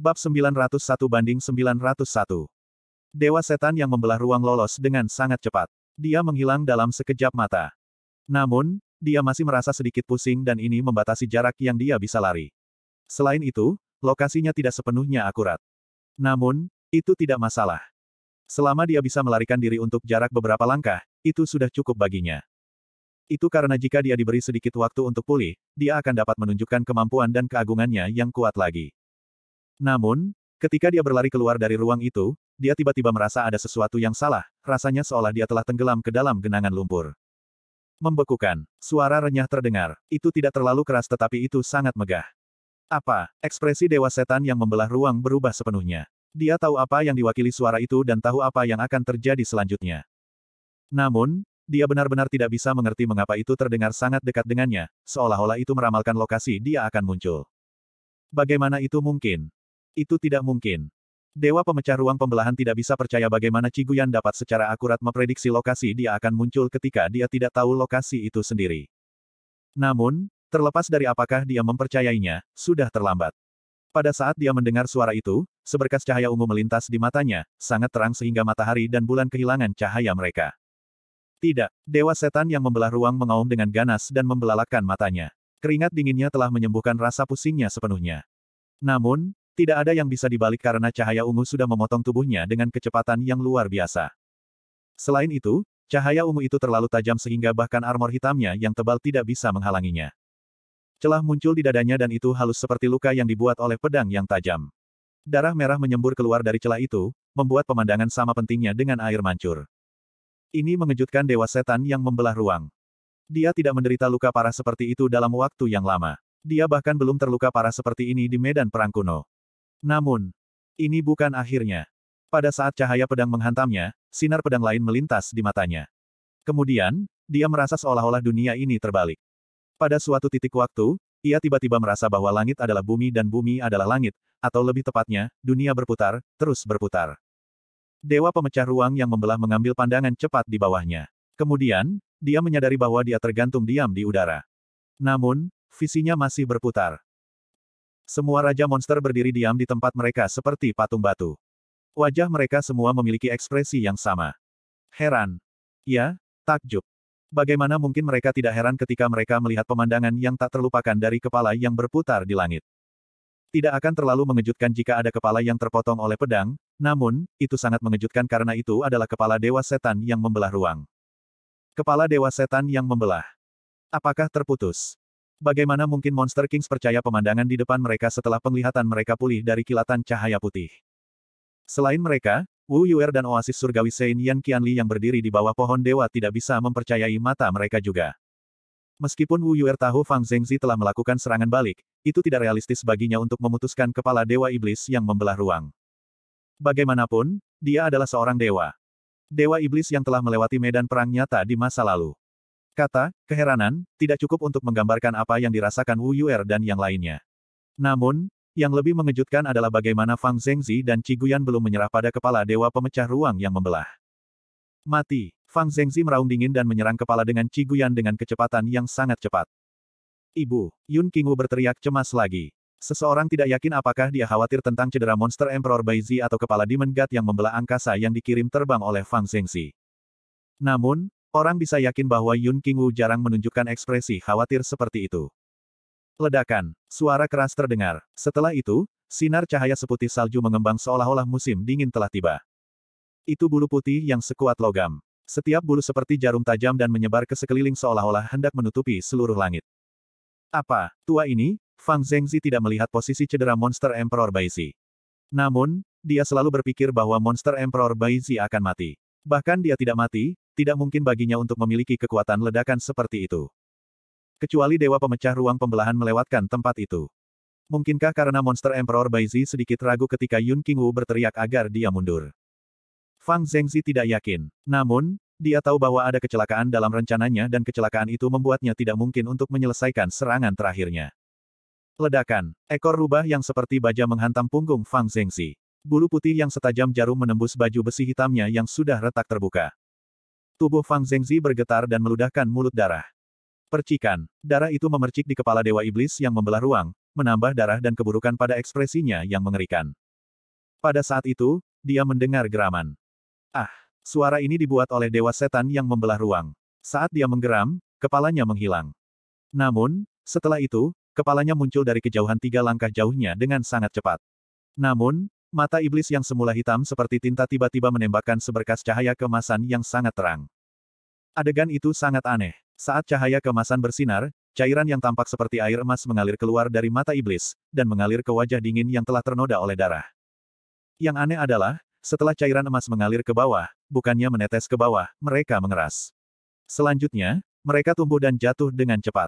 Bab 901 banding 901. Dewa setan yang membelah ruang lolos dengan sangat cepat. Dia menghilang dalam sekejap mata. Namun, dia masih merasa sedikit pusing dan ini membatasi jarak yang dia bisa lari. Selain itu, lokasinya tidak sepenuhnya akurat. Namun, itu tidak masalah. Selama dia bisa melarikan diri untuk jarak beberapa langkah, itu sudah cukup baginya. Itu karena jika dia diberi sedikit waktu untuk pulih, dia akan dapat menunjukkan kemampuan dan keagungannya yang kuat lagi. Namun, ketika dia berlari keluar dari ruang itu, dia tiba-tiba merasa ada sesuatu yang salah, rasanya seolah dia telah tenggelam ke dalam genangan lumpur. Membekukan, suara renyah terdengar, itu tidak terlalu keras tetapi itu sangat megah. Apa, ekspresi dewa setan yang membelah ruang berubah sepenuhnya. Dia tahu apa yang diwakili suara itu dan tahu apa yang akan terjadi selanjutnya. Namun, dia benar-benar tidak bisa mengerti mengapa itu terdengar sangat dekat dengannya, seolah-olah itu meramalkan lokasi dia akan muncul. Bagaimana itu mungkin? Itu tidak mungkin. Dewa pemecah ruang pembelahan tidak bisa percaya bagaimana Ciguyan dapat secara akurat memprediksi lokasi dia akan muncul ketika dia tidak tahu lokasi itu sendiri. Namun, terlepas dari apakah dia mempercayainya, sudah terlambat. Pada saat dia mendengar suara itu, seberkas cahaya ungu melintas di matanya, sangat terang sehingga matahari dan bulan kehilangan cahaya mereka. Tidak, dewa setan yang membelah ruang mengaum dengan ganas dan membelalakan matanya. Keringat dinginnya telah menyembuhkan rasa pusingnya sepenuhnya. Namun, tidak ada yang bisa dibalik karena cahaya ungu sudah memotong tubuhnya dengan kecepatan yang luar biasa. Selain itu, cahaya ungu itu terlalu tajam sehingga bahkan armor hitamnya yang tebal tidak bisa menghalanginya. Celah muncul di dadanya dan itu halus seperti luka yang dibuat oleh pedang yang tajam. Darah merah menyembur keluar dari celah itu, membuat pemandangan sama pentingnya dengan air mancur. Ini mengejutkan dewa setan yang membelah ruang. Dia tidak menderita luka parah seperti itu dalam waktu yang lama. Dia bahkan belum terluka parah seperti ini di medan perang kuno. Namun, ini bukan akhirnya. Pada saat cahaya pedang menghantamnya, sinar pedang lain melintas di matanya. Kemudian, dia merasa seolah-olah dunia ini terbalik. Pada suatu titik waktu, ia tiba-tiba merasa bahwa langit adalah bumi dan bumi adalah langit, atau lebih tepatnya, dunia berputar, terus berputar. Dewa pemecah ruang yang membelah mengambil pandangan cepat di bawahnya. Kemudian, dia menyadari bahwa dia tergantung diam di udara. Namun, visinya masih berputar. Semua raja monster berdiri diam di tempat mereka seperti patung batu. Wajah mereka semua memiliki ekspresi yang sama. Heran. Ya, takjub. Bagaimana mungkin mereka tidak heran ketika mereka melihat pemandangan yang tak terlupakan dari kepala yang berputar di langit. Tidak akan terlalu mengejutkan jika ada kepala yang terpotong oleh pedang, namun, itu sangat mengejutkan karena itu adalah kepala dewa setan yang membelah ruang. Kepala dewa setan yang membelah. Apakah terputus? Bagaimana mungkin Monster Kings percaya pemandangan di depan mereka setelah penglihatan mereka pulih dari kilatan cahaya putih? Selain mereka, Wu Yuer dan Oasis Surgawi Sein Yan Qianli yang berdiri di bawah pohon dewa tidak bisa mempercayai mata mereka juga. Meskipun Wu Yuer tahu Fang Zhengzi telah melakukan serangan balik, itu tidak realistis baginya untuk memutuskan kepala dewa iblis yang membelah ruang. Bagaimanapun, dia adalah seorang dewa. Dewa iblis yang telah melewati medan perang nyata di masa lalu. Kata, keheranan, tidak cukup untuk menggambarkan apa yang dirasakan Wu Yuer dan yang lainnya. Namun, yang lebih mengejutkan adalah bagaimana Fang Zengzi dan Ciguyan belum menyerah pada kepala dewa pemecah ruang yang membelah. Mati, Fang Zengzi meraung dingin dan menyerang kepala dengan Ciguyan dengan kecepatan yang sangat cepat. Ibu, Yun Qingwu berteriak cemas lagi. Seseorang tidak yakin apakah dia khawatir tentang cedera monster Emperor Baizi atau kepala Demon God yang membelah angkasa yang dikirim terbang oleh Fang Zengzi. Namun, Orang bisa yakin bahwa Yun King Wu jarang menunjukkan ekspresi khawatir seperti itu. Ledakan. Suara keras terdengar. Setelah itu, sinar cahaya seputih salju mengembang seolah-olah musim dingin telah tiba. Itu bulu putih yang sekuat logam. Setiap bulu seperti jarum tajam dan menyebar ke sekeliling seolah-olah hendak menutupi seluruh langit. Apa, tua ini? Fang Zhengzi tidak melihat posisi cedera monster Emperor Baizi. Namun, dia selalu berpikir bahwa monster Emperor Baizi akan mati. Bahkan dia tidak mati, tidak mungkin baginya untuk memiliki kekuatan ledakan seperti itu. Kecuali dewa pemecah ruang pembelahan melewatkan tempat itu. Mungkinkah karena monster Emperor Baizi sedikit ragu ketika Yun Qingwu berteriak agar dia mundur? Fang Zhengzi tidak yakin. Namun, dia tahu bahwa ada kecelakaan dalam rencananya dan kecelakaan itu membuatnya tidak mungkin untuk menyelesaikan serangan terakhirnya. Ledakan, ekor rubah yang seperti baja menghantam punggung Fang Zhengzi. Bulu putih yang setajam jarum menembus baju besi hitamnya yang sudah retak terbuka. Tubuh Fang Zengzi bergetar dan meludahkan mulut darah. Percikan. Darah itu memercik di kepala Dewa Iblis yang membelah ruang, menambah darah dan keburukan pada ekspresinya yang mengerikan. Pada saat itu, dia mendengar geraman. Ah! Suara ini dibuat oleh Dewa Setan yang membelah ruang. Saat dia menggeram, kepalanya menghilang. Namun, setelah itu, kepalanya muncul dari kejauhan tiga langkah jauhnya dengan sangat cepat. Namun, Mata iblis yang semula hitam seperti tinta tiba-tiba menembakkan seberkas cahaya kemasan yang sangat terang. Adegan itu sangat aneh. Saat cahaya kemasan bersinar, cairan yang tampak seperti air emas mengalir keluar dari mata iblis, dan mengalir ke wajah dingin yang telah ternoda oleh darah. Yang aneh adalah, setelah cairan emas mengalir ke bawah, bukannya menetes ke bawah, mereka mengeras. Selanjutnya, mereka tumbuh dan jatuh dengan cepat.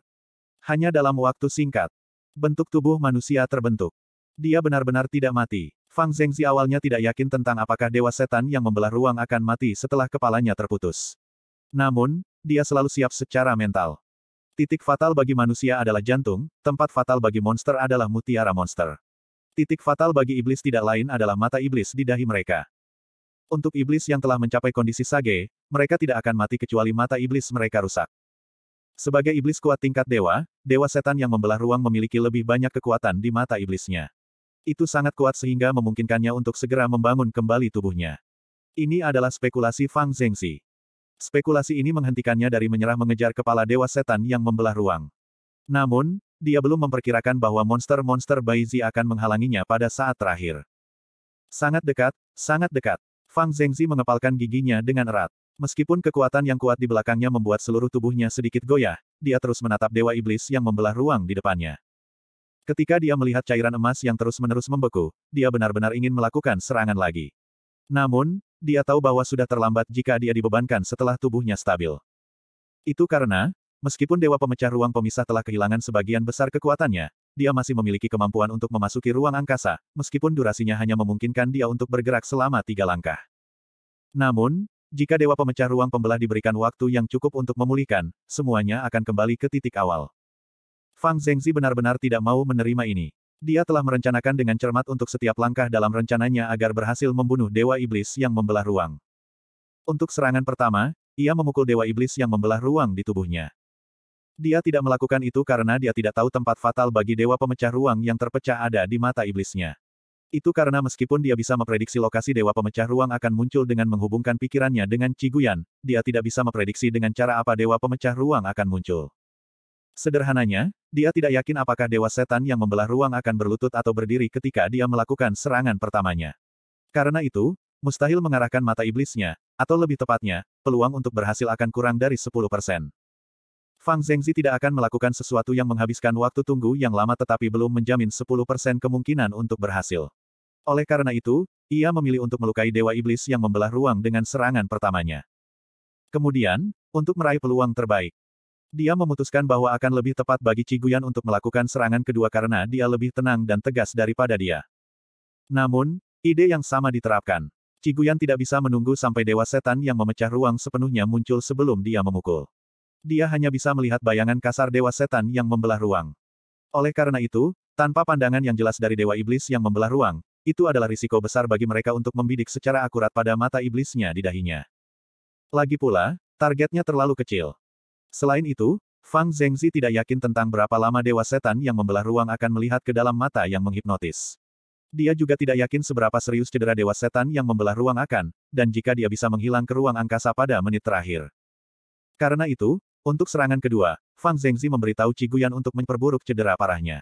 Hanya dalam waktu singkat, bentuk tubuh manusia terbentuk. Dia benar-benar tidak mati. Fang Zengzi awalnya tidak yakin tentang apakah dewa setan yang membelah ruang akan mati setelah kepalanya terputus. Namun, dia selalu siap secara mental. Titik fatal bagi manusia adalah jantung, tempat fatal bagi monster adalah mutiara monster. Titik fatal bagi iblis tidak lain adalah mata iblis di dahi mereka. Untuk iblis yang telah mencapai kondisi sage, mereka tidak akan mati kecuali mata iblis mereka rusak. Sebagai iblis kuat tingkat dewa, dewa setan yang membelah ruang memiliki lebih banyak kekuatan di mata iblisnya. Itu sangat kuat sehingga memungkinkannya untuk segera membangun kembali tubuhnya. Ini adalah spekulasi Fang Zengzi. Spekulasi ini menghentikannya dari menyerah mengejar kepala dewa setan yang membelah ruang. Namun, dia belum memperkirakan bahwa monster-monster Bai Baizi akan menghalanginya pada saat terakhir. Sangat dekat, sangat dekat. Fang Zengzi mengepalkan giginya dengan erat. Meskipun kekuatan yang kuat di belakangnya membuat seluruh tubuhnya sedikit goyah, dia terus menatap Dewa Iblis yang membelah ruang di depannya. Ketika dia melihat cairan emas yang terus-menerus membeku, dia benar-benar ingin melakukan serangan lagi. Namun, dia tahu bahwa sudah terlambat jika dia dibebankan setelah tubuhnya stabil. Itu karena, meskipun Dewa Pemecah Ruang Pemisah telah kehilangan sebagian besar kekuatannya, dia masih memiliki kemampuan untuk memasuki ruang angkasa, meskipun durasinya hanya memungkinkan dia untuk bergerak selama tiga langkah. Namun, jika Dewa Pemecah Ruang Pembelah diberikan waktu yang cukup untuk memulihkan, semuanya akan kembali ke titik awal. Fang Zengzi benar-benar tidak mau menerima ini. Dia telah merencanakan dengan cermat untuk setiap langkah dalam rencananya agar berhasil membunuh Dewa Iblis yang membelah ruang. Untuk serangan pertama, ia memukul Dewa Iblis yang membelah ruang di tubuhnya. Dia tidak melakukan itu karena dia tidak tahu tempat fatal bagi Dewa Pemecah Ruang yang terpecah ada di mata iblisnya. Itu karena meskipun dia bisa memprediksi lokasi Dewa Pemecah Ruang akan muncul dengan menghubungkan pikirannya dengan Ciguyan, dia tidak bisa memprediksi dengan cara apa Dewa Pemecah Ruang akan muncul. Sederhananya, dia tidak yakin apakah dewa setan yang membelah ruang akan berlutut atau berdiri ketika dia melakukan serangan pertamanya. Karena itu, mustahil mengarahkan mata iblisnya, atau lebih tepatnya, peluang untuk berhasil akan kurang dari 10%. Fang Zhengzi tidak akan melakukan sesuatu yang menghabiskan waktu tunggu yang lama tetapi belum menjamin 10% kemungkinan untuk berhasil. Oleh karena itu, ia memilih untuk melukai dewa iblis yang membelah ruang dengan serangan pertamanya. Kemudian, untuk meraih peluang terbaik, dia memutuskan bahwa akan lebih tepat bagi Ciguyan untuk melakukan serangan kedua karena dia lebih tenang dan tegas daripada dia. Namun, ide yang sama diterapkan. Ciguyan tidak bisa menunggu sampai dewa setan yang memecah ruang sepenuhnya muncul sebelum dia memukul. Dia hanya bisa melihat bayangan kasar dewa setan yang membelah ruang. Oleh karena itu, tanpa pandangan yang jelas dari dewa iblis yang membelah ruang, itu adalah risiko besar bagi mereka untuk membidik secara akurat pada mata iblisnya di dahinya. Lagi pula, targetnya terlalu kecil. Selain itu, Fang Zhengzi tidak yakin tentang berapa lama Dewa Setan yang membelah ruang akan melihat ke dalam mata yang menghipnotis. Dia juga tidak yakin seberapa serius cedera Dewa Setan yang membelah ruang akan, dan jika dia bisa menghilang ke ruang angkasa pada menit terakhir. Karena itu, untuk serangan kedua, Fang Zhengzi memberitahu Ciguyan untuk memperburuk cedera parahnya.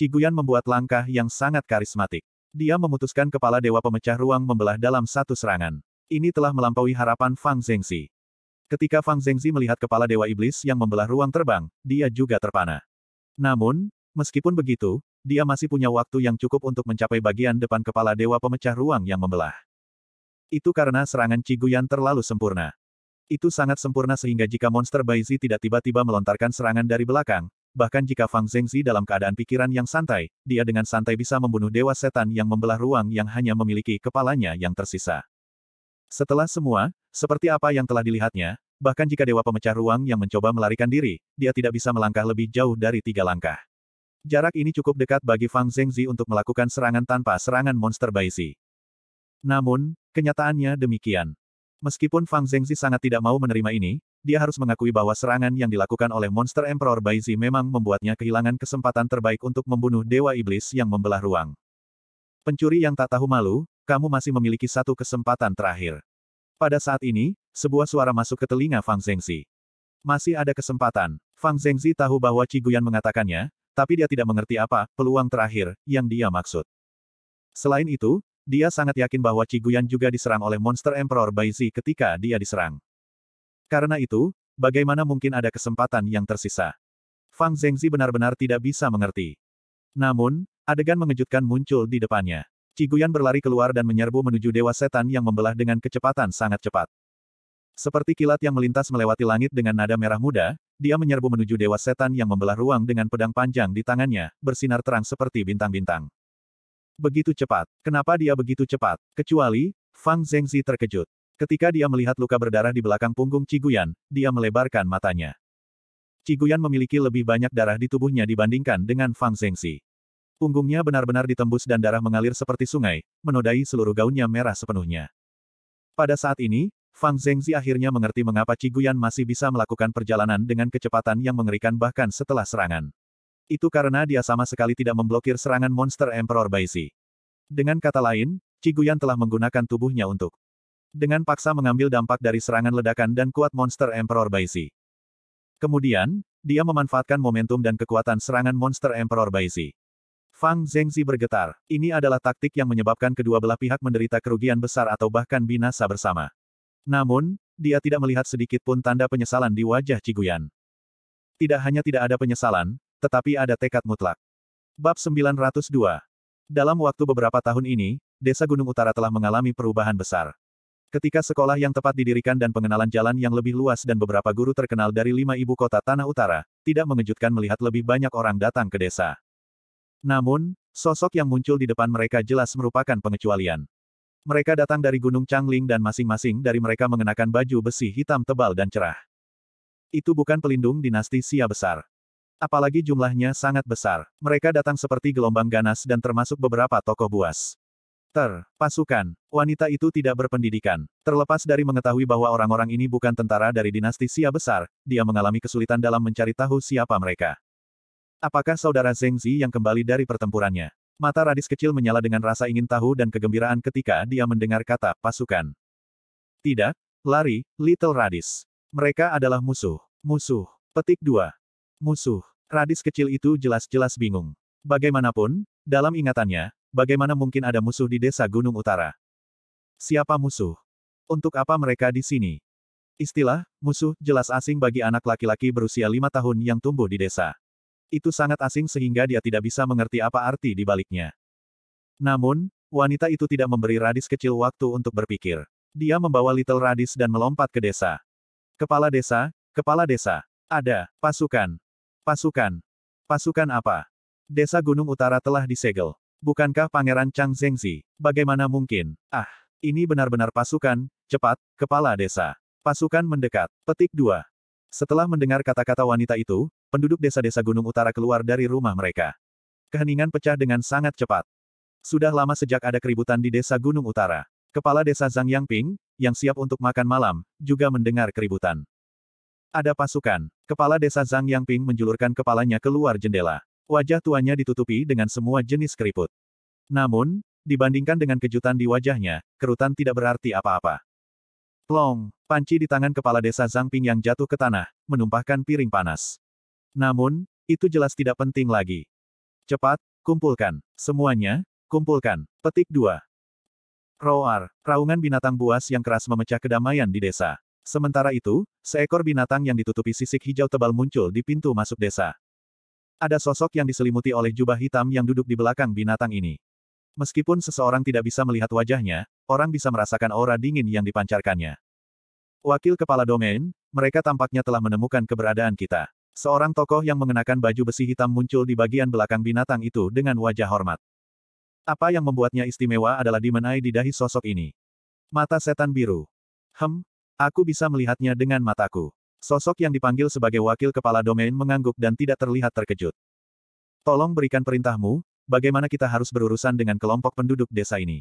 Ciguyan membuat langkah yang sangat karismatik. Dia memutuskan kepala dewa pemecah ruang membelah dalam satu serangan. Ini telah melampaui harapan Fang Zhengzi. Ketika Fang Zengzi melihat kepala Dewa Iblis yang membelah ruang terbang, dia juga terpana. Namun, meskipun begitu, dia masih punya waktu yang cukup untuk mencapai bagian depan kepala dewa pemecah ruang yang membelah. Itu karena serangan Ciguyan terlalu sempurna. Itu sangat sempurna sehingga jika monster Baizi tidak tiba-tiba melontarkan serangan dari belakang, bahkan jika Fang Zengzi dalam keadaan pikiran yang santai, dia dengan santai bisa membunuh dewa setan yang membelah ruang yang hanya memiliki kepalanya yang tersisa. Setelah semua, seperti apa yang telah dilihatnya, bahkan jika Dewa Pemecah Ruang yang mencoba melarikan diri, dia tidak bisa melangkah lebih jauh dari tiga langkah. Jarak ini cukup dekat bagi Fang Zhengzi untuk melakukan serangan tanpa serangan monster Baisi. Namun, kenyataannya demikian. Meskipun Fang Zhengzi sangat tidak mau menerima ini, dia harus mengakui bahwa serangan yang dilakukan oleh monster Emperor Baizi memang membuatnya kehilangan kesempatan terbaik untuk membunuh Dewa Iblis yang membelah ruang. Pencuri yang tak tahu malu, kamu masih memiliki satu kesempatan terakhir. Pada saat ini, sebuah suara masuk ke telinga Fang Zhengzi. Masih ada kesempatan. Fang Zhengzi tahu bahwa Ciguyan mengatakannya, tapi dia tidak mengerti apa peluang terakhir yang dia maksud. Selain itu, dia sangat yakin bahwa Ciguyan juga diserang oleh monster Emperor Bai Baizi ketika dia diserang. Karena itu, bagaimana mungkin ada kesempatan yang tersisa? Fang Zhengzi benar-benar tidak bisa mengerti. Namun, adegan mengejutkan muncul di depannya. Ciguyan berlari keluar dan menyerbu menuju Dewa Setan yang membelah dengan kecepatan sangat cepat. Seperti kilat yang melintas melewati langit dengan nada merah muda, dia menyerbu menuju Dewa Setan yang membelah ruang dengan pedang panjang di tangannya, bersinar terang seperti bintang-bintang. Begitu cepat. Kenapa dia begitu cepat? Kecuali, Fang Zengzi terkejut. Ketika dia melihat luka berdarah di belakang punggung Ciguyan, dia melebarkan matanya. Ciguyan memiliki lebih banyak darah di tubuhnya dibandingkan dengan Fang Zengzi. Punggungnya benar-benar ditembus dan darah mengalir seperti sungai, menodai seluruh gaunnya merah sepenuhnya. Pada saat ini, Fang Zhengzi akhirnya mengerti mengapa Ciguyan masih bisa melakukan perjalanan dengan kecepatan yang mengerikan bahkan setelah serangan. Itu karena dia sama sekali tidak memblokir serangan monster Emperor Baisi. Dengan kata lain, Ciguyan telah menggunakan tubuhnya untuk dengan paksa mengambil dampak dari serangan ledakan dan kuat monster Emperor Baisi. Kemudian, dia memanfaatkan momentum dan kekuatan serangan monster Emperor Baisi. Fang Zhengzi bergetar. Ini adalah taktik yang menyebabkan kedua belah pihak menderita kerugian besar atau bahkan binasa bersama. Namun, dia tidak melihat sedikit pun tanda penyesalan di wajah Ciguyan. Tidak hanya tidak ada penyesalan, tetapi ada tekad mutlak. Bab 902 Dalam waktu beberapa tahun ini, Desa Gunung Utara telah mengalami perubahan besar. Ketika sekolah yang tepat didirikan dan pengenalan jalan yang lebih luas dan beberapa guru terkenal dari lima ibu kota Tanah Utara, tidak mengejutkan melihat lebih banyak orang datang ke desa. Namun, sosok yang muncul di depan mereka jelas merupakan pengecualian. Mereka datang dari Gunung Changling dan masing-masing dari mereka mengenakan baju besi hitam tebal dan cerah. Itu bukan pelindung dinasti Sia besar. Apalagi jumlahnya sangat besar. Mereka datang seperti gelombang ganas dan termasuk beberapa tokoh buas. Ter, pasukan, wanita itu tidak berpendidikan. Terlepas dari mengetahui bahwa orang-orang ini bukan tentara dari dinasti Sia besar, dia mengalami kesulitan dalam mencari tahu siapa mereka. Apakah saudara Zheng Zi yang kembali dari pertempurannya? Mata Radis kecil menyala dengan rasa ingin tahu dan kegembiraan ketika dia mendengar kata pasukan. Tidak, lari, Little Radis. Mereka adalah musuh. Musuh. Petik dua, Musuh. Radis kecil itu jelas-jelas bingung. Bagaimanapun, dalam ingatannya, bagaimana mungkin ada musuh di desa Gunung Utara? Siapa musuh? Untuk apa mereka di sini? Istilah, musuh, jelas asing bagi anak laki-laki berusia lima tahun yang tumbuh di desa. Itu sangat asing sehingga dia tidak bisa mengerti apa arti di baliknya. Namun, wanita itu tidak memberi Radis kecil waktu untuk berpikir. Dia membawa Little Radis dan melompat ke desa. Kepala desa, kepala desa. Ada, pasukan. Pasukan. Pasukan apa? Desa Gunung Utara telah disegel. Bukankah Pangeran Chang Zhengzi? Bagaimana mungkin? Ah, ini benar-benar pasukan, cepat, kepala desa. Pasukan mendekat. Petik dua. Setelah mendengar kata-kata wanita itu, penduduk desa-desa Gunung Utara keluar dari rumah mereka. Keheningan pecah dengan sangat cepat. Sudah lama sejak ada keributan di desa Gunung Utara. Kepala desa Zhang Yangping, yang siap untuk makan malam, juga mendengar keributan. Ada pasukan. Kepala desa Zhang Yangping menjulurkan kepalanya keluar jendela. Wajah tuanya ditutupi dengan semua jenis keriput. Namun, dibandingkan dengan kejutan di wajahnya, kerutan tidak berarti apa-apa. Plong, panci di tangan kepala desa Zhang Ping yang jatuh ke tanah, menumpahkan piring panas. Namun, itu jelas tidak penting lagi. Cepat, kumpulkan. Semuanya, kumpulkan. Petik 2. Roar, raungan binatang buas yang keras memecah kedamaian di desa. Sementara itu, seekor binatang yang ditutupi sisik hijau tebal muncul di pintu masuk desa. Ada sosok yang diselimuti oleh jubah hitam yang duduk di belakang binatang ini. Meskipun seseorang tidak bisa melihat wajahnya, orang bisa merasakan aura dingin yang dipancarkannya. Wakil kepala domain, mereka tampaknya telah menemukan keberadaan kita. Seorang tokoh yang mengenakan baju besi hitam muncul di bagian belakang binatang itu dengan wajah hormat. Apa yang membuatnya istimewa adalah dimenai di dahi sosok ini. Mata setan biru. Hem, aku bisa melihatnya dengan mataku. Sosok yang dipanggil sebagai wakil kepala domain mengangguk dan tidak terlihat terkejut. Tolong berikan perintahmu, bagaimana kita harus berurusan dengan kelompok penduduk desa ini.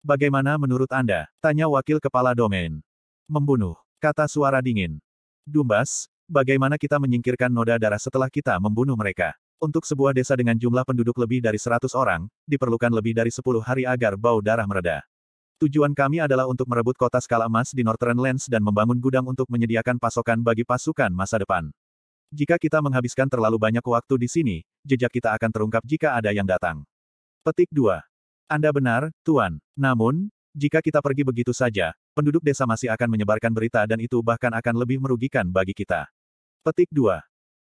Bagaimana menurut Anda? Tanya wakil kepala domain. Membunuh, kata suara dingin. Dumbas, Bagaimana kita menyingkirkan noda darah setelah kita membunuh mereka? Untuk sebuah desa dengan jumlah penduduk lebih dari 100 orang, diperlukan lebih dari 10 hari agar bau darah mereda. Tujuan kami adalah untuk merebut kota skala emas di Northern Lands dan membangun gudang untuk menyediakan pasokan bagi pasukan masa depan. Jika kita menghabiskan terlalu banyak waktu di sini, jejak kita akan terungkap jika ada yang datang. Petik 2. Anda benar, Tuan. Namun, jika kita pergi begitu saja, penduduk desa masih akan menyebarkan berita dan itu bahkan akan lebih merugikan bagi kita. Petik 2.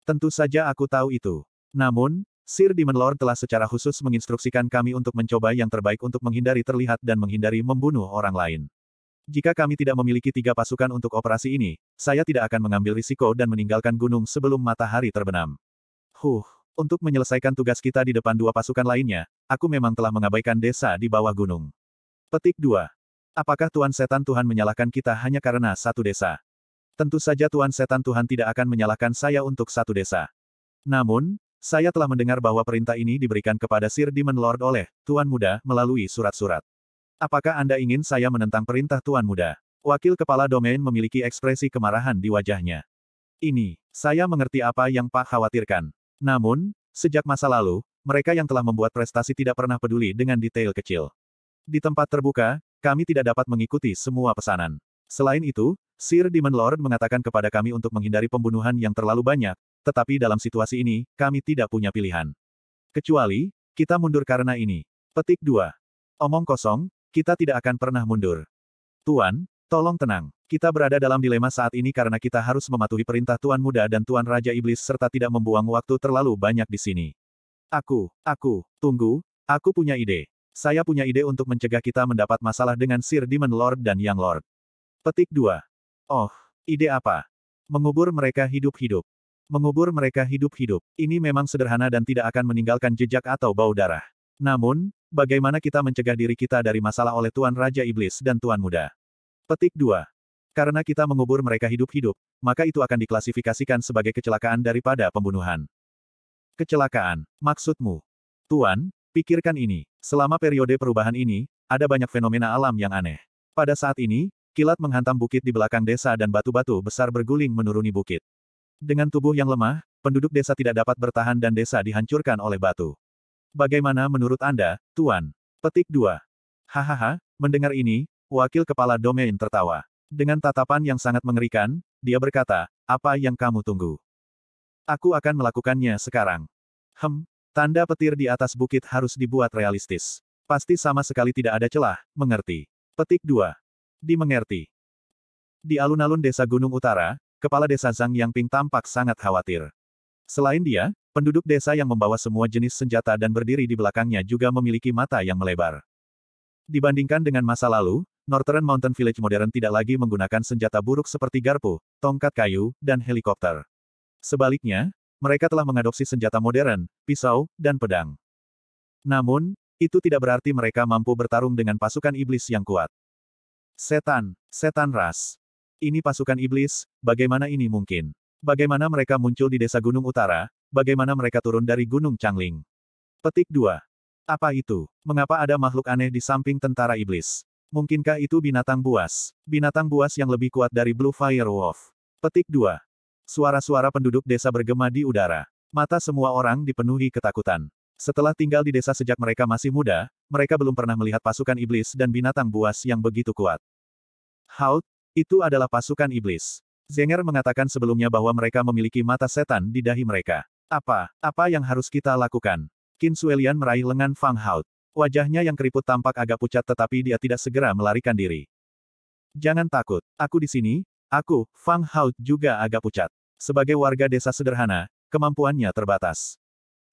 Tentu saja aku tahu itu. Namun, Sir Demon Lord telah secara khusus menginstruksikan kami untuk mencoba yang terbaik untuk menghindari terlihat dan menghindari membunuh orang lain. Jika kami tidak memiliki tiga pasukan untuk operasi ini, saya tidak akan mengambil risiko dan meninggalkan gunung sebelum matahari terbenam. Huh, untuk menyelesaikan tugas kita di depan dua pasukan lainnya, aku memang telah mengabaikan desa di bawah gunung. Petik 2. Apakah Tuan Setan Tuhan menyalahkan kita hanya karena satu desa? Tentu saja Tuan Setan Tuhan tidak akan menyalahkan saya untuk satu desa. Namun, saya telah mendengar bahwa perintah ini diberikan kepada Sir Demon Lord oleh Tuan Muda melalui surat-surat. Apakah Anda ingin saya menentang perintah Tuan Muda? Wakil Kepala Domain memiliki ekspresi kemarahan di wajahnya. Ini, saya mengerti apa yang Pak khawatirkan. Namun, sejak masa lalu, mereka yang telah membuat prestasi tidak pernah peduli dengan detail kecil. Di tempat terbuka, kami tidak dapat mengikuti semua pesanan. Selain itu, Sir Demon Lord mengatakan kepada kami untuk menghindari pembunuhan yang terlalu banyak, tetapi dalam situasi ini, kami tidak punya pilihan. Kecuali, kita mundur karena ini. Petik 2. Omong kosong, kita tidak akan pernah mundur. Tuan, tolong tenang. Kita berada dalam dilema saat ini karena kita harus mematuhi perintah Tuan Muda dan Tuan Raja Iblis serta tidak membuang waktu terlalu banyak di sini. Aku, aku, tunggu, aku punya ide. Saya punya ide untuk mencegah kita mendapat masalah dengan Sir Demon Lord dan Yang Lord. Petik 2. Oh, ide apa? Mengubur mereka hidup-hidup. Mengubur mereka hidup-hidup. Ini memang sederhana dan tidak akan meninggalkan jejak atau bau darah. Namun, bagaimana kita mencegah diri kita dari masalah oleh Tuan Raja Iblis dan Tuan Muda? Petik 2. Karena kita mengubur mereka hidup-hidup, maka itu akan diklasifikasikan sebagai kecelakaan daripada pembunuhan. Kecelakaan, maksudmu? Tuan, pikirkan ini. Selama periode perubahan ini, ada banyak fenomena alam yang aneh. Pada saat ini, Kilat menghantam bukit di belakang desa dan batu-batu besar berguling menuruni bukit. Dengan tubuh yang lemah, penduduk desa tidak dapat bertahan dan desa dihancurkan oleh batu. Bagaimana menurut Anda, Tuan? Petik 2. Hahaha, mendengar ini, wakil kepala domain tertawa. Dengan tatapan yang sangat mengerikan, dia berkata, apa yang kamu tunggu? Aku akan melakukannya sekarang. Hem, tanda petir di atas bukit harus dibuat realistis. Pasti sama sekali tidak ada celah, mengerti. Petik 2 dimengerti. Di alun-alun desa Gunung Utara, kepala desa Zhang Yangping tampak sangat khawatir. Selain dia, penduduk desa yang membawa semua jenis senjata dan berdiri di belakangnya juga memiliki mata yang melebar. Dibandingkan dengan masa lalu, Northern Mountain Village modern tidak lagi menggunakan senjata buruk seperti garpu, tongkat kayu, dan helikopter. Sebaliknya, mereka telah mengadopsi senjata modern, pisau, dan pedang. Namun, itu tidak berarti mereka mampu bertarung dengan pasukan iblis yang kuat. Setan, setan ras. Ini pasukan iblis, bagaimana ini mungkin? Bagaimana mereka muncul di desa Gunung Utara, bagaimana mereka turun dari Gunung Changling? Petik 2. Apa itu? Mengapa ada makhluk aneh di samping tentara iblis? Mungkinkah itu binatang buas? Binatang buas yang lebih kuat dari Blue Fire Wolf. Petik 2. Suara-suara penduduk desa bergema di udara. Mata semua orang dipenuhi ketakutan. Setelah tinggal di desa sejak mereka masih muda, mereka belum pernah melihat pasukan iblis dan binatang buas yang begitu kuat. Haut, itu adalah pasukan iblis. Zenger mengatakan sebelumnya bahwa mereka memiliki mata setan di dahi mereka. Apa, apa yang harus kita lakukan? Qin Suelian meraih lengan Fang Haut. Wajahnya yang keriput tampak agak pucat tetapi dia tidak segera melarikan diri. Jangan takut, aku di sini, aku, Fang Haut juga agak pucat. Sebagai warga desa sederhana, kemampuannya terbatas.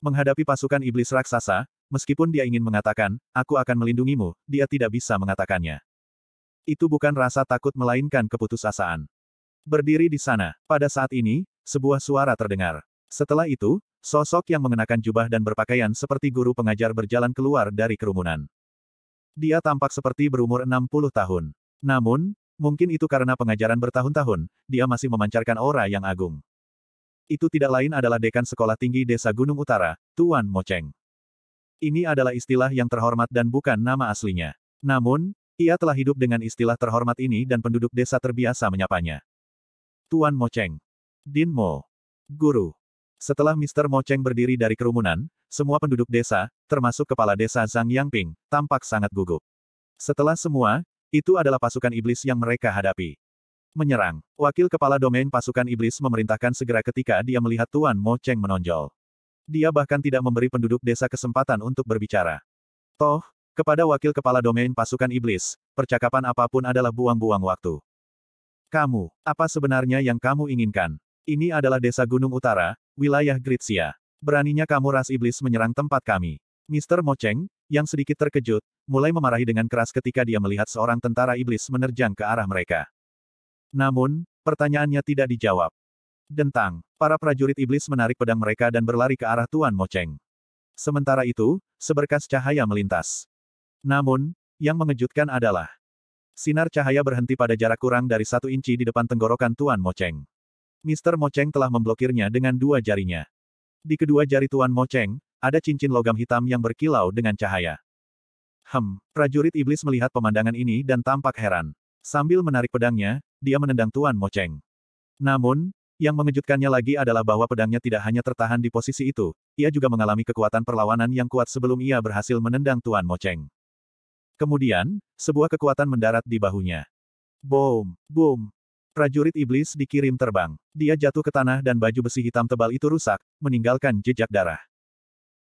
Menghadapi pasukan iblis raksasa, meskipun dia ingin mengatakan, aku akan melindungimu, dia tidak bisa mengatakannya. Itu bukan rasa takut melainkan keputusasaan. Berdiri di sana, pada saat ini, sebuah suara terdengar. Setelah itu, sosok yang mengenakan jubah dan berpakaian seperti guru pengajar berjalan keluar dari kerumunan. Dia tampak seperti berumur 60 tahun. Namun, mungkin itu karena pengajaran bertahun-tahun, dia masih memancarkan aura yang agung. Itu tidak lain adalah dekan sekolah tinggi desa Gunung Utara, Tuan Moceng. Ini adalah istilah yang terhormat dan bukan nama aslinya. Namun, ia telah hidup dengan istilah terhormat ini dan penduduk desa terbiasa menyapanya. Tuan Moceng. Din Mo. Guru. Setelah Mr. Moceng berdiri dari kerumunan, semua penduduk desa, termasuk kepala desa Zhang Yangping, tampak sangat gugup. Setelah semua, itu adalah pasukan iblis yang mereka hadapi. Menyerang. Wakil Kepala Domain Pasukan Iblis memerintahkan segera ketika dia melihat Tuan Mo Cheng menonjol. Dia bahkan tidak memberi penduduk desa kesempatan untuk berbicara. Toh, kepada Wakil Kepala Domain Pasukan Iblis, percakapan apapun adalah buang-buang waktu. Kamu, apa sebenarnya yang kamu inginkan? Ini adalah desa Gunung Utara, wilayah Gritsia. Beraninya kamu ras iblis menyerang tempat kami. Mr. Mo Cheng? yang sedikit terkejut, mulai memarahi dengan keras ketika dia melihat seorang tentara iblis menerjang ke arah mereka. Namun, pertanyaannya tidak dijawab. Dentang, para prajurit iblis menarik pedang mereka dan berlari ke arah Tuan Moceng. Sementara itu, seberkas cahaya melintas. Namun, yang mengejutkan adalah sinar cahaya berhenti pada jarak kurang dari satu inci di depan tenggorokan Tuan Moceng. Mister Moceng telah memblokirnya dengan dua jarinya. Di kedua jari Tuan Moceng, ada cincin logam hitam yang berkilau dengan cahaya. Hem, prajurit iblis melihat pemandangan ini dan tampak heran. Sambil menarik pedangnya, dia menendang Tuan Mo Cheng. Namun, yang mengejutkannya lagi adalah bahwa pedangnya tidak hanya tertahan di posisi itu, ia juga mengalami kekuatan perlawanan yang kuat sebelum ia berhasil menendang Tuan Mo Cheng. Kemudian, sebuah kekuatan mendarat di bahunya. Boom, boom. Prajurit iblis dikirim terbang. Dia jatuh ke tanah dan baju besi hitam tebal itu rusak, meninggalkan jejak darah.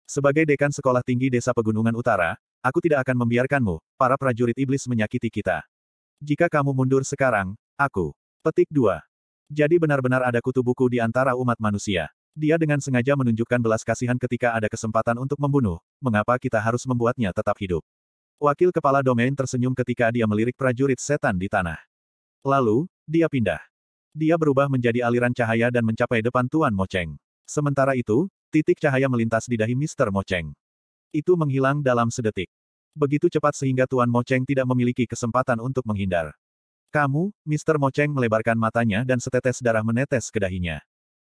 Sebagai dekan sekolah tinggi desa pegunungan utara, aku tidak akan membiarkanmu, para prajurit iblis menyakiti kita. Jika kamu mundur sekarang, Aku. Petik 2. Jadi benar-benar ada kutu buku di antara umat manusia. Dia dengan sengaja menunjukkan belas kasihan ketika ada kesempatan untuk membunuh, mengapa kita harus membuatnya tetap hidup. Wakil kepala domain tersenyum ketika dia melirik prajurit setan di tanah. Lalu, dia pindah. Dia berubah menjadi aliran cahaya dan mencapai depan Tuan Moceng. Sementara itu, titik cahaya melintas di dahi Mr. Moceng. Itu menghilang dalam sedetik. Begitu cepat sehingga Tuan Moceng tidak memiliki kesempatan untuk menghindar. Kamu, Mr. Moceng melebarkan matanya dan setetes darah menetes ke dahinya.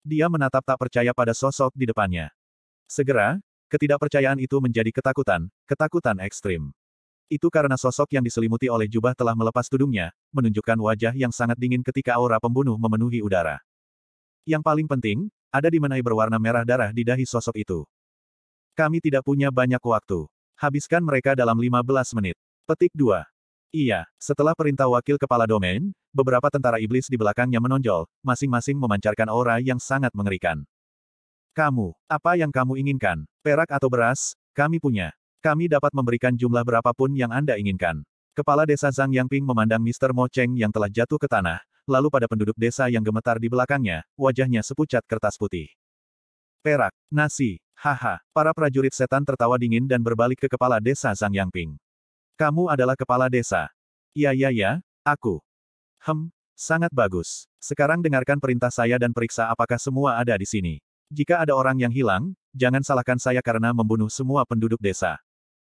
Dia menatap tak percaya pada sosok di depannya. Segera, ketidakpercayaan itu menjadi ketakutan, ketakutan ekstrim. Itu karena sosok yang diselimuti oleh jubah telah melepas tudungnya, menunjukkan wajah yang sangat dingin ketika aura pembunuh memenuhi udara. Yang paling penting, ada di menai berwarna merah darah di dahi sosok itu. Kami tidak punya banyak waktu. Habiskan mereka dalam 15 menit. Petik 2. Iya, setelah perintah wakil kepala domain, beberapa tentara iblis di belakangnya menonjol, masing-masing memancarkan aura yang sangat mengerikan. Kamu, apa yang kamu inginkan? Perak atau beras? Kami punya. Kami dapat memberikan jumlah berapapun yang Anda inginkan. Kepala desa Zhang Yangping memandang Mr. Mo Cheng yang telah jatuh ke tanah, lalu pada penduduk desa yang gemetar di belakangnya, wajahnya sepucat kertas putih. Perak, nasi, haha, para prajurit setan tertawa dingin dan berbalik ke kepala desa Zhang Yangping. Kamu adalah kepala desa. Ya ya ya, aku. Hem, sangat bagus. Sekarang dengarkan perintah saya dan periksa apakah semua ada di sini. Jika ada orang yang hilang, jangan salahkan saya karena membunuh semua penduduk desa.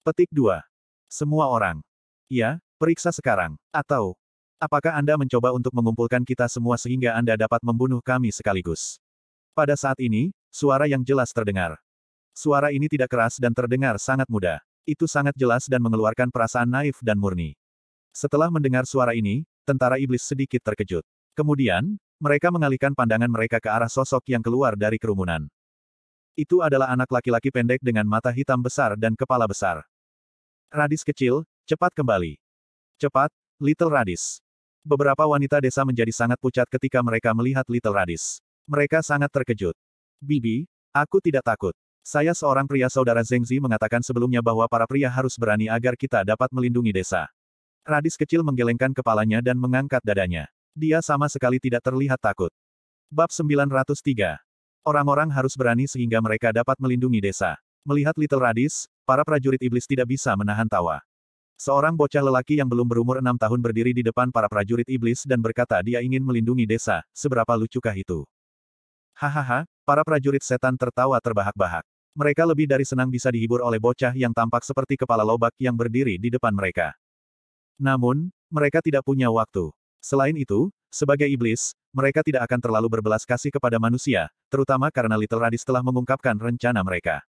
Petik 2. Semua orang. Ya, periksa sekarang. Atau, apakah Anda mencoba untuk mengumpulkan kita semua sehingga Anda dapat membunuh kami sekaligus? Pada saat ini, suara yang jelas terdengar. Suara ini tidak keras dan terdengar sangat mudah itu sangat jelas dan mengeluarkan perasaan naif dan murni. Setelah mendengar suara ini, tentara iblis sedikit terkejut. Kemudian, mereka mengalihkan pandangan mereka ke arah sosok yang keluar dari kerumunan. Itu adalah anak laki-laki pendek dengan mata hitam besar dan kepala besar. Radis kecil, cepat kembali. Cepat, Little Radis. Beberapa wanita desa menjadi sangat pucat ketika mereka melihat Little Radis. Mereka sangat terkejut. Bibi, aku tidak takut. Saya seorang pria saudara Zengzi mengatakan sebelumnya bahwa para pria harus berani agar kita dapat melindungi desa. Radis kecil menggelengkan kepalanya dan mengangkat dadanya. Dia sama sekali tidak terlihat takut. Bab 903. Orang-orang harus berani sehingga mereka dapat melindungi desa. Melihat Little Radis, para prajurit iblis tidak bisa menahan tawa. Seorang bocah lelaki yang belum berumur enam tahun berdiri di depan para prajurit iblis dan berkata dia ingin melindungi desa, seberapa lucukah itu? Hahaha, Para prajurit setan tertawa terbahak-bahak. Mereka lebih dari senang bisa dihibur oleh bocah yang tampak seperti kepala lobak yang berdiri di depan mereka. Namun, mereka tidak punya waktu. Selain itu, sebagai iblis, mereka tidak akan terlalu berbelas kasih kepada manusia, terutama karena Little Radis telah mengungkapkan rencana mereka.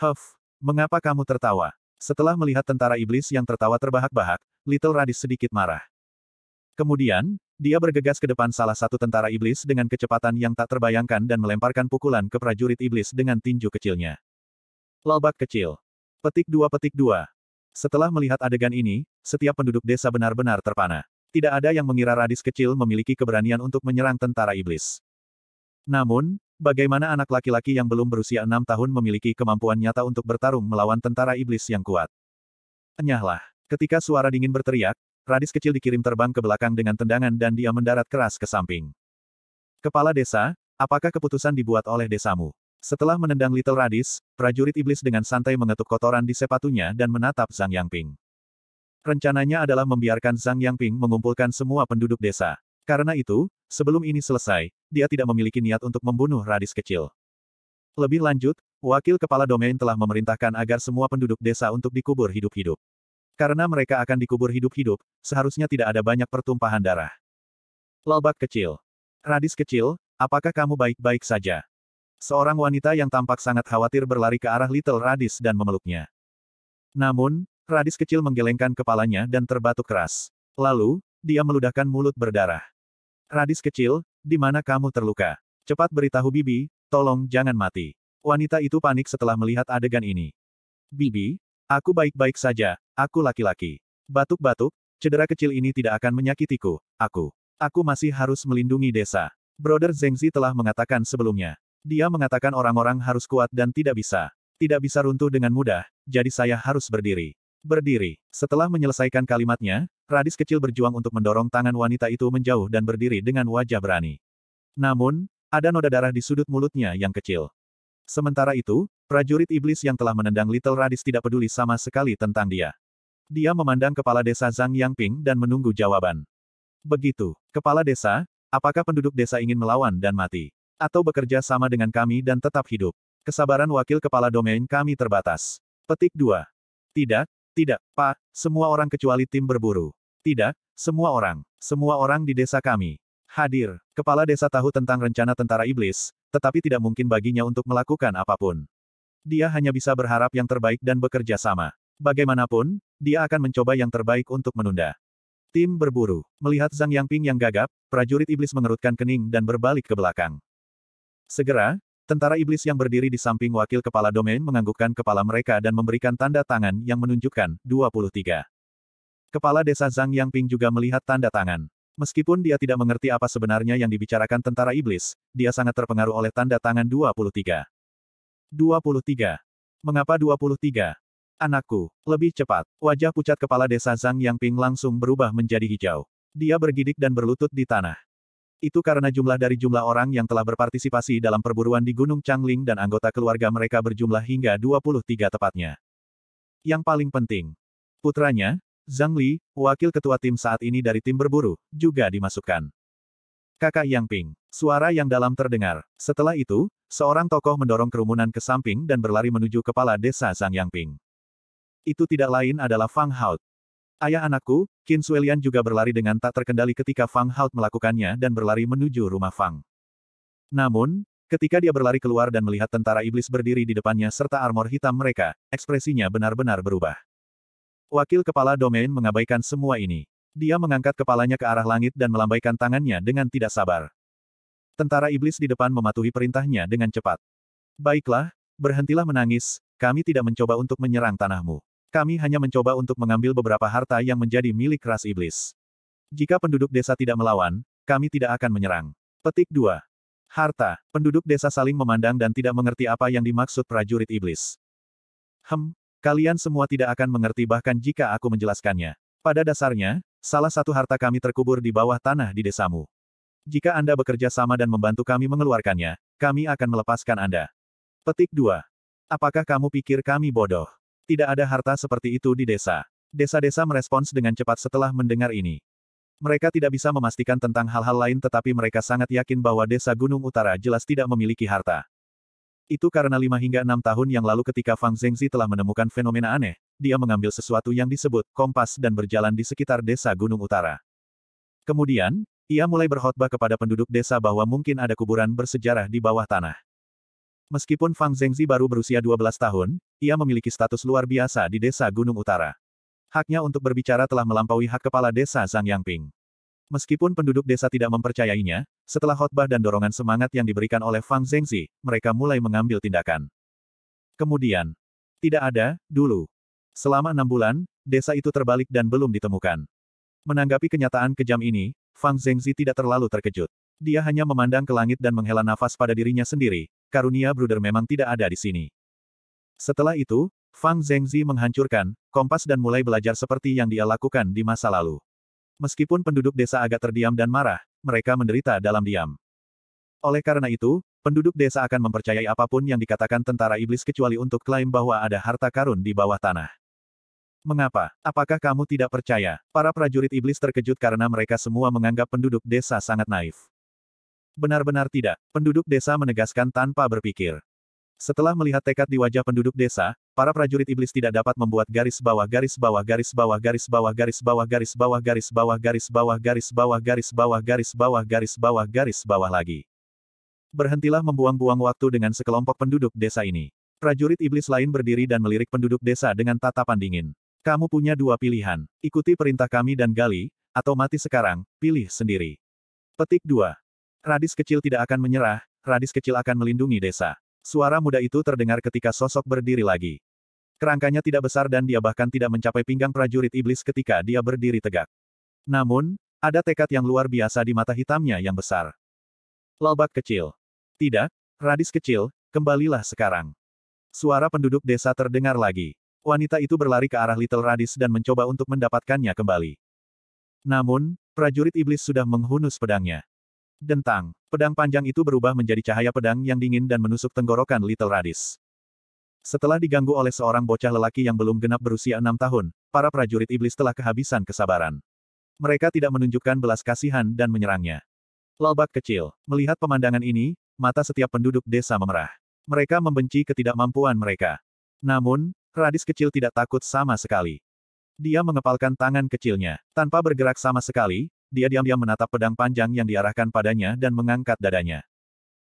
Huff, mengapa kamu tertawa? Setelah melihat tentara iblis yang tertawa terbahak-bahak, Little Radis sedikit marah. Kemudian, dia bergegas ke depan salah satu tentara iblis dengan kecepatan yang tak terbayangkan dan melemparkan pukulan ke prajurit iblis dengan tinju kecilnya. Lalbak kecil. Petik dua petik dua. Setelah melihat adegan ini, setiap penduduk desa benar-benar terpana. Tidak ada yang mengira radis kecil memiliki keberanian untuk menyerang tentara iblis. Namun, bagaimana anak laki-laki yang belum berusia enam tahun memiliki kemampuan nyata untuk bertarung melawan tentara iblis yang kuat? Enyahlah. Ketika suara dingin berteriak, Radis kecil dikirim terbang ke belakang dengan tendangan dan dia mendarat keras ke samping. Kepala desa, apakah keputusan dibuat oleh desamu? Setelah menendang Little Radis, prajurit iblis dengan santai mengetuk kotoran di sepatunya dan menatap Zhang Yangping. Rencananya adalah membiarkan Zhang Yangping mengumpulkan semua penduduk desa. Karena itu, sebelum ini selesai, dia tidak memiliki niat untuk membunuh Radis kecil. Lebih lanjut, wakil kepala domain telah memerintahkan agar semua penduduk desa untuk dikubur hidup-hidup. Karena mereka akan dikubur hidup-hidup, seharusnya tidak ada banyak pertumpahan darah. Lalbak kecil. Radis kecil, apakah kamu baik-baik saja? Seorang wanita yang tampak sangat khawatir berlari ke arah Little Radis dan memeluknya. Namun, Radis kecil menggelengkan kepalanya dan terbatuk keras. Lalu, dia meludahkan mulut berdarah. Radis kecil, di mana kamu terluka? Cepat beritahu Bibi, tolong jangan mati. Wanita itu panik setelah melihat adegan ini. Bibi, Aku baik-baik saja, aku laki-laki. Batuk-batuk, cedera kecil ini tidak akan menyakitiku, aku. Aku masih harus melindungi desa. Brother Zengzi telah mengatakan sebelumnya. Dia mengatakan orang-orang harus kuat dan tidak bisa. Tidak bisa runtuh dengan mudah, jadi saya harus berdiri. Berdiri. Setelah menyelesaikan kalimatnya, Radis kecil berjuang untuk mendorong tangan wanita itu menjauh dan berdiri dengan wajah berani. Namun, ada noda darah di sudut mulutnya yang kecil. Sementara itu, Prajurit iblis yang telah menendang Little Radis tidak peduli sama sekali tentang dia. Dia memandang kepala desa Zhang Yangping dan menunggu jawaban. Begitu, kepala desa, apakah penduduk desa ingin melawan dan mati? Atau bekerja sama dengan kami dan tetap hidup? Kesabaran wakil kepala domain kami terbatas. Petik 2. Tidak, tidak, Pak, semua orang kecuali tim berburu. Tidak, semua orang, semua orang di desa kami. Hadir, kepala desa tahu tentang rencana tentara iblis, tetapi tidak mungkin baginya untuk melakukan apapun dia hanya bisa berharap yang terbaik dan bekerja sama. Bagaimanapun, dia akan mencoba yang terbaik untuk menunda. Tim berburu. Melihat Zhang Yangping yang gagap, prajurit iblis mengerutkan kening dan berbalik ke belakang. Segera, tentara iblis yang berdiri di samping wakil kepala domain menganggukkan kepala mereka dan memberikan tanda tangan yang menunjukkan 23. Kepala desa Zhang Yangping juga melihat tanda tangan. Meskipun dia tidak mengerti apa sebenarnya yang dibicarakan tentara iblis, dia sangat terpengaruh oleh tanda tangan 23. 23. Mengapa 23? Anakku, lebih cepat. Wajah pucat kepala desa Zhang Yangping langsung berubah menjadi hijau. Dia bergidik dan berlutut di tanah. Itu karena jumlah dari jumlah orang yang telah berpartisipasi dalam perburuan di Gunung Changling dan anggota keluarga mereka berjumlah hingga 23 tepatnya. Yang paling penting, putranya, Zhang Li, wakil ketua tim saat ini dari tim berburu, juga dimasukkan. Kakak Yang Ping, Suara yang dalam terdengar. Setelah itu, seorang tokoh mendorong kerumunan ke samping dan berlari menuju kepala desa Zhang Yangping. Itu tidak lain adalah Fang Hout. Ayah anakku, Qin Suelian juga berlari dengan tak terkendali ketika Fang Hout melakukannya dan berlari menuju rumah Fang. Namun, ketika dia berlari keluar dan melihat tentara iblis berdiri di depannya serta armor hitam mereka, ekspresinya benar-benar berubah. Wakil kepala domain mengabaikan semua ini. Dia mengangkat kepalanya ke arah langit dan melambaikan tangannya dengan tidak sabar. Tentara iblis di depan mematuhi perintahnya dengan cepat. Baiklah, berhentilah menangis, kami tidak mencoba untuk menyerang tanahmu. Kami hanya mencoba untuk mengambil beberapa harta yang menjadi milik ras iblis. Jika penduduk desa tidak melawan, kami tidak akan menyerang. Petik 2. Harta, penduduk desa saling memandang dan tidak mengerti apa yang dimaksud prajurit iblis. Hem, kalian semua tidak akan mengerti bahkan jika aku menjelaskannya. Pada dasarnya, salah satu harta kami terkubur di bawah tanah di desamu. Jika Anda bekerja sama dan membantu kami mengeluarkannya, kami akan melepaskan Anda. Petik 2. Apakah kamu pikir kami bodoh? Tidak ada harta seperti itu di desa. Desa-desa merespons dengan cepat setelah mendengar ini. Mereka tidak bisa memastikan tentang hal-hal lain tetapi mereka sangat yakin bahwa desa Gunung Utara jelas tidak memiliki harta. Itu karena lima hingga enam tahun yang lalu ketika Fang Zhengzi telah menemukan fenomena aneh, dia mengambil sesuatu yang disebut kompas dan berjalan di sekitar desa Gunung Utara. Kemudian, ia mulai berkhotbah kepada penduduk desa bahwa mungkin ada kuburan bersejarah di bawah tanah. Meskipun Fang Zengzi baru berusia 12 tahun, ia memiliki status luar biasa di desa Gunung Utara. Haknya untuk berbicara telah melampaui hak kepala desa Zhang Yangping. Meskipun penduduk desa tidak mempercayainya, setelah khotbah dan dorongan semangat yang diberikan oleh Fang Zengzi, mereka mulai mengambil tindakan. Kemudian, tidak ada, dulu. Selama enam bulan, desa itu terbalik dan belum ditemukan. Menanggapi kenyataan kejam ini, Fang Zengzi tidak terlalu terkejut. Dia hanya memandang ke langit dan menghela nafas pada dirinya sendiri, karunia Bruder memang tidak ada di sini. Setelah itu, Fang Zengzi menghancurkan kompas dan mulai belajar seperti yang dia lakukan di masa lalu. Meskipun penduduk desa agak terdiam dan marah, mereka menderita dalam diam. Oleh karena itu, penduduk desa akan mempercayai apapun yang dikatakan tentara iblis kecuali untuk klaim bahwa ada harta karun di bawah tanah. Mengapa? Apakah kamu tidak percaya? Para prajurit iblis terkejut karena mereka semua menganggap penduduk desa sangat naif. Benar-benar tidak, penduduk desa menegaskan tanpa berpikir. Setelah melihat tekad di wajah penduduk desa, para prajurit iblis tidak dapat membuat garis bawah garis bawah garis bawah garis bawah garis bawah garis bawah garis bawah garis bawah garis bawah garis bawah garis bawah garis bawah garis bawah lagi. Berhentilah membuang-buang waktu dengan sekelompok penduduk desa ini. Prajurit iblis lain berdiri dan melirik penduduk desa dengan tatapan dingin. Kamu punya dua pilihan, ikuti perintah kami dan gali, atau mati sekarang, pilih sendiri. Petik 2. Radis kecil tidak akan menyerah, radis kecil akan melindungi desa. Suara muda itu terdengar ketika sosok berdiri lagi. Kerangkanya tidak besar dan dia bahkan tidak mencapai pinggang prajurit iblis ketika dia berdiri tegak. Namun, ada tekad yang luar biasa di mata hitamnya yang besar. Lalbak kecil. Tidak, radis kecil, kembalilah sekarang. Suara penduduk desa terdengar lagi wanita itu berlari ke arah Little Radis dan mencoba untuk mendapatkannya kembali. Namun, prajurit iblis sudah menghunus pedangnya. Dentang, pedang panjang itu berubah menjadi cahaya pedang yang dingin dan menusuk tenggorokan Little Radis. Setelah diganggu oleh seorang bocah lelaki yang belum genap berusia enam tahun, para prajurit iblis telah kehabisan kesabaran. Mereka tidak menunjukkan belas kasihan dan menyerangnya. Lalbak kecil, melihat pemandangan ini, mata setiap penduduk desa memerah. Mereka membenci ketidakmampuan mereka. Namun, Radis kecil tidak takut sama sekali. Dia mengepalkan tangan kecilnya. Tanpa bergerak sama sekali, dia diam-diam menatap pedang panjang yang diarahkan padanya dan mengangkat dadanya.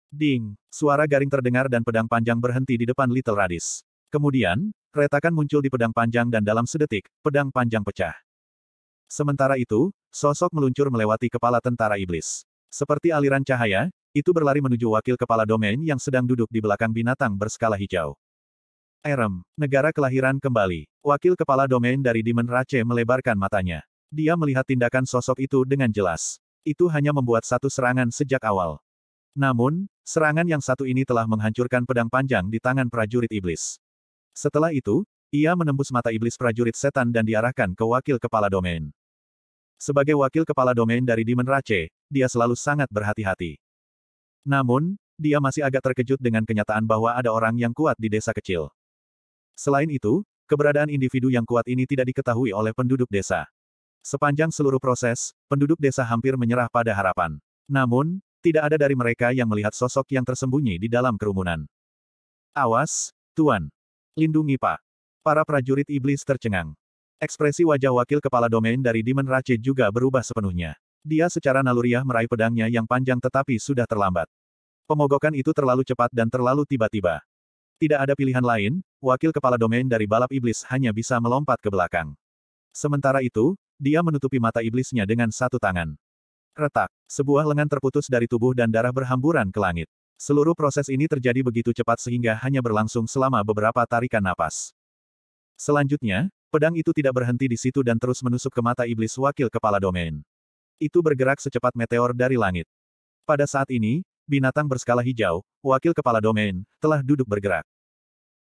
Ding! Suara garing terdengar dan pedang panjang berhenti di depan Little Radis. Kemudian, retakan muncul di pedang panjang dan dalam sedetik, pedang panjang pecah. Sementara itu, sosok meluncur melewati kepala tentara iblis. Seperti aliran cahaya, itu berlari menuju wakil kepala domain yang sedang duduk di belakang binatang berskala hijau. Erem, negara kelahiran kembali. Wakil kepala domain dari Demon Rache melebarkan matanya. Dia melihat tindakan sosok itu dengan jelas. Itu hanya membuat satu serangan sejak awal. Namun, serangan yang satu ini telah menghancurkan pedang panjang di tangan prajurit iblis. Setelah itu, ia menembus mata iblis prajurit setan dan diarahkan ke wakil kepala domain. Sebagai wakil kepala domain dari Demon Rache, dia selalu sangat berhati-hati. Namun, dia masih agak terkejut dengan kenyataan bahwa ada orang yang kuat di desa kecil. Selain itu, keberadaan individu yang kuat ini tidak diketahui oleh penduduk desa. Sepanjang seluruh proses, penduduk desa hampir menyerah pada harapan. Namun, tidak ada dari mereka yang melihat sosok yang tersembunyi di dalam kerumunan. Awas, Tuan. Lindungi Pak. Para prajurit iblis tercengang. Ekspresi wajah wakil kepala domain dari Demon Rache juga berubah sepenuhnya. Dia secara naluriah meraih pedangnya yang panjang tetapi sudah terlambat. Pemogokan itu terlalu cepat dan terlalu tiba-tiba. Tidak ada pilihan lain, wakil kepala domain dari balap iblis hanya bisa melompat ke belakang. Sementara itu, dia menutupi mata iblisnya dengan satu tangan. Retak, sebuah lengan terputus dari tubuh dan darah berhamburan ke langit. Seluruh proses ini terjadi begitu cepat sehingga hanya berlangsung selama beberapa tarikan napas. Selanjutnya, pedang itu tidak berhenti di situ dan terus menusuk ke mata iblis wakil kepala domain. Itu bergerak secepat meteor dari langit. Pada saat ini, binatang berskala hijau, wakil kepala domain, telah duduk bergerak.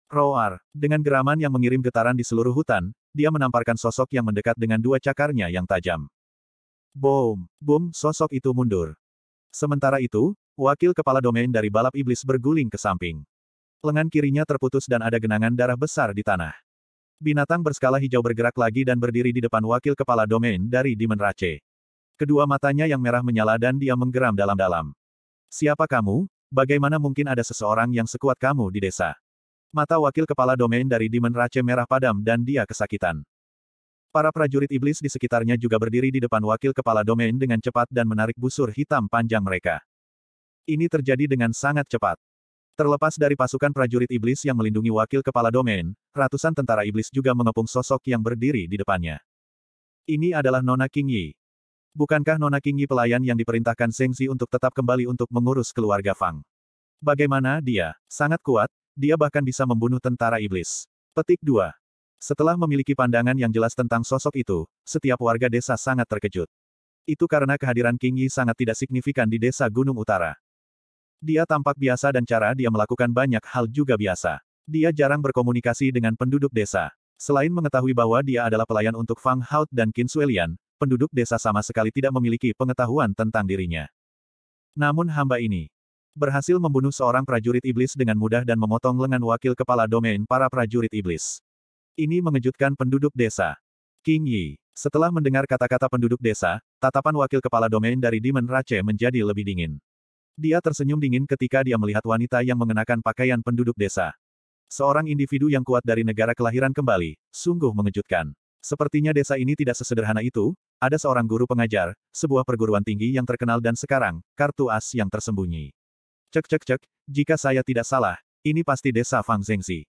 Roar, dengan geraman yang mengirim getaran di seluruh hutan, dia menamparkan sosok yang mendekat dengan dua cakarnya yang tajam. Boom, boom, sosok itu mundur. Sementara itu, wakil kepala domain dari balap iblis berguling ke samping. Lengan kirinya terputus dan ada genangan darah besar di tanah. Binatang berskala hijau bergerak lagi dan berdiri di depan wakil kepala domain dari Demon Rache. Kedua matanya yang merah menyala dan dia menggeram dalam-dalam. Siapa kamu? Bagaimana mungkin ada seseorang yang sekuat kamu di desa? Mata wakil kepala domain dari Demon rache merah padam dan dia kesakitan. Para prajurit iblis di sekitarnya juga berdiri di depan wakil kepala domain dengan cepat dan menarik busur hitam panjang mereka. Ini terjadi dengan sangat cepat. Terlepas dari pasukan prajurit iblis yang melindungi wakil kepala domain, ratusan tentara iblis juga mengepung sosok yang berdiri di depannya. Ini adalah Nona King Yi. Bukankah Nona Kingi pelayan yang diperintahkan Sengsi untuk tetap kembali untuk mengurus keluarga Fang? Bagaimana dia? Sangat kuat, dia bahkan bisa membunuh tentara iblis. Petik 2. Setelah memiliki pandangan yang jelas tentang sosok itu, setiap warga desa sangat terkejut. Itu karena kehadiran Kingi sangat tidak signifikan di desa Gunung Utara. Dia tampak biasa dan cara dia melakukan banyak hal juga biasa. Dia jarang berkomunikasi dengan penduduk desa. Selain mengetahui bahwa dia adalah pelayan untuk Fang Hout dan Qin Suelian penduduk desa sama sekali tidak memiliki pengetahuan tentang dirinya. Namun hamba ini berhasil membunuh seorang prajurit iblis dengan mudah dan memotong lengan wakil kepala domain para prajurit iblis. Ini mengejutkan penduduk desa. King Yi, setelah mendengar kata-kata penduduk desa, tatapan wakil kepala domain dari Demon Rache menjadi lebih dingin. Dia tersenyum dingin ketika dia melihat wanita yang mengenakan pakaian penduduk desa. Seorang individu yang kuat dari negara kelahiran kembali, sungguh mengejutkan. Sepertinya desa ini tidak sesederhana itu, ada seorang guru pengajar, sebuah perguruan tinggi yang terkenal dan sekarang, kartu as yang tersembunyi. Cek cek cek, jika saya tidak salah, ini pasti desa Fang Zengzi.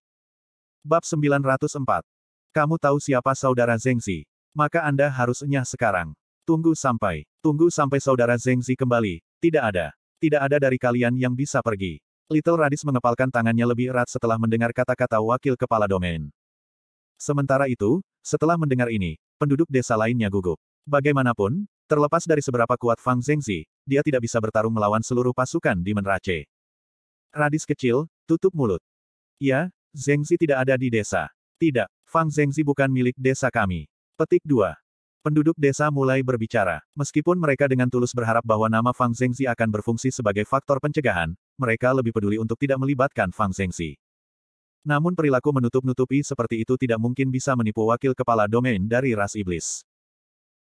Bab 904. Kamu tahu siapa saudara Zengzi? Maka Anda harus enyah sekarang. Tunggu sampai, tunggu sampai saudara Zengzi kembali, tidak ada. Tidak ada dari kalian yang bisa pergi. Little Radis mengepalkan tangannya lebih erat setelah mendengar kata-kata wakil kepala domain. Sementara itu, setelah mendengar ini, penduduk desa lainnya gugup. Bagaimanapun, terlepas dari seberapa kuat Fang Zhengzi, dia tidak bisa bertarung melawan seluruh pasukan di Menrace. Radis kecil, tutup mulut. Ya, Zhengzi tidak ada di desa. Tidak, Fang Zhengzi bukan milik desa kami. Petik 2. Penduduk desa mulai berbicara. Meskipun mereka dengan tulus berharap bahwa nama Fang Zhengzi akan berfungsi sebagai faktor pencegahan, mereka lebih peduli untuk tidak melibatkan Fang Zhengzi. Namun perilaku menutup-nutupi seperti itu tidak mungkin bisa menipu wakil kepala domain dari ras iblis.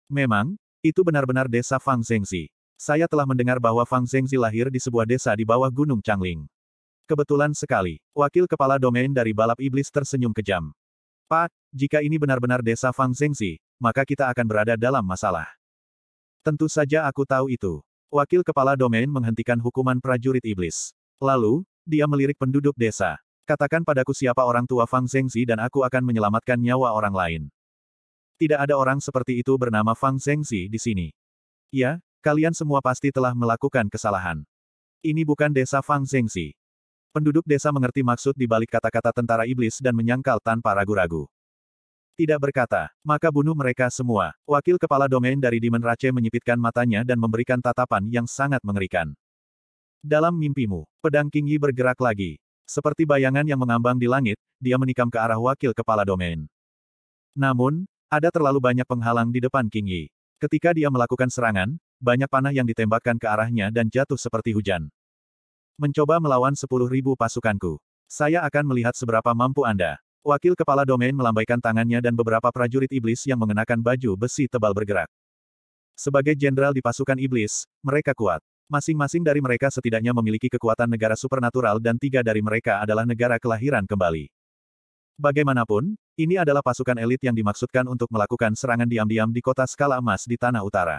Memang, itu benar-benar desa Fang Zengzi. Saya telah mendengar bahwa Fang Zengzi lahir di sebuah desa di bawah Gunung Changling. Kebetulan sekali, wakil kepala domain dari balap iblis tersenyum kejam. Pak, jika ini benar-benar desa Fang Zengzi, maka kita akan berada dalam masalah. Tentu saja aku tahu itu. Wakil kepala domain menghentikan hukuman prajurit iblis. Lalu, dia melirik penduduk desa. Katakan padaku siapa orang tua Fang Zhengzi dan aku akan menyelamatkan nyawa orang lain. Tidak ada orang seperti itu bernama Fang Zhengzi di sini. Ya, kalian semua pasti telah melakukan kesalahan. Ini bukan desa Fang Zhengzi. Penduduk desa mengerti maksud di balik kata-kata tentara iblis dan menyangkal tanpa ragu-ragu. Tidak berkata, maka bunuh mereka semua. Wakil kepala domain dari Demon Rache menyipitkan matanya dan memberikan tatapan yang sangat mengerikan. Dalam mimpimu, pedang King Yi bergerak lagi. Seperti bayangan yang mengambang di langit, dia menikam ke arah wakil kepala domain. Namun, ada terlalu banyak penghalang di depan King Yi. Ketika dia melakukan serangan, banyak panah yang ditembakkan ke arahnya dan jatuh seperti hujan. Mencoba melawan 10.000 pasukanku. Saya akan melihat seberapa mampu Anda. Wakil kepala domain melambaikan tangannya dan beberapa prajurit iblis yang mengenakan baju besi tebal bergerak. Sebagai jenderal di pasukan iblis, mereka kuat. Masing-masing dari mereka setidaknya memiliki kekuatan negara supernatural dan tiga dari mereka adalah negara kelahiran kembali. Bagaimanapun, ini adalah pasukan elit yang dimaksudkan untuk melakukan serangan diam-diam di kota skala emas di tanah utara.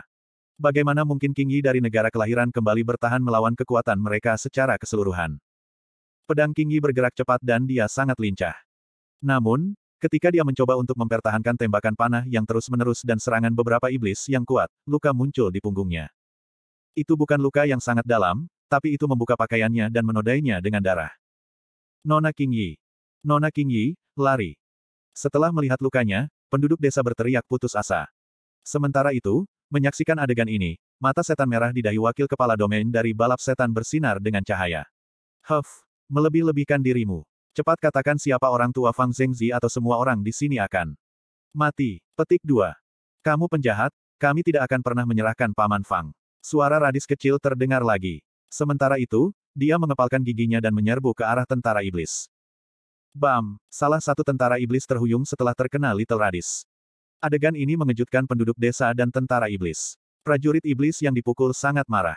Bagaimana mungkin King Yi dari negara kelahiran kembali bertahan melawan kekuatan mereka secara keseluruhan? Pedang King Yi bergerak cepat dan dia sangat lincah. Namun, ketika dia mencoba untuk mempertahankan tembakan panah yang terus-menerus dan serangan beberapa iblis yang kuat, luka muncul di punggungnya. Itu bukan luka yang sangat dalam, tapi itu membuka pakaiannya dan menodainya dengan darah. Nona King Yi. Nona King Yi, lari. Setelah melihat lukanya, penduduk desa berteriak putus asa. Sementara itu, menyaksikan adegan ini, mata setan merah di dahi wakil kepala domain dari balap setan bersinar dengan cahaya. Huff, melebih-lebihkan dirimu. Cepat katakan siapa orang tua Fang Zhengzi atau semua orang di sini akan mati. Petik dua. Kamu penjahat, kami tidak akan pernah menyerahkan Paman Fang. Suara radis kecil terdengar lagi. Sementara itu, dia mengepalkan giginya dan menyerbu ke arah tentara iblis. Bam! Salah satu tentara iblis terhuyung setelah terkena Little Radis. Adegan ini mengejutkan penduduk desa dan tentara iblis. Prajurit iblis yang dipukul sangat marah.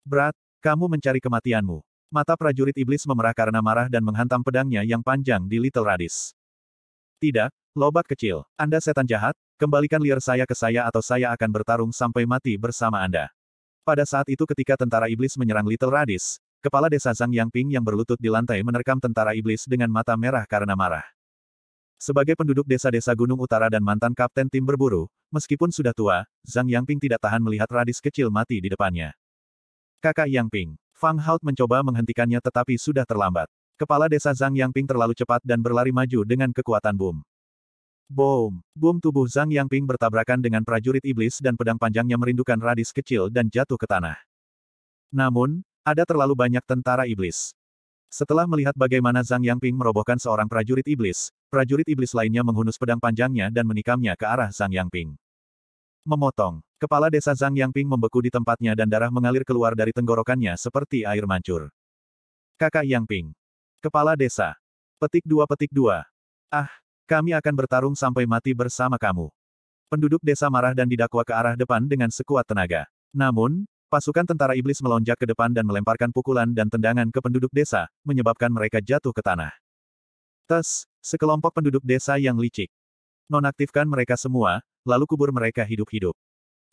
Berat, kamu mencari kematianmu. Mata prajurit iblis memerah karena marah dan menghantam pedangnya yang panjang di Little Radis. Tidak, lobak kecil. Anda setan jahat, kembalikan liar saya ke saya atau saya akan bertarung sampai mati bersama Anda. Pada saat itu ketika tentara iblis menyerang Little Radis, kepala desa Zhang Yangping yang berlutut di lantai menerkam tentara iblis dengan mata merah karena marah. Sebagai penduduk desa-desa Gunung Utara dan mantan kapten tim berburu, meskipun sudah tua, Zhang Yangping tidak tahan melihat Radis kecil mati di depannya. Kakak Yangping, Fang Hout mencoba menghentikannya tetapi sudah terlambat. Kepala desa Zhang Yangping terlalu cepat dan berlari maju dengan kekuatan boom. Boom! Boom tubuh Zhang Yangping bertabrakan dengan prajurit iblis dan pedang panjangnya merindukan radis kecil dan jatuh ke tanah. Namun, ada terlalu banyak tentara iblis. Setelah melihat bagaimana Zhang Yangping merobohkan seorang prajurit iblis, prajurit iblis lainnya menghunus pedang panjangnya dan menikamnya ke arah Zhang Yangping. Memotong. Kepala desa Zhang Yangping membeku di tempatnya dan darah mengalir keluar dari tenggorokannya seperti air mancur. Kakak Yangping. Kepala desa. Petik dua petik dua. Ah, kami akan bertarung sampai mati bersama kamu. Penduduk desa marah dan didakwa ke arah depan dengan sekuat tenaga. Namun, pasukan tentara iblis melonjak ke depan dan melemparkan pukulan dan tendangan ke penduduk desa, menyebabkan mereka jatuh ke tanah. Tes, sekelompok penduduk desa yang licik. Nonaktifkan mereka semua, lalu kubur mereka hidup-hidup.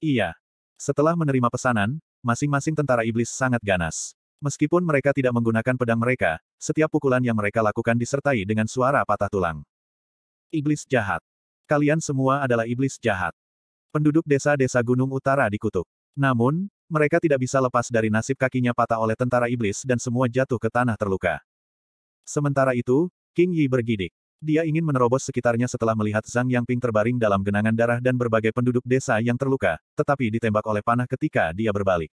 Iya. Setelah menerima pesanan, masing-masing tentara iblis sangat ganas. Meskipun mereka tidak menggunakan pedang mereka, setiap pukulan yang mereka lakukan disertai dengan suara patah tulang. Iblis jahat. Kalian semua adalah iblis jahat. Penduduk desa-desa Gunung Utara dikutuk. Namun, mereka tidak bisa lepas dari nasib kakinya patah oleh tentara iblis dan semua jatuh ke tanah terluka. Sementara itu, King Yi bergidik. Dia ingin menerobos sekitarnya setelah melihat Zhang Yangping terbaring dalam genangan darah dan berbagai penduduk desa yang terluka, tetapi ditembak oleh panah ketika dia berbalik.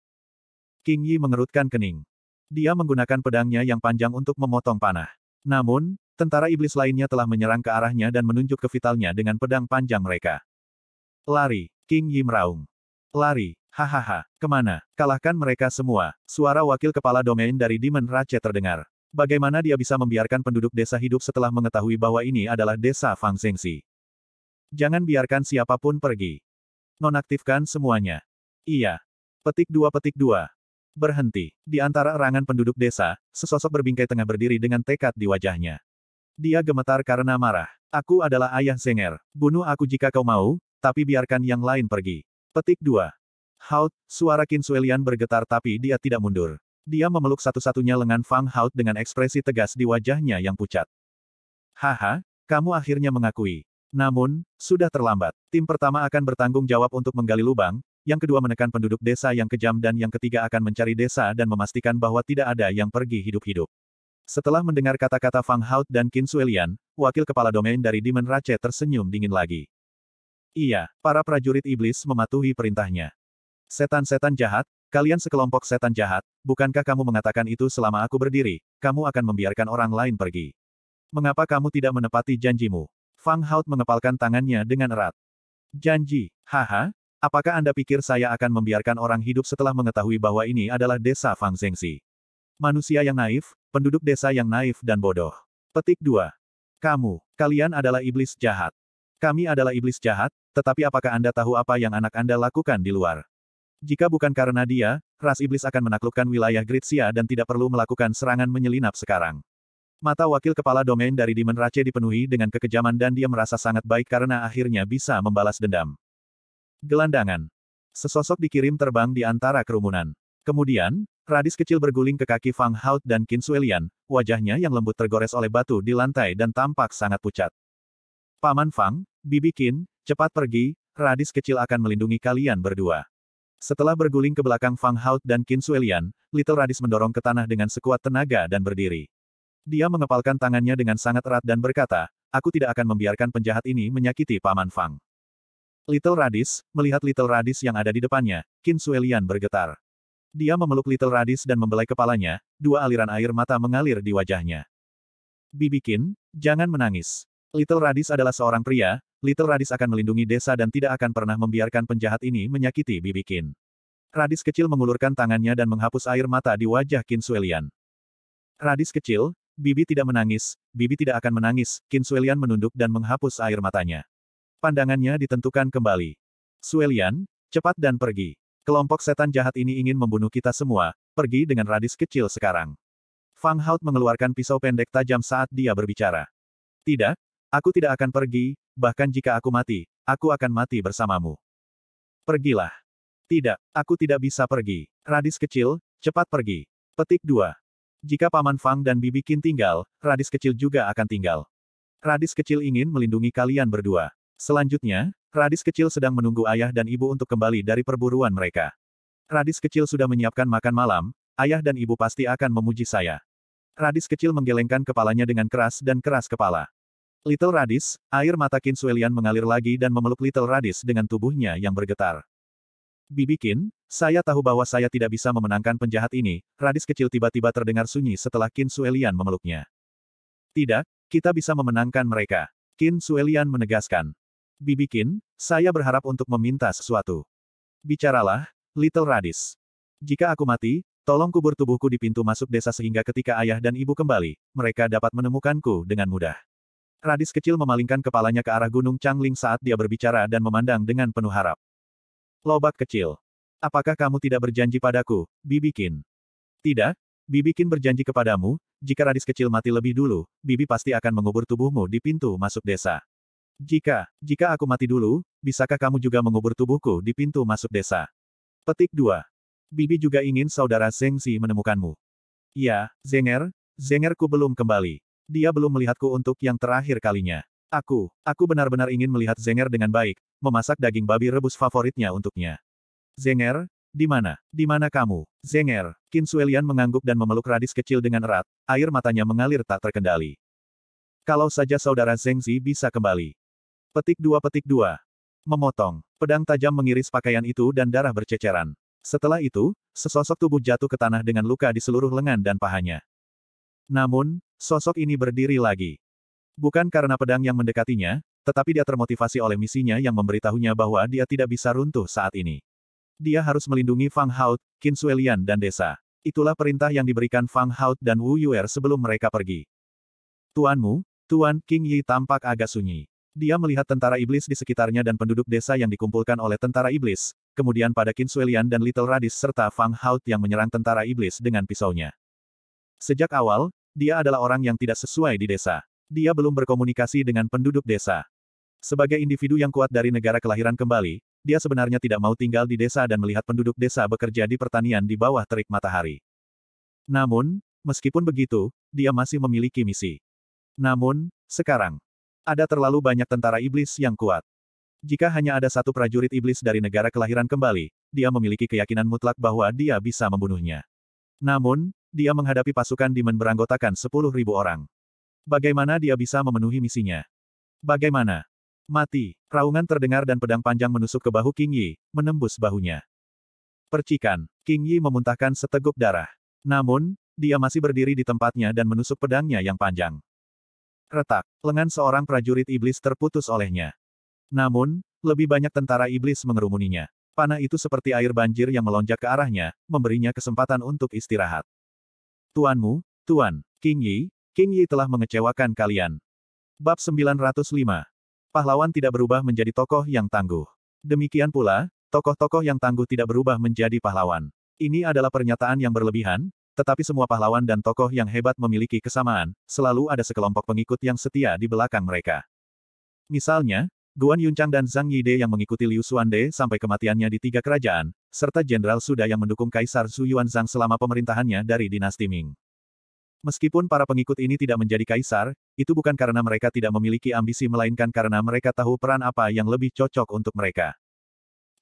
King Yi mengerutkan kening. Dia menggunakan pedangnya yang panjang untuk memotong panah. Namun, Tentara iblis lainnya telah menyerang ke arahnya dan menunjuk ke vitalnya dengan pedang panjang mereka. Lari, King Yi meraung. Lari, hahaha, kemana? Kalahkan mereka semua. Suara wakil kepala domain dari Demon Rache terdengar. Bagaimana dia bisa membiarkan penduduk desa hidup setelah mengetahui bahwa ini adalah desa Fang Zengxi? Jangan biarkan siapapun pergi. Nonaktifkan semuanya. Iya. Petik dua petik dua. Berhenti. Di antara erangan penduduk desa, sesosok berbingkai tengah berdiri dengan tekad di wajahnya. Dia gemetar karena marah. Aku adalah ayah Zenger. Bunuh aku jika kau mau, tapi biarkan yang lain pergi. Petik 2. Haut, suara Qin Suelian bergetar tapi dia tidak mundur. Dia memeluk satu-satunya lengan Fang Haut dengan ekspresi tegas di wajahnya yang pucat. Haha, kamu akhirnya mengakui. Namun, sudah terlambat. Tim pertama akan bertanggung jawab untuk menggali lubang, yang kedua menekan penduduk desa yang kejam dan yang ketiga akan mencari desa dan memastikan bahwa tidak ada yang pergi hidup-hidup. Setelah mendengar kata-kata Fang Hout dan Qin Suelian, wakil kepala domain dari Demon Rache tersenyum dingin lagi. Iya, para prajurit iblis mematuhi perintahnya. Setan-setan jahat, kalian sekelompok setan jahat, bukankah kamu mengatakan itu selama aku berdiri, kamu akan membiarkan orang lain pergi. Mengapa kamu tidak menepati janjimu? Fang Hout mengepalkan tangannya dengan erat. Janji, haha, Apakah Anda pikir saya akan membiarkan orang hidup setelah mengetahui bahwa ini adalah desa Fang Zengxi? Manusia yang naif, penduduk desa yang naif dan bodoh. Petik 2. Kamu, kalian adalah iblis jahat. Kami adalah iblis jahat, tetapi apakah Anda tahu apa yang anak Anda lakukan di luar? Jika bukan karena dia, ras iblis akan menaklukkan wilayah Gritsia dan tidak perlu melakukan serangan menyelinap sekarang. Mata wakil kepala domain dari Demon Rache dipenuhi dengan kekejaman dan dia merasa sangat baik karena akhirnya bisa membalas dendam. Gelandangan. Sesosok dikirim terbang di antara kerumunan. Kemudian, Radis kecil berguling ke kaki Fang Hout dan Qin Suelian, wajahnya yang lembut tergores oleh batu di lantai dan tampak sangat pucat. Paman Fang, Bibi Qin, cepat pergi, Radis kecil akan melindungi kalian berdua. Setelah berguling ke belakang Fang Hout dan Qin Suelian, Little Radis mendorong ke tanah dengan sekuat tenaga dan berdiri. Dia mengepalkan tangannya dengan sangat erat dan berkata, aku tidak akan membiarkan penjahat ini menyakiti Paman Fang. Little Radis, melihat Little Radis yang ada di depannya, Qin Suelian bergetar. Dia memeluk Little Radis dan membelai kepalanya, dua aliran air mata mengalir di wajahnya. Bibikin, jangan menangis. Little Radis adalah seorang pria, Little Radis akan melindungi desa dan tidak akan pernah membiarkan penjahat ini menyakiti Bibikin. Radis kecil mengulurkan tangannya dan menghapus air mata di wajah Kinsuelian. Radis kecil, Bibi tidak menangis, Bibi tidak akan menangis, Kinsuelian menunduk dan menghapus air matanya. Pandangannya ditentukan kembali. Suelian, cepat dan pergi. Kelompok setan jahat ini ingin membunuh kita semua, pergi dengan radis kecil sekarang. Fang Hout mengeluarkan pisau pendek tajam saat dia berbicara. Tidak, aku tidak akan pergi, bahkan jika aku mati, aku akan mati bersamamu. Pergilah. Tidak, aku tidak bisa pergi. Radis kecil, cepat pergi. Petik 2. Jika Paman Fang dan Bibi Qin tinggal, radis kecil juga akan tinggal. Radis kecil ingin melindungi kalian berdua. Selanjutnya, Radis kecil sedang menunggu ayah dan ibu untuk kembali dari perburuan mereka. Radis kecil sudah menyiapkan makan malam, ayah dan ibu pasti akan memuji saya. Radis kecil menggelengkan kepalanya dengan keras dan keras kepala. Little Radis, air mata Kinsuelian mengalir lagi dan memeluk Little Radis dengan tubuhnya yang bergetar. Bibikin, saya tahu bahwa saya tidak bisa memenangkan penjahat ini, Radis kecil tiba-tiba terdengar sunyi setelah Kinsuelian memeluknya. Tidak, kita bisa memenangkan mereka. Kinsuelian menegaskan. Bibikin, saya berharap untuk meminta sesuatu. Bicaralah, Little Radis. Jika aku mati, tolong kubur tubuhku di pintu masuk desa sehingga ketika ayah dan ibu kembali, mereka dapat menemukanku dengan mudah. Radis kecil memalingkan kepalanya ke arah Gunung Changling saat dia berbicara dan memandang dengan penuh harap. Lobak kecil. Apakah kamu tidak berjanji padaku, Bibikin? Tidak, Bibikin berjanji kepadamu, jika Radis kecil mati lebih dulu, Bibi pasti akan mengubur tubuhmu di pintu masuk desa. Jika, jika aku mati dulu, bisakah kamu juga mengubur tubuhku di pintu masuk desa? Petik 2. Bibi juga ingin saudara Zi menemukanmu. Ya, Zenger, Zengerku belum kembali. Dia belum melihatku untuk yang terakhir kalinya. Aku, aku benar-benar ingin melihat Zenger dengan baik, memasak daging babi rebus favoritnya untuknya. Zenger, di mana? Di mana kamu? Zenger, Kinsuelian mengangguk dan memeluk radis kecil dengan erat, air matanya mengalir tak terkendali. Kalau saja saudara Zi bisa kembali. Petik dua petik dua. Memotong. Pedang tajam mengiris pakaian itu dan darah berceceran. Setelah itu, sesosok tubuh jatuh ke tanah dengan luka di seluruh lengan dan pahanya. Namun, sosok ini berdiri lagi. Bukan karena pedang yang mendekatinya, tetapi dia termotivasi oleh misinya yang memberitahunya bahwa dia tidak bisa runtuh saat ini. Dia harus melindungi Fang Haut, Qin Suelian dan desa. Itulah perintah yang diberikan Fang Haut dan Wu Yuer sebelum mereka pergi. Tuanmu, Tuan King Yi tampak agak sunyi. Dia melihat tentara iblis di sekitarnya dan penduduk desa yang dikumpulkan oleh tentara iblis, kemudian pada Qin Suelian dan Little Radis serta Fang Haut yang menyerang tentara iblis dengan pisaunya. Sejak awal, dia adalah orang yang tidak sesuai di desa. Dia belum berkomunikasi dengan penduduk desa. Sebagai individu yang kuat dari negara kelahiran kembali, dia sebenarnya tidak mau tinggal di desa dan melihat penduduk desa bekerja di pertanian di bawah terik matahari. Namun, meskipun begitu, dia masih memiliki misi. Namun, sekarang, ada terlalu banyak tentara iblis yang kuat. Jika hanya ada satu prajurit iblis dari negara kelahiran kembali, dia memiliki keyakinan mutlak bahwa dia bisa membunuhnya. Namun, dia menghadapi pasukan demon beranggotakan 10.000 orang. Bagaimana dia bisa memenuhi misinya? Bagaimana? Mati, raungan terdengar dan pedang panjang menusuk ke bahu King Yi, menembus bahunya. Percikan, King Yi memuntahkan seteguk darah. Namun, dia masih berdiri di tempatnya dan menusuk pedangnya yang panjang. Retak, lengan seorang prajurit iblis terputus olehnya. Namun, lebih banyak tentara iblis mengerumuninya. Panah itu seperti air banjir yang melonjak ke arahnya, memberinya kesempatan untuk istirahat. Tuanmu, Tuan, King Yi, King Yi telah mengecewakan kalian. Bab 905. Pahlawan tidak berubah menjadi tokoh yang tangguh. Demikian pula, tokoh-tokoh yang tangguh tidak berubah menjadi pahlawan. Ini adalah pernyataan yang berlebihan, tetapi semua pahlawan dan tokoh yang hebat memiliki kesamaan, selalu ada sekelompok pengikut yang setia di belakang mereka. Misalnya, Guan Yuncang dan Zhang Yide yang mengikuti Liu Xuande sampai kematiannya di tiga kerajaan, serta Jenderal Suda yang mendukung Kaisar Su Yuan Zhang selama pemerintahannya dari dinasti Ming. Meskipun para pengikut ini tidak menjadi kaisar, itu bukan karena mereka tidak memiliki ambisi melainkan karena mereka tahu peran apa yang lebih cocok untuk mereka.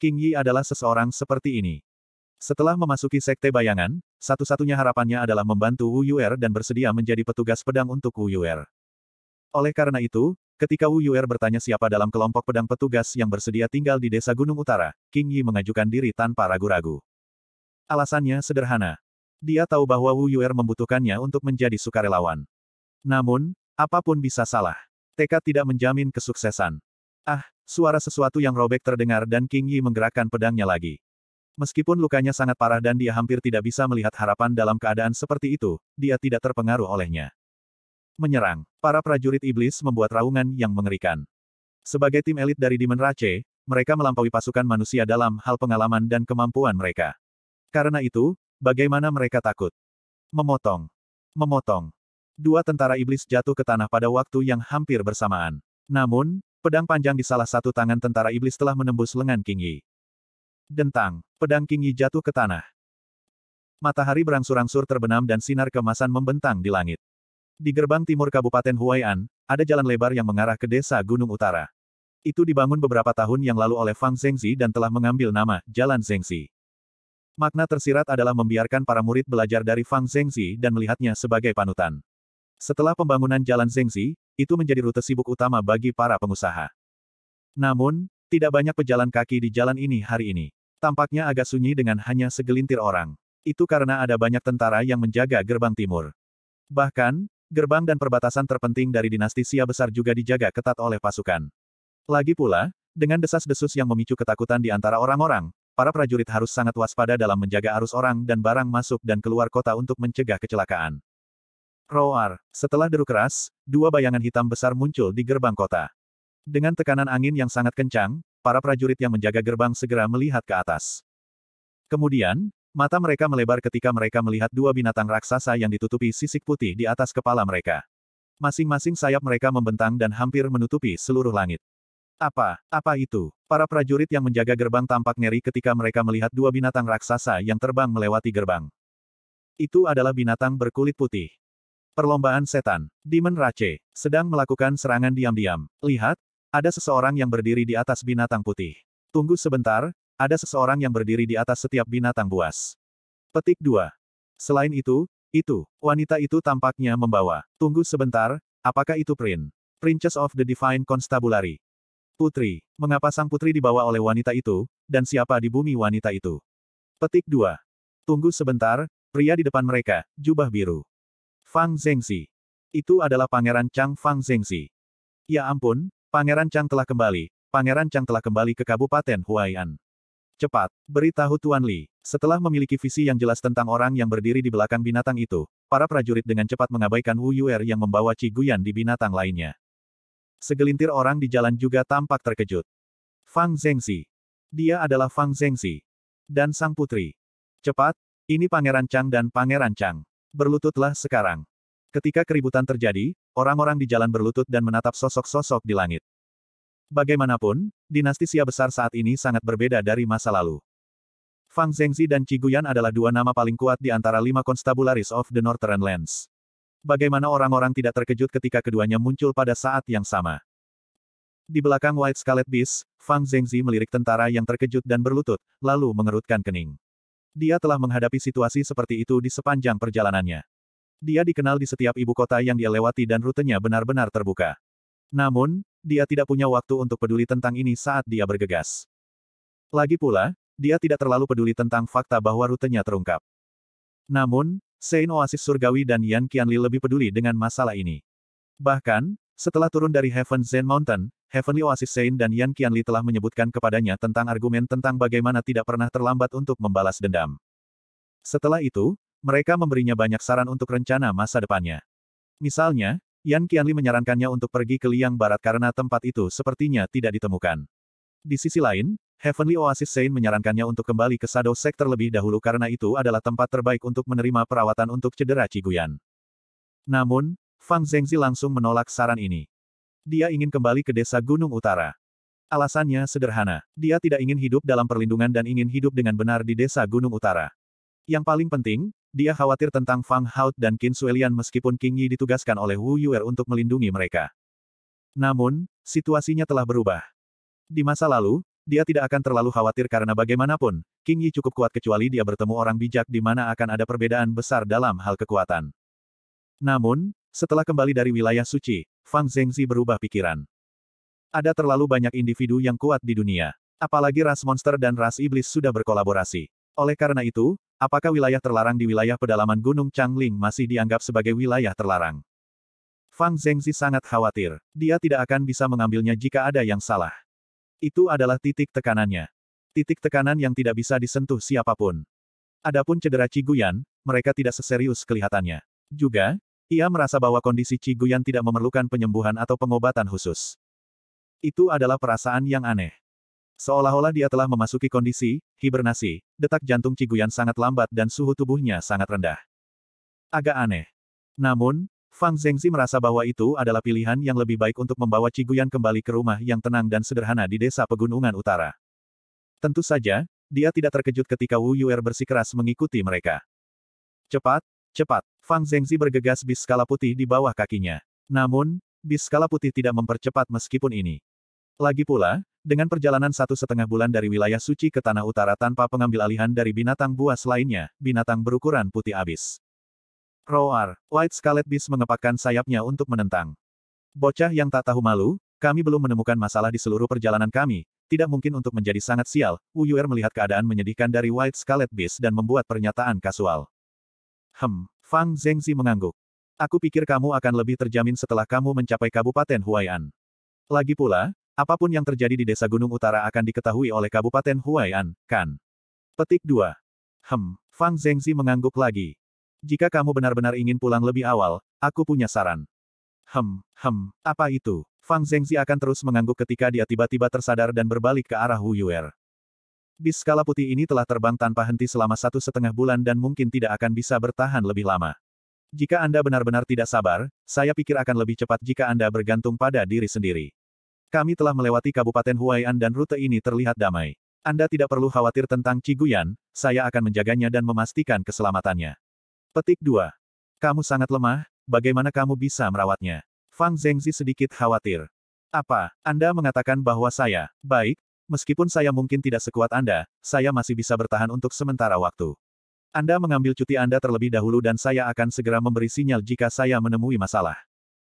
King Yi adalah seseorang seperti ini. Setelah memasuki sekte bayangan, satu-satunya harapannya adalah membantu Wu Yuer dan bersedia menjadi petugas pedang untuk Wu Yuer. Oleh karena itu, ketika Wu Yuer bertanya siapa dalam kelompok pedang petugas yang bersedia tinggal di desa Gunung Utara, King Yi mengajukan diri tanpa ragu-ragu. Alasannya sederhana. Dia tahu bahwa Wu Yuer membutuhkannya untuk menjadi sukarelawan. Namun, apapun bisa salah. Tekad tidak menjamin kesuksesan. Ah, suara sesuatu yang robek terdengar dan King Yi menggerakkan pedangnya lagi. Meskipun lukanya sangat parah dan dia hampir tidak bisa melihat harapan dalam keadaan seperti itu, dia tidak terpengaruh olehnya. Menyerang. Para prajurit iblis membuat raungan yang mengerikan. Sebagai tim elit dari Demon Race, mereka melampaui pasukan manusia dalam hal pengalaman dan kemampuan mereka. Karena itu, bagaimana mereka takut? Memotong. Memotong. Dua tentara iblis jatuh ke tanah pada waktu yang hampir bersamaan. Namun, pedang panjang di salah satu tangan tentara iblis telah menembus lengan King Yi. Dentang, pedang Kingi jatuh ke tanah. Matahari berangsur-angsur terbenam dan sinar kemasan membentang di langit. Di gerbang timur Kabupaten Huaian, ada jalan lebar yang mengarah ke desa Gunung Utara. Itu dibangun beberapa tahun yang lalu oleh Fang Zengzi dan telah mengambil nama Jalan Zengzi. Makna tersirat adalah membiarkan para murid belajar dari Fang Zengzi dan melihatnya sebagai panutan. Setelah pembangunan Jalan Zengzi, itu menjadi rute sibuk utama bagi para pengusaha. Namun, tidak banyak pejalan kaki di jalan ini hari ini. Tampaknya agak sunyi dengan hanya segelintir orang. Itu karena ada banyak tentara yang menjaga gerbang timur. Bahkan, gerbang dan perbatasan terpenting dari dinasti Sia besar juga dijaga ketat oleh pasukan. Lagi pula, dengan desas-desus yang memicu ketakutan di antara orang-orang, para prajurit harus sangat waspada dalam menjaga arus orang dan barang masuk dan keluar kota untuk mencegah kecelakaan. Roar, setelah deru keras, dua bayangan hitam besar muncul di gerbang kota. Dengan tekanan angin yang sangat kencang, para prajurit yang menjaga gerbang segera melihat ke atas. Kemudian, mata mereka melebar ketika mereka melihat dua binatang raksasa yang ditutupi sisik putih di atas kepala mereka. Masing-masing sayap mereka membentang dan hampir menutupi seluruh langit. Apa, apa itu? Para prajurit yang menjaga gerbang tampak ngeri ketika mereka melihat dua binatang raksasa yang terbang melewati gerbang. Itu adalah binatang berkulit putih. Perlombaan setan, Demon Rache, sedang melakukan serangan diam-diam. Lihat, ada seseorang yang berdiri di atas binatang putih. Tunggu sebentar, ada seseorang yang berdiri di atas setiap binatang buas. Petik 2. Selain itu, itu, wanita itu tampaknya membawa. Tunggu sebentar, apakah itu Prin? Princess of the Divine Constabulary. Putri, mengapa sang putri dibawa oleh wanita itu, dan siapa di bumi wanita itu? Petik 2. Tunggu sebentar, pria di depan mereka, jubah biru. Fang Zengzi. Itu adalah pangeran Chang Fang Zengzi. Ya ampun, Pangeran Chang telah kembali, Pangeran Chang telah kembali ke Kabupaten Huaian. Cepat, beritahu Tuan Li. Setelah memiliki visi yang jelas tentang orang yang berdiri di belakang binatang itu, para prajurit dengan cepat mengabaikan Wu Yuer yang membawa Guyan di binatang lainnya. Segelintir orang di jalan juga tampak terkejut. Fang Zengxi. Dia adalah Fang Zengxi. Dan sang putri. Cepat, ini Pangeran Chang dan Pangeran Chang. Berlututlah sekarang. Ketika keributan terjadi, orang-orang di jalan berlutut dan menatap sosok-sosok di langit. Bagaimanapun, dinasti Xia besar saat ini sangat berbeda dari masa lalu. Fang Zhengzi dan Ciguyan adalah dua nama paling kuat di antara lima konstabularis of the Northern Lands. Bagaimana orang-orang tidak terkejut ketika keduanya muncul pada saat yang sama. Di belakang White Scarlet Beast, Fang Zhengzi melirik tentara yang terkejut dan berlutut, lalu mengerutkan kening. Dia telah menghadapi situasi seperti itu di sepanjang perjalanannya. Dia dikenal di setiap ibu kota yang dia lewati dan rutenya benar-benar terbuka. Namun, dia tidak punya waktu untuk peduli tentang ini saat dia bergegas. Lagi pula, dia tidak terlalu peduli tentang fakta bahwa rutenya terungkap. Namun, Sein Oasis Surgawi dan Yan Qianli lebih peduli dengan masalah ini. Bahkan, setelah turun dari Heaven Zen Mountain, Heavenly Oasis Sein dan Yan Qianli telah menyebutkan kepadanya tentang argumen tentang bagaimana tidak pernah terlambat untuk membalas dendam. Setelah itu, mereka memberinya banyak saran untuk rencana masa depannya. Misalnya, Yan Qianli menyarankannya untuk pergi ke Liang Barat karena tempat itu sepertinya tidak ditemukan. Di sisi lain, Heavenly Oasis Sein menyarankannya untuk kembali ke Shadow Sect terlebih dahulu karena itu adalah tempat terbaik untuk menerima perawatan untuk cedera Ciguyan. Namun, Fang Zhengzi langsung menolak saran ini. Dia ingin kembali ke desa Gunung Utara. Alasannya sederhana, dia tidak ingin hidup dalam perlindungan dan ingin hidup dengan benar di desa Gunung Utara. Yang paling penting, dia khawatir tentang Fang Hout dan Qin Suelian meskipun King Yi ditugaskan oleh Wu Yuer untuk melindungi mereka. Namun, situasinya telah berubah. Di masa lalu, dia tidak akan terlalu khawatir karena bagaimanapun, King Yi cukup kuat kecuali dia bertemu orang bijak di mana akan ada perbedaan besar dalam hal kekuatan. Namun, setelah kembali dari wilayah suci, Fang Zhengzi berubah pikiran. Ada terlalu banyak individu yang kuat di dunia. Apalagi ras monster dan ras iblis sudah berkolaborasi. Oleh karena itu, Apakah wilayah terlarang di wilayah pedalaman Gunung Changling masih dianggap sebagai wilayah terlarang? Fang Zhengzi sangat khawatir. Dia tidak akan bisa mengambilnya jika ada yang salah. Itu adalah titik tekanannya. Titik tekanan yang tidak bisa disentuh siapapun. Adapun cedera Ciguyan, mereka tidak seserius kelihatannya. Juga, ia merasa bahwa kondisi Ciguyan tidak memerlukan penyembuhan atau pengobatan khusus. Itu adalah perasaan yang aneh. Seolah-olah dia telah memasuki kondisi hibernasi, detak jantung Ciguyan sangat lambat dan suhu tubuhnya sangat rendah. Agak aneh. Namun, Fang Zengzi merasa bahwa itu adalah pilihan yang lebih baik untuk membawa Ciguyan kembali ke rumah yang tenang dan sederhana di desa pegunungan utara. Tentu saja, dia tidak terkejut ketika Wu Yuer bersikeras mengikuti mereka. Cepat, cepat, Fang Zengzi bergegas bis skala putih di bawah kakinya. Namun, bis skala putih tidak mempercepat meskipun ini. Lagi pula, dengan perjalanan satu setengah bulan dari wilayah suci ke tanah utara tanpa pengambil alihan dari binatang buas lainnya, binatang berukuran putih abis. Roar, White Scarlet Beast mengepakkan sayapnya untuk menentang. Bocah yang tak tahu malu, kami belum menemukan masalah di seluruh perjalanan kami, tidak mungkin untuk menjadi sangat sial, Uyuer melihat keadaan menyedihkan dari White Scarlet Beast dan membuat pernyataan kasual. Hem, Fang Zhengzi mengangguk. Aku pikir kamu akan lebih terjamin setelah kamu mencapai Kabupaten Huaian. Lagi pula, Apapun yang terjadi di desa Gunung Utara akan diketahui oleh Kabupaten Huaian, kan? Petik 2. Hem, Fang Zengzi mengangguk lagi. Jika kamu benar-benar ingin pulang lebih awal, aku punya saran. Hem, hem, apa itu? Fang Zengzi akan terus mengangguk ketika dia tiba-tiba tersadar dan berbalik ke arah Hu Yuer. Bis skala putih ini telah terbang tanpa henti selama satu setengah bulan dan mungkin tidak akan bisa bertahan lebih lama. Jika Anda benar-benar tidak sabar, saya pikir akan lebih cepat jika Anda bergantung pada diri sendiri. Kami telah melewati Kabupaten Huaian dan rute ini terlihat damai. Anda tidak perlu khawatir tentang Ciguyan, saya akan menjaganya dan memastikan keselamatannya. Petik 2. Kamu sangat lemah, bagaimana kamu bisa merawatnya? Fang Zengzi sedikit khawatir. Apa, Anda mengatakan bahwa saya, baik, meskipun saya mungkin tidak sekuat Anda, saya masih bisa bertahan untuk sementara waktu. Anda mengambil cuti Anda terlebih dahulu dan saya akan segera memberi sinyal jika saya menemui masalah.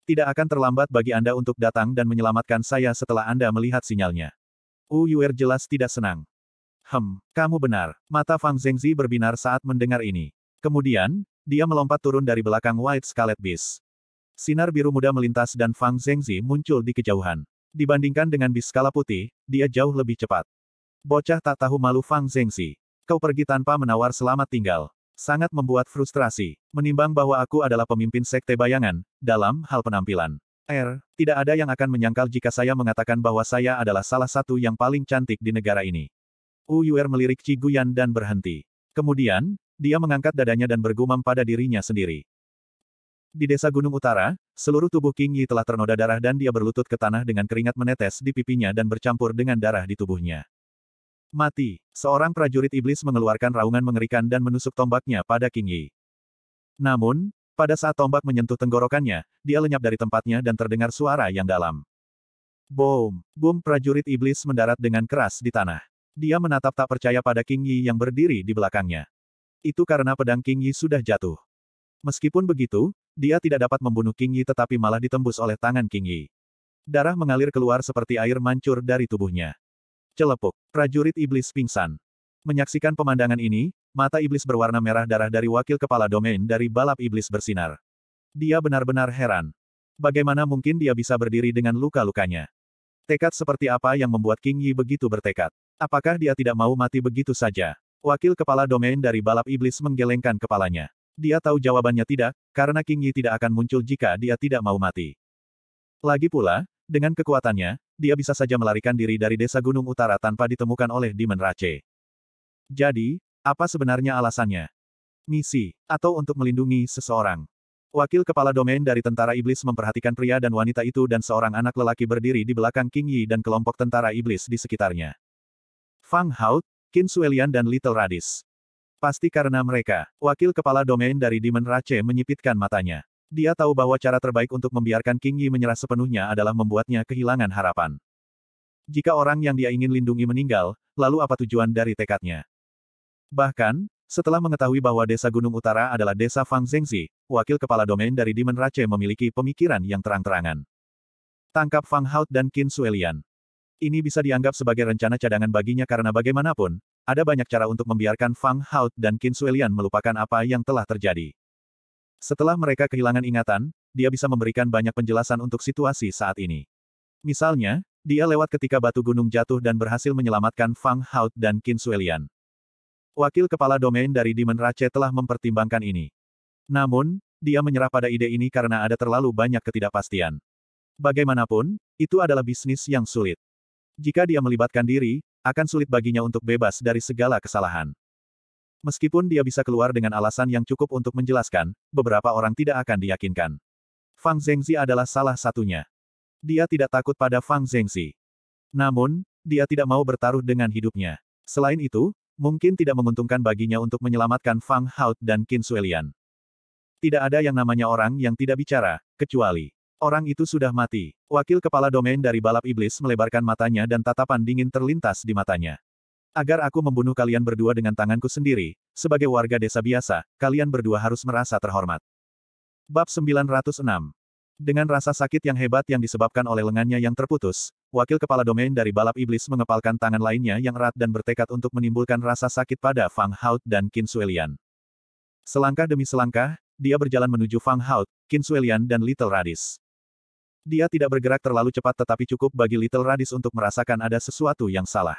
Tidak akan terlambat bagi Anda untuk datang dan menyelamatkan saya setelah Anda melihat sinyalnya. Wu Yuer jelas tidak senang. Hem, kamu benar. Mata Fang Zengzi berbinar saat mendengar ini. Kemudian, dia melompat turun dari belakang White Scarlet Beast. Sinar biru muda melintas dan Fang Zengzi muncul di kejauhan. Dibandingkan dengan bis skala putih, dia jauh lebih cepat. Bocah tak tahu malu Fang Zengzi. Kau pergi tanpa menawar selamat tinggal. Sangat membuat frustrasi, menimbang bahwa aku adalah pemimpin sekte bayangan, dalam hal penampilan. R, er, tidak ada yang akan menyangkal jika saya mengatakan bahwa saya adalah salah satu yang paling cantik di negara ini. Uyuer melirik Ciguyan dan berhenti. Kemudian, dia mengangkat dadanya dan bergumam pada dirinya sendiri. Di desa Gunung Utara, seluruh tubuh King Yi telah ternoda darah dan dia berlutut ke tanah dengan keringat menetes di pipinya dan bercampur dengan darah di tubuhnya. Mati. Seorang prajurit iblis mengeluarkan raungan mengerikan dan menusuk tombaknya pada King Yi. Namun, pada saat tombak menyentuh tenggorokannya, dia lenyap dari tempatnya dan terdengar suara yang dalam. Boom! Boom prajurit iblis mendarat dengan keras di tanah. Dia menatap tak percaya pada King Yi yang berdiri di belakangnya. Itu karena pedang King Yi sudah jatuh. Meskipun begitu, dia tidak dapat membunuh King Yi tetapi malah ditembus oleh tangan King Yi. Darah mengalir keluar seperti air mancur dari tubuhnya. Celepuk, prajurit iblis pingsan. Menyaksikan pemandangan ini, mata iblis berwarna merah darah dari wakil kepala domain dari balap iblis bersinar. Dia benar-benar heran. Bagaimana mungkin dia bisa berdiri dengan luka-lukanya? Tekad seperti apa yang membuat King Yi begitu bertekad? Apakah dia tidak mau mati begitu saja? Wakil kepala domain dari balap iblis menggelengkan kepalanya. Dia tahu jawabannya tidak, karena King Yi tidak akan muncul jika dia tidak mau mati. Lagi pula, dengan kekuatannya, dia bisa saja melarikan diri dari desa Gunung Utara tanpa ditemukan oleh Demon Rache. Jadi, apa sebenarnya alasannya? Misi, atau untuk melindungi seseorang. Wakil kepala domain dari tentara iblis memperhatikan pria dan wanita itu dan seorang anak lelaki berdiri di belakang King Yi dan kelompok tentara iblis di sekitarnya. Fang Haut, Qin Suelian dan Little Radis. Pasti karena mereka, wakil kepala domain dari Demon Rache menyipitkan matanya. Dia tahu bahwa cara terbaik untuk membiarkan King Yi menyerah sepenuhnya adalah membuatnya kehilangan harapan. Jika orang yang dia ingin lindungi meninggal, lalu apa tujuan dari tekadnya? Bahkan, setelah mengetahui bahwa desa Gunung Utara adalah desa Fang Zengzi, wakil kepala domain dari Demon Rache memiliki pemikiran yang terang-terangan. Tangkap Fang Haut dan Qin Suelian. Ini bisa dianggap sebagai rencana cadangan baginya karena bagaimanapun, ada banyak cara untuk membiarkan Fang Haut dan Qin Suelian melupakan apa yang telah terjadi. Setelah mereka kehilangan ingatan, dia bisa memberikan banyak penjelasan untuk situasi saat ini. Misalnya, dia lewat ketika batu gunung jatuh dan berhasil menyelamatkan Fang Haut dan Qin Suelian. Wakil kepala domain dari Demon Rache telah mempertimbangkan ini. Namun, dia menyerah pada ide ini karena ada terlalu banyak ketidakpastian. Bagaimanapun, itu adalah bisnis yang sulit. Jika dia melibatkan diri, akan sulit baginya untuk bebas dari segala kesalahan. Meskipun dia bisa keluar dengan alasan yang cukup untuk menjelaskan, beberapa orang tidak akan diyakinkan. Fang Zhengzi adalah salah satunya. Dia tidak takut pada Fang Zhengzi. Namun, dia tidak mau bertaruh dengan hidupnya. Selain itu, mungkin tidak menguntungkan baginya untuk menyelamatkan Fang Hout dan Qin Suelian. Tidak ada yang namanya orang yang tidak bicara, kecuali orang itu sudah mati. Wakil kepala domain dari balap iblis melebarkan matanya dan tatapan dingin terlintas di matanya. Agar aku membunuh kalian berdua dengan tanganku sendiri, sebagai warga desa biasa, kalian berdua harus merasa terhormat. Bab 906 Dengan rasa sakit yang hebat yang disebabkan oleh lengannya yang terputus, wakil kepala domain dari balap iblis mengepalkan tangan lainnya yang erat dan bertekad untuk menimbulkan rasa sakit pada Fang Haut dan Qin Suelian. Selangkah demi selangkah, dia berjalan menuju Fang Haut, Qin Suelian dan Little Radis. Dia tidak bergerak terlalu cepat tetapi cukup bagi Little Radis untuk merasakan ada sesuatu yang salah.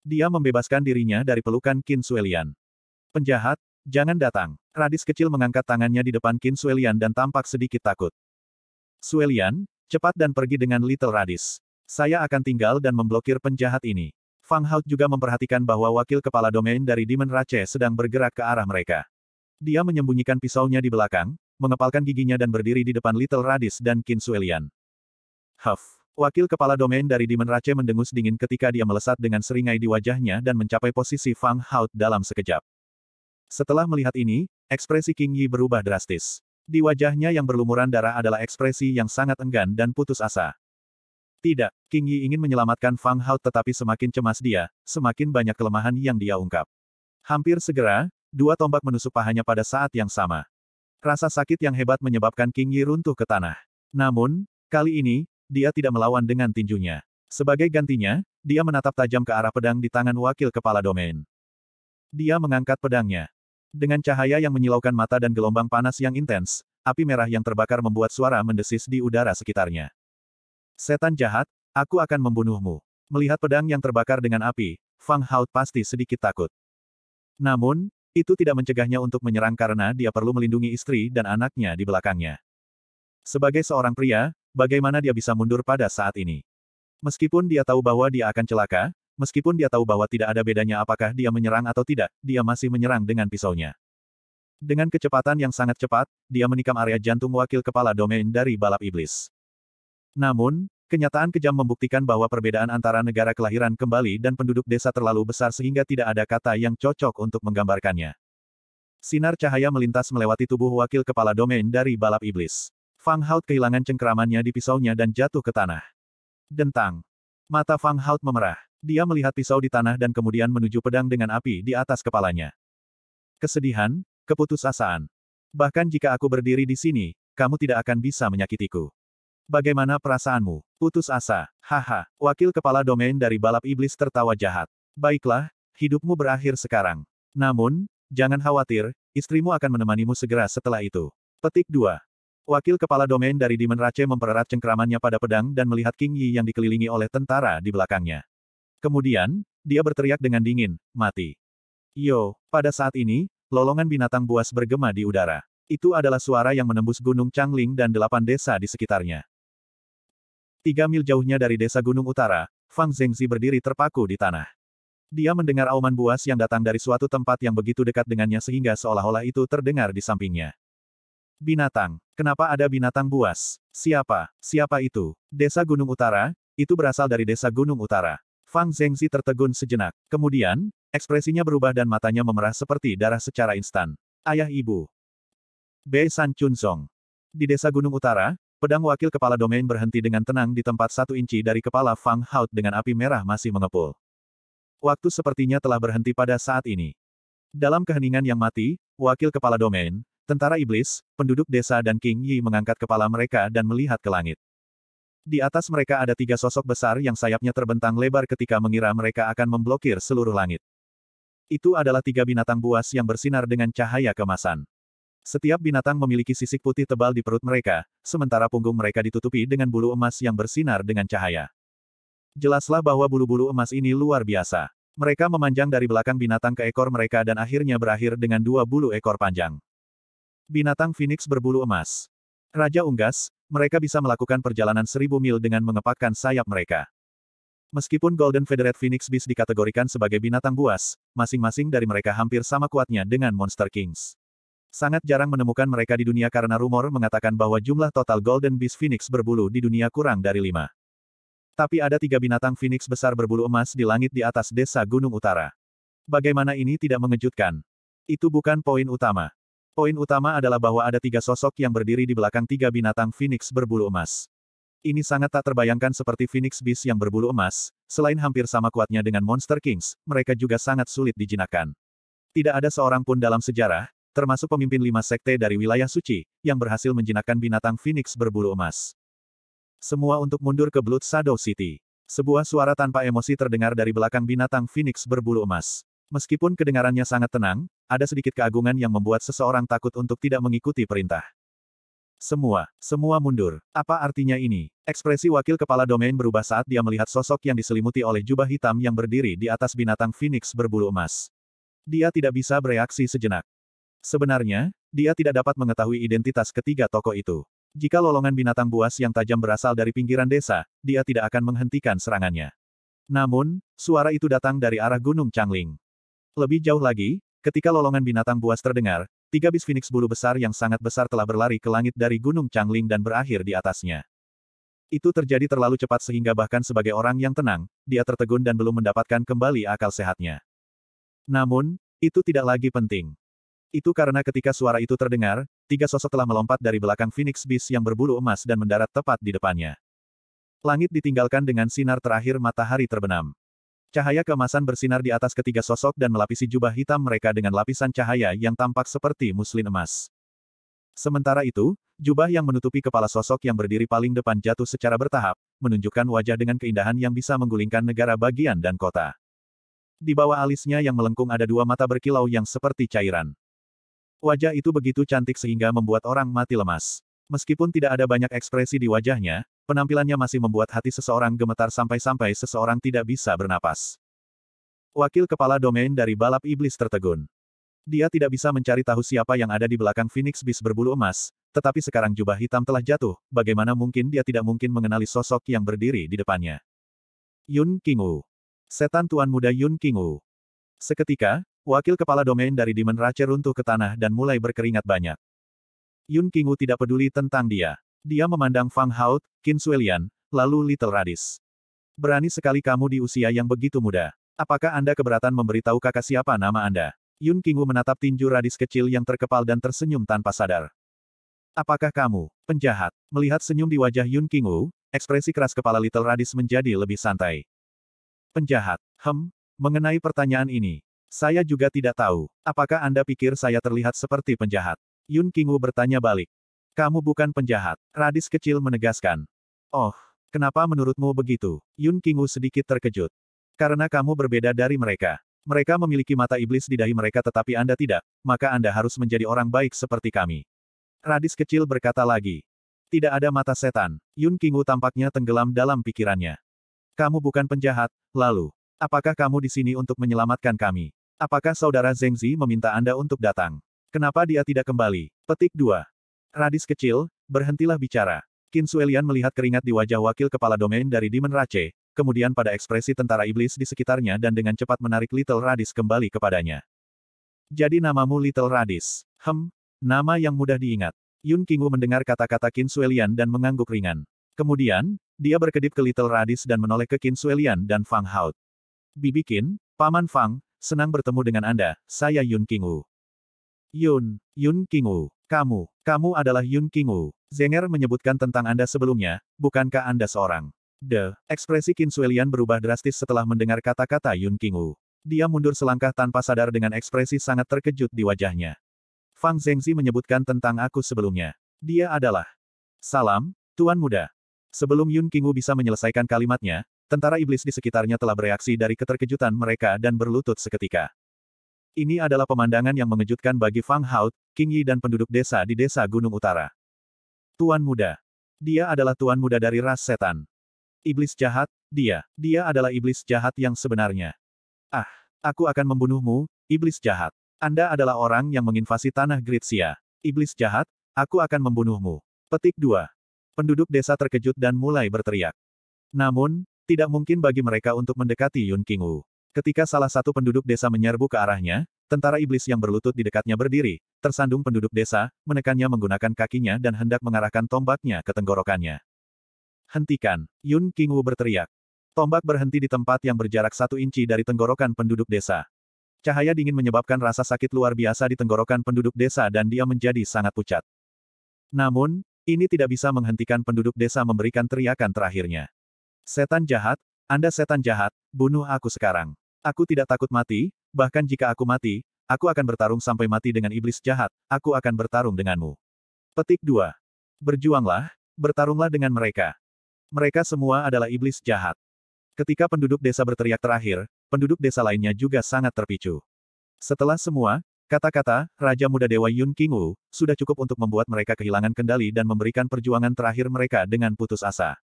Dia membebaskan dirinya dari pelukan Qin Suelian. Penjahat, jangan datang. Radis kecil mengangkat tangannya di depan Qin Suelian dan tampak sedikit takut. Suelian, cepat dan pergi dengan Little Radis. Saya akan tinggal dan memblokir penjahat ini. Fang Hout juga memperhatikan bahwa wakil kepala domain dari Demon Race sedang bergerak ke arah mereka. Dia menyembunyikan pisaunya di belakang, mengepalkan giginya dan berdiri di depan Little Radis dan Qin Suelian. Huff. Wakil kepala domain dari Demon Race mendengus dingin ketika dia melesat dengan seringai di wajahnya dan mencapai posisi Fang Haut dalam sekejap. Setelah melihat ini, ekspresi King Yi berubah drastis. Di wajahnya yang berlumuran darah adalah ekspresi yang sangat enggan dan putus asa. Tidak, King Yi ingin menyelamatkan Fang Haut tetapi semakin cemas dia, semakin banyak kelemahan yang dia ungkap. Hampir segera, dua tombak menusuk pahanya pada saat yang sama. Rasa sakit yang hebat menyebabkan King Yi runtuh ke tanah. Namun, kali ini, dia tidak melawan dengan tinjunya. Sebagai gantinya, dia menatap tajam ke arah pedang di tangan wakil kepala domain. Dia mengangkat pedangnya. Dengan cahaya yang menyilaukan mata dan gelombang panas yang intens, api merah yang terbakar membuat suara mendesis di udara sekitarnya. Setan jahat, aku akan membunuhmu. Melihat pedang yang terbakar dengan api, Fang Hao pasti sedikit takut. Namun, itu tidak mencegahnya untuk menyerang karena dia perlu melindungi istri dan anaknya di belakangnya. Sebagai seorang pria, Bagaimana dia bisa mundur pada saat ini? Meskipun dia tahu bahwa dia akan celaka, meskipun dia tahu bahwa tidak ada bedanya apakah dia menyerang atau tidak, dia masih menyerang dengan pisaunya. Dengan kecepatan yang sangat cepat, dia menikam area jantung wakil kepala domain dari balap iblis. Namun, kenyataan kejam membuktikan bahwa perbedaan antara negara kelahiran kembali dan penduduk desa terlalu besar sehingga tidak ada kata yang cocok untuk menggambarkannya. Sinar cahaya melintas melewati tubuh wakil kepala domain dari balap iblis. Fang Hout kehilangan cengkeramannya di pisaunya dan jatuh ke tanah. Dentang. Mata Fang Hout memerah. Dia melihat pisau di tanah dan kemudian menuju pedang dengan api di atas kepalanya. Kesedihan, keputusasaan. Bahkan jika aku berdiri di sini, kamu tidak akan bisa menyakitiku. Bagaimana perasaanmu? Putus asa. Haha, wakil kepala domain dari balap iblis tertawa jahat. Baiklah, hidupmu berakhir sekarang. Namun, jangan khawatir, istrimu akan menemanimu segera setelah itu. Petik 2. Wakil kepala domain dari Demon Race mempererat cengkeramannya pada pedang dan melihat King Yi yang dikelilingi oleh tentara di belakangnya. Kemudian, dia berteriak dengan dingin, mati. Yo, pada saat ini, lolongan binatang buas bergema di udara. Itu adalah suara yang menembus Gunung Changling dan delapan desa di sekitarnya. Tiga mil jauhnya dari desa Gunung Utara, Fang Zhengzi berdiri terpaku di tanah. Dia mendengar auman buas yang datang dari suatu tempat yang begitu dekat dengannya sehingga seolah-olah itu terdengar di sampingnya. Binatang. Kenapa ada binatang buas? Siapa? Siapa itu? Desa Gunung Utara? Itu berasal dari Desa Gunung Utara. Fang Zhengzi tertegun sejenak. Kemudian, ekspresinya berubah dan matanya memerah seperti darah secara instan. Ayah ibu. Bei San Chunzong. Di Desa Gunung Utara, pedang wakil kepala domain berhenti dengan tenang di tempat satu inci dari kepala Fang Haut dengan api merah masih mengepul. Waktu sepertinya telah berhenti pada saat ini. Dalam keheningan yang mati, wakil kepala domain, Tentara iblis, penduduk desa dan King Yi mengangkat kepala mereka dan melihat ke langit. Di atas mereka ada tiga sosok besar yang sayapnya terbentang lebar ketika mengira mereka akan memblokir seluruh langit. Itu adalah tiga binatang buas yang bersinar dengan cahaya kemasan. Setiap binatang memiliki sisik putih tebal di perut mereka, sementara punggung mereka ditutupi dengan bulu emas yang bersinar dengan cahaya. Jelaslah bahwa bulu-bulu emas ini luar biasa. Mereka memanjang dari belakang binatang ke ekor mereka dan akhirnya berakhir dengan dua bulu ekor panjang. Binatang Phoenix berbulu emas. Raja Unggas, mereka bisa melakukan perjalanan seribu mil dengan mengepakkan sayap mereka. Meskipun Golden Federate Phoenix Beast dikategorikan sebagai binatang buas, masing-masing dari mereka hampir sama kuatnya dengan Monster Kings. Sangat jarang menemukan mereka di dunia karena rumor mengatakan bahwa jumlah total Golden Beast Phoenix berbulu di dunia kurang dari lima. Tapi ada tiga binatang Phoenix besar berbulu emas di langit di atas desa Gunung Utara. Bagaimana ini tidak mengejutkan? Itu bukan poin utama. Poin utama adalah bahwa ada tiga sosok yang berdiri di belakang tiga binatang Phoenix berbulu emas. Ini sangat tak terbayangkan seperti Phoenix Beast yang berbulu emas, selain hampir sama kuatnya dengan Monster Kings, mereka juga sangat sulit dijinakkan. Tidak ada seorang pun dalam sejarah, termasuk pemimpin lima sekte dari wilayah suci, yang berhasil menjinakkan binatang Phoenix berbulu emas. Semua untuk mundur ke Blood Shadow City. Sebuah suara tanpa emosi terdengar dari belakang binatang Phoenix berbulu emas. Meskipun kedengarannya sangat tenang, ada sedikit keagungan yang membuat seseorang takut untuk tidak mengikuti perintah. Semua, semua mundur. Apa artinya ini? Ekspresi wakil kepala domain berubah saat dia melihat sosok yang diselimuti oleh jubah hitam yang berdiri di atas binatang phoenix berbulu emas. Dia tidak bisa bereaksi sejenak. Sebenarnya, dia tidak dapat mengetahui identitas ketiga tokoh itu. Jika lolongan binatang buas yang tajam berasal dari pinggiran desa, dia tidak akan menghentikan serangannya. Namun, suara itu datang dari arah Gunung Changling. Lebih jauh lagi, Ketika lolongan binatang buas terdengar, tiga bis Phoenix bulu besar yang sangat besar telah berlari ke langit dari Gunung Changling dan berakhir di atasnya. Itu terjadi terlalu cepat sehingga bahkan sebagai orang yang tenang, dia tertegun dan belum mendapatkan kembali akal sehatnya. Namun, itu tidak lagi penting. Itu karena ketika suara itu terdengar, tiga sosok telah melompat dari belakang Phoenix bis yang berbulu emas dan mendarat tepat di depannya. Langit ditinggalkan dengan sinar terakhir matahari terbenam. Cahaya kemasan bersinar di atas ketiga sosok dan melapisi jubah hitam mereka dengan lapisan cahaya yang tampak seperti muslin emas. Sementara itu, jubah yang menutupi kepala sosok yang berdiri paling depan jatuh secara bertahap, menunjukkan wajah dengan keindahan yang bisa menggulingkan negara bagian dan kota. Di bawah alisnya yang melengkung ada dua mata berkilau yang seperti cairan. Wajah itu begitu cantik sehingga membuat orang mati lemas. Meskipun tidak ada banyak ekspresi di wajahnya, penampilannya masih membuat hati seseorang gemetar sampai-sampai seseorang tidak bisa bernapas. Wakil kepala domain dari balap iblis tertegun. Dia tidak bisa mencari tahu siapa yang ada di belakang Phoenix Bis berbulu emas, tetapi sekarang jubah hitam telah jatuh, bagaimana mungkin dia tidak mungkin mengenali sosok yang berdiri di depannya. Yun Wu. Setan tuan muda Yun Wu. Seketika, wakil kepala domain dari Demon Rache runtuh ke tanah dan mulai berkeringat banyak. Yun Kingu tidak peduli tentang dia. Dia memandang Fang Haut, Qin Suelian, lalu Little Radis. Berani sekali kamu di usia yang begitu muda. Apakah Anda keberatan memberitahu kakak siapa nama Anda? Yun Kingu menatap tinju Radis kecil yang terkepal dan tersenyum tanpa sadar. Apakah kamu, penjahat, melihat senyum di wajah Yun Kingu? ekspresi keras kepala Little Radis menjadi lebih santai. Penjahat, hem, mengenai pertanyaan ini, saya juga tidak tahu, apakah Anda pikir saya terlihat seperti penjahat? Yun Kingu bertanya balik. Kamu bukan penjahat. Radis kecil menegaskan. Oh, kenapa menurutmu begitu? Yun Kingu sedikit terkejut. Karena kamu berbeda dari mereka. Mereka memiliki mata iblis di dahi mereka tetapi Anda tidak, maka Anda harus menjadi orang baik seperti kami. Radis kecil berkata lagi. Tidak ada mata setan. Yun Kingu tampaknya tenggelam dalam pikirannya. Kamu bukan penjahat, lalu. Apakah kamu di sini untuk menyelamatkan kami? Apakah saudara Zengzi meminta Anda untuk datang? Kenapa dia tidak kembali? Petik 2. Radis kecil, berhentilah bicara. Qin Suelian melihat keringat di wajah wakil kepala domain dari Demon Rache, kemudian pada ekspresi tentara iblis di sekitarnya dan dengan cepat menarik Little Radis kembali kepadanya. Jadi namamu Little Radis. Hem, nama yang mudah diingat. Yun Qingwu mendengar kata-kata Qin Suelian dan mengangguk ringan. Kemudian, dia berkedip ke Little Radis dan menoleh ke Qin Suelian dan Fang Hao. Bibi Qin, Paman Fang, senang bertemu dengan Anda, saya Yun Qingwu. Yun, Yun Kingu, kamu, kamu adalah Yun Kingu. Zenger menyebutkan tentang Anda sebelumnya, bukankah Anda seorang? De, ekspresi Qin Suelian berubah drastis setelah mendengar kata-kata Yun Kingu. Dia mundur selangkah tanpa sadar dengan ekspresi sangat terkejut di wajahnya. Fang Zengzi menyebutkan tentang aku sebelumnya. Dia adalah Salam, Tuan Muda. Sebelum Yun Kingu bisa menyelesaikan kalimatnya, tentara iblis di sekitarnya telah bereaksi dari keterkejutan mereka dan berlutut seketika. Ini adalah pemandangan yang mengejutkan bagi Fang Hout, King Yi dan penduduk desa di desa Gunung Utara. Tuan muda. Dia adalah tuan muda dari ras setan. Iblis jahat, dia. Dia adalah iblis jahat yang sebenarnya. Ah, aku akan membunuhmu, iblis jahat. Anda adalah orang yang menginvasi tanah Gritsia. Iblis jahat, aku akan membunuhmu. Petik 2. Penduduk desa terkejut dan mulai berteriak. Namun, tidak mungkin bagi mereka untuk mendekati Yun King Wu. Ketika salah satu penduduk desa menyerbu ke arahnya, tentara iblis yang berlutut di dekatnya berdiri, tersandung penduduk desa, menekannya menggunakan kakinya dan hendak mengarahkan tombaknya ke tenggorokannya. Hentikan, Yun King Wu berteriak. Tombak berhenti di tempat yang berjarak satu inci dari tenggorokan penduduk desa. Cahaya dingin menyebabkan rasa sakit luar biasa di tenggorokan penduduk desa dan dia menjadi sangat pucat. Namun, ini tidak bisa menghentikan penduduk desa memberikan teriakan terakhirnya. Setan jahat, anda setan jahat, bunuh aku sekarang. Aku tidak takut mati, bahkan jika aku mati, aku akan bertarung sampai mati dengan iblis jahat, aku akan bertarung denganmu. Petik 2. Berjuanglah, bertarunglah dengan mereka. Mereka semua adalah iblis jahat. Ketika penduduk desa berteriak terakhir, penduduk desa lainnya juga sangat terpicu. Setelah semua, kata-kata, Raja Muda Dewa Yun Wu, sudah cukup untuk membuat mereka kehilangan kendali dan memberikan perjuangan terakhir mereka dengan putus asa.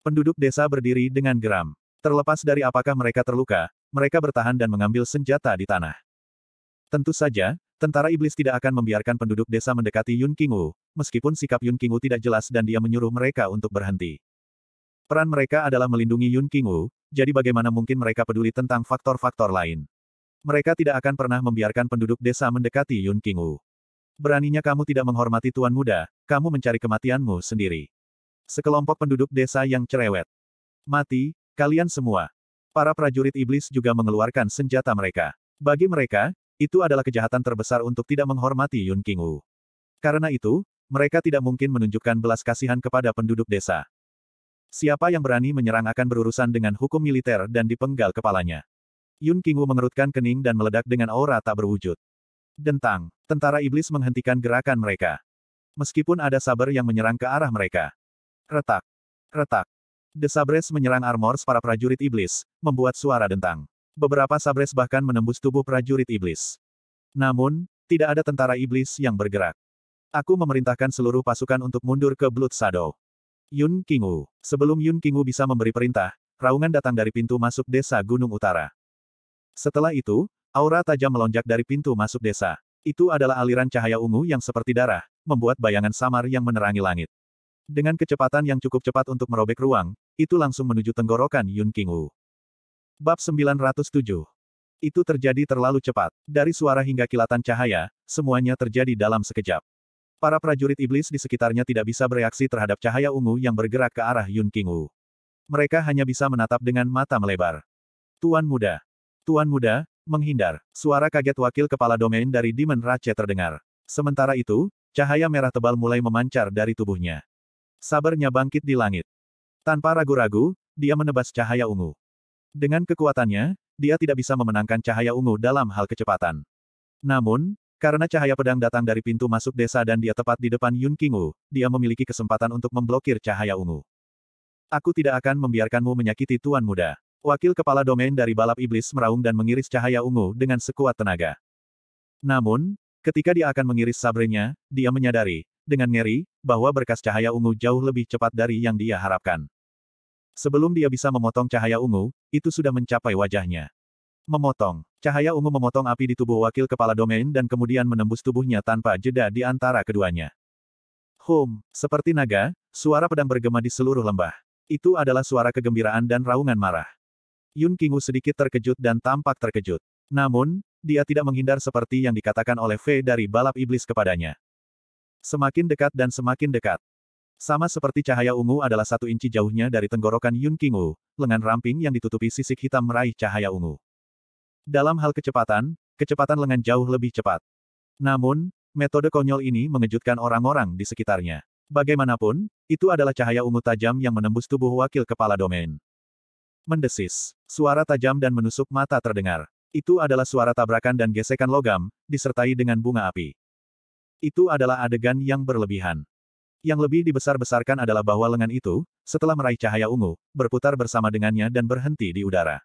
Penduduk desa berdiri dengan geram. Terlepas dari apakah mereka terluka, mereka bertahan dan mengambil senjata di tanah. Tentu saja, tentara iblis tidak akan membiarkan penduduk desa mendekati Yun Qingwu, meskipun sikap Yun Qingwu tidak jelas dan dia menyuruh mereka untuk berhenti. Peran mereka adalah melindungi Yun Qingwu, jadi bagaimana mungkin mereka peduli tentang faktor-faktor lain. Mereka tidak akan pernah membiarkan penduduk desa mendekati Yun Qingwu. Beraninya kamu tidak menghormati tuan muda, kamu mencari kematianmu sendiri. Sekelompok penduduk desa yang cerewet. Mati, kalian semua. Para prajurit iblis juga mengeluarkan senjata mereka. Bagi mereka, itu adalah kejahatan terbesar untuk tidak menghormati Yun King Wu. Karena itu, mereka tidak mungkin menunjukkan belas kasihan kepada penduduk desa. Siapa yang berani menyerang akan berurusan dengan hukum militer dan dipenggal kepalanya. Yun King Wu mengerutkan kening dan meledak dengan aura tak berwujud. Dentang, tentara iblis menghentikan gerakan mereka. Meskipun ada sabar yang menyerang ke arah mereka, Retak. Retak. Desabres menyerang armor para prajurit iblis, membuat suara dentang. Beberapa sabres bahkan menembus tubuh prajurit iblis. Namun, tidak ada tentara iblis yang bergerak. Aku memerintahkan seluruh pasukan untuk mundur ke Blood Shadow. Yun Kingu. Sebelum Yun Kingu bisa memberi perintah, raungan datang dari pintu masuk desa Gunung Utara. Setelah itu, aura tajam melonjak dari pintu masuk desa. Itu adalah aliran cahaya ungu yang seperti darah, membuat bayangan samar yang menerangi langit. Dengan kecepatan yang cukup cepat untuk merobek ruang, itu langsung menuju tenggorokan Yun Qingwu. Bab 907 Itu terjadi terlalu cepat. Dari suara hingga kilatan cahaya, semuanya terjadi dalam sekejap. Para prajurit iblis di sekitarnya tidak bisa bereaksi terhadap cahaya ungu yang bergerak ke arah Yun Qingwu. Mereka hanya bisa menatap dengan mata melebar. Tuan muda. Tuan muda, menghindar. Suara kaget wakil kepala domain dari Demon Rache terdengar. Sementara itu, cahaya merah tebal mulai memancar dari tubuhnya. Sabarnya bangkit di langit. Tanpa ragu-ragu, dia menebas cahaya ungu. Dengan kekuatannya, dia tidak bisa memenangkan cahaya ungu dalam hal kecepatan. Namun, karena cahaya pedang datang dari pintu masuk desa dan dia tepat di depan Yun Kingu, dia memiliki kesempatan untuk memblokir cahaya ungu. Aku tidak akan membiarkanmu menyakiti Tuan Muda. Wakil kepala domain dari balap iblis meraung dan mengiris cahaya ungu dengan sekuat tenaga. Namun, ketika dia akan mengiris sabrenya, dia menyadari, dengan ngeri, bahwa berkas cahaya ungu jauh lebih cepat dari yang dia harapkan. Sebelum dia bisa memotong cahaya ungu, itu sudah mencapai wajahnya. Memotong. Cahaya ungu memotong api di tubuh wakil kepala domain dan kemudian menembus tubuhnya tanpa jeda di antara keduanya. Home. Seperti naga, suara pedang bergema di seluruh lembah. Itu adalah suara kegembiraan dan raungan marah. Yun Kingu sedikit terkejut dan tampak terkejut. Namun, dia tidak menghindar seperti yang dikatakan oleh Fe dari balap iblis kepadanya. Semakin dekat dan semakin dekat. Sama seperti cahaya ungu adalah satu inci jauhnya dari tenggorokan Yun Wu, lengan ramping yang ditutupi sisik hitam meraih cahaya ungu. Dalam hal kecepatan, kecepatan lengan jauh lebih cepat. Namun, metode konyol ini mengejutkan orang-orang di sekitarnya. Bagaimanapun, itu adalah cahaya ungu tajam yang menembus tubuh wakil kepala domain. Mendesis, suara tajam dan menusuk mata terdengar. Itu adalah suara tabrakan dan gesekan logam, disertai dengan bunga api. Itu adalah adegan yang berlebihan. Yang lebih dibesar-besarkan adalah bahwa lengan itu, setelah meraih cahaya ungu, berputar bersama dengannya dan berhenti di udara.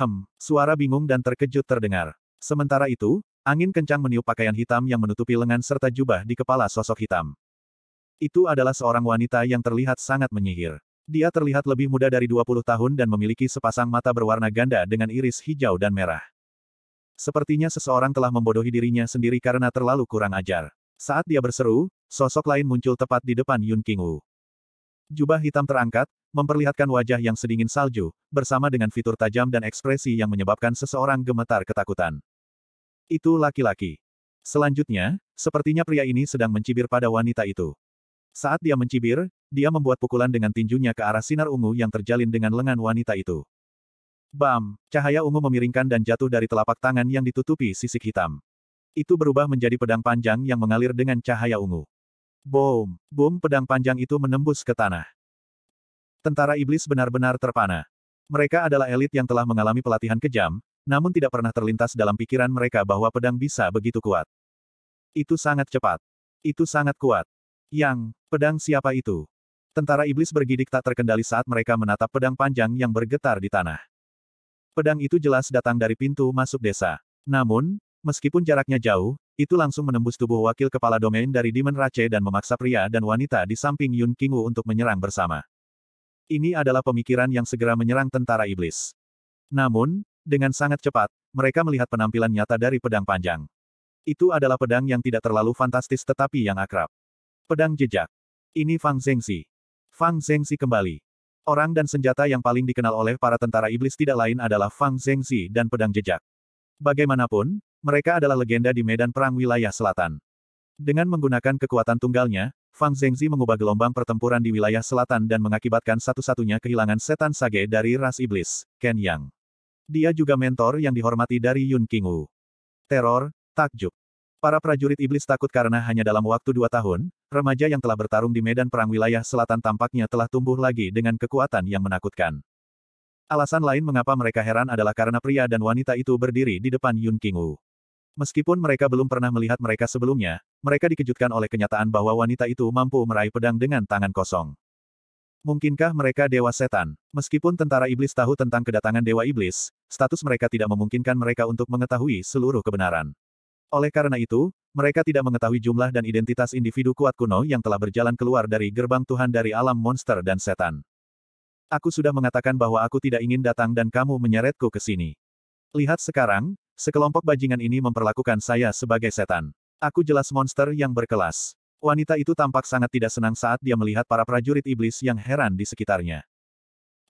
Hem, suara bingung dan terkejut terdengar. Sementara itu, angin kencang meniup pakaian hitam yang menutupi lengan serta jubah di kepala sosok hitam. Itu adalah seorang wanita yang terlihat sangat menyihir. Dia terlihat lebih muda dari 20 tahun dan memiliki sepasang mata berwarna ganda dengan iris hijau dan merah. Sepertinya seseorang telah membodohi dirinya sendiri karena terlalu kurang ajar. Saat dia berseru, sosok lain muncul tepat di depan Yun King Wu. Jubah hitam terangkat, memperlihatkan wajah yang sedingin salju, bersama dengan fitur tajam dan ekspresi yang menyebabkan seseorang gemetar ketakutan. Itu laki-laki. Selanjutnya, sepertinya pria ini sedang mencibir pada wanita itu. Saat dia mencibir, dia membuat pukulan dengan tinjunya ke arah sinar ungu yang terjalin dengan lengan wanita itu. Bam! Cahaya ungu memiringkan dan jatuh dari telapak tangan yang ditutupi sisik hitam. Itu berubah menjadi pedang panjang yang mengalir dengan cahaya ungu. Boom! Boom pedang panjang itu menembus ke tanah. Tentara iblis benar-benar terpana. Mereka adalah elit yang telah mengalami pelatihan kejam, namun tidak pernah terlintas dalam pikiran mereka bahwa pedang bisa begitu kuat. Itu sangat cepat. Itu sangat kuat. Yang, pedang siapa itu? Tentara iblis bergidik tak terkendali saat mereka menatap pedang panjang yang bergetar di tanah. Pedang itu jelas datang dari pintu masuk desa. Namun, meskipun jaraknya jauh, itu langsung menembus tubuh wakil kepala domain dari Demon Rache dan memaksa pria dan wanita di samping Yun Qingwu untuk menyerang bersama. Ini adalah pemikiran yang segera menyerang tentara iblis. Namun, dengan sangat cepat, mereka melihat penampilan nyata dari pedang panjang. Itu adalah pedang yang tidak terlalu fantastis tetapi yang akrab. Pedang jejak. Ini Fang Zengsi. Fang Zengsi kembali. Orang dan senjata yang paling dikenal oleh para tentara iblis tidak lain adalah Fang Zhengzi dan pedang jejak. Bagaimanapun, mereka adalah legenda di medan perang wilayah selatan. Dengan menggunakan kekuatan tunggalnya, Fang Zhengzi mengubah gelombang pertempuran di wilayah selatan dan mengakibatkan satu-satunya kehilangan setan sage dari ras iblis, Ken Yang. Dia juga mentor yang dihormati dari Yun King Wu. Teror, takjub. Para prajurit iblis takut karena hanya dalam waktu dua tahun, remaja yang telah bertarung di medan perang wilayah selatan tampaknya telah tumbuh lagi dengan kekuatan yang menakutkan. Alasan lain mengapa mereka heran adalah karena pria dan wanita itu berdiri di depan Yun King Wu. Meskipun mereka belum pernah melihat mereka sebelumnya, mereka dikejutkan oleh kenyataan bahwa wanita itu mampu meraih pedang dengan tangan kosong. Mungkinkah mereka dewa setan? Meskipun tentara iblis tahu tentang kedatangan dewa iblis, status mereka tidak memungkinkan mereka untuk mengetahui seluruh kebenaran. Oleh karena itu, mereka tidak mengetahui jumlah dan identitas individu kuat kuno yang telah berjalan keluar dari gerbang Tuhan dari alam monster dan setan. Aku sudah mengatakan bahwa aku tidak ingin datang dan kamu menyeretku ke sini. Lihat sekarang, sekelompok bajingan ini memperlakukan saya sebagai setan. Aku jelas monster yang berkelas. Wanita itu tampak sangat tidak senang saat dia melihat para prajurit iblis yang heran di sekitarnya.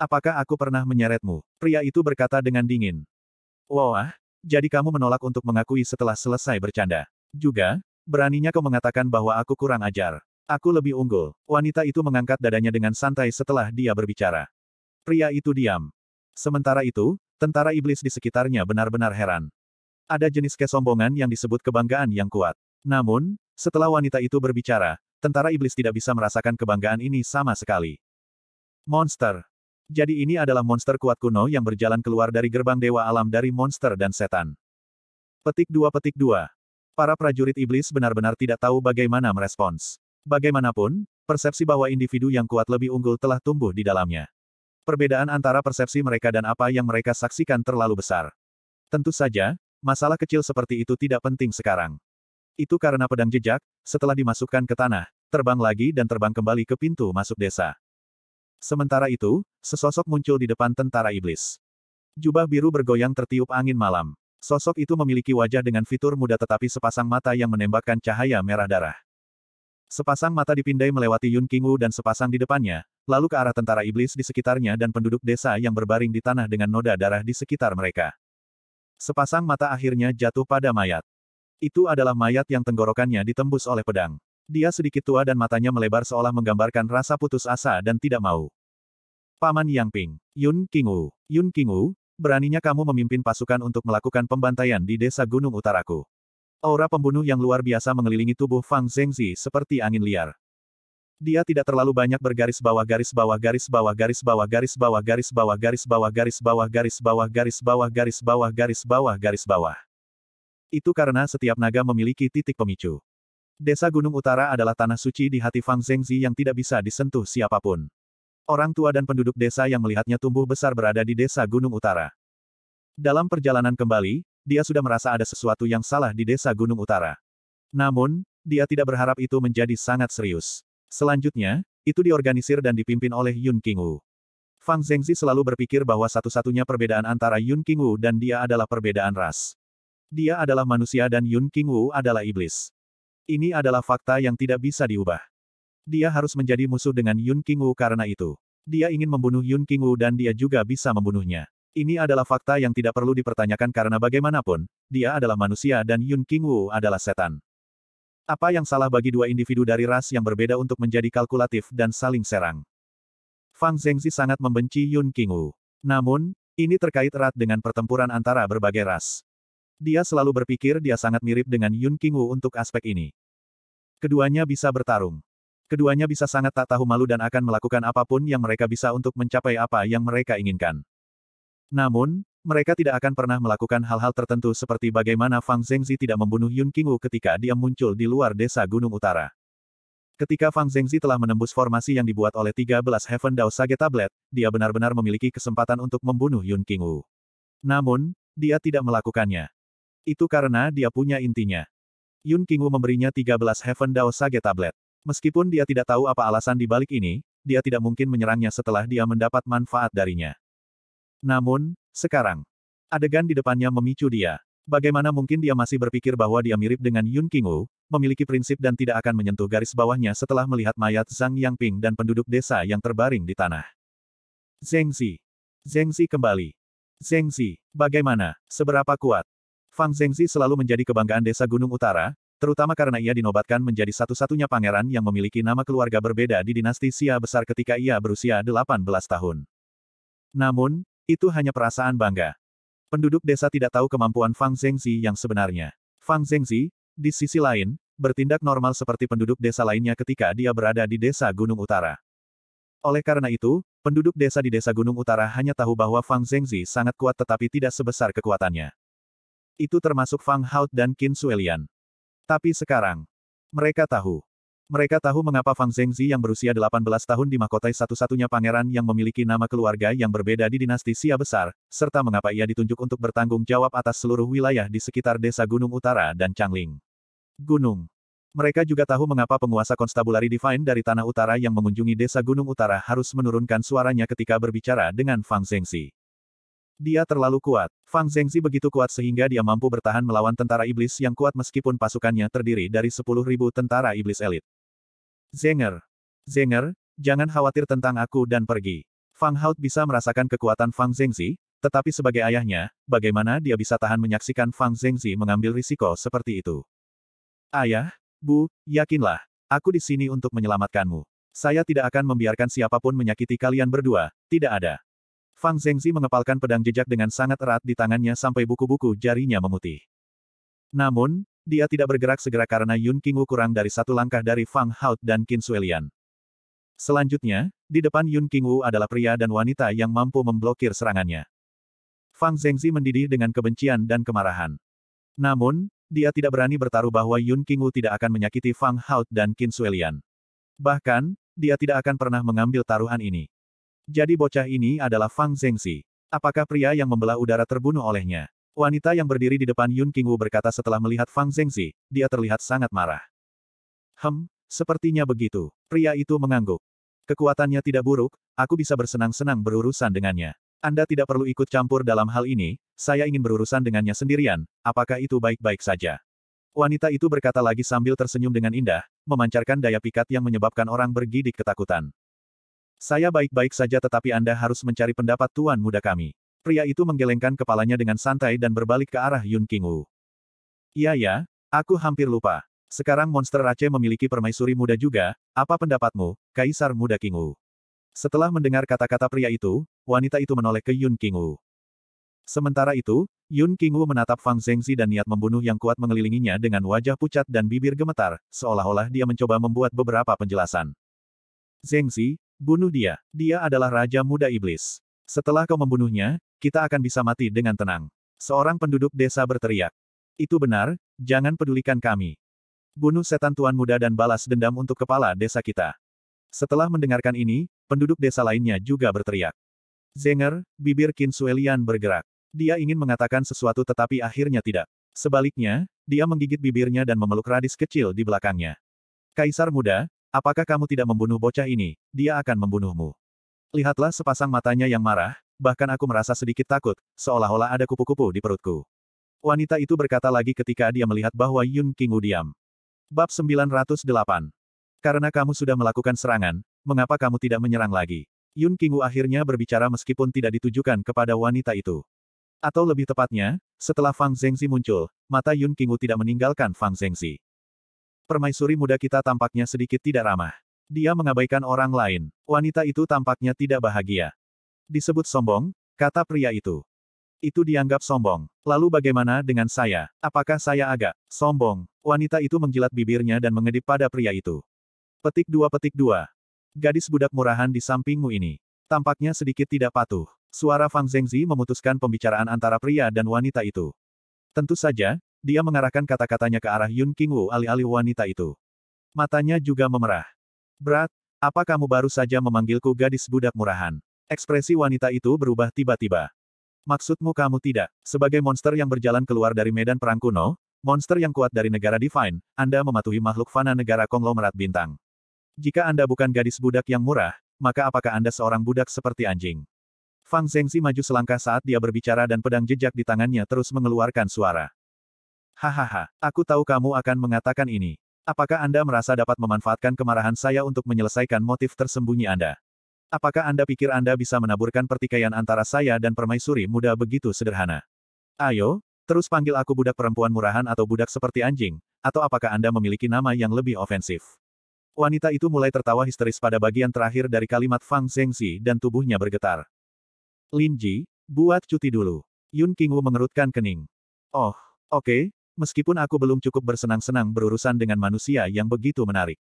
Apakah aku pernah menyeretmu? Pria itu berkata dengan dingin. Wah, jadi kamu menolak untuk mengakui setelah selesai bercanda. Juga, beraninya kau mengatakan bahwa aku kurang ajar. Aku lebih unggul. Wanita itu mengangkat dadanya dengan santai setelah dia berbicara. Pria itu diam. Sementara itu, tentara iblis di sekitarnya benar-benar heran. Ada jenis kesombongan yang disebut kebanggaan yang kuat. Namun, setelah wanita itu berbicara, tentara iblis tidak bisa merasakan kebanggaan ini sama sekali. Monster, jadi ini adalah monster kuat kuno yang berjalan keluar dari gerbang dewa alam dari monster dan setan. Petik 2 Petik 2. Para prajurit iblis benar-benar tidak tahu bagaimana merespons. Bagaimanapun, persepsi bahwa individu yang kuat lebih unggul telah tumbuh di dalamnya. Perbedaan antara persepsi mereka dan apa yang mereka saksikan terlalu besar. Tentu saja, masalah kecil seperti itu tidak penting sekarang. Itu karena pedang jejak, setelah dimasukkan ke tanah, terbang lagi dan terbang kembali ke pintu masuk desa. Sementara itu, sesosok muncul di depan tentara iblis. Jubah biru bergoyang tertiup angin malam. Sosok itu memiliki wajah dengan fitur muda tetapi sepasang mata yang menembakkan cahaya merah darah. Sepasang mata dipindai melewati Yun Wu dan sepasang di depannya, lalu ke arah tentara iblis di sekitarnya dan penduduk desa yang berbaring di tanah dengan noda darah di sekitar mereka. Sepasang mata akhirnya jatuh pada mayat. Itu adalah mayat yang tenggorokannya ditembus oleh pedang. Dia sedikit tua dan matanya melebar seolah menggambarkan rasa putus asa dan tidak mau. Paman Yang Ping, Yun King Wu, Yun King Wu, beraninya kamu memimpin pasukan untuk melakukan pembantaian di desa Gunung Utaraku. Aura pembunuh yang luar biasa mengelilingi tubuh Fang Zhengzi seperti angin liar. Dia tidak terlalu banyak bergaris bawah garis bawah garis bawah garis bawah garis bawah garis bawah garis bawah garis bawah garis bawah garis bawah garis bawah garis bawah garis bawah. Itu karena setiap naga memiliki titik pemicu. Desa Gunung Utara adalah tanah suci di hati Fang Zengzi yang tidak bisa disentuh siapapun. Orang tua dan penduduk desa yang melihatnya tumbuh besar berada di desa Gunung Utara. Dalam perjalanan kembali, dia sudah merasa ada sesuatu yang salah di desa Gunung Utara. Namun, dia tidak berharap itu menjadi sangat serius. Selanjutnya, itu diorganisir dan dipimpin oleh Yun Qingwu. Fang Zengzi selalu berpikir bahwa satu-satunya perbedaan antara Yun Qingwu dan dia adalah perbedaan ras. Dia adalah manusia dan Yun Qingwu adalah iblis. Ini adalah fakta yang tidak bisa diubah. Dia harus menjadi musuh dengan Yun King Wu karena itu. Dia ingin membunuh Yun King Wu dan dia juga bisa membunuhnya. Ini adalah fakta yang tidak perlu dipertanyakan karena bagaimanapun, dia adalah manusia dan Yun King Wu adalah setan. Apa yang salah bagi dua individu dari ras yang berbeda untuk menjadi kalkulatif dan saling serang? Fang Zhengzi sangat membenci Yun King Wu. Namun, ini terkait erat dengan pertempuran antara berbagai ras. Dia selalu berpikir dia sangat mirip dengan Yun King Wu untuk aspek ini. Keduanya bisa bertarung. Keduanya bisa sangat tak tahu malu dan akan melakukan apapun yang mereka bisa untuk mencapai apa yang mereka inginkan. Namun, mereka tidak akan pernah melakukan hal-hal tertentu seperti bagaimana Fang Zengzi tidak membunuh Yun King Wu ketika dia muncul di luar desa Gunung Utara. Ketika Fang Zengzi telah menembus formasi yang dibuat oleh 13 Heaven Dao Sage Tablet, dia benar-benar memiliki kesempatan untuk membunuh Yun King Wu. Namun, dia tidak melakukannya. Itu karena dia punya intinya. Yun Qingwu memberinya 13 Heaven Dao Sage Tablet. Meskipun dia tidak tahu apa alasan di balik ini, dia tidak mungkin menyerangnya setelah dia mendapat manfaat darinya. Namun, sekarang, adegan di depannya memicu dia. Bagaimana mungkin dia masih berpikir bahwa dia mirip dengan Yun Qingwu, memiliki prinsip dan tidak akan menyentuh garis bawahnya setelah melihat mayat Zhang Yangping dan penduduk desa yang terbaring di tanah. Zheng Zi. kembali. Zheng bagaimana, seberapa kuat? Fang Zhengzi selalu menjadi kebanggaan desa Gunung Utara, terutama karena ia dinobatkan menjadi satu-satunya pangeran yang memiliki nama keluarga berbeda di dinasti Xia besar ketika ia berusia 18 tahun. Namun, itu hanya perasaan bangga. Penduduk desa tidak tahu kemampuan Fang Zhengzi yang sebenarnya. Fang Zhengzi, di sisi lain, bertindak normal seperti penduduk desa lainnya ketika dia berada di desa Gunung Utara. Oleh karena itu, penduduk desa di desa Gunung Utara hanya tahu bahwa Fang Zhengzi sangat kuat tetapi tidak sebesar kekuatannya. Itu termasuk Fang Hout dan Qin Suelian. Tapi sekarang, mereka tahu. Mereka tahu mengapa Fang Zhengzi yang berusia 18 tahun dimahkotai satu-satunya pangeran yang memiliki nama keluarga yang berbeda di dinasti Xia Besar, serta mengapa ia ditunjuk untuk bertanggung jawab atas seluruh wilayah di sekitar desa Gunung Utara dan Changling. Gunung. Mereka juga tahu mengapa penguasa konstabulari Divine dari Tanah Utara yang mengunjungi desa Gunung Utara harus menurunkan suaranya ketika berbicara dengan Fang Zhengzi. Dia terlalu kuat. Fang Zhengzi begitu kuat sehingga dia mampu bertahan melawan tentara iblis yang kuat meskipun pasukannya terdiri dari 10.000 tentara iblis elit. Zenger. Zenger, jangan khawatir tentang aku dan pergi. Fang Hout bisa merasakan kekuatan Fang Zhengzi, tetapi sebagai ayahnya, bagaimana dia bisa tahan menyaksikan Fang Zhengzi mengambil risiko seperti itu? Ayah, Bu, yakinlah, aku di sini untuk menyelamatkanmu. Saya tidak akan membiarkan siapapun menyakiti kalian berdua, tidak ada. Fang Zhengzi mengepalkan pedang jejak dengan sangat erat di tangannya sampai buku-buku jarinya memutih. Namun, dia tidak bergerak segera karena Yun Qingwu kurang dari satu langkah dari Fang Hao dan Qin Suelian. Selanjutnya, di depan Yun Qingwu adalah pria dan wanita yang mampu memblokir serangannya. Fang Zhengzi mendidih dengan kebencian dan kemarahan. Namun, dia tidak berani bertaruh bahwa Yun Qingwu tidak akan menyakiti Fang Hao dan Qin Suelian. Bahkan, dia tidak akan pernah mengambil taruhan ini. Jadi bocah ini adalah Fang Zhengxi. Apakah pria yang membelah udara terbunuh olehnya? Wanita yang berdiri di depan Yun Qingwu berkata setelah melihat Fang Zhengxi, dia terlihat sangat marah. Hem, sepertinya begitu. Pria itu mengangguk. Kekuatannya tidak buruk, aku bisa bersenang-senang berurusan dengannya. Anda tidak perlu ikut campur dalam hal ini, saya ingin berurusan dengannya sendirian, apakah itu baik-baik saja? Wanita itu berkata lagi sambil tersenyum dengan indah, memancarkan daya pikat yang menyebabkan orang bergidik ketakutan. Saya baik-baik saja tetapi Anda harus mencari pendapat Tuan Muda kami. Pria itu menggelengkan kepalanya dengan santai dan berbalik ke arah Yun King Wu. Iya ya, aku hampir lupa. Sekarang monster Aceh memiliki permaisuri muda juga, apa pendapatmu, Kaisar Muda King Wu? Setelah mendengar kata-kata pria itu, wanita itu menoleh ke Yun King Wu. Sementara itu, Yun Qingwu menatap Fang Zhengzi dan niat membunuh yang kuat mengelilinginya dengan wajah pucat dan bibir gemetar, seolah-olah dia mencoba membuat beberapa penjelasan. Zhengzi, Bunuh dia. Dia adalah Raja Muda Iblis. Setelah kau membunuhnya, kita akan bisa mati dengan tenang. Seorang penduduk desa berteriak. Itu benar, jangan pedulikan kami. Bunuh setan tuan muda dan balas dendam untuk kepala desa kita. Setelah mendengarkan ini, penduduk desa lainnya juga berteriak. Zenger, bibir Qin Suelian bergerak. Dia ingin mengatakan sesuatu tetapi akhirnya tidak. Sebaliknya, dia menggigit bibirnya dan memeluk radis kecil di belakangnya. Kaisar muda, Apakah kamu tidak membunuh bocah ini, dia akan membunuhmu. Lihatlah sepasang matanya yang marah, bahkan aku merasa sedikit takut, seolah-olah ada kupu-kupu di perutku. Wanita itu berkata lagi ketika dia melihat bahwa Yun Kingu diam. Bab 908. Karena kamu sudah melakukan serangan, mengapa kamu tidak menyerang lagi? Yun Kingu akhirnya berbicara meskipun tidak ditujukan kepada wanita itu. Atau lebih tepatnya, setelah Fang Zhengzi muncul, mata Yun Kingu tidak meninggalkan Fang Zhengzi. Permaisuri muda kita tampaknya sedikit tidak ramah. Dia mengabaikan orang lain. Wanita itu tampaknya tidak bahagia. Disebut sombong, kata pria itu. Itu dianggap sombong. Lalu bagaimana dengan saya? Apakah saya agak sombong? Wanita itu menjilat bibirnya dan mengedip pada pria itu. Petik dua petik dua. Gadis budak murahan di sampingmu ini. Tampaknya sedikit tidak patuh. Suara Fang Zengzi memutuskan pembicaraan antara pria dan wanita itu. Tentu saja, dia mengarahkan kata-katanya ke arah Yun King Wu alih-alih wanita itu. Matanya juga memerah. Berat, apa kamu baru saja memanggilku gadis budak murahan? Ekspresi wanita itu berubah tiba-tiba. Maksudmu kamu tidak? Sebagai monster yang berjalan keluar dari medan perang kuno, monster yang kuat dari negara Divine, Anda mematuhi makhluk fana negara konglomerat bintang. Jika Anda bukan gadis budak yang murah, maka apakah Anda seorang budak seperti anjing? Fang Zengzi maju selangkah saat dia berbicara dan pedang jejak di tangannya terus mengeluarkan suara. Hahaha, aku tahu kamu akan mengatakan ini. Apakah Anda merasa dapat memanfaatkan kemarahan saya untuk menyelesaikan motif tersembunyi Anda? Apakah Anda pikir Anda bisa menaburkan pertikaian antara saya dan permaisuri muda begitu sederhana? Ayo, terus panggil aku budak perempuan murahan atau budak seperti anjing, atau apakah Anda memiliki nama yang lebih ofensif? Wanita itu mulai tertawa histeris pada bagian terakhir dari kalimat Fang Zhengzi dan tubuhnya bergetar. Lin Ji, buat cuti dulu. Yun Qingwu mengerutkan kening. Oh, oke, okay, meskipun aku belum cukup bersenang-senang berurusan dengan manusia yang begitu menarik.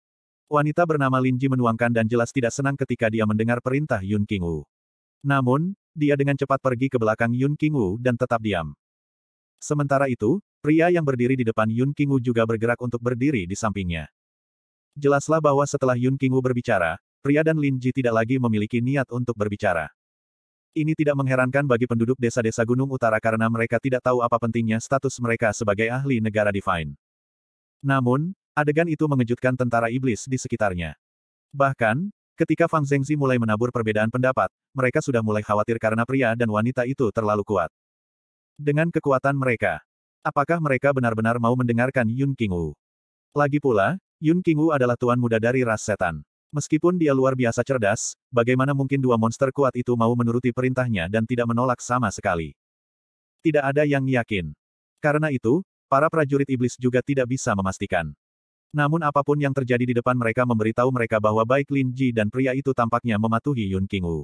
Wanita bernama Linji menuangkan dan jelas tidak senang ketika dia mendengar perintah Yun King Wu. Namun, dia dengan cepat pergi ke belakang Yun King Wu dan tetap diam. Sementara itu, pria yang berdiri di depan Yun King Wu juga bergerak untuk berdiri di sampingnya. Jelaslah bahwa setelah Yun King Wu berbicara, pria dan Linji tidak lagi memiliki niat untuk berbicara. Ini tidak mengherankan bagi penduduk desa-desa Gunung Utara karena mereka tidak tahu apa pentingnya status mereka sebagai ahli negara divine. Namun, adegan itu mengejutkan tentara iblis di sekitarnya. Bahkan, ketika Fang Zengzi mulai menabur perbedaan pendapat, mereka sudah mulai khawatir karena pria dan wanita itu terlalu kuat. Dengan kekuatan mereka, apakah mereka benar-benar mau mendengarkan Yun Qingwu? Lagi pula, Yun Qingwu adalah tuan muda dari ras setan. Meskipun dia luar biasa cerdas, bagaimana mungkin dua monster kuat itu mau menuruti perintahnya dan tidak menolak sama sekali? Tidak ada yang yakin. Karena itu, para prajurit iblis juga tidak bisa memastikan. Namun apapun yang terjadi di depan mereka memberitahu mereka bahwa baik Lin Ji dan pria itu tampaknya mematuhi Yun King Wu.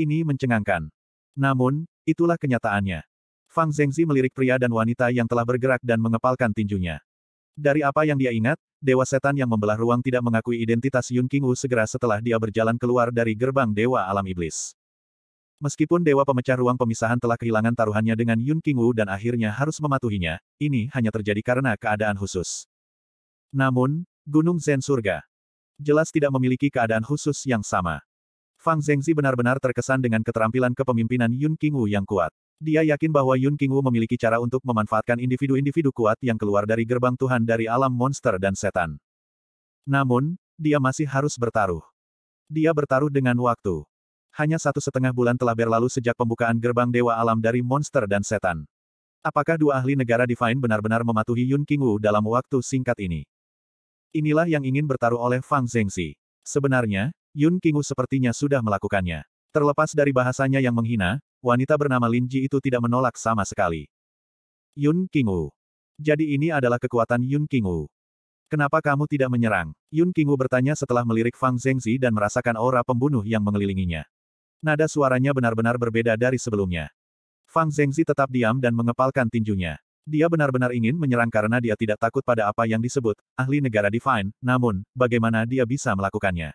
Ini mencengangkan. Namun, itulah kenyataannya. Fang Zhengzi melirik pria dan wanita yang telah bergerak dan mengepalkan tinjunya. Dari apa yang dia ingat, Dewa Setan yang membelah ruang tidak mengakui identitas Yun King Wu segera setelah dia berjalan keluar dari gerbang Dewa Alam Iblis. Meskipun Dewa Pemecah Ruang Pemisahan telah kehilangan taruhannya dengan Yun King Wu dan akhirnya harus mematuhinya, ini hanya terjadi karena keadaan khusus. Namun, Gunung Zen Surga jelas tidak memiliki keadaan khusus yang sama. Fang Zengzi benar-benar terkesan dengan keterampilan kepemimpinan Yun King Wu yang kuat. Dia yakin bahwa Yun Qingwu memiliki cara untuk memanfaatkan individu-individu kuat yang keluar dari gerbang Tuhan dari alam monster dan setan. Namun, dia masih harus bertaruh. Dia bertaruh dengan waktu. Hanya satu setengah bulan telah berlalu sejak pembukaan gerbang Dewa Alam dari monster dan setan. Apakah dua ahli negara Divine benar-benar mematuhi Yun Qingwu dalam waktu singkat ini? Inilah yang ingin bertaruh oleh Fang Zhengxi. Sebenarnya, Yun Qingwu sepertinya sudah melakukannya. Terlepas dari bahasanya yang menghina, wanita bernama Lin Ji itu tidak menolak sama sekali. Yun Qingwu. Jadi ini adalah kekuatan Yun Qingwu. Kenapa kamu tidak menyerang? Yun Qingwu bertanya setelah melirik Fang Zhengzi dan merasakan aura pembunuh yang mengelilinginya. Nada suaranya benar-benar berbeda dari sebelumnya. Fang Zhengzi tetap diam dan mengepalkan tinjunya. Dia benar-benar ingin menyerang karena dia tidak takut pada apa yang disebut ahli negara divine, namun, bagaimana dia bisa melakukannya?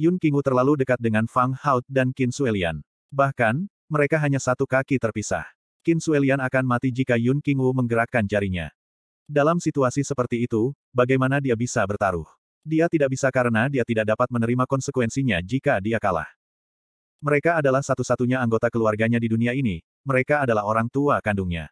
Yun Qingwu terlalu dekat dengan Fang Hout dan Qin Suelian. Bahkan, mereka hanya satu kaki terpisah. Qin Suelian akan mati jika Yun Qingwu menggerakkan jarinya. Dalam situasi seperti itu, bagaimana dia bisa bertaruh? Dia tidak bisa karena dia tidak dapat menerima konsekuensinya jika dia kalah. Mereka adalah satu-satunya anggota keluarganya di dunia ini, mereka adalah orang tua kandungnya.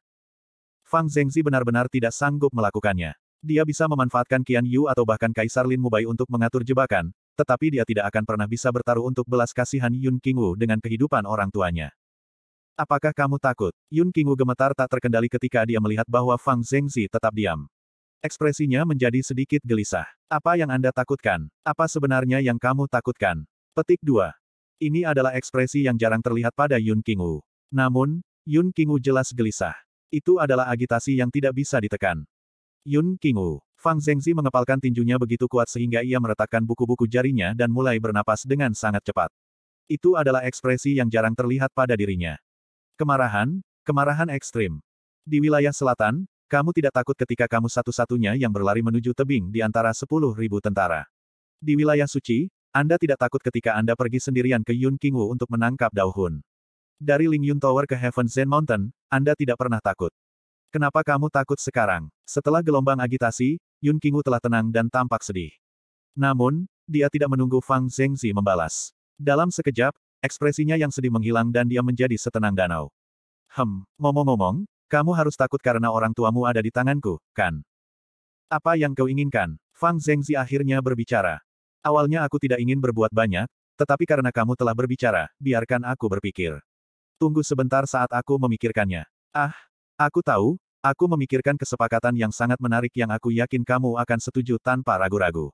Fang Zhengzi benar-benar tidak sanggup melakukannya. Dia bisa memanfaatkan Qian Yu atau bahkan Kaisar Lin Mubai untuk mengatur jebakan, tetapi dia tidak akan pernah bisa bertaruh untuk belas kasihan Yun Qingwu dengan kehidupan orang tuanya. Apakah kamu takut? Yun Kingu gemetar tak terkendali ketika dia melihat bahwa Fang Zhengzi tetap diam. Ekspresinya menjadi sedikit gelisah. Apa yang Anda takutkan? Apa sebenarnya yang kamu takutkan? Petik 2. Ini adalah ekspresi yang jarang terlihat pada Yun Kingu. Namun, Yun Kingu jelas gelisah. Itu adalah agitasi yang tidak bisa ditekan. Yun Kingu. Fang Zhengzi mengepalkan tinjunya begitu kuat sehingga ia meretakkan buku-buku jarinya dan mulai bernapas dengan sangat cepat. Itu adalah ekspresi yang jarang terlihat pada dirinya. Kemarahan, kemarahan ekstrim. Di wilayah selatan, kamu tidak takut ketika kamu satu-satunya yang berlari menuju tebing di antara sepuluh ribu tentara. Di wilayah suci, Anda tidak takut ketika Anda pergi sendirian ke Yun Qingwu untuk menangkap Dauhun. Dari Ling Yun Tower ke Heaven Zen Mountain, Anda tidak pernah takut. Kenapa kamu takut sekarang? Setelah gelombang agitasi, Yun Qingwu telah tenang dan tampak sedih. Namun, dia tidak menunggu Fang Zhengzi membalas. Dalam sekejap, Ekspresinya yang sedih menghilang dan dia menjadi setenang danau. Hem, ngomong-ngomong, kamu harus takut karena orang tuamu ada di tanganku, kan? Apa yang kau inginkan? Fang Zhengzi akhirnya berbicara. Awalnya aku tidak ingin berbuat banyak, tetapi karena kamu telah berbicara, biarkan aku berpikir. Tunggu sebentar saat aku memikirkannya. Ah, aku tahu, aku memikirkan kesepakatan yang sangat menarik yang aku yakin kamu akan setuju tanpa ragu-ragu.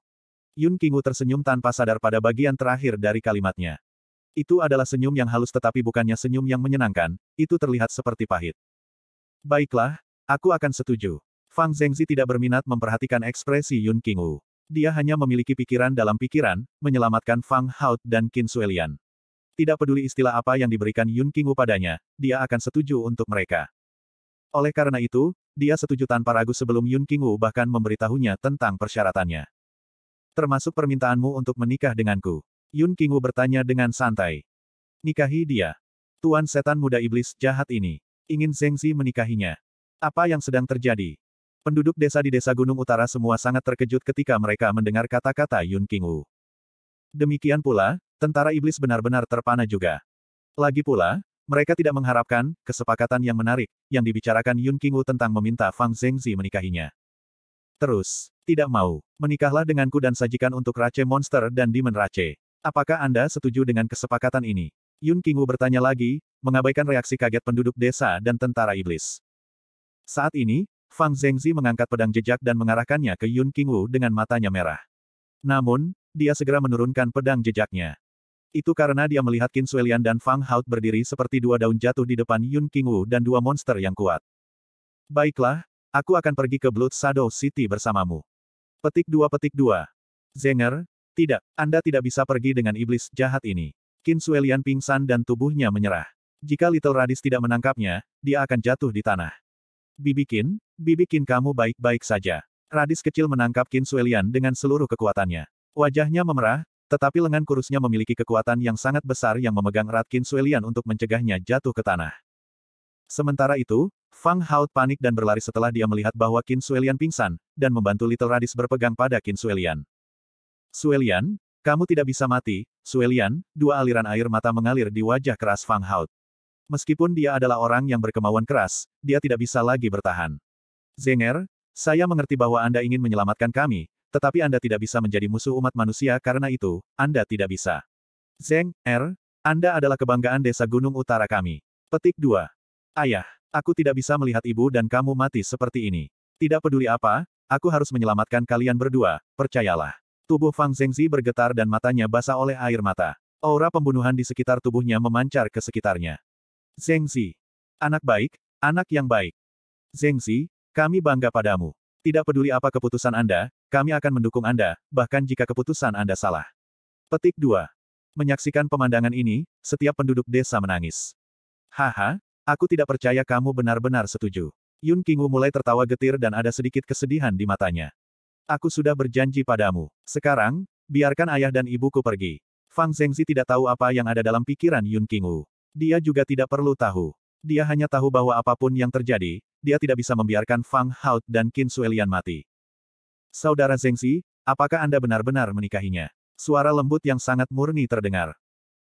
Yun Kingu tersenyum tanpa sadar pada bagian terakhir dari kalimatnya. Itu adalah senyum yang halus tetapi bukannya senyum yang menyenangkan, itu terlihat seperti pahit. Baiklah, aku akan setuju. Fang Zhengzi tidak berminat memperhatikan ekspresi Yun Qingwu. Dia hanya memiliki pikiran dalam pikiran, menyelamatkan Fang Hao dan Qin Suelian. Tidak peduli istilah apa yang diberikan Yun Qingwu padanya, dia akan setuju untuk mereka. Oleh karena itu, dia setuju tanpa ragu sebelum Yun Qingwu bahkan memberitahunya tentang persyaratannya. Termasuk permintaanmu untuk menikah denganku. Yun Kingu bertanya dengan santai. Nikahi dia. Tuan setan muda iblis jahat ini. Ingin Zengzi menikahinya. Apa yang sedang terjadi? Penduduk desa di desa Gunung Utara semua sangat terkejut ketika mereka mendengar kata-kata Yun Kingu. Demikian pula, tentara iblis benar-benar terpana juga. Lagi pula, mereka tidak mengharapkan kesepakatan yang menarik yang dibicarakan Yun Kingu tentang meminta Fang Zhengzi menikahinya. Terus, tidak mau, menikahlah denganku dan sajikan untuk Rache Monster dan Demon Rache. Apakah Anda setuju dengan kesepakatan ini? Yun Kingu bertanya lagi, mengabaikan reaksi kaget penduduk desa dan tentara iblis. Saat ini, Fang Zhengzi mengangkat pedang jejak dan mengarahkannya ke Yun Kingu dengan matanya merah. Namun, dia segera menurunkan pedang jejaknya. Itu karena dia melihat Qin Suelian dan Fang Haut berdiri seperti dua daun jatuh di depan Yun Kingu dan dua monster yang kuat. Baiklah, aku akan pergi ke Blood Shadow City bersamamu. Petik dua petik dua. Zenger, tidak, Anda tidak bisa pergi dengan iblis jahat ini. Qin Suelian pingsan dan tubuhnya menyerah. Jika Little Radis tidak menangkapnya, dia akan jatuh di tanah. Bibi Bibi bibikin kamu baik-baik saja. Radis kecil menangkap Qin Suelian dengan seluruh kekuatannya. Wajahnya memerah, tetapi lengan kurusnya memiliki kekuatan yang sangat besar yang memegang erat Qin Suelian untuk mencegahnya jatuh ke tanah. Sementara itu, Fang Hao panik dan berlari setelah dia melihat bahwa Qin Suelian pingsan, dan membantu Little Radis berpegang pada Qin Suelian. Suelian, kamu tidak bisa mati, Suelian, dua aliran air mata mengalir di wajah keras Fang Haut. Meskipun dia adalah orang yang berkemauan keras, dia tidak bisa lagi bertahan. Zenger, saya mengerti bahwa Anda ingin menyelamatkan kami, tetapi Anda tidak bisa menjadi musuh umat manusia karena itu, Anda tidak bisa. Zeng, Er, Anda adalah kebanggaan desa gunung utara kami. Petik 2. Ayah, aku tidak bisa melihat ibu dan kamu mati seperti ini. Tidak peduli apa, aku harus menyelamatkan kalian berdua, percayalah. Tubuh Fang Zhengzi bergetar dan matanya basah oleh air mata. Aura pembunuhan di sekitar tubuhnya memancar ke sekitarnya. Zengzi. Anak baik, anak yang baik. Zengzi, kami bangga padamu. Tidak peduli apa keputusan Anda, kami akan mendukung Anda, bahkan jika keputusan Anda salah. Petik 2. Menyaksikan pemandangan ini, setiap penduduk desa menangis. Haha, aku tidak percaya kamu benar-benar setuju. Yun Qingwu mulai tertawa getir dan ada sedikit kesedihan di matanya. Aku sudah berjanji padamu. Sekarang, biarkan ayah dan ibuku pergi. Fang Zhengzi tidak tahu apa yang ada dalam pikiran Yun Qingwu. Dia juga tidak perlu tahu. Dia hanya tahu bahwa apapun yang terjadi, dia tidak bisa membiarkan Fang Hao dan Qin Suelian mati. Saudara Zhengzi, apakah Anda benar-benar menikahinya? Suara lembut yang sangat murni terdengar.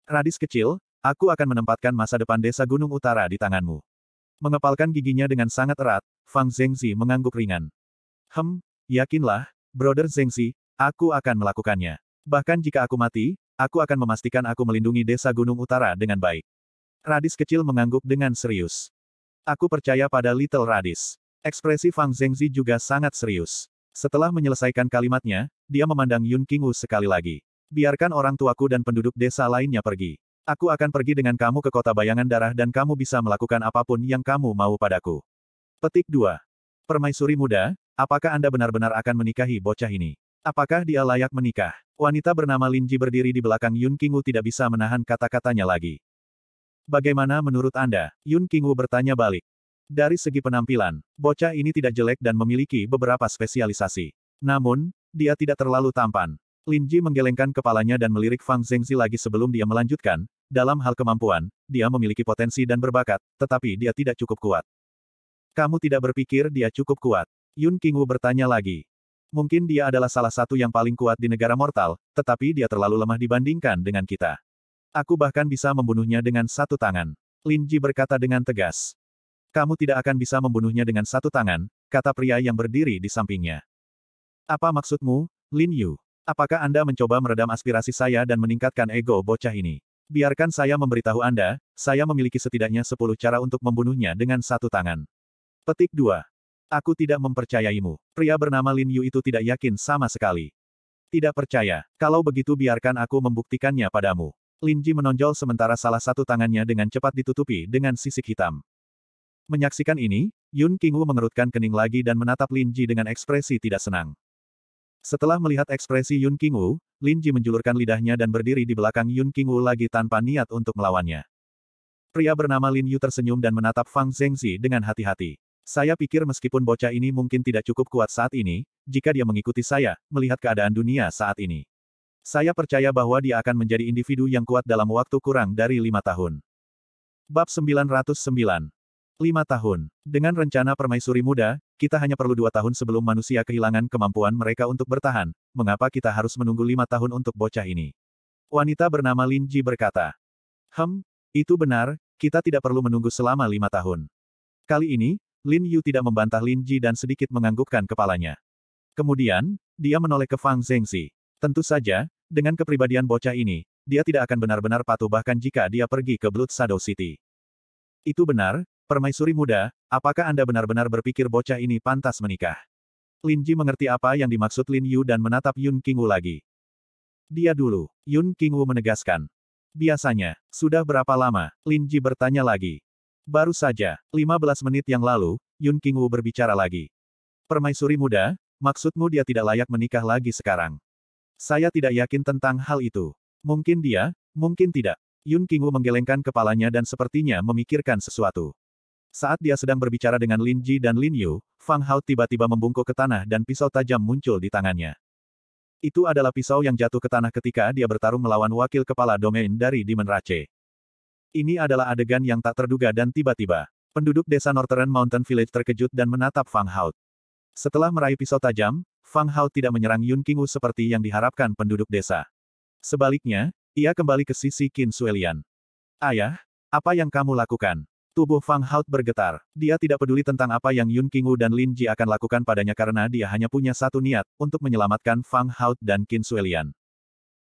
Radis kecil, aku akan menempatkan masa depan desa Gunung Utara di tanganmu. Mengepalkan giginya dengan sangat erat, Fang Zhengzi mengangguk ringan. Hem, yakinlah, Brother Zengsi, aku akan melakukannya. Bahkan jika aku mati, aku akan memastikan aku melindungi desa Gunung Utara dengan baik. Radis kecil mengangguk dengan serius. Aku percaya pada Little Radis. Ekspresi Fang Zengzi juga sangat serius. Setelah menyelesaikan kalimatnya, dia memandang Yun Qingwu sekali lagi. Biarkan orang tuaku dan penduduk desa lainnya pergi. Aku akan pergi dengan kamu ke kota bayangan darah dan kamu bisa melakukan apapun yang kamu mau padaku. Petik 2. Permaisuri muda, Apakah Anda benar-benar akan menikahi bocah ini? Apakah dia layak menikah? Wanita bernama Lin Ji berdiri di belakang Yun Qingwu tidak bisa menahan kata-katanya lagi. Bagaimana menurut Anda? Yun Qingwu bertanya balik. Dari segi penampilan, bocah ini tidak jelek dan memiliki beberapa spesialisasi. Namun, dia tidak terlalu tampan. Lin Ji menggelengkan kepalanya dan melirik Fang Zhengzi lagi sebelum dia melanjutkan, dalam hal kemampuan, dia memiliki potensi dan berbakat, tetapi dia tidak cukup kuat. Kamu tidak berpikir dia cukup kuat. Yun Qingwu bertanya lagi. Mungkin dia adalah salah satu yang paling kuat di negara mortal, tetapi dia terlalu lemah dibandingkan dengan kita. Aku bahkan bisa membunuhnya dengan satu tangan. Lin Ji berkata dengan tegas. Kamu tidak akan bisa membunuhnya dengan satu tangan, kata pria yang berdiri di sampingnya. Apa maksudmu, Lin Yu? Apakah Anda mencoba meredam aspirasi saya dan meningkatkan ego bocah ini? Biarkan saya memberitahu Anda, saya memiliki setidaknya sepuluh cara untuk membunuhnya dengan satu tangan. Petik 2. Aku tidak mempercayaimu. Pria bernama Lin Yu itu tidak yakin sama sekali. Tidak percaya. Kalau begitu biarkan aku membuktikannya padamu. Lin Ji menonjol sementara salah satu tangannya dengan cepat ditutupi dengan sisik hitam. Menyaksikan ini, Yun King Wu mengerutkan kening lagi dan menatap Lin Ji dengan ekspresi tidak senang. Setelah melihat ekspresi Yun King Wu, Lin Ji menjulurkan lidahnya dan berdiri di belakang Yun King Wu lagi tanpa niat untuk melawannya. Pria bernama Lin Yu tersenyum dan menatap Fang Zhengzi dengan hati-hati. Saya pikir meskipun bocah ini mungkin tidak cukup kuat saat ini, jika dia mengikuti saya, melihat keadaan dunia saat ini. Saya percaya bahwa dia akan menjadi individu yang kuat dalam waktu kurang dari lima tahun. Bab 909 Lima tahun. Dengan rencana permaisuri muda, kita hanya perlu dua tahun sebelum manusia kehilangan kemampuan mereka untuk bertahan. Mengapa kita harus menunggu lima tahun untuk bocah ini? Wanita bernama Lin Ji berkata. Hem, itu benar, kita tidak perlu menunggu selama lima tahun. Kali ini, Lin Yu tidak membantah Lin Ji dan sedikit menganggukkan kepalanya. Kemudian, dia menoleh ke Fang Zhengzi. Tentu saja, dengan kepribadian bocah ini, dia tidak akan benar-benar patuh bahkan jika dia pergi ke Blood Shadow City. Itu benar, permaisuri muda, apakah Anda benar-benar berpikir bocah ini pantas menikah? Lin Ji mengerti apa yang dimaksud Lin Yu dan menatap Yun King Wu lagi. Dia dulu, Yun King Wu menegaskan. Biasanya, sudah berapa lama? Lin Ji bertanya lagi. Baru saja, 15 menit yang lalu, Yun King Wu berbicara lagi. Permaisuri muda, maksudmu dia tidak layak menikah lagi sekarang? Saya tidak yakin tentang hal itu. Mungkin dia, mungkin tidak. Yun King Wu menggelengkan kepalanya dan sepertinya memikirkan sesuatu. Saat dia sedang berbicara dengan Lin Ji dan Lin Yu, Fang Hao tiba-tiba membungkuk ke tanah dan pisau tajam muncul di tangannya. Itu adalah pisau yang jatuh ke tanah ketika dia bertarung melawan wakil kepala domain dari Demon Rache. Ini adalah adegan yang tak terduga dan tiba-tiba. Penduduk desa Northern Mountain Village terkejut dan menatap Fang Hao. Setelah meraih pisau tajam, Fang Hao tidak menyerang Yun Qingwu seperti yang diharapkan penduduk desa. Sebaliknya, ia kembali ke sisi Qin Suelian. Ayah, apa yang kamu lakukan? Tubuh Fang Hao bergetar. Dia tidak peduli tentang apa yang Yun Qingwu dan Lin Ji akan lakukan padanya karena dia hanya punya satu niat, untuk menyelamatkan Fang Hao dan Qin Suelian.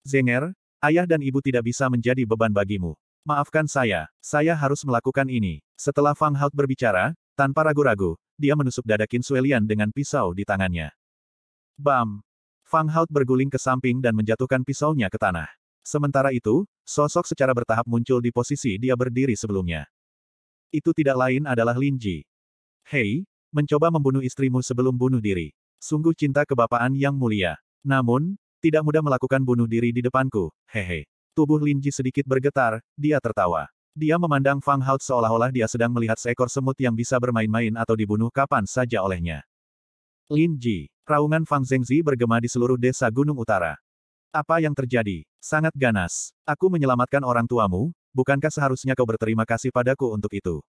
Zenger, ayah dan ibu tidak bisa menjadi beban bagimu. Maafkan saya, saya harus melakukan ini. Setelah Fang Hout berbicara, tanpa ragu-ragu, dia menusuk dada Qin Suelian dengan pisau di tangannya. Bam! Fang Hout berguling ke samping dan menjatuhkan pisaunya ke tanah. Sementara itu, sosok secara bertahap muncul di posisi dia berdiri sebelumnya. Itu tidak lain adalah Lin Ji. Hei, mencoba membunuh istrimu sebelum bunuh diri. Sungguh cinta kebapaan yang mulia. Namun, tidak mudah melakukan bunuh diri di depanku, hehe. Tubuh Lin Ji sedikit bergetar, dia tertawa. Dia memandang Fang Hao seolah-olah dia sedang melihat seekor semut yang bisa bermain-main atau dibunuh kapan saja olehnya. Lin Ji, raungan Fang Zengzi bergema di seluruh desa Gunung Utara. Apa yang terjadi? Sangat ganas. Aku menyelamatkan orang tuamu, bukankah seharusnya kau berterima kasih padaku untuk itu?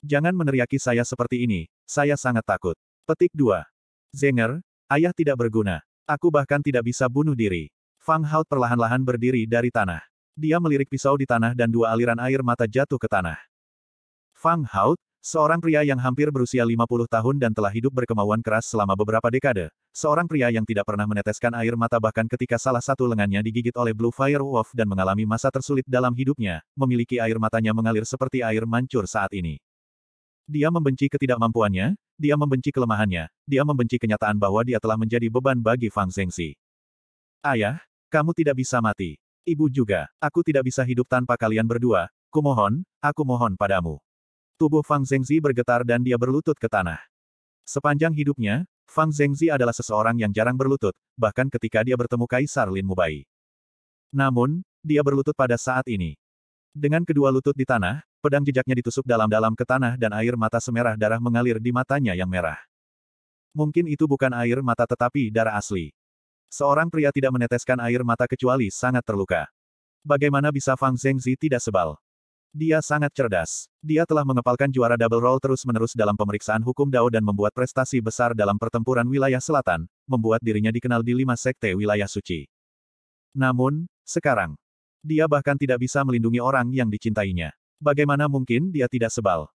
Jangan meneriaki saya seperti ini, saya sangat takut. Petik 2. Zenger, ayah tidak berguna. Aku bahkan tidak bisa bunuh diri. Fang Haut perlahan-lahan berdiri dari tanah. Dia melirik pisau di tanah dan dua aliran air mata jatuh ke tanah. Fang Haut, seorang pria yang hampir berusia 50 tahun dan telah hidup berkemauan keras selama beberapa dekade, seorang pria yang tidak pernah meneteskan air mata bahkan ketika salah satu lengannya digigit oleh Blue Fire Wolf dan mengalami masa tersulit dalam hidupnya, memiliki air matanya mengalir seperti air mancur saat ini. Dia membenci ketidakmampuannya, dia membenci kelemahannya, dia membenci kenyataan bahwa dia telah menjadi beban bagi Fang Zengxi. Ayah, kamu tidak bisa mati. Ibu juga, aku tidak bisa hidup tanpa kalian berdua, kumohon, aku mohon padamu. Tubuh Fang Zengzi bergetar dan dia berlutut ke tanah. Sepanjang hidupnya, Fang Zengzi adalah seseorang yang jarang berlutut, bahkan ketika dia bertemu Kaisar Lin Mubai. Namun, dia berlutut pada saat ini. Dengan kedua lutut di tanah, pedang jejaknya ditusuk dalam-dalam ke tanah dan air mata semerah darah mengalir di matanya yang merah. Mungkin itu bukan air mata tetapi darah asli. Seorang pria tidak meneteskan air mata kecuali sangat terluka. Bagaimana bisa Fang Zhengzi tidak sebal? Dia sangat cerdas. Dia telah mengepalkan juara double roll terus-menerus dalam pemeriksaan hukum Dao dan membuat prestasi besar dalam pertempuran wilayah selatan, membuat dirinya dikenal di lima sekte wilayah suci. Namun, sekarang, dia bahkan tidak bisa melindungi orang yang dicintainya. Bagaimana mungkin dia tidak sebal?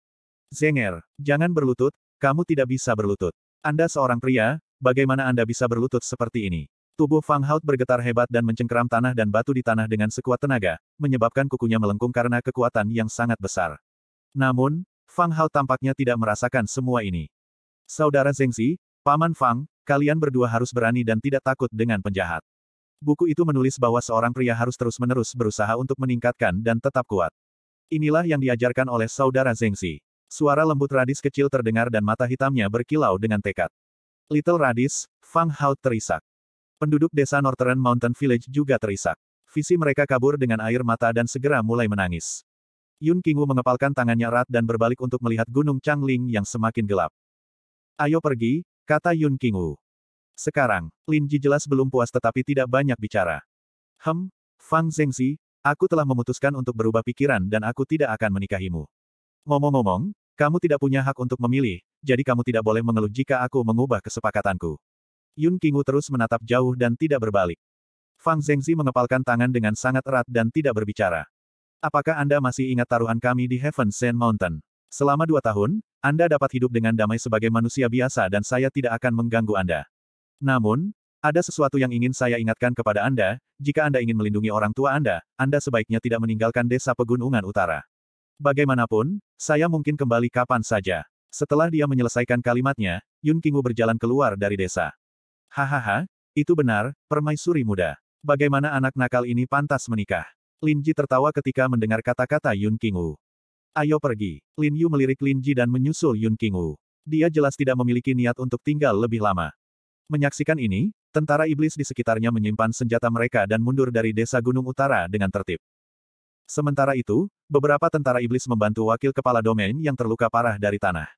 Zenger, jangan berlutut, kamu tidak bisa berlutut. Anda seorang pria, bagaimana Anda bisa berlutut seperti ini? Tubuh Fang Hout bergetar hebat dan mencengkeram tanah dan batu di tanah dengan sekuat tenaga, menyebabkan kukunya melengkung karena kekuatan yang sangat besar. Namun, Fang Hout tampaknya tidak merasakan semua ini. Saudara Zengzi, Paman Fang, kalian berdua harus berani dan tidak takut dengan penjahat. Buku itu menulis bahwa seorang pria harus terus-menerus berusaha untuk meningkatkan dan tetap kuat. Inilah yang diajarkan oleh saudara Zengzi. Suara lembut Radis kecil terdengar dan mata hitamnya berkilau dengan tekad. Little Radis, Fang Hao terisak. Penduduk desa Northern Mountain Village juga terisak. Visi mereka kabur dengan air mata dan segera mulai menangis. Yun Kingu mengepalkan tangannya erat dan berbalik untuk melihat Gunung Changling yang semakin gelap. Ayo pergi, kata Yun Kingu. Sekarang, Lin Ji jelas belum puas tetapi tidak banyak bicara. Hem, Fang Zengzi, aku telah memutuskan untuk berubah pikiran dan aku tidak akan menikahimu. Ngomong-ngomong, kamu tidak punya hak untuk memilih, jadi kamu tidak boleh mengeluh jika aku mengubah kesepakatanku. Yun Kingu terus menatap jauh dan tidak berbalik. Fang Zengzi mengepalkan tangan dengan sangat erat dan tidak berbicara. Apakah Anda masih ingat taruhan kami di Heaven Sand Mountain? Selama dua tahun, Anda dapat hidup dengan damai sebagai manusia biasa dan saya tidak akan mengganggu Anda. Namun, ada sesuatu yang ingin saya ingatkan kepada Anda, jika Anda ingin melindungi orang tua Anda, Anda sebaiknya tidak meninggalkan desa pegunungan utara. Bagaimanapun, saya mungkin kembali kapan saja. Setelah dia menyelesaikan kalimatnya, Yun Kingu berjalan keluar dari desa. Hahaha, itu benar, permaisuri muda. Bagaimana anak nakal ini pantas menikah? Lin Ji tertawa ketika mendengar kata-kata Yun King Wu. Ayo pergi. Lin Yu melirik Lin Ji dan menyusul Yun King Wu. Dia jelas tidak memiliki niat untuk tinggal lebih lama. Menyaksikan ini, tentara iblis di sekitarnya menyimpan senjata mereka dan mundur dari desa Gunung Utara dengan tertib. Sementara itu, beberapa tentara iblis membantu wakil kepala domain yang terluka parah dari tanah.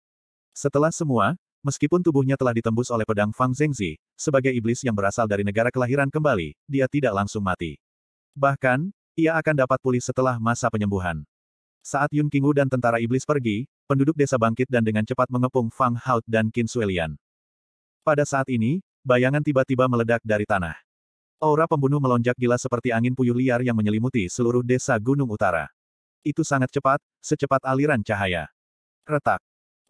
Setelah semua, Meskipun tubuhnya telah ditembus oleh pedang Fang Zhengzi, sebagai iblis yang berasal dari negara kelahiran kembali, dia tidak langsung mati. Bahkan, ia akan dapat pulih setelah masa penyembuhan. Saat Yun Qingwu dan tentara iblis pergi, penduduk desa bangkit dan dengan cepat mengepung Fang Haut dan Qin Suelian. Pada saat ini, bayangan tiba-tiba meledak dari tanah. Aura pembunuh melonjak gila seperti angin puyuh liar yang menyelimuti seluruh desa Gunung Utara. Itu sangat cepat, secepat aliran cahaya. Retak.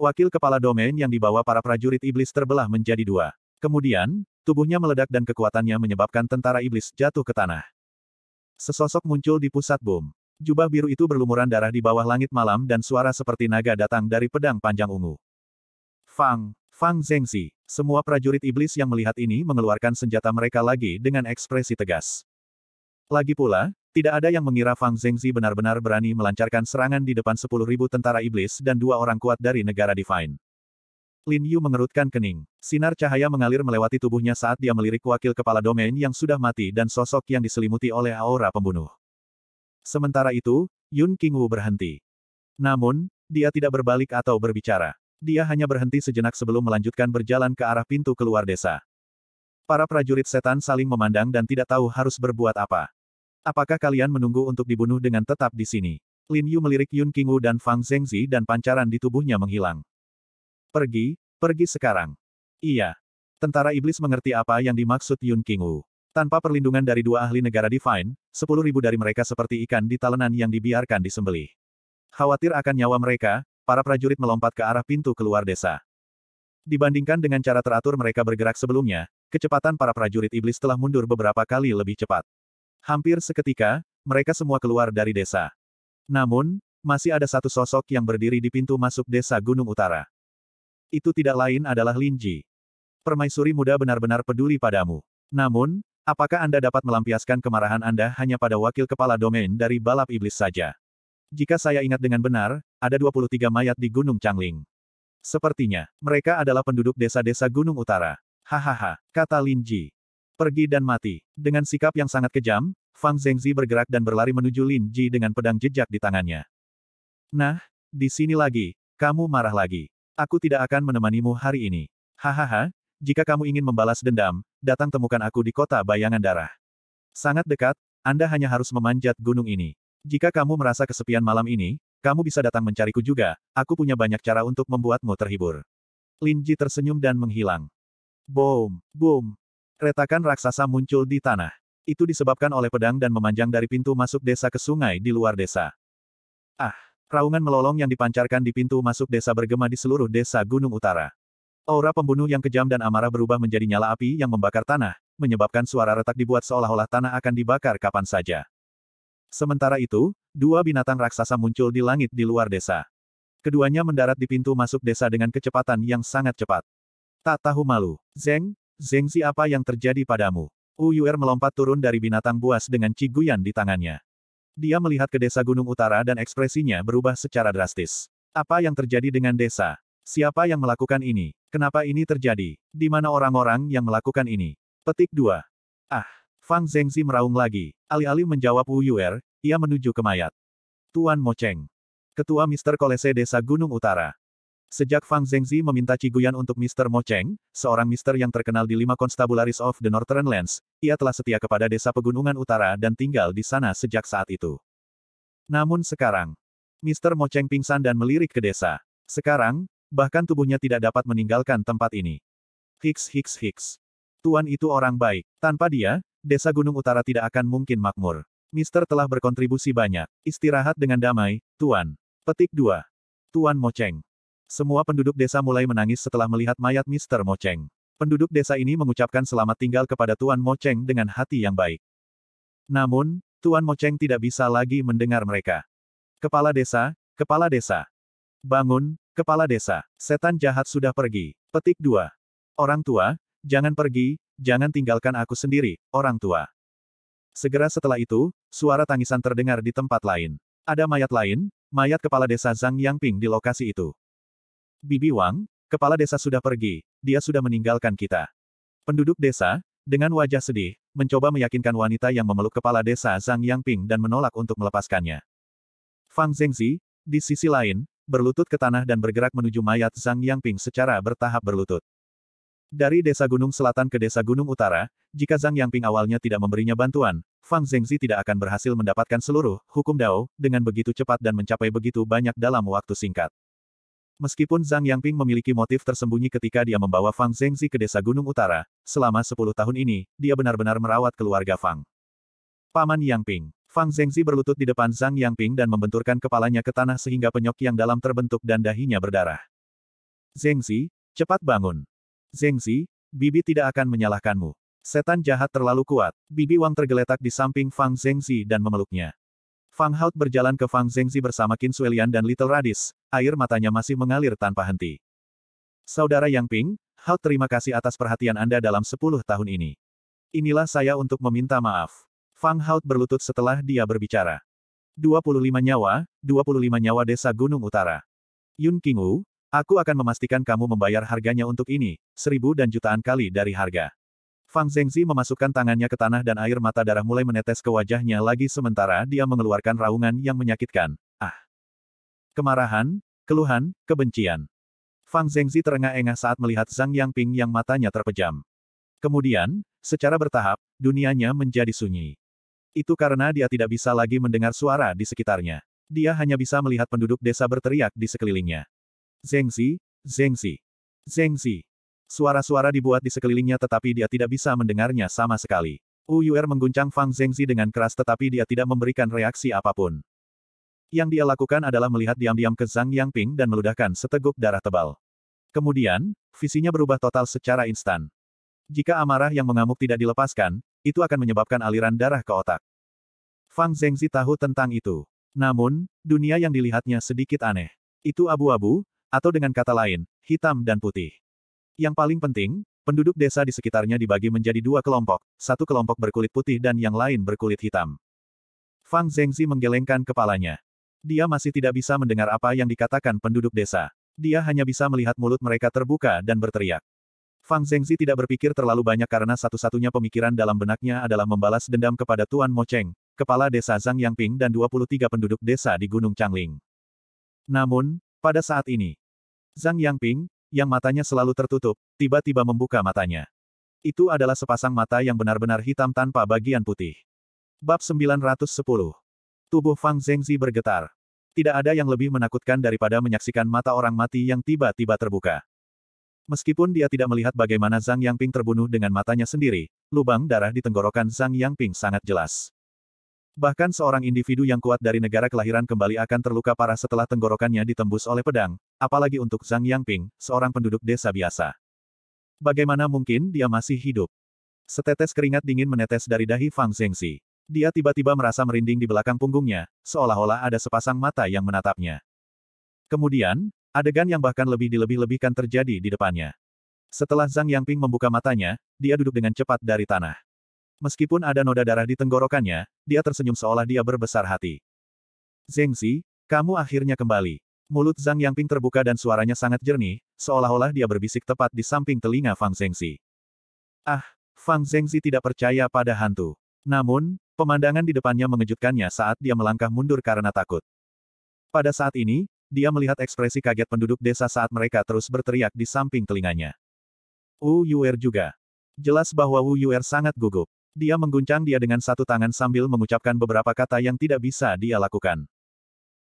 Wakil kepala domain yang dibawa para prajurit iblis terbelah menjadi dua. Kemudian, tubuhnya meledak dan kekuatannya menyebabkan tentara iblis jatuh ke tanah. Sesosok muncul di pusat bom. Jubah biru itu berlumuran darah di bawah langit malam dan suara seperti naga datang dari pedang panjang ungu. Fang, Fang Zengxi, semua prajurit iblis yang melihat ini mengeluarkan senjata mereka lagi dengan ekspresi tegas. Lagi pula, tidak ada yang mengira Fang Zhengzi benar-benar berani melancarkan serangan di depan 10.000 tentara iblis dan dua orang kuat dari negara Divine. Lin Yu mengerutkan kening. Sinar cahaya mengalir melewati tubuhnya saat dia melirik wakil kepala domain yang sudah mati dan sosok yang diselimuti oleh aura pembunuh. Sementara itu, Yun King Wu berhenti. Namun, dia tidak berbalik atau berbicara. Dia hanya berhenti sejenak sebelum melanjutkan berjalan ke arah pintu keluar desa. Para prajurit setan saling memandang dan tidak tahu harus berbuat apa. Apakah kalian menunggu untuk dibunuh dengan tetap di sini? Lin Yu melirik Yun Qingwu dan Fang Zhengzi dan pancaran di tubuhnya menghilang. Pergi, pergi sekarang. Iya. Tentara iblis mengerti apa yang dimaksud Yun Qingwu. Tanpa perlindungan dari dua ahli negara Divine, sepuluh ribu dari mereka seperti ikan di talenan yang dibiarkan disembelih. Khawatir akan nyawa mereka, para prajurit melompat ke arah pintu keluar desa. Dibandingkan dengan cara teratur mereka bergerak sebelumnya, kecepatan para prajurit iblis telah mundur beberapa kali lebih cepat. Hampir seketika, mereka semua keluar dari desa. Namun, masih ada satu sosok yang berdiri di pintu masuk desa Gunung Utara. Itu tidak lain adalah Linji. Permaisuri muda benar-benar peduli padamu. Namun, apakah Anda dapat melampiaskan kemarahan Anda hanya pada wakil kepala domain dari balap iblis saja? Jika saya ingat dengan benar, ada 23 mayat di Gunung Changling. Sepertinya, mereka adalah penduduk desa-desa Gunung Utara. Hahaha, kata Linji. Pergi dan mati. Dengan sikap yang sangat kejam, Fang Zhengzi bergerak dan berlari menuju Lin Ji dengan pedang jejak di tangannya. Nah, di sini lagi, kamu marah lagi. Aku tidak akan menemanimu hari ini. Hahaha, jika kamu ingin membalas dendam, datang temukan aku di kota bayangan darah. Sangat dekat, Anda hanya harus memanjat gunung ini. Jika kamu merasa kesepian malam ini, kamu bisa datang mencariku juga, aku punya banyak cara untuk membuatmu terhibur. Lin Ji tersenyum dan menghilang. Boom, boom, Retakan raksasa muncul di tanah. Itu disebabkan oleh pedang dan memanjang dari pintu masuk desa ke sungai di luar desa. Ah, raungan melolong yang dipancarkan di pintu masuk desa bergema di seluruh desa Gunung Utara. Aura pembunuh yang kejam dan amarah berubah menjadi nyala api yang membakar tanah, menyebabkan suara retak dibuat seolah-olah tanah akan dibakar kapan saja. Sementara itu, dua binatang raksasa muncul di langit di luar desa. Keduanya mendarat di pintu masuk desa dengan kecepatan yang sangat cepat. Tak tahu malu, Zeng, Zengzi apa yang terjadi padamu? Uyuer melompat turun dari binatang buas dengan ciguyan di tangannya. Dia melihat ke desa gunung utara dan ekspresinya berubah secara drastis. Apa yang terjadi dengan desa? Siapa yang melakukan ini? Kenapa ini terjadi? Di mana orang-orang yang melakukan ini? Petik 2. Ah, Fang Zengzi meraung lagi. Alih-alih menjawab Uyuer, ia menuju ke mayat. Tuan Mocheng. Ketua Mister Kolese Desa Gunung Utara. Sejak Fang Zhengzi meminta Ciguyan untuk Mr. Mo Cheng, seorang mister yang terkenal di lima constabularies of the Northern Lands, ia telah setia kepada desa pegunungan utara dan tinggal di sana sejak saat itu. Namun sekarang, Mr. Mo Cheng pingsan dan melirik ke desa. Sekarang, bahkan tubuhnya tidak dapat meninggalkan tempat ini. Hicks Hicks Hicks. Tuan itu orang baik. Tanpa dia, desa gunung utara tidak akan mungkin makmur. Mister telah berkontribusi banyak. Istirahat dengan damai, Tuan. Petik 2. Tuan Mo Cheng. Semua penduduk desa mulai menangis setelah melihat mayat Mr. Cheng. Penduduk desa ini mengucapkan selamat tinggal kepada Tuan Mo Cheng dengan hati yang baik. Namun, Tuan Mo Cheng tidak bisa lagi mendengar mereka. Kepala desa, kepala desa. Bangun, kepala desa. Setan jahat sudah pergi. Petik 2. Orang tua, jangan pergi, jangan tinggalkan aku sendiri, orang tua. Segera setelah itu, suara tangisan terdengar di tempat lain. Ada mayat lain, mayat kepala desa Zhang Yangping di lokasi itu. Bibi Wang, kepala desa sudah pergi, dia sudah meninggalkan kita. Penduduk desa, dengan wajah sedih, mencoba meyakinkan wanita yang memeluk kepala desa Zhang Yangping dan menolak untuk melepaskannya. Fang Zhengzi, di sisi lain, berlutut ke tanah dan bergerak menuju mayat Zhang Yangping secara bertahap berlutut. Dari desa gunung selatan ke desa gunung utara, jika Zhang Yangping awalnya tidak memberinya bantuan, Fang Zhengzi tidak akan berhasil mendapatkan seluruh hukum Dao dengan begitu cepat dan mencapai begitu banyak dalam waktu singkat. Meskipun Zhang Yangping memiliki motif tersembunyi ketika dia membawa Fang Zhengzi ke desa Gunung Utara, selama 10 tahun ini, dia benar-benar merawat keluarga Fang. Paman Yangping. Fang Zhengzi berlutut di depan Zhang Yangping dan membenturkan kepalanya ke tanah sehingga penyok yang dalam terbentuk dan dahinya berdarah. Zhengzi, cepat bangun. Zhengzi, Bibi tidak akan menyalahkanmu. Setan jahat terlalu kuat. Bibi Wang tergeletak di samping Fang Zhengzi dan memeluknya. Fang Hout berjalan ke Fang Zhengzi bersama Qin Suelian dan Little Radis, air matanya masih mengalir tanpa henti. Saudara Yang Ping, Hout terima kasih atas perhatian Anda dalam 10 tahun ini. Inilah saya untuk meminta maaf. Fang Hout berlutut setelah dia berbicara. 25 nyawa, 25 nyawa desa Gunung Utara. Yun Qingwu, aku akan memastikan kamu membayar harganya untuk ini, seribu dan jutaan kali dari harga. Fang Zhengzi memasukkan tangannya ke tanah dan air mata darah mulai menetes ke wajahnya lagi sementara dia mengeluarkan raungan yang menyakitkan. Ah! Kemarahan, keluhan, kebencian. Fang Zhengzi terengah-engah saat melihat Zhang Yangping yang matanya terpejam. Kemudian, secara bertahap, dunianya menjadi sunyi. Itu karena dia tidak bisa lagi mendengar suara di sekitarnya. Dia hanya bisa melihat penduduk desa berteriak di sekelilingnya. Zengzi, Zengzi, Zengzi. Suara-suara dibuat di sekelilingnya tetapi dia tidak bisa mendengarnya sama sekali. Wu mengguncang Fang Zengzi dengan keras tetapi dia tidak memberikan reaksi apapun. Yang dia lakukan adalah melihat diam-diam ke Zhang Yangping dan meludahkan seteguk darah tebal. Kemudian, visinya berubah total secara instan. Jika amarah yang mengamuk tidak dilepaskan, itu akan menyebabkan aliran darah ke otak. Fang Zengzi tahu tentang itu. Namun, dunia yang dilihatnya sedikit aneh. Itu abu-abu, atau dengan kata lain, hitam dan putih. Yang paling penting, penduduk desa di sekitarnya dibagi menjadi dua kelompok, satu kelompok berkulit putih dan yang lain berkulit hitam. Fang Zhengzi menggelengkan kepalanya. Dia masih tidak bisa mendengar apa yang dikatakan penduduk desa. Dia hanya bisa melihat mulut mereka terbuka dan berteriak. Fang Zhengzi tidak berpikir terlalu banyak karena satu-satunya pemikiran dalam benaknya adalah membalas dendam kepada Tuan Mo Cheng, kepala desa Zhang Yangping dan 23 penduduk desa di Gunung Changling. Namun, pada saat ini, Zhang Yangping, yang matanya selalu tertutup, tiba-tiba membuka matanya. Itu adalah sepasang mata yang benar-benar hitam tanpa bagian putih. Bab 910 Tubuh Fang Zengzi bergetar. Tidak ada yang lebih menakutkan daripada menyaksikan mata orang mati yang tiba-tiba terbuka. Meskipun dia tidak melihat bagaimana Zhang Yangping terbunuh dengan matanya sendiri, lubang darah di tenggorokan Zhang Yangping sangat jelas. Bahkan seorang individu yang kuat dari negara kelahiran kembali akan terluka parah setelah tenggorokannya ditembus oleh pedang, apalagi untuk Zhang Yangping, seorang penduduk desa biasa. Bagaimana mungkin dia masih hidup? Setetes keringat dingin menetes dari dahi Fang Zhengzi. Dia tiba-tiba merasa merinding di belakang punggungnya, seolah-olah ada sepasang mata yang menatapnya. Kemudian, adegan yang bahkan lebih dilebih-lebihkan terjadi di depannya. Setelah Zhang Yangping membuka matanya, dia duduk dengan cepat dari tanah. Meskipun ada noda darah di tenggorokannya, dia tersenyum seolah dia berbesar hati. Zengzi, kamu akhirnya kembali. Mulut Zhang Yangping terbuka dan suaranya sangat jernih, seolah-olah dia berbisik tepat di samping telinga Fang Zengzi. Ah, Fang Zengzi tidak percaya pada hantu. Namun, pemandangan di depannya mengejutkannya saat dia melangkah mundur karena takut. Pada saat ini, dia melihat ekspresi kaget penduduk desa saat mereka terus berteriak di samping telinganya. Wu Yuer juga. Jelas bahwa Wu Yuer sangat gugup. Dia mengguncang dia dengan satu tangan sambil mengucapkan beberapa kata yang tidak bisa dia lakukan.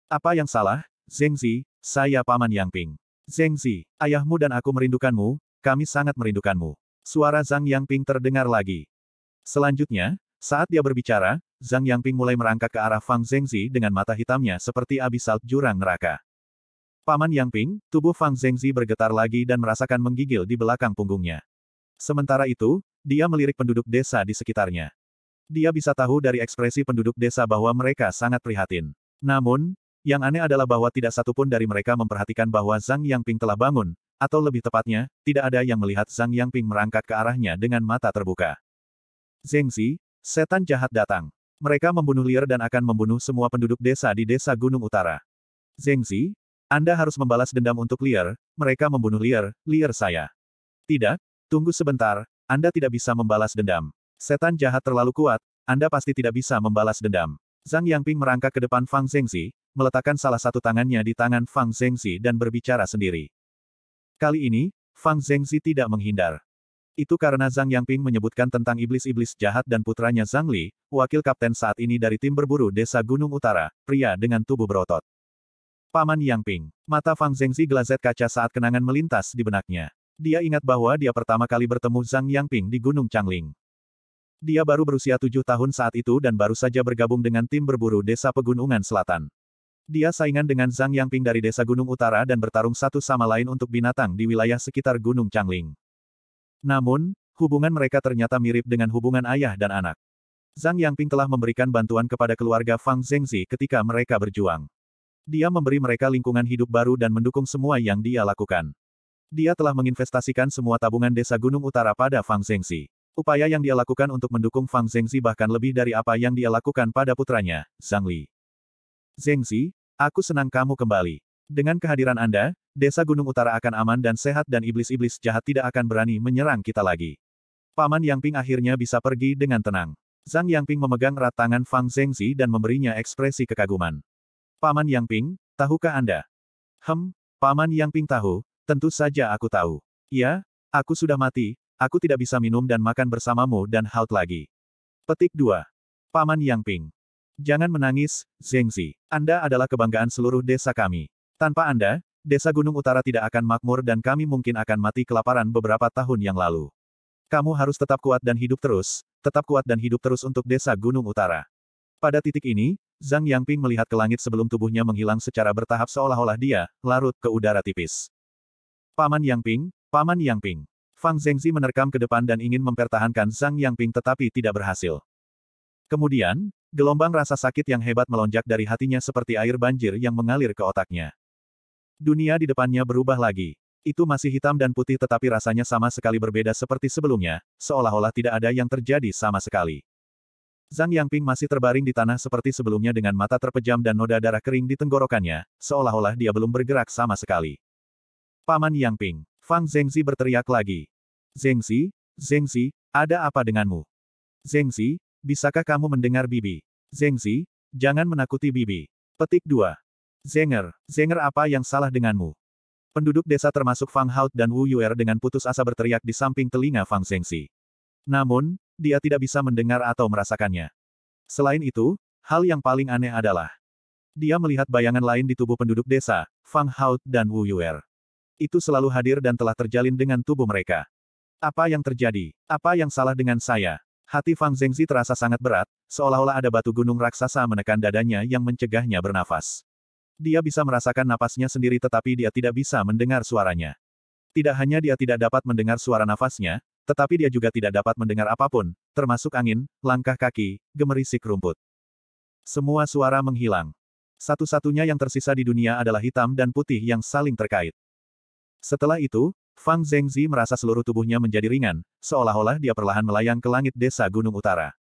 Apa yang salah, Zengzi, saya Paman Yang Ping. Zengzi, ayahmu dan aku merindukanmu, kami sangat merindukanmu. Suara Zhang Yang Ping terdengar lagi. Selanjutnya, saat dia berbicara, Zhang Yang Ping mulai merangkak ke arah Fang Zengzi dengan mata hitamnya seperti abisal jurang neraka. Paman Yang Ping, tubuh Fang Zengzi bergetar lagi dan merasakan menggigil di belakang punggungnya. Sementara itu, dia melirik penduduk desa di sekitarnya. Dia bisa tahu dari ekspresi penduduk desa bahwa mereka sangat prihatin. Namun, yang aneh adalah bahwa tidak satupun dari mereka memperhatikan bahwa Zhang Yangping telah bangun, atau lebih tepatnya, tidak ada yang melihat Zhang Yangping merangkak ke arahnya dengan mata terbuka. Zengzi, setan jahat datang. Mereka membunuh liar dan akan membunuh semua penduduk desa di desa Gunung Utara. Zengzi, Anda harus membalas dendam untuk liar, mereka membunuh liar, liar saya. Tidak, tunggu sebentar, anda tidak bisa membalas dendam. Setan jahat terlalu kuat, Anda pasti tidak bisa membalas dendam. Zhang Yangping merangkak ke depan Fang Zhengzi, meletakkan salah satu tangannya di tangan Fang Zhengzi dan berbicara sendiri. Kali ini, Fang Zhengzi tidak menghindar. Itu karena Zhang Yangping menyebutkan tentang iblis-iblis jahat dan putranya Zhang Li, wakil kapten saat ini dari tim berburu desa Gunung Utara, pria dengan tubuh berotot. Paman Yangping, mata Fang Zhengzi gelazet kaca saat kenangan melintas di benaknya. Dia ingat bahwa dia pertama kali bertemu Zhang Yangping di Gunung Changling. Dia baru berusia tujuh tahun saat itu dan baru saja bergabung dengan tim berburu desa Pegunungan Selatan. Dia saingan dengan Zhang Yangping dari desa Gunung Utara dan bertarung satu sama lain untuk binatang di wilayah sekitar Gunung Changling. Namun, hubungan mereka ternyata mirip dengan hubungan ayah dan anak. Zhang Yangping telah memberikan bantuan kepada keluarga Fang Zhengzi ketika mereka berjuang. Dia memberi mereka lingkungan hidup baru dan mendukung semua yang dia lakukan. Dia telah menginvestasikan semua tabungan desa Gunung Utara pada Fang Zhengzi. Upaya yang dia lakukan untuk mendukung Fang Zhengzi bahkan lebih dari apa yang dia lakukan pada putranya, Zhang Li. Zhengzi, aku senang kamu kembali. Dengan kehadiran Anda, desa Gunung Utara akan aman dan sehat dan iblis-iblis jahat tidak akan berani menyerang kita lagi. Paman Yang Ping akhirnya bisa pergi dengan tenang. Zhang Yang Ping memegang erat tangan Fang Zhengzi dan memberinya ekspresi kekaguman. Paman Yang Ping, tahukah Anda? Hem, Paman Yang Ping tahu, Tentu saja aku tahu. Ya, aku sudah mati, aku tidak bisa minum dan makan bersamamu dan haut lagi. Petik 2. Paman Yang Ping. Jangan menangis, Zengzi. Anda adalah kebanggaan seluruh desa kami. Tanpa Anda, desa Gunung Utara tidak akan makmur dan kami mungkin akan mati kelaparan beberapa tahun yang lalu. Kamu harus tetap kuat dan hidup terus, tetap kuat dan hidup terus untuk desa Gunung Utara. Pada titik ini, Zhang Yangping melihat ke langit sebelum tubuhnya menghilang secara bertahap seolah-olah dia, larut ke udara tipis. Paman Yang Ping, Paman Yang Ping. Fang Zhengzi menerkam ke depan dan ingin mempertahankan Zhang Yang Ping tetapi tidak berhasil. Kemudian, gelombang rasa sakit yang hebat melonjak dari hatinya seperti air banjir yang mengalir ke otaknya. Dunia di depannya berubah lagi. Itu masih hitam dan putih tetapi rasanya sama sekali berbeda seperti sebelumnya, seolah-olah tidak ada yang terjadi sama sekali. Zhang Yangping masih terbaring di tanah seperti sebelumnya dengan mata terpejam dan noda darah kering di tenggorokannya, seolah-olah dia belum bergerak sama sekali. Paman Yang Ping, Fang Zengzi berteriak lagi. Zengzi, Zengzi, ada apa denganmu? Zengzi, bisakah kamu mendengar Bibi? Zengzi, jangan menakuti Bibi. Petik 2. Zenger, Zenger apa yang salah denganmu? Penduduk desa termasuk Fang Hout dan Wu Yuer dengan putus asa berteriak di samping telinga Fang Zengzi. Namun, dia tidak bisa mendengar atau merasakannya. Selain itu, hal yang paling aneh adalah dia melihat bayangan lain di tubuh penduduk desa, Fang Hout dan Wu Yuer itu selalu hadir dan telah terjalin dengan tubuh mereka. Apa yang terjadi? Apa yang salah dengan saya? Hati Fang Zhengzi terasa sangat berat, seolah-olah ada batu gunung raksasa menekan dadanya yang mencegahnya bernafas. Dia bisa merasakan napasnya sendiri tetapi dia tidak bisa mendengar suaranya. Tidak hanya dia tidak dapat mendengar suara nafasnya, tetapi dia juga tidak dapat mendengar apapun, termasuk angin, langkah kaki, gemerisik rumput. Semua suara menghilang. Satu-satunya yang tersisa di dunia adalah hitam dan putih yang saling terkait. Setelah itu, Fang Zhengzi merasa seluruh tubuhnya menjadi ringan, seolah-olah dia perlahan melayang ke langit desa Gunung Utara.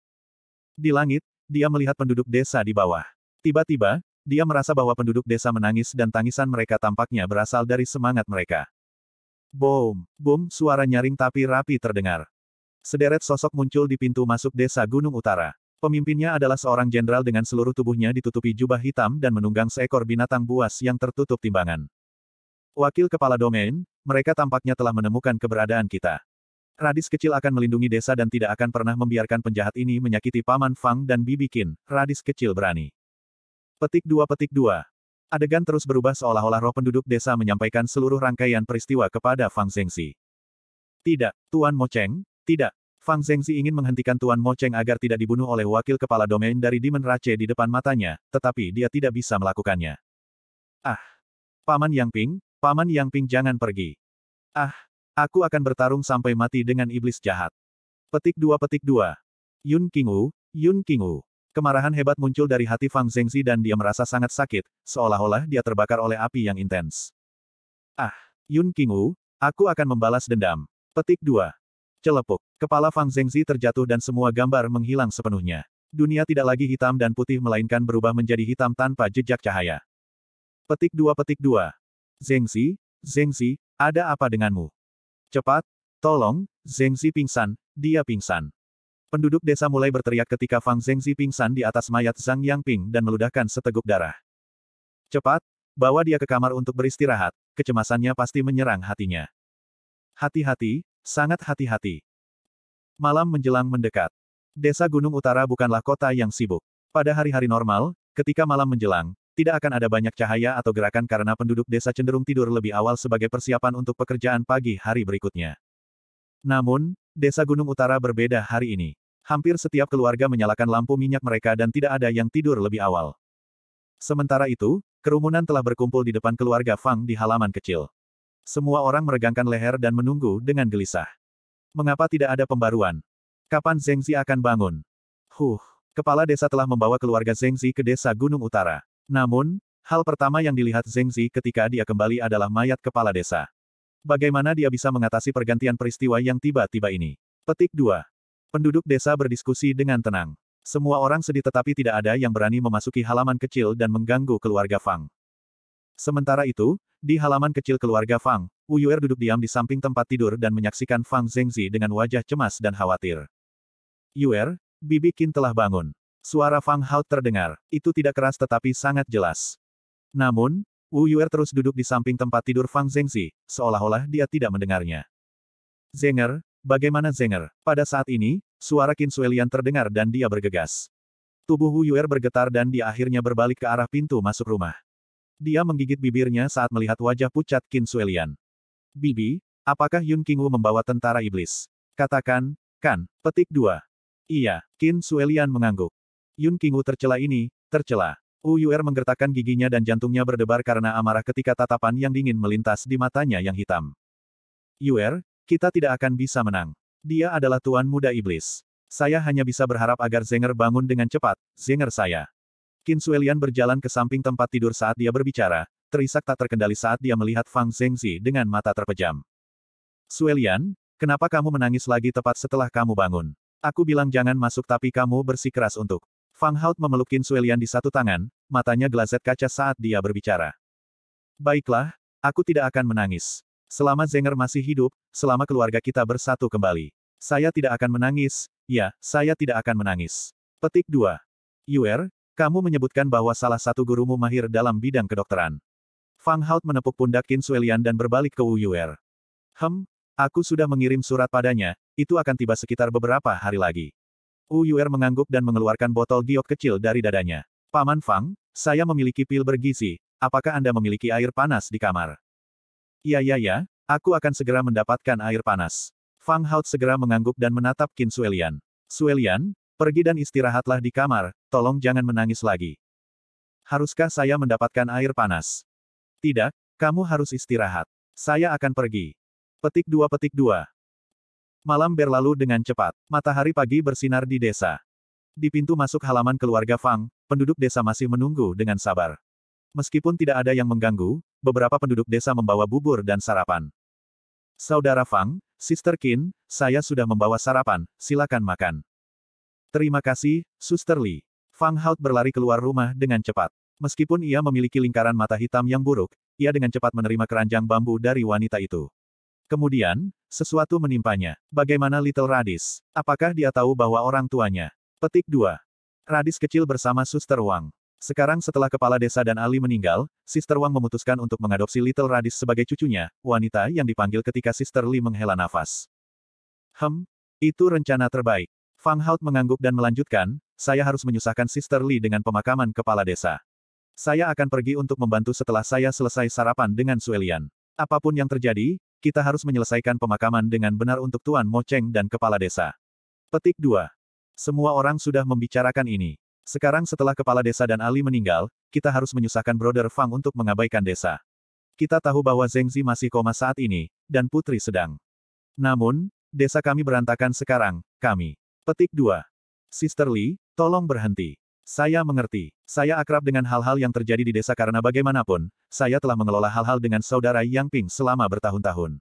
Di langit, dia melihat penduduk desa di bawah. Tiba-tiba, dia merasa bahwa penduduk desa menangis dan tangisan mereka tampaknya berasal dari semangat mereka. Boom, boom, suara nyaring tapi rapi terdengar. Sederet sosok muncul di pintu masuk desa Gunung Utara. Pemimpinnya adalah seorang jenderal dengan seluruh tubuhnya ditutupi jubah hitam dan menunggang seekor binatang buas yang tertutup timbangan. Wakil Kepala Domain, mereka tampaknya telah menemukan keberadaan kita. Radis kecil akan melindungi desa dan tidak akan pernah membiarkan penjahat ini menyakiti Paman Fang dan Bibikin, Radis kecil berani. Petik 2 Petik 2 Adegan terus berubah seolah-olah roh penduduk desa menyampaikan seluruh rangkaian peristiwa kepada Fang Zengzi. Tidak, Tuan Mo Cheng, tidak. Fang Zengzi ingin menghentikan Tuan Mo Cheng agar tidak dibunuh oleh wakil kepala domain dari Demon Rache di depan matanya, tetapi dia tidak bisa melakukannya. Ah! Paman Yang Ping, Paman Yang Ping jangan pergi. Ah, aku akan bertarung sampai mati dengan iblis jahat. Petik dua petik dua. Yun Qingwu, Yun Qingwu. Kemarahan hebat muncul dari hati Fang Zengzi dan dia merasa sangat sakit, seolah-olah dia terbakar oleh api yang intens. Ah, Yun Qingwu, aku akan membalas dendam. Petik dua. Celepuk. Kepala Fang Zengzi terjatuh dan semua gambar menghilang sepenuhnya. Dunia tidak lagi hitam dan putih melainkan berubah menjadi hitam tanpa jejak cahaya. Petik dua petik dua. Zengzi, Zengzi, ada apa denganmu? Cepat, tolong, Zengzi pingsan, dia pingsan. Penduduk desa mulai berteriak ketika Fang Zengzi pingsan di atas mayat Zhang Yangping dan meludahkan seteguk darah. Cepat, bawa dia ke kamar untuk beristirahat, kecemasannya pasti menyerang hatinya. Hati-hati, sangat hati-hati. Malam menjelang mendekat. Desa Gunung Utara bukanlah kota yang sibuk. Pada hari-hari normal, ketika malam menjelang, tidak akan ada banyak cahaya atau gerakan karena penduduk desa cenderung tidur lebih awal sebagai persiapan untuk pekerjaan pagi hari berikutnya. Namun, desa Gunung Utara berbeda hari ini. Hampir setiap keluarga menyalakan lampu minyak mereka dan tidak ada yang tidur lebih awal. Sementara itu, kerumunan telah berkumpul di depan keluarga Fang di halaman kecil. Semua orang meregangkan leher dan menunggu dengan gelisah. Mengapa tidak ada pembaruan? Kapan Zengzi akan bangun? Huh, kepala desa telah membawa keluarga Zengzi ke desa Gunung Utara. Namun, hal pertama yang dilihat Zheng Zi ketika dia kembali adalah mayat kepala desa. Bagaimana dia bisa mengatasi pergantian peristiwa yang tiba-tiba ini? Petik 2. Penduduk desa berdiskusi dengan tenang. Semua orang sedih tetapi tidak ada yang berani memasuki halaman kecil dan mengganggu keluarga Fang. Sementara itu, di halaman kecil keluarga Fang, Uyuer duduk diam di samping tempat tidur dan menyaksikan Fang Zengzi dengan wajah cemas dan khawatir. Yuer, Bibi Qin telah bangun. Suara Fang Hao terdengar, itu tidak keras tetapi sangat jelas. Namun, Wu Yuer terus duduk di samping tempat tidur Fang Zengzi, seolah-olah dia tidak mendengarnya. Zenger, bagaimana Zenger? Pada saat ini, suara Qin Suelian terdengar dan dia bergegas. Tubuh Wu Yuer bergetar dan dia akhirnya berbalik ke arah pintu masuk rumah. Dia menggigit bibirnya saat melihat wajah pucat Qin Suelian. Bibi, apakah Yun Qingwu membawa tentara iblis? Katakan, kan, petik dua. Iya, Qin Suelian mengangguk. Yun Kingu tercela ini, tercela. Uyur menggertakkan giginya dan jantungnya berdebar karena amarah ketika tatapan yang dingin melintas di matanya yang hitam. Yuer, kita tidak akan bisa menang. Dia adalah tuan muda iblis. Saya hanya bisa berharap agar Zenger bangun dengan cepat, Zenger saya. Qin Suelian berjalan ke samping tempat tidur saat dia berbicara, terisak tak terkendali saat dia melihat Fang Zhengzi dengan mata terpejam. Suelian, kenapa kamu menangis lagi tepat setelah kamu bangun? Aku bilang jangan masuk tapi kamu bersikeras untuk. Fang Haut memeluk Qin Suelian di satu tangan, matanya gelazet kaca saat dia berbicara. Baiklah, aku tidak akan menangis. Selama Zenger masih hidup, selama keluarga kita bersatu kembali. Saya tidak akan menangis, ya, saya tidak akan menangis. Petik 2. Yuer, kamu menyebutkan bahwa salah satu gurumu mahir dalam bidang kedokteran. Fang Haut menepuk pundak Qin Suelian dan berbalik ke Wu Yuer. Hem, aku sudah mengirim surat padanya, itu akan tiba sekitar beberapa hari lagi. Yuer mengangguk dan mengeluarkan botol giok kecil dari dadanya. Paman Fang, saya memiliki pil bergizi, apakah Anda memiliki air panas di kamar? Ya ya ya, aku akan segera mendapatkan air panas. Fang Hout segera mengangguk dan menatap Qin Suelian. Suelian, pergi dan istirahatlah di kamar, tolong jangan menangis lagi. Haruskah saya mendapatkan air panas? Tidak, kamu harus istirahat. Saya akan pergi. Petik dua petik dua. Malam berlalu dengan cepat. Matahari pagi bersinar di desa. Di pintu masuk halaman keluarga Fang, penduduk desa masih menunggu dengan sabar. Meskipun tidak ada yang mengganggu, beberapa penduduk desa membawa bubur dan sarapan. Saudara Fang, Sister Kin, saya sudah membawa sarapan, silakan makan. Terima kasih, Suster Li. Fang Haut berlari keluar rumah dengan cepat. Meskipun ia memiliki lingkaran mata hitam yang buruk, ia dengan cepat menerima keranjang bambu dari wanita itu. Kemudian, sesuatu menimpanya. Bagaimana Little Radis? Apakah dia tahu bahwa orang tuanya? Petik 2. Radis kecil bersama Suster Wang. Sekarang setelah kepala desa dan Ali meninggal, Sister Wang memutuskan untuk mengadopsi Little Radis sebagai cucunya, wanita yang dipanggil ketika Sister Li menghela nafas. Hem, itu rencana terbaik. Fang Hout mengangguk dan melanjutkan, saya harus menyusahkan Sister Li dengan pemakaman kepala desa. Saya akan pergi untuk membantu setelah saya selesai sarapan dengan Suelian. Apapun yang terjadi, kita harus menyelesaikan pemakaman dengan benar untuk Tuan Mo Cheng dan Kepala Desa. Petik 2. Semua orang sudah membicarakan ini. Sekarang setelah Kepala Desa dan Ali meninggal, kita harus menyusahkan Brother Fang untuk mengabaikan desa. Kita tahu bahwa Zengzi masih koma saat ini, dan Putri sedang. Namun, desa kami berantakan sekarang, kami. Petik 2. Sister Li, tolong berhenti. Saya mengerti. Saya akrab dengan hal-hal yang terjadi di desa karena bagaimanapun, saya telah mengelola hal-hal dengan saudara Yang Ping selama bertahun-tahun.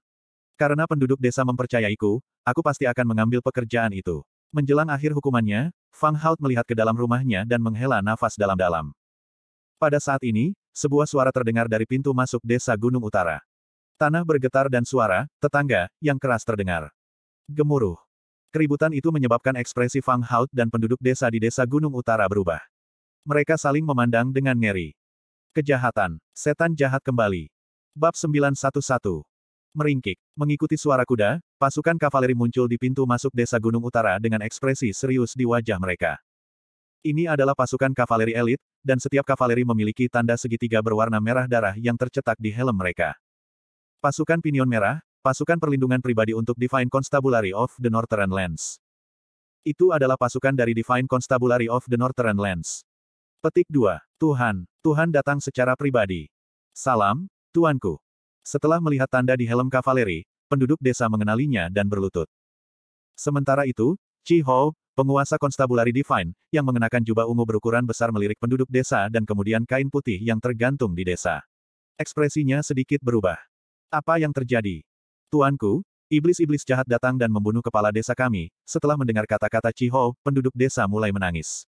Karena penduduk desa mempercayaiku, aku pasti akan mengambil pekerjaan itu. Menjelang akhir hukumannya, Fang Haut melihat ke dalam rumahnya dan menghela nafas dalam-dalam. Pada saat ini, sebuah suara terdengar dari pintu masuk desa Gunung Utara. Tanah bergetar dan suara, tetangga, yang keras terdengar. Gemuruh. Keributan itu menyebabkan ekspresi Fang Haut dan penduduk desa di desa Gunung Utara berubah. Mereka saling memandang dengan ngeri. Kejahatan. Setan jahat kembali. Bab 911. Meringkik. Mengikuti suara kuda, pasukan kavaleri muncul di pintu masuk desa Gunung Utara dengan ekspresi serius di wajah mereka. Ini adalah pasukan kavaleri elit, dan setiap kavaleri memiliki tanda segitiga berwarna merah darah yang tercetak di helm mereka. Pasukan Pinion Merah, Pasukan Perlindungan Pribadi untuk Divine Constabulary of the Northern Lands. Itu adalah pasukan dari Divine Constabulary of the Northern Lands. Petik 2. Tuhan, Tuhan datang secara pribadi. Salam, Tuanku. Setelah melihat tanda di helm kavaleri, penduduk desa mengenalinya dan berlutut. Sementara itu, Chi Ho, penguasa Constabulary Divine, yang mengenakan jubah ungu berukuran besar melirik penduduk desa dan kemudian kain putih yang tergantung di desa. Ekspresinya sedikit berubah. Apa yang terjadi? Tuanku, iblis-iblis jahat datang dan membunuh kepala desa kami, setelah mendengar kata-kata Ciho, penduduk desa mulai menangis.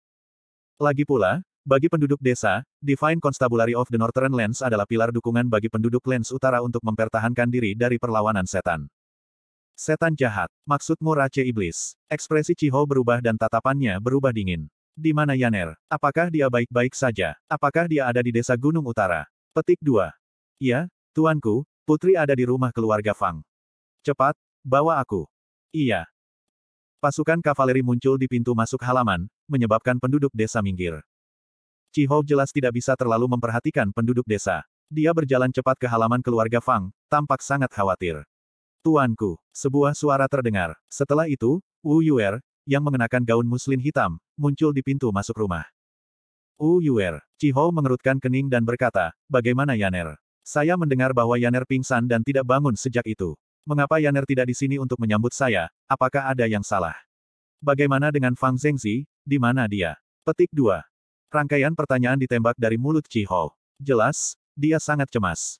Lagi pula, bagi penduduk desa, Divine Constabulary of the Northern Lands adalah pilar dukungan bagi penduduk Lands Utara untuk mempertahankan diri dari perlawanan setan. Setan jahat, maksudmu race iblis. Ekspresi Ciho berubah dan tatapannya berubah dingin. Di mana Yaner? Apakah dia baik-baik saja? Apakah dia ada di desa Gunung Utara? Petik 2. Ya, tuanku, Putri ada di rumah keluarga Fang. Cepat, bawa aku. Iya. Pasukan kavaleri muncul di pintu masuk halaman, menyebabkan penduduk desa minggir. Cihou jelas tidak bisa terlalu memperhatikan penduduk desa. Dia berjalan cepat ke halaman keluarga Fang, tampak sangat khawatir. Tuanku, sebuah suara terdengar. Setelah itu, Wu Yuer, yang mengenakan gaun muslin hitam, muncul di pintu masuk rumah. Wu Yuer, Cihou mengerutkan kening dan berkata, bagaimana Yaner? Saya mendengar bahwa Yaner pingsan dan tidak bangun sejak itu. Mengapa Yaner tidak di sini untuk menyambut saya? Apakah ada yang salah? Bagaimana dengan Fang Zhengzi? Di mana dia? Petik 2. Rangkaian pertanyaan ditembak dari mulut Chi Hou. Jelas, dia sangat cemas.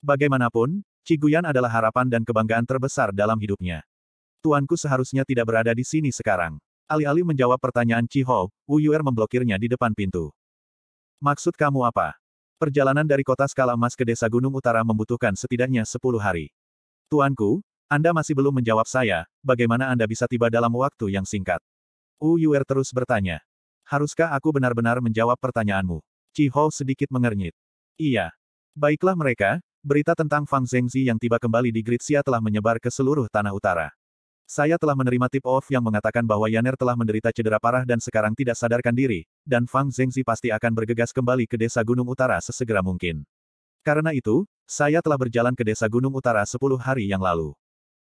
Bagaimanapun, Ciguyan adalah harapan dan kebanggaan terbesar dalam hidupnya. Tuanku seharusnya tidak berada di sini sekarang. Alih-alih menjawab pertanyaan Chi Hou, Wu Yuer memblokirnya di depan pintu. Maksud kamu apa? Perjalanan dari kota skala emas ke desa Gunung Utara membutuhkan setidaknya 10 hari. Tuanku, Anda masih belum menjawab saya, bagaimana Anda bisa tiba dalam waktu yang singkat? Wu Yuer terus bertanya. Haruskah aku benar-benar menjawab pertanyaanmu? Chi Hou sedikit mengernyit. Iya. Baiklah mereka, berita tentang Fang Zhengzi yang tiba kembali di Gritsia telah menyebar ke seluruh tanah utara. Saya telah menerima tip-off yang mengatakan bahwa Yaner telah menderita cedera parah dan sekarang tidak sadarkan diri, dan Fang Zhengzi pasti akan bergegas kembali ke desa Gunung Utara sesegera mungkin. Karena itu, saya telah berjalan ke desa Gunung Utara 10 hari yang lalu.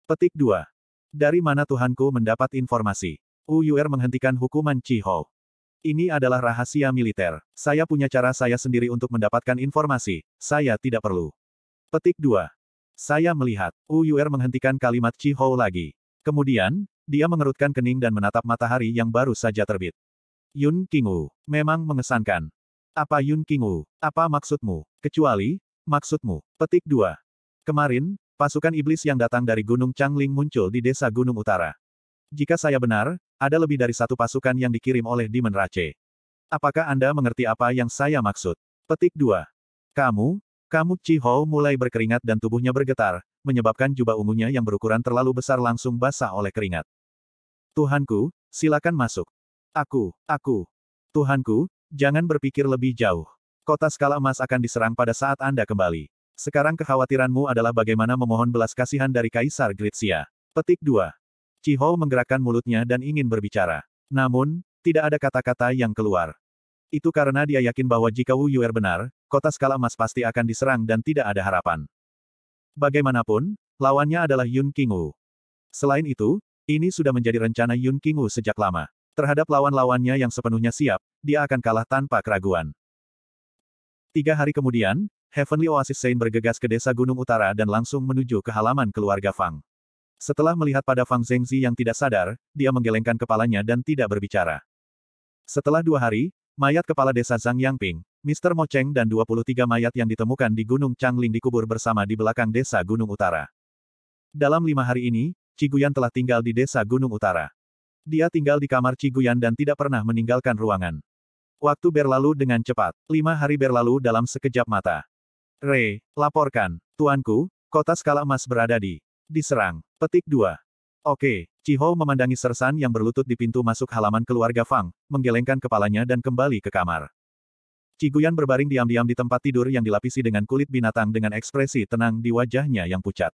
Petik 2. Dari mana Tuhanku mendapat informasi? Uyur menghentikan hukuman Chi Hou. Ini adalah rahasia militer. Saya punya cara saya sendiri untuk mendapatkan informasi, saya tidak perlu. Petik 2. Saya melihat, Uyur menghentikan kalimat Chi Hou lagi. Kemudian, dia mengerutkan kening dan menatap matahari yang baru saja terbit. Yun Qingwu, memang mengesankan. Apa Yun Qingwu? Apa maksudmu? Kecuali, maksudmu. Petik 2. Kemarin, pasukan iblis yang datang dari Gunung Changling muncul di desa Gunung Utara. Jika saya benar, ada lebih dari satu pasukan yang dikirim oleh Demon Rache. Apakah Anda mengerti apa yang saya maksud? Petik 2. Kamu, kamu Chi Hou mulai berkeringat dan tubuhnya bergetar, menyebabkan jubah ungunya yang berukuran terlalu besar langsung basah oleh keringat. Tuhanku, silakan masuk. Aku, aku. Tuhanku, jangan berpikir lebih jauh. Kota skala emas akan diserang pada saat Anda kembali. Sekarang kekhawatiranmu adalah bagaimana memohon belas kasihan dari Kaisar Gritsia. Petik 2. Cihou menggerakkan mulutnya dan ingin berbicara. Namun, tidak ada kata-kata yang keluar. Itu karena dia yakin bahwa jika Wu Yuer benar, kota skala emas pasti akan diserang dan tidak ada harapan. Bagaimanapun, lawannya adalah Yun Qingwu. Selain itu, ini sudah menjadi rencana Yun Qingwu sejak lama. Terhadap lawan-lawannya yang sepenuhnya siap, dia akan kalah tanpa keraguan. Tiga hari kemudian, Heavenly Oasis Saint bergegas ke desa Gunung Utara dan langsung menuju ke halaman keluarga Fang. Setelah melihat pada Fang Zhengzi yang tidak sadar, dia menggelengkan kepalanya dan tidak berbicara. Setelah dua hari, mayat kepala desa Zhang Yangping, Mr. Mocheng dan 23 mayat yang ditemukan di Gunung Changling dikubur bersama di belakang desa Gunung Utara. Dalam lima hari ini, Ciguyan telah tinggal di desa Gunung Utara. Dia tinggal di kamar Ciguyan dan tidak pernah meninggalkan ruangan. Waktu berlalu dengan cepat. Lima hari berlalu dalam sekejap mata. Re, laporkan. Tuanku, kota skala emas berada di. Diserang. Petik dua. Oke, Cihou memandangi Sersan yang berlutut di pintu masuk halaman keluarga Fang, menggelengkan kepalanya dan kembali ke kamar. Ciguyan berbaring diam-diam di tempat tidur yang dilapisi dengan kulit binatang dengan ekspresi tenang di wajahnya yang pucat.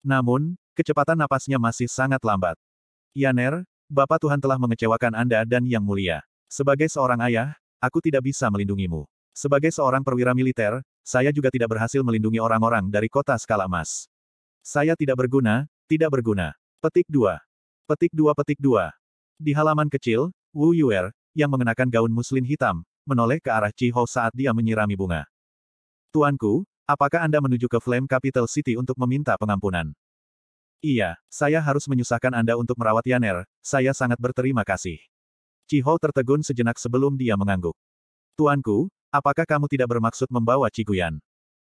Namun, kecepatan napasnya masih sangat lambat. Yaner, Bapak Tuhan telah mengecewakan Anda dan Yang Mulia. Sebagai seorang ayah, aku tidak bisa melindungimu. Sebagai seorang perwira militer, saya juga tidak berhasil melindungi orang-orang dari kota skala emas. Saya tidak berguna, tidak berguna. Petik 2. Petik 2 petik 2. Di halaman kecil, Wu Yuer, yang mengenakan gaun muslin hitam, menoleh ke arah Chiho saat dia menyirami bunga. Tuanku, apakah Anda menuju ke Flame Capital City untuk meminta pengampunan? Iya, saya harus menyusahkan Anda untuk merawat Yaner, saya sangat berterima kasih. Chiho tertegun sejenak sebelum dia mengangguk. Tuanku, apakah kamu tidak bermaksud membawa Ciguyan?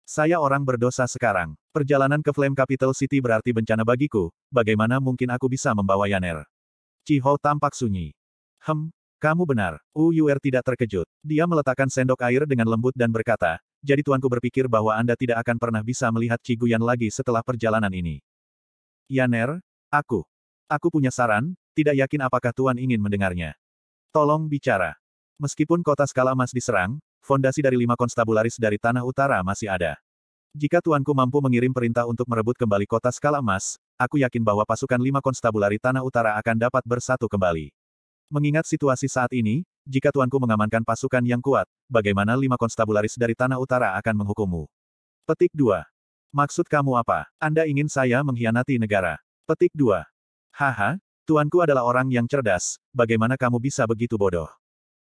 Saya orang berdosa sekarang. Perjalanan ke Flame Capital City berarti bencana bagiku, bagaimana mungkin aku bisa membawa Yaner? Chiho tampak sunyi. Hem, kamu benar, Uyur tidak terkejut. Dia meletakkan sendok air dengan lembut dan berkata, jadi tuanku berpikir bahwa Anda tidak akan pernah bisa melihat Ciguyan lagi setelah perjalanan ini. Yaner, aku. Aku punya saran, tidak yakin apakah Tuan ingin mendengarnya. Tolong bicara. Meskipun kota skala emas diserang, fondasi dari lima konstabularis dari tanah utara masih ada. Jika tuanku mampu mengirim perintah untuk merebut kembali kota skala emas, aku yakin bahwa pasukan lima konstabulari tanah utara akan dapat bersatu kembali. Mengingat situasi saat ini, jika tuanku mengamankan pasukan yang kuat, bagaimana lima konstabularis dari tanah utara akan menghukummu? Petik 2. Maksud kamu apa? Anda ingin saya mengkhianati negara? Petik 2. Haha, tuanku adalah orang yang cerdas, bagaimana kamu bisa begitu bodoh?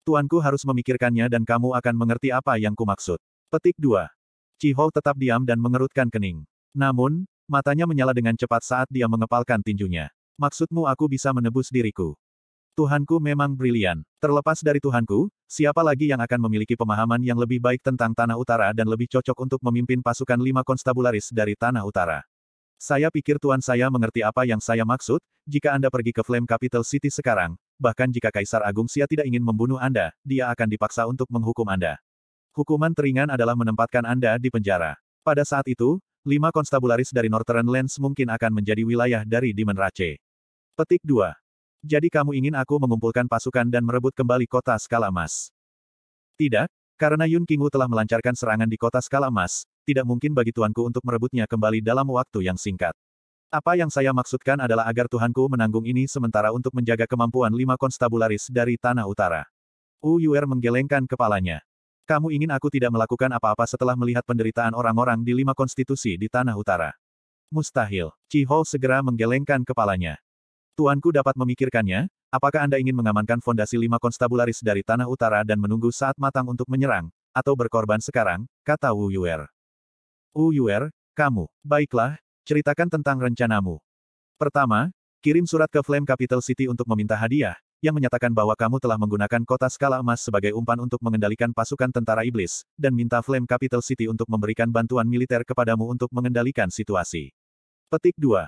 Tuanku harus memikirkannya dan kamu akan mengerti apa yang kumaksud. Petik 2. Cihou tetap diam dan mengerutkan kening. Namun, matanya menyala dengan cepat saat dia mengepalkan tinjunya. Maksudmu aku bisa menebus diriku? Tuhanku memang brilian. Terlepas dari Tuhanku, siapa lagi yang akan memiliki pemahaman yang lebih baik tentang Tanah Utara dan lebih cocok untuk memimpin pasukan lima konstabularis dari Tanah Utara? Saya pikir Tuhan saya mengerti apa yang saya maksud, jika Anda pergi ke Flame Capital City sekarang, bahkan jika Kaisar Agung Sia tidak ingin membunuh Anda, dia akan dipaksa untuk menghukum Anda. Hukuman teringan adalah menempatkan Anda di penjara. Pada saat itu, lima konstabularis dari Northern Lands mungkin akan menjadi wilayah dari Dimenrace. Petik 2. Jadi kamu ingin aku mengumpulkan pasukan dan merebut kembali kota skala emas? Tidak, karena Yun Qingwu telah melancarkan serangan di kota skala emas, tidak mungkin bagi tuanku untuk merebutnya kembali dalam waktu yang singkat. Apa yang saya maksudkan adalah agar Tuhanku menanggung ini sementara untuk menjaga kemampuan lima konstabularis dari Tanah Utara. Wu Yuer menggelengkan kepalanya. Kamu ingin aku tidak melakukan apa-apa setelah melihat penderitaan orang-orang di lima konstitusi di Tanah Utara? Mustahil. Chi Ho segera menggelengkan kepalanya. Tuanku dapat memikirkannya, apakah Anda ingin mengamankan fondasi lima konstabularis dari Tanah Utara dan menunggu saat matang untuk menyerang, atau berkorban sekarang, kata Wu Yuer. Wu Yuer, kamu, baiklah, ceritakan tentang rencanamu. Pertama, kirim surat ke Flame Capital City untuk meminta hadiah, yang menyatakan bahwa kamu telah menggunakan kota skala emas sebagai umpan untuk mengendalikan pasukan tentara iblis, dan minta Flame Capital City untuk memberikan bantuan militer kepadamu untuk mengendalikan situasi. Petik 2.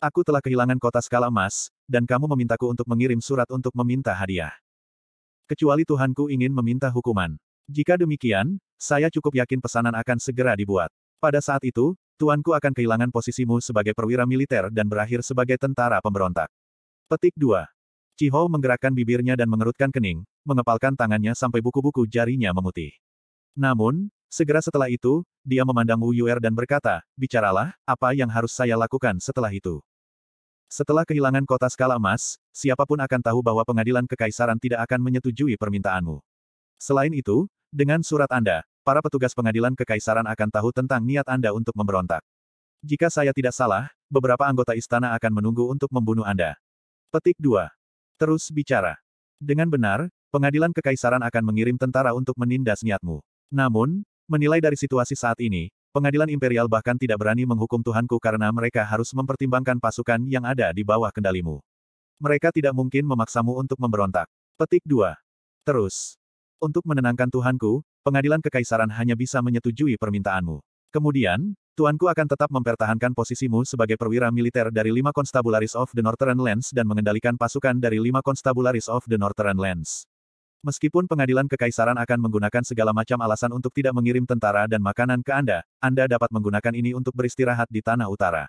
Aku telah kehilangan kota skala emas, dan kamu memintaku untuk mengirim surat untuk meminta hadiah. Kecuali Tuhanku ingin meminta hukuman. Jika demikian, saya cukup yakin pesanan akan segera dibuat. Pada saat itu, Tuanku akan kehilangan posisimu sebagai perwira militer dan berakhir sebagai tentara pemberontak. Petik 2. Cihou menggerakkan bibirnya dan mengerutkan kening, mengepalkan tangannya sampai buku-buku jarinya memutih. Namun, segera setelah itu, dia memandang Wu Yuer dan berkata, Bicaralah, apa yang harus saya lakukan setelah itu? Setelah kehilangan kota skala emas, siapapun akan tahu bahwa pengadilan kekaisaran tidak akan menyetujui permintaanmu. Selain itu, dengan surat Anda, para petugas pengadilan kekaisaran akan tahu tentang niat Anda untuk memberontak. Jika saya tidak salah, beberapa anggota istana akan menunggu untuk membunuh Anda. Petik 2. Terus bicara. Dengan benar, pengadilan kekaisaran akan mengirim tentara untuk menindas niatmu. Namun, menilai dari situasi saat ini, Pengadilan Imperial bahkan tidak berani menghukum Tuhanku karena mereka harus mempertimbangkan pasukan yang ada di bawah kendalimu. Mereka tidak mungkin memaksamu untuk memberontak. Petik 2. Terus. Untuk menenangkan Tuhanku, pengadilan kekaisaran hanya bisa menyetujui permintaanmu. Kemudian, Tuanku akan tetap mempertahankan posisimu sebagai perwira militer dari lima Constabularies of the Northern Lands dan mengendalikan pasukan dari lima Constabularies of the Northern Lands. Meskipun pengadilan kekaisaran akan menggunakan segala macam alasan untuk tidak mengirim tentara dan makanan ke Anda, Anda dapat menggunakan ini untuk beristirahat di tanah utara.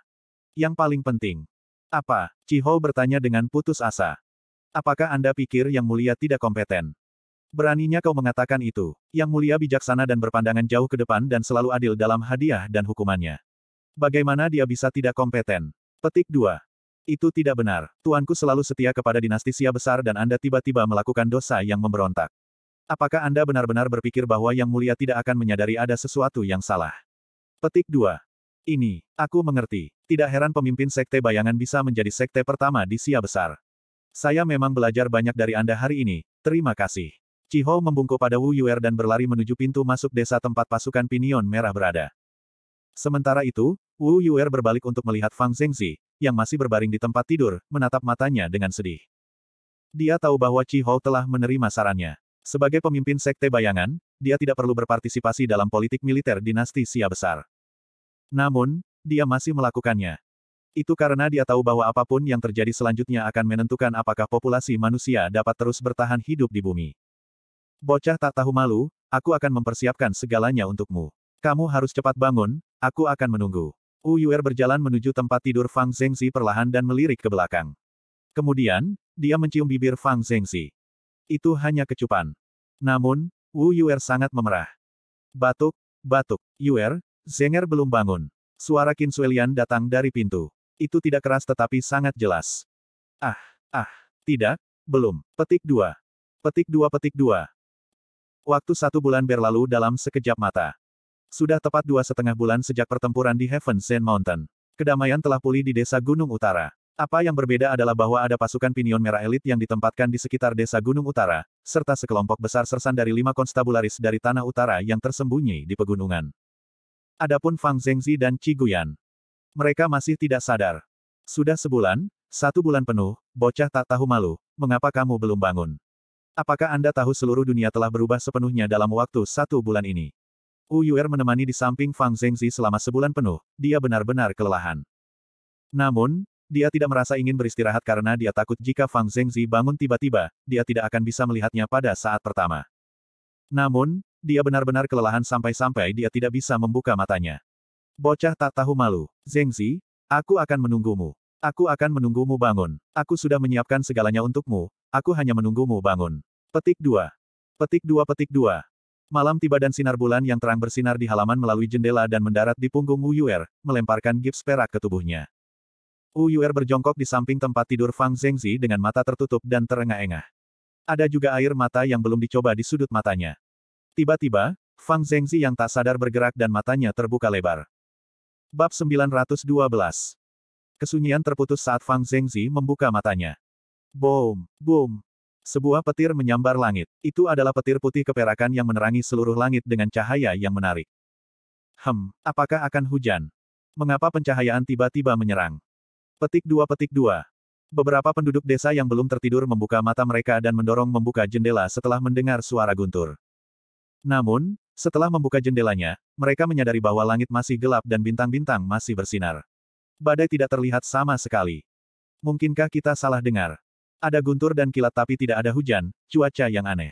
Yang paling penting. Apa? Chiho bertanya dengan putus asa. Apakah Anda pikir Yang Mulia tidak kompeten? Beraninya kau mengatakan itu. Yang Mulia bijaksana dan berpandangan jauh ke depan dan selalu adil dalam hadiah dan hukumannya. Bagaimana dia bisa tidak kompeten? Petik 2. Itu tidak benar. Tuanku selalu setia kepada dinasti Sia besar dan Anda tiba-tiba melakukan dosa yang memberontak. Apakah Anda benar-benar berpikir bahwa Yang Mulia tidak akan menyadari ada sesuatu yang salah? Petik 2. Ini, aku mengerti. Tidak heran pemimpin sekte bayangan bisa menjadi sekte pertama di Sia besar. Saya memang belajar banyak dari Anda hari ini, terima kasih. Cihou membungkuk pada Wu Yuer dan berlari menuju pintu masuk desa tempat pasukan Pinion Merah berada. Sementara itu, Wu Yuer berbalik untuk melihat Fang Zhengzi, yang masih berbaring di tempat tidur, menatap matanya dengan sedih. Dia tahu bahwa Chi Hou telah menerima sarannya. Sebagai pemimpin sekte bayangan, dia tidak perlu berpartisipasi dalam politik militer dinasti Xia besar. Namun, dia masih melakukannya. Itu karena dia tahu bahwa apapun yang terjadi selanjutnya akan menentukan apakah populasi manusia dapat terus bertahan hidup di bumi. Bocah tak tahu malu, aku akan mempersiapkan segalanya untukmu. Kamu harus cepat bangun, aku akan menunggu. Wu Yu'er berjalan menuju tempat tidur Fang Zhengzi perlahan dan melirik ke belakang. Kemudian, dia mencium bibir Fang Zhengzi. Itu hanya kecupan. Namun, Wu Yuer sangat memerah. Batuk, batuk, Yuer, Zenger belum bangun. Suara Qin Suelian datang dari pintu. Itu tidak keras tetapi sangat jelas. Ah, ah, tidak, belum. Petik dua. Petik dua petik dua. Waktu satu bulan berlalu dalam sekejap mata. Sudah tepat dua setengah bulan sejak pertempuran di Heaven Zen Mountain. Kedamaian telah pulih di desa Gunung Utara. Apa yang berbeda adalah bahwa ada pasukan pinion merah elit yang ditempatkan di sekitar desa Gunung Utara, serta sekelompok besar sersan dari lima konstabularis dari tanah utara yang tersembunyi di pegunungan. Adapun Fang Zhengzi dan Qi Guyan. Mereka masih tidak sadar. Sudah sebulan, satu bulan penuh, bocah tak tahu malu, mengapa kamu belum bangun? Apakah Anda tahu seluruh dunia telah berubah sepenuhnya dalam waktu satu bulan ini? Yuer menemani di samping Fang Zhengzi selama sebulan penuh, dia benar-benar kelelahan. Namun, dia tidak merasa ingin beristirahat karena dia takut jika Fang Zhengzi bangun tiba-tiba, dia tidak akan bisa melihatnya pada saat pertama. Namun, dia benar-benar kelelahan sampai-sampai dia tidak bisa membuka matanya. Bocah tak tahu malu. Zhengzi, aku akan menunggumu. Aku akan menunggumu bangun. Aku sudah menyiapkan segalanya untukmu, aku hanya menunggumu bangun. Petik 2. Petik 2 Petik 2. Malam tiba dan sinar bulan yang terang bersinar di halaman melalui jendela dan mendarat di punggung Yuer, melemparkan gips perak ke tubuhnya. Yuer berjongkok di samping tempat tidur Fang Zengzi dengan mata tertutup dan terengah-engah. Ada juga air mata yang belum dicoba di sudut matanya. Tiba-tiba, Fang Zengzi yang tak sadar bergerak dan matanya terbuka lebar. Bab 912 Kesunyian terputus saat Fang Zengzi membuka matanya. Boom, boom, sebuah petir menyambar langit. Itu adalah petir putih keperakan yang menerangi seluruh langit dengan cahaya yang menarik. Hem, apakah akan hujan? Mengapa pencahayaan tiba-tiba menyerang? Petik dua petik dua. Beberapa penduduk desa yang belum tertidur membuka mata mereka dan mendorong membuka jendela setelah mendengar suara guntur. Namun, setelah membuka jendelanya, mereka menyadari bahwa langit masih gelap dan bintang-bintang masih bersinar. Badai tidak terlihat sama sekali. Mungkinkah kita salah dengar? Ada guntur dan kilat tapi tidak ada hujan, cuaca yang aneh.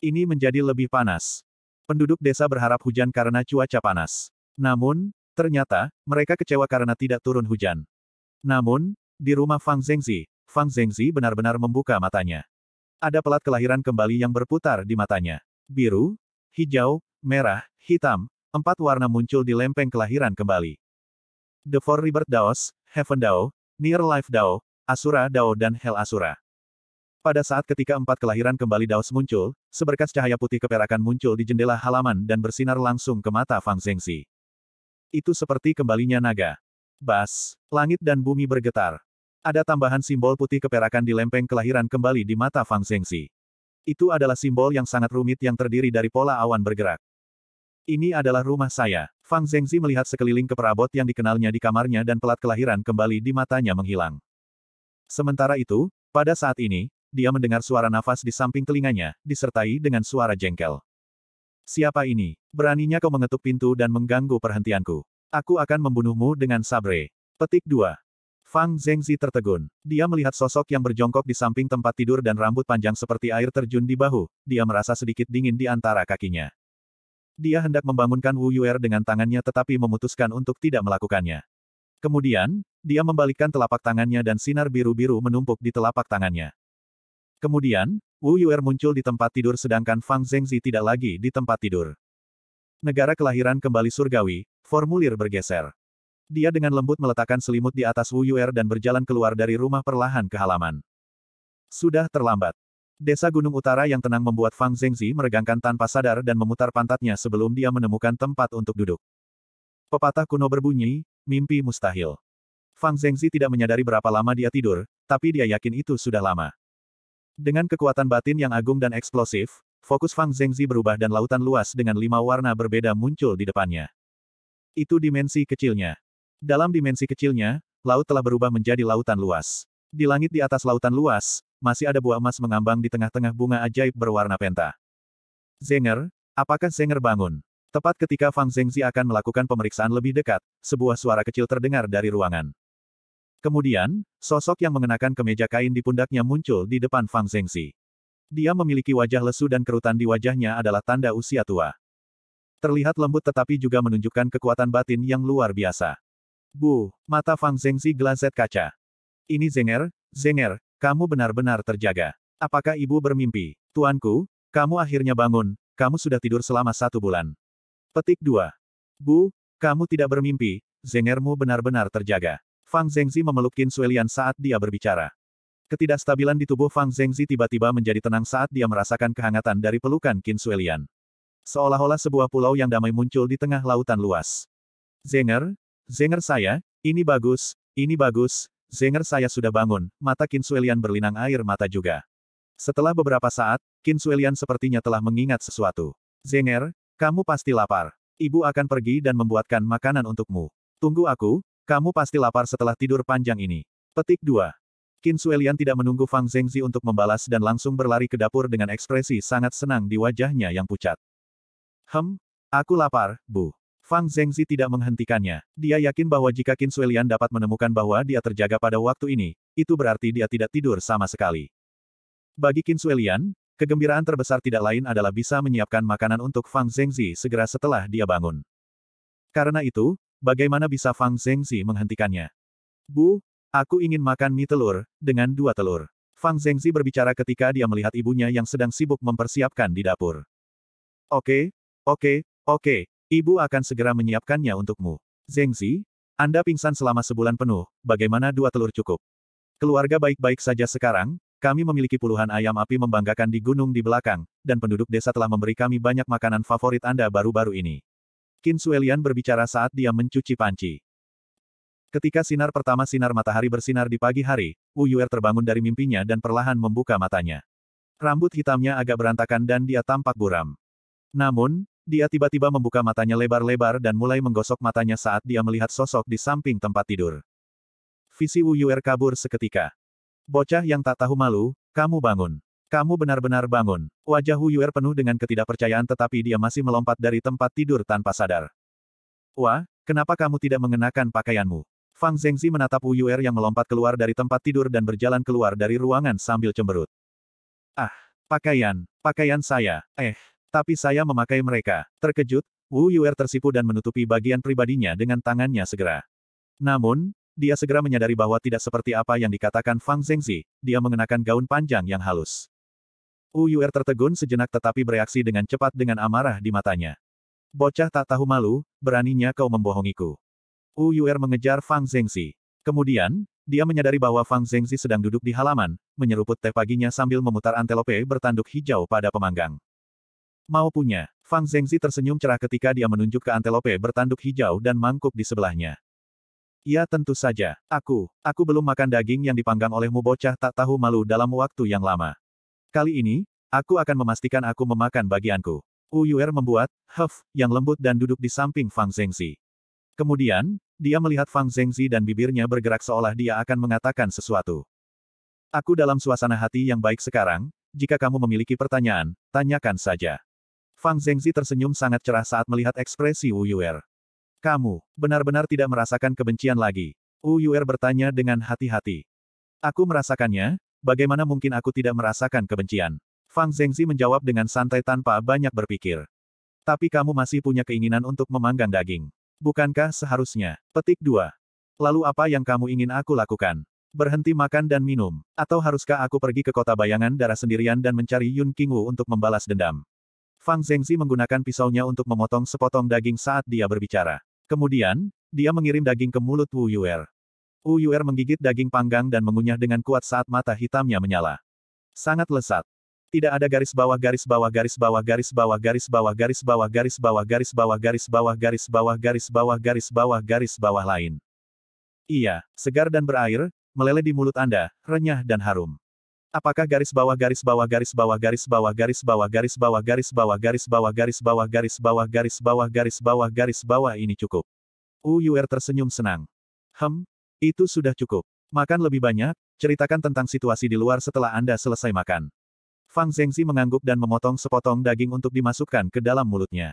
Ini menjadi lebih panas. Penduduk desa berharap hujan karena cuaca panas. Namun, ternyata, mereka kecewa karena tidak turun hujan. Namun, di rumah Fang Zengzi, Fang Zengzi benar-benar membuka matanya. Ada pelat kelahiran kembali yang berputar di matanya. Biru, hijau, merah, hitam, empat warna muncul di lempeng kelahiran kembali. The Four River Daos, Heaven Dao, Near Life Dao, Asura Dao dan Hel Asura. Pada saat ketika empat kelahiran kembali Daos muncul, seberkas cahaya putih keperakan muncul di jendela halaman dan bersinar langsung ke mata Fang Zengxi. Itu seperti kembalinya naga. Bas, langit dan bumi bergetar. Ada tambahan simbol putih keperakan di lempeng kelahiran kembali di mata Fang Zengxi. Itu adalah simbol yang sangat rumit yang terdiri dari pola awan bergerak. Ini adalah rumah saya. Fang Zengzi melihat sekeliling keperabot yang dikenalnya di kamarnya dan pelat kelahiran kembali di matanya menghilang. Sementara itu, pada saat ini, dia mendengar suara nafas di samping telinganya, disertai dengan suara jengkel. Siapa ini? Beraninya kau mengetuk pintu dan mengganggu perhentianku. Aku akan membunuhmu dengan sabre. Petik 2. Fang Zengzi tertegun. Dia melihat sosok yang berjongkok di samping tempat tidur dan rambut panjang seperti air terjun di bahu. Dia merasa sedikit dingin di antara kakinya. Dia hendak membangunkan Wu Yuer dengan tangannya tetapi memutuskan untuk tidak melakukannya. Kemudian, dia membalikkan telapak tangannya dan sinar biru-biru menumpuk di telapak tangannya. Kemudian, Wu Yuer muncul di tempat tidur sedangkan Fang Zhengzi tidak lagi di tempat tidur. Negara kelahiran kembali surgawi, formulir bergeser. Dia dengan lembut meletakkan selimut di atas Wu Yuer dan berjalan keluar dari rumah perlahan ke halaman. Sudah terlambat. Desa Gunung Utara yang tenang membuat Fang Zhengzi meregangkan tanpa sadar dan memutar pantatnya sebelum dia menemukan tempat untuk duduk. Pepatah kuno berbunyi, mimpi mustahil. Fang Zengzi tidak menyadari berapa lama dia tidur, tapi dia yakin itu sudah lama. Dengan kekuatan batin yang agung dan eksplosif, fokus Fang Zengzi berubah dan lautan luas dengan lima warna berbeda muncul di depannya. Itu dimensi kecilnya. Dalam dimensi kecilnya, laut telah berubah menjadi lautan luas. Di langit di atas lautan luas, masih ada buah emas mengambang di tengah-tengah bunga ajaib berwarna penta. Zenger, apakah Zenger bangun? Tepat ketika Fang Zengzi akan melakukan pemeriksaan lebih dekat, sebuah suara kecil terdengar dari ruangan. Kemudian, sosok yang mengenakan kemeja kain di pundaknya muncul di depan Fang Zengxi. Dia memiliki wajah lesu dan kerutan di wajahnya adalah tanda usia tua. Terlihat lembut tetapi juga menunjukkan kekuatan batin yang luar biasa. Bu, mata Fang Zengxi gelazet kaca. Ini Zenger, Zenger, kamu benar-benar terjaga. Apakah ibu bermimpi? Tuanku, kamu akhirnya bangun, kamu sudah tidur selama satu bulan. Petik 2. Bu, kamu tidak bermimpi, Zengermu benar-benar terjaga. Fang Zhengzi memeluk Qin Suelian saat dia berbicara. Ketidakstabilan di tubuh Fang Zhengzi tiba-tiba menjadi tenang saat dia merasakan kehangatan dari pelukan Qin Suelian. Seolah-olah sebuah pulau yang damai muncul di tengah lautan luas. Zenger, Zenger saya, ini bagus, ini bagus, Zenger saya sudah bangun, mata Qin Suelian berlinang air mata juga. Setelah beberapa saat, Qin Suelian sepertinya telah mengingat sesuatu. Zenger, kamu pasti lapar. Ibu akan pergi dan membuatkan makanan untukmu. Tunggu aku, kamu pasti lapar setelah tidur panjang ini. Petik 2. Qin Suelian tidak menunggu Fang Zhengzi untuk membalas dan langsung berlari ke dapur dengan ekspresi sangat senang di wajahnya yang pucat. Hem, aku lapar, Bu. Fang Zhengzi tidak menghentikannya. Dia yakin bahwa jika Qin Suelian dapat menemukan bahwa dia terjaga pada waktu ini, itu berarti dia tidak tidur sama sekali. Bagi Qin Suelian, kegembiraan terbesar tidak lain adalah bisa menyiapkan makanan untuk Fang Zhengzi segera setelah dia bangun. Karena itu, Bagaimana bisa Fang Zengzi menghentikannya? Bu, aku ingin makan mie telur, dengan dua telur. Fang Zengzi berbicara ketika dia melihat ibunya yang sedang sibuk mempersiapkan di dapur. Oke, oke, oke, ibu akan segera menyiapkannya untukmu. Zengzi, Anda pingsan selama sebulan penuh, bagaimana dua telur cukup? Keluarga baik-baik saja sekarang, kami memiliki puluhan ayam api membanggakan di gunung di belakang, dan penduduk desa telah memberi kami banyak makanan favorit Anda baru-baru ini. Qin Suelian berbicara saat dia mencuci panci. Ketika sinar pertama sinar matahari bersinar di pagi hari, Wu Yuer terbangun dari mimpinya dan perlahan membuka matanya. Rambut hitamnya agak berantakan dan dia tampak buram. Namun, dia tiba-tiba membuka matanya lebar-lebar dan mulai menggosok matanya saat dia melihat sosok di samping tempat tidur. Visi Wu Yuer kabur seketika. Bocah yang tak tahu malu, kamu bangun. Kamu benar-benar bangun. Wajah Hu Yuer penuh dengan ketidakpercayaan tetapi dia masih melompat dari tempat tidur tanpa sadar. Wah, kenapa kamu tidak mengenakan pakaianmu? Fang Zengzi menatap Hu Yuer yang melompat keluar dari tempat tidur dan berjalan keluar dari ruangan sambil cemberut. Ah, pakaian, pakaian saya, eh, tapi saya memakai mereka. Terkejut, Wu Yuer tersipu dan menutupi bagian pribadinya dengan tangannya segera. Namun, dia segera menyadari bahwa tidak seperti apa yang dikatakan Fang Zengzi, dia mengenakan gaun panjang yang halus. Uyu'er tertegun sejenak tetapi bereaksi dengan cepat dengan amarah di matanya. Bocah tak tahu malu, beraninya kau membohongiku. Uyu'er mengejar Fang Zengzi. Kemudian, dia menyadari bahwa Fang Zengzi sedang duduk di halaman, menyeruput teh paginya sambil memutar antelope bertanduk hijau pada pemanggang. Mau punya, Fang Zengzi tersenyum cerah ketika dia menunjuk ke antelope bertanduk hijau dan mangkuk di sebelahnya. Ya tentu saja, aku, aku belum makan daging yang dipanggang olehmu bocah tak tahu malu dalam waktu yang lama. Kali ini, aku akan memastikan aku memakan bagianku. Uyuer membuat, huff, yang lembut dan duduk di samping Fang Zhengzi. Kemudian, dia melihat Fang Zhengzi dan bibirnya bergerak seolah dia akan mengatakan sesuatu. Aku dalam suasana hati yang baik sekarang, jika kamu memiliki pertanyaan, tanyakan saja. Fang Zhengzi tersenyum sangat cerah saat melihat ekspresi Uyuer. Kamu, benar-benar tidak merasakan kebencian lagi. Uyuer bertanya dengan hati-hati. Aku merasakannya, Bagaimana mungkin aku tidak merasakan kebencian? Fang Zengzi menjawab dengan santai tanpa banyak berpikir. Tapi kamu masih punya keinginan untuk memanggang daging. Bukankah seharusnya? Petik 2. Lalu apa yang kamu ingin aku lakukan? Berhenti makan dan minum. Atau haruskah aku pergi ke kota bayangan darah sendirian dan mencari Yun King Wu untuk membalas dendam? Fang Zengzi menggunakan pisaunya untuk memotong sepotong daging saat dia berbicara. Kemudian, dia mengirim daging ke mulut Wu Yuer. Yuer menggigit daging panggang dan mengunyah dengan kuat saat mata hitamnya menyala. Sangat lesat. Tidak ada garis bawah garis bawah garis bawah garis bawah garis bawah garis bawah garis bawah garis bawah garis bawah garis bawah garis bawah garis bawah garis bawah lain. Iya, segar dan berair, meleleh di mulut Anda, renyah dan harum. Apakah garis bawah garis bawah garis bawah garis bawah garis bawah garis bawah garis bawah garis bawah garis bawah garis bawah garis bawah garis bawah garis bawah ini cukup? Uyur tersenyum senang. Hem, itu sudah cukup. Makan lebih banyak, ceritakan tentang situasi di luar setelah Anda selesai makan. Fang Zhengzi mengangguk dan memotong sepotong daging untuk dimasukkan ke dalam mulutnya.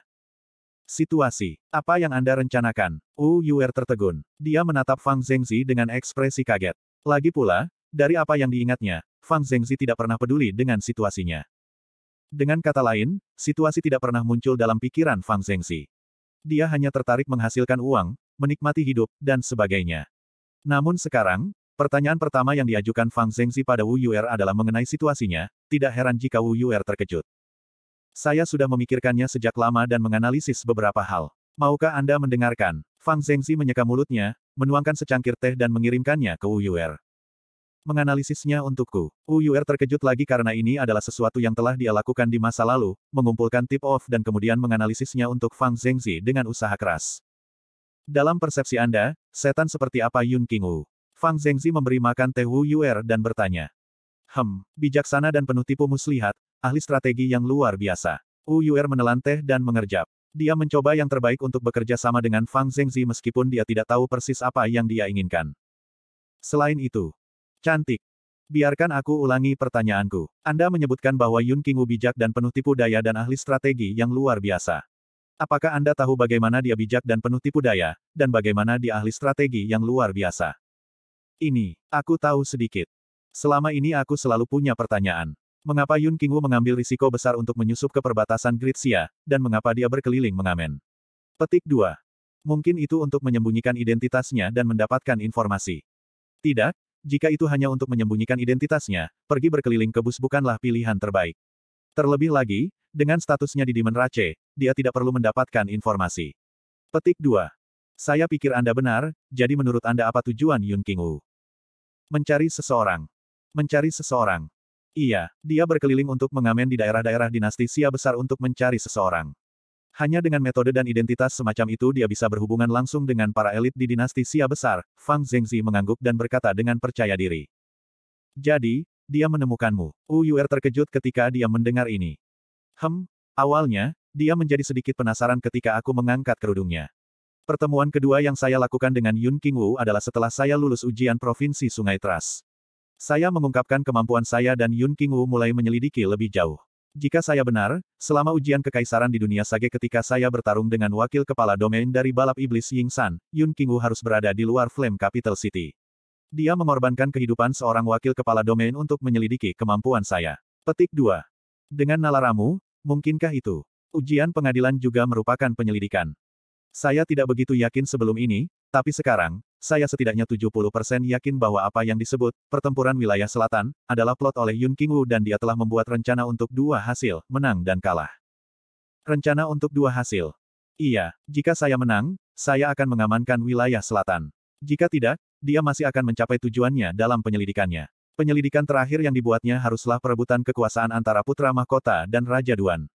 Situasi. Apa yang Anda rencanakan? Wu Yuer tertegun. Dia menatap Fang Zhengzi dengan ekspresi kaget. Lagi pula, dari apa yang diingatnya, Fang Zhengzi tidak pernah peduli dengan situasinya. Dengan kata lain, situasi tidak pernah muncul dalam pikiran Fang Zhengzi. Dia hanya tertarik menghasilkan uang, menikmati hidup, dan sebagainya. Namun sekarang, pertanyaan pertama yang diajukan Fang Zhengzi pada Wu Yuer adalah mengenai situasinya, tidak heran jika Wu Yuer terkejut. Saya sudah memikirkannya sejak lama dan menganalisis beberapa hal. Maukah Anda mendengarkan? Fang Zhengzi menyeka mulutnya, menuangkan secangkir teh dan mengirimkannya ke Wu Yuer menganalisisnya untukku. Wu Yu'er terkejut lagi karena ini adalah sesuatu yang telah dia lakukan di masa lalu, mengumpulkan tip-off dan kemudian menganalisisnya untuk Fang Zhengzi dengan usaha keras. Dalam persepsi Anda, Setan seperti apa Yun Qingwu? Fang Zhengzi memberi makan Teh Wu Yuer dan bertanya. Hem, bijaksana dan penuh tipu muslihat, ahli strategi yang luar biasa. Wu Yuer menelan teh dan mengerjap. Dia mencoba yang terbaik untuk bekerja sama dengan Fang Zhengzi meskipun dia tidak tahu persis apa yang dia inginkan. Selain itu, cantik. Biarkan aku ulangi pertanyaanku. Anda menyebutkan bahwa Yun Qingwu bijak dan penuh tipu daya dan ahli strategi yang luar biasa. Apakah Anda tahu bagaimana dia bijak dan penuh tipu daya, dan bagaimana dia ahli strategi yang luar biasa? Ini, aku tahu sedikit. Selama ini aku selalu punya pertanyaan. Mengapa Yun Qingwu mengambil risiko besar untuk menyusup ke perbatasan Gritsia, dan mengapa dia berkeliling mengamen? Petik 2. Mungkin itu untuk menyembunyikan identitasnya dan mendapatkan informasi. Tidak, jika itu hanya untuk menyembunyikan identitasnya, pergi berkeliling ke bus bukanlah pilihan terbaik. Terlebih lagi, dengan statusnya di Demon Race, dia tidak perlu mendapatkan informasi. Petik 2. Saya pikir Anda benar, jadi menurut Anda apa tujuan Yun King Wu? Mencari seseorang. Mencari seseorang. Iya, dia berkeliling untuk mengamen di daerah-daerah dinasti Sia besar untuk mencari seseorang. Hanya dengan metode dan identitas semacam itu dia bisa berhubungan langsung dengan para elit di dinasti Sia besar, Fang Zhengzi mengangguk dan berkata dengan percaya diri. Jadi, dia menemukanmu. Wu Yuer terkejut ketika dia mendengar ini. Hem, awalnya, dia menjadi sedikit penasaran ketika aku mengangkat kerudungnya. Pertemuan kedua yang saya lakukan dengan Yun King Wu adalah setelah saya lulus ujian Provinsi Sungai Teras. Saya mengungkapkan kemampuan saya dan Yun King Wu mulai menyelidiki lebih jauh. Jika saya benar, selama ujian kekaisaran di dunia Sage ketika saya bertarung dengan wakil kepala domain dari balap iblis Ying San, Yun King Wu harus berada di luar Flame Capital City. Dia mengorbankan kehidupan seorang wakil kepala domain untuk menyelidiki kemampuan saya. Petik 2. Dengan nalaramu, Mungkinkah itu? Ujian pengadilan juga merupakan penyelidikan. Saya tidak begitu yakin sebelum ini, tapi sekarang, saya setidaknya 70% yakin bahwa apa yang disebut pertempuran wilayah selatan adalah plot oleh Yun Qingwu dan dia telah membuat rencana untuk dua hasil, menang dan kalah. Rencana untuk dua hasil. Iya, jika saya menang, saya akan mengamankan wilayah selatan. Jika tidak, dia masih akan mencapai tujuannya dalam penyelidikannya. Penyelidikan terakhir yang dibuatnya haruslah perebutan kekuasaan antara Putra Mahkota dan Raja Duan.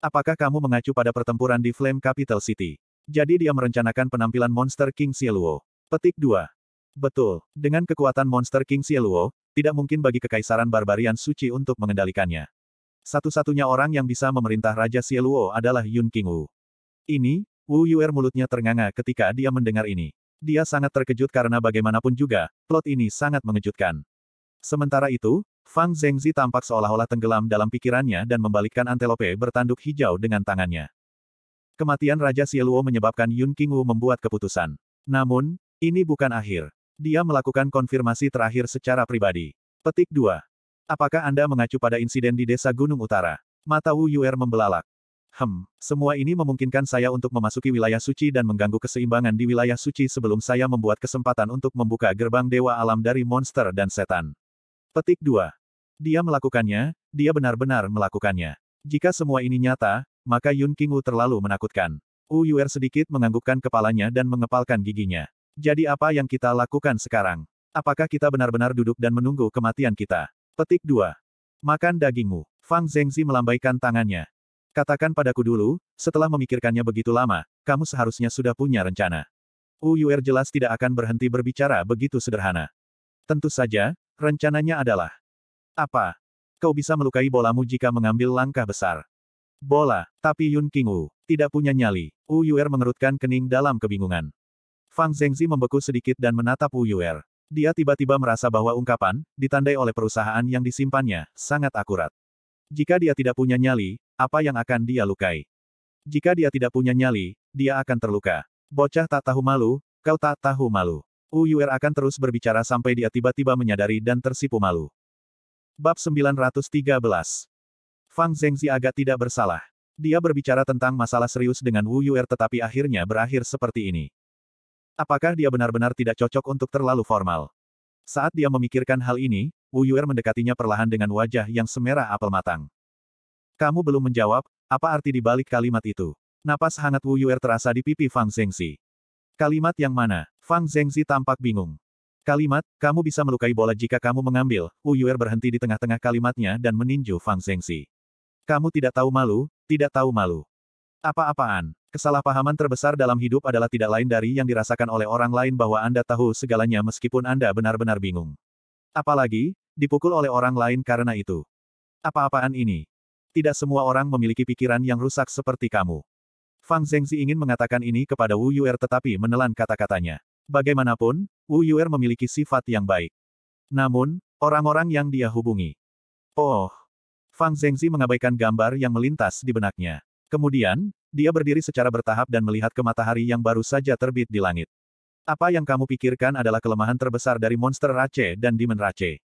Apakah kamu mengacu pada pertempuran di Flame Capital City? Jadi dia merencanakan penampilan Monster King Xieluo. Petik 2. Betul. Dengan kekuatan Monster King Xieluo, tidak mungkin bagi Kekaisaran Barbarian Suci untuk mengendalikannya. Satu-satunya orang yang bisa memerintah Raja Xieluo adalah Yun King Wu. Ini, Wu Yuer mulutnya ternganga ketika dia mendengar ini. Dia sangat terkejut karena bagaimanapun juga, plot ini sangat mengejutkan. Sementara itu, Fang Zhengzi tampak seolah-olah tenggelam dalam pikirannya dan membalikkan antelope bertanduk hijau dengan tangannya. Kematian Raja Sieluo menyebabkan Yun Qingwu membuat keputusan. Namun, ini bukan akhir. Dia melakukan konfirmasi terakhir secara pribadi. Petik 2. Apakah Anda mengacu pada insiden di desa Gunung Utara? Mata Wu Yuer membelalak. Hem, semua ini memungkinkan saya untuk memasuki wilayah suci dan mengganggu keseimbangan di wilayah suci sebelum saya membuat kesempatan untuk membuka gerbang Dewa Alam dari monster dan setan. Petik 2. Dia melakukannya, dia benar-benar melakukannya. Jika semua ini nyata, maka Yun Qingwu terlalu menakutkan. Wu Yuer sedikit menganggukkan kepalanya dan mengepalkan giginya. Jadi apa yang kita lakukan sekarang? Apakah kita benar-benar duduk dan menunggu kematian kita? Petik 2. Makan dagingmu. Fang Zengzi melambaikan tangannya. Katakan padaku dulu, setelah memikirkannya begitu lama, kamu seharusnya sudah punya rencana. Wu Yuer jelas tidak akan berhenti berbicara begitu sederhana. Tentu saja, Rencananya adalah. Apa? Kau bisa melukai bolamu jika mengambil langkah besar. Bola, tapi Yun King Wu tidak punya nyali. Wu Yuer mengerutkan kening dalam kebingungan. Fang Zhengzi membeku sedikit dan menatap Wu Yuer. Dia tiba-tiba merasa bahwa ungkapan, ditandai oleh perusahaan yang disimpannya, sangat akurat. Jika dia tidak punya nyali, apa yang akan dia lukai? Jika dia tidak punya nyali, dia akan terluka. Bocah tak tahu malu, kau tak tahu malu. Uyuer akan terus berbicara sampai dia tiba-tiba menyadari dan tersipu malu. Bab 913 Fang Zhengzi agak tidak bersalah. Dia berbicara tentang masalah serius dengan Wu Yuer tetapi akhirnya berakhir seperti ini. Apakah dia benar-benar tidak cocok untuk terlalu formal? Saat dia memikirkan hal ini, Wu Yuer mendekatinya perlahan dengan wajah yang semerah apel matang. Kamu belum menjawab, apa arti dibalik kalimat itu? Napas hangat Wu Yuer terasa di pipi Fang Zhengzi. Kalimat yang mana? Fang Zhengzi tampak bingung. Kalimat, kamu bisa melukai bola jika kamu mengambil, Uyuer berhenti di tengah-tengah kalimatnya dan meninju Fang Zhengzi. Kamu tidak tahu malu, tidak tahu malu. Apa-apaan? Kesalahpahaman terbesar dalam hidup adalah tidak lain dari yang dirasakan oleh orang lain bahwa Anda tahu segalanya meskipun Anda benar-benar bingung. Apalagi, dipukul oleh orang lain karena itu. Apa-apaan ini? Tidak semua orang memiliki pikiran yang rusak seperti kamu. Fang Zhengzi ingin mengatakan ini kepada Wu Yuer tetapi menelan kata-katanya. Bagaimanapun, Wu Yuer memiliki sifat yang baik. Namun, orang-orang yang dia hubungi. Oh! Fang Zhengzi mengabaikan gambar yang melintas di benaknya. Kemudian, dia berdiri secara bertahap dan melihat ke matahari yang baru saja terbit di langit. Apa yang kamu pikirkan adalah kelemahan terbesar dari monster Rache dan Demon Rache.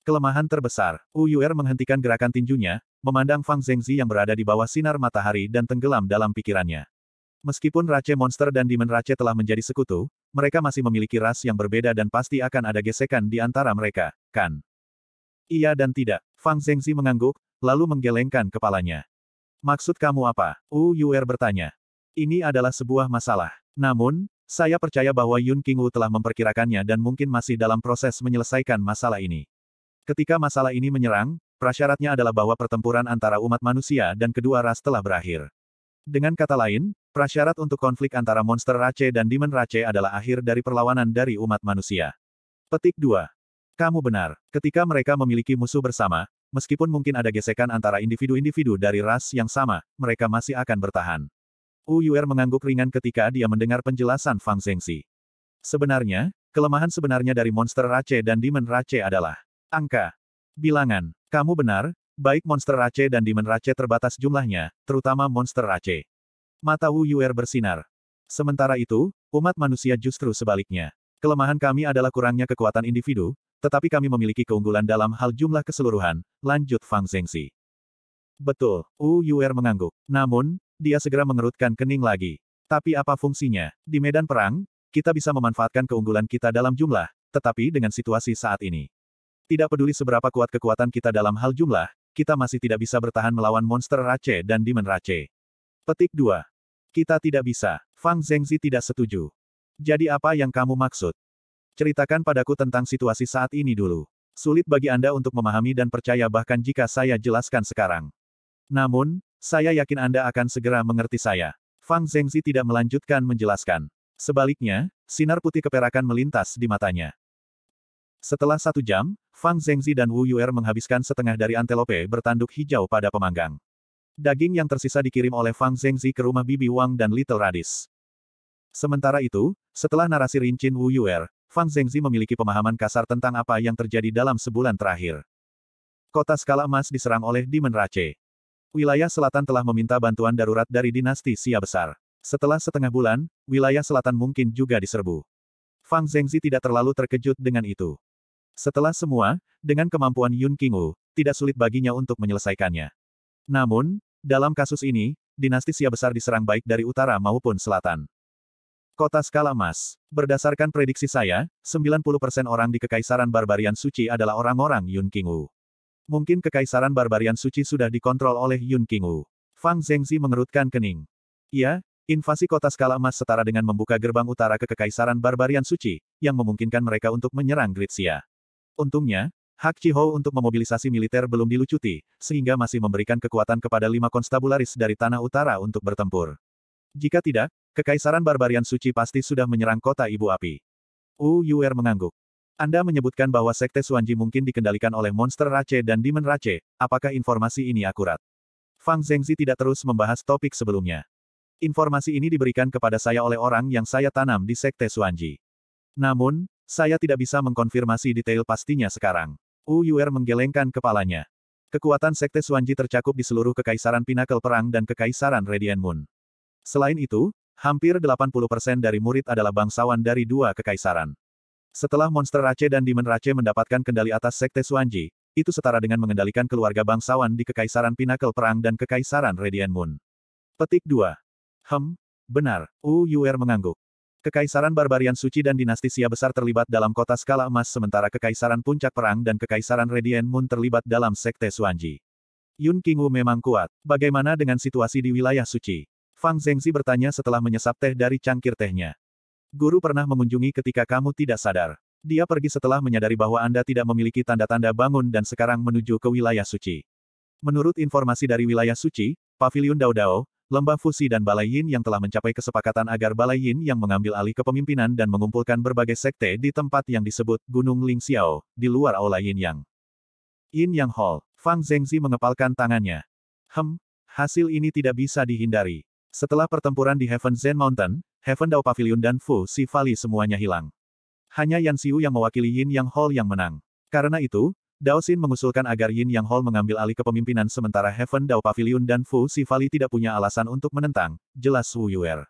Kelemahan terbesar, Wu Yuer menghentikan gerakan tinjunya, memandang Fang Zhengzi yang berada di bawah sinar matahari dan tenggelam dalam pikirannya. Meskipun Rache Monster dan Demon Rache telah menjadi sekutu, mereka masih memiliki ras yang berbeda dan pasti akan ada gesekan di antara mereka, kan? Iya dan tidak. Fang Zengzi mengangguk, lalu menggelengkan kepalanya. Maksud kamu apa? Wu Yuer bertanya. Ini adalah sebuah masalah. Namun, saya percaya bahwa Yun Qingwu telah memperkirakannya dan mungkin masih dalam proses menyelesaikan masalah ini. Ketika masalah ini menyerang, prasyaratnya adalah bahwa pertempuran antara umat manusia dan kedua ras telah berakhir. Dengan kata lain, Prasyarat untuk konflik antara monster Rache dan Demon Rache adalah akhir dari perlawanan dari umat manusia. Petik 2. Kamu benar. Ketika mereka memiliki musuh bersama, meskipun mungkin ada gesekan antara individu-individu dari ras yang sama, mereka masih akan bertahan. Uyuer mengangguk ringan ketika dia mendengar penjelasan Fang Zengxi. Sebenarnya, kelemahan sebenarnya dari monster Rache dan Demon Rache adalah angka. Bilangan. Kamu benar, baik monster Rache dan Demon Rache terbatas jumlahnya, terutama monster Rache. Mata Wu Yuer bersinar. Sementara itu, umat manusia justru sebaliknya. Kelemahan kami adalah kurangnya kekuatan individu, tetapi kami memiliki keunggulan dalam hal jumlah keseluruhan, lanjut Fang Zengxi. Betul, Wu Yuer mengangguk. Namun, dia segera mengerutkan kening lagi. Tapi apa fungsinya? Di medan perang, kita bisa memanfaatkan keunggulan kita dalam jumlah, tetapi dengan situasi saat ini. Tidak peduli seberapa kuat kekuatan kita dalam hal jumlah, kita masih tidak bisa bertahan melawan monster Rache dan Demon Rache. Petik 2. Kita tidak bisa. Fang Zengzi tidak setuju. Jadi apa yang kamu maksud? Ceritakan padaku tentang situasi saat ini dulu. Sulit bagi Anda untuk memahami dan percaya bahkan jika saya jelaskan sekarang. Namun, saya yakin Anda akan segera mengerti saya. Fang Zengzi tidak melanjutkan menjelaskan. Sebaliknya, sinar putih keperakan melintas di matanya. Setelah satu jam, Fang Zengzi dan Wu Yuer menghabiskan setengah dari antelope bertanduk hijau pada pemanggang. Daging yang tersisa dikirim oleh Fang Zhengzi ke rumah Bibi Wang dan Little Radis. Sementara itu, setelah narasi rincin Wu Yuer, Fang Zhengzi memiliki pemahaman kasar tentang apa yang terjadi dalam sebulan terakhir. Kota skala emas diserang oleh Demon Rache. Wilayah selatan telah meminta bantuan darurat dari dinasti Xia Besar. Setelah setengah bulan, wilayah selatan mungkin juga diserbu. Fang Zhengzi tidak terlalu terkejut dengan itu. Setelah semua, dengan kemampuan Yun Qingwu, tidak sulit baginya untuk menyelesaikannya. Namun, dalam kasus ini, dinasti Xia besar diserang baik dari utara maupun selatan. Kota Skala Mas. Berdasarkan prediksi saya, 90% orang di Kekaisaran Barbarian Suci adalah orang-orang Yun Qingwu. Mungkin Kekaisaran Barbarian Suci sudah dikontrol oleh Yun Qingwu. Fang Zhengzi mengerutkan kening. Iya, invasi kota Skala Mas setara dengan membuka gerbang utara ke Kekaisaran Barbarian Suci, yang memungkinkan mereka untuk menyerang Gritsia. Untungnya, Hak Chihou untuk memobilisasi militer belum dilucuti, sehingga masih memberikan kekuatan kepada lima konstabularis dari tanah utara untuk bertempur. Jika tidak, Kekaisaran Barbarian Suci pasti sudah menyerang kota Ibu Api. Wu Yuer mengangguk. Anda menyebutkan bahwa Sekte Suanji mungkin dikendalikan oleh monster Rache dan Demon Rache, apakah informasi ini akurat? Fang Zhengzi tidak terus membahas topik sebelumnya. Informasi ini diberikan kepada saya oleh orang yang saya tanam di Sekte Suanji. Namun, saya tidak bisa mengkonfirmasi detail pastinya sekarang. Yuer menggelengkan kepalanya. Kekuatan Sekte Suanji tercakup di seluruh Kekaisaran Pinnacle Perang dan Kekaisaran Radiant Moon. Selain itu, hampir 80% dari murid adalah bangsawan dari dua kekaisaran. Setelah monster Race dan Demon Race mendapatkan kendali atas Sekte Suanji, itu setara dengan mengendalikan keluarga bangsawan di Kekaisaran Pinnacle Perang dan Kekaisaran Radiant Moon. Petik 2. Hem, benar, Yuer mengangguk. Kekaisaran Barbarian Suci dan dinasti Sia besar terlibat dalam kota skala emas sementara Kekaisaran Puncak Perang dan Kekaisaran Radiant Moon terlibat dalam Sekte Suanji. Yun Qingwu memang kuat. Bagaimana dengan situasi di wilayah suci? Fang Zhengzi bertanya setelah menyesap teh dari cangkir tehnya. Guru pernah mengunjungi ketika kamu tidak sadar. Dia pergi setelah menyadari bahwa Anda tidak memiliki tanda-tanda bangun dan sekarang menuju ke wilayah suci. Menurut informasi dari wilayah suci, Paviliun Dao. Lembah Fusi dan Balai Yin yang telah mencapai kesepakatan agar Balai Yin yang mengambil alih kepemimpinan dan mengumpulkan berbagai sekte di tempat yang disebut Gunung Ling Xiao, di luar Aula Yin Yang. Yin Yang Hall, Fang Zhengzi mengepalkan tangannya. Hem, hasil ini tidak bisa dihindari. Setelah pertempuran di Heaven Zen Mountain, Heaven Dao Pavilion dan Fu Si Valley semuanya hilang. Hanya Yan Xiu yang mewakili Yin Yang Hall yang menang. Karena itu, Dao Xin mengusulkan agar Yin Yang Hall mengambil alih kepemimpinan sementara Heaven Dao Pavilion dan Fu Sifali tidak punya alasan untuk menentang, jelas Wu Yuer.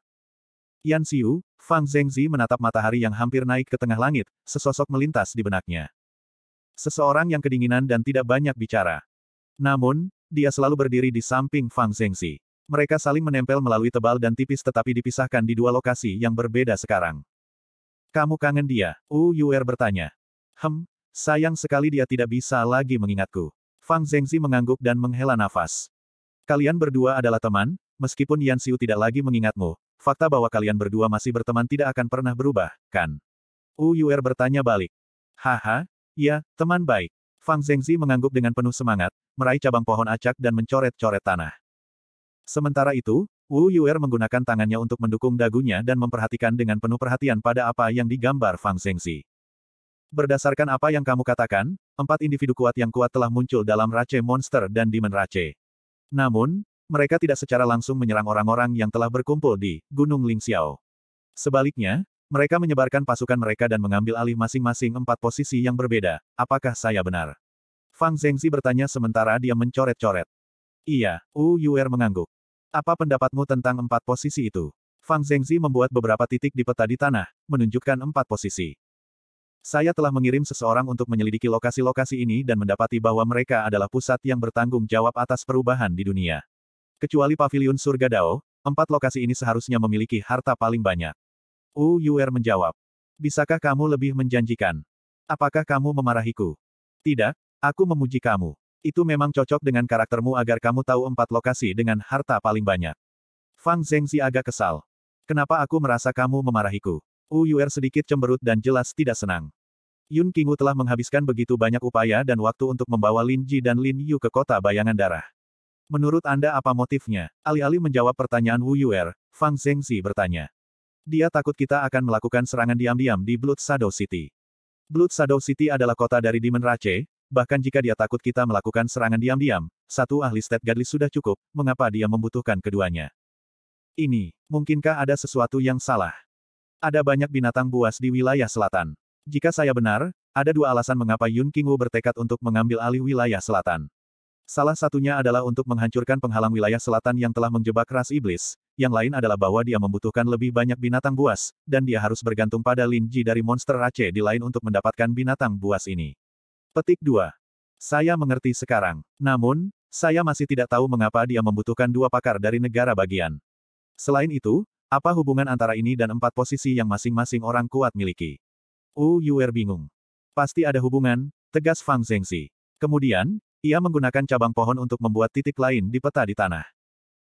Yan Xiu, Fang Zhengzi menatap matahari yang hampir naik ke tengah langit, sesosok melintas di benaknya. Seseorang yang kedinginan dan tidak banyak bicara. Namun, dia selalu berdiri di samping Fang Zhengzi. Mereka saling menempel melalui tebal dan tipis tetapi dipisahkan di dua lokasi yang berbeda sekarang. Kamu kangen dia? Wu Yuer bertanya. Hem, Sayang sekali dia tidak bisa lagi mengingatku. Fang Zengzi mengangguk dan menghela nafas. Kalian berdua adalah teman, meskipun Yan Xiu tidak lagi mengingatmu. Fakta bahwa kalian berdua masih berteman tidak akan pernah berubah, kan? Wu Yuer bertanya balik. Haha, ya, teman baik. Fang Zengzi mengangguk dengan penuh semangat, meraih cabang pohon acak dan mencoret-coret tanah. Sementara itu, Wu Yuer menggunakan tangannya untuk mendukung dagunya dan memperhatikan dengan penuh perhatian pada apa yang digambar Fang Zengzi. Berdasarkan apa yang kamu katakan, empat individu kuat yang kuat telah muncul dalam Race Monster dan Demon Race. Namun, mereka tidak secara langsung menyerang orang-orang yang telah berkumpul di Gunung Lingxiao. Sebaliknya, mereka menyebarkan pasukan mereka dan mengambil alih masing-masing empat posisi yang berbeda. Apakah saya benar? Fang Zhengzi bertanya sementara dia mencoret-coret. Iya, Wu Yuer mengangguk. Apa pendapatmu tentang empat posisi itu? Fang Zhengzi membuat beberapa titik di peta di tanah, menunjukkan empat posisi. Saya telah mengirim seseorang untuk menyelidiki lokasi-lokasi ini dan mendapati bahwa mereka adalah pusat yang bertanggung jawab atas perubahan di dunia. Kecuali Paviliun Surga Dao, empat lokasi ini seharusnya memiliki harta paling banyak. Wu Yuer menjawab. Bisakah kamu lebih menjanjikan? Apakah kamu memarahiku? Tidak, aku memuji kamu. Itu memang cocok dengan karaktermu agar kamu tahu empat lokasi dengan harta paling banyak. Fang Zhengzi agak kesal. Kenapa aku merasa kamu memarahiku? Wu Yuer sedikit cemberut dan jelas tidak senang. Yun Qingwu telah menghabiskan begitu banyak upaya dan waktu untuk membawa Lin Ji dan Lin Yu ke kota bayangan darah. Menurut Anda apa motifnya? Alih-alih menjawab pertanyaan Wu Yuer, Fang Zhengzi bertanya. Dia takut kita akan melakukan serangan diam-diam di Blood Shadow City. Blood Shadow City adalah kota dari Demon Rache, bahkan jika dia takut kita melakukan serangan diam-diam, satu ahli stat gadli sudah cukup, mengapa dia membutuhkan keduanya? Ini, mungkinkah ada sesuatu yang salah? Ada banyak binatang buas di wilayah selatan. Jika saya benar, ada dua alasan mengapa Yun Qingwu bertekad untuk mengambil alih wilayah selatan. Salah satunya adalah untuk menghancurkan penghalang wilayah selatan yang telah menjebak ras iblis, yang lain adalah bahwa dia membutuhkan lebih banyak binatang buas, dan dia harus bergantung pada Lin Ji dari monster Aceh di lain untuk mendapatkan binatang buas ini. Petik 2. Saya mengerti sekarang. Namun, saya masih tidak tahu mengapa dia membutuhkan dua pakar dari negara bagian. Selain itu, apa hubungan antara ini dan empat posisi yang masing-masing orang kuat miliki? Wu Yuer bingung. Pasti ada hubungan, tegas Fang Zhengzi. Kemudian, ia menggunakan cabang pohon untuk membuat titik lain di peta di tanah.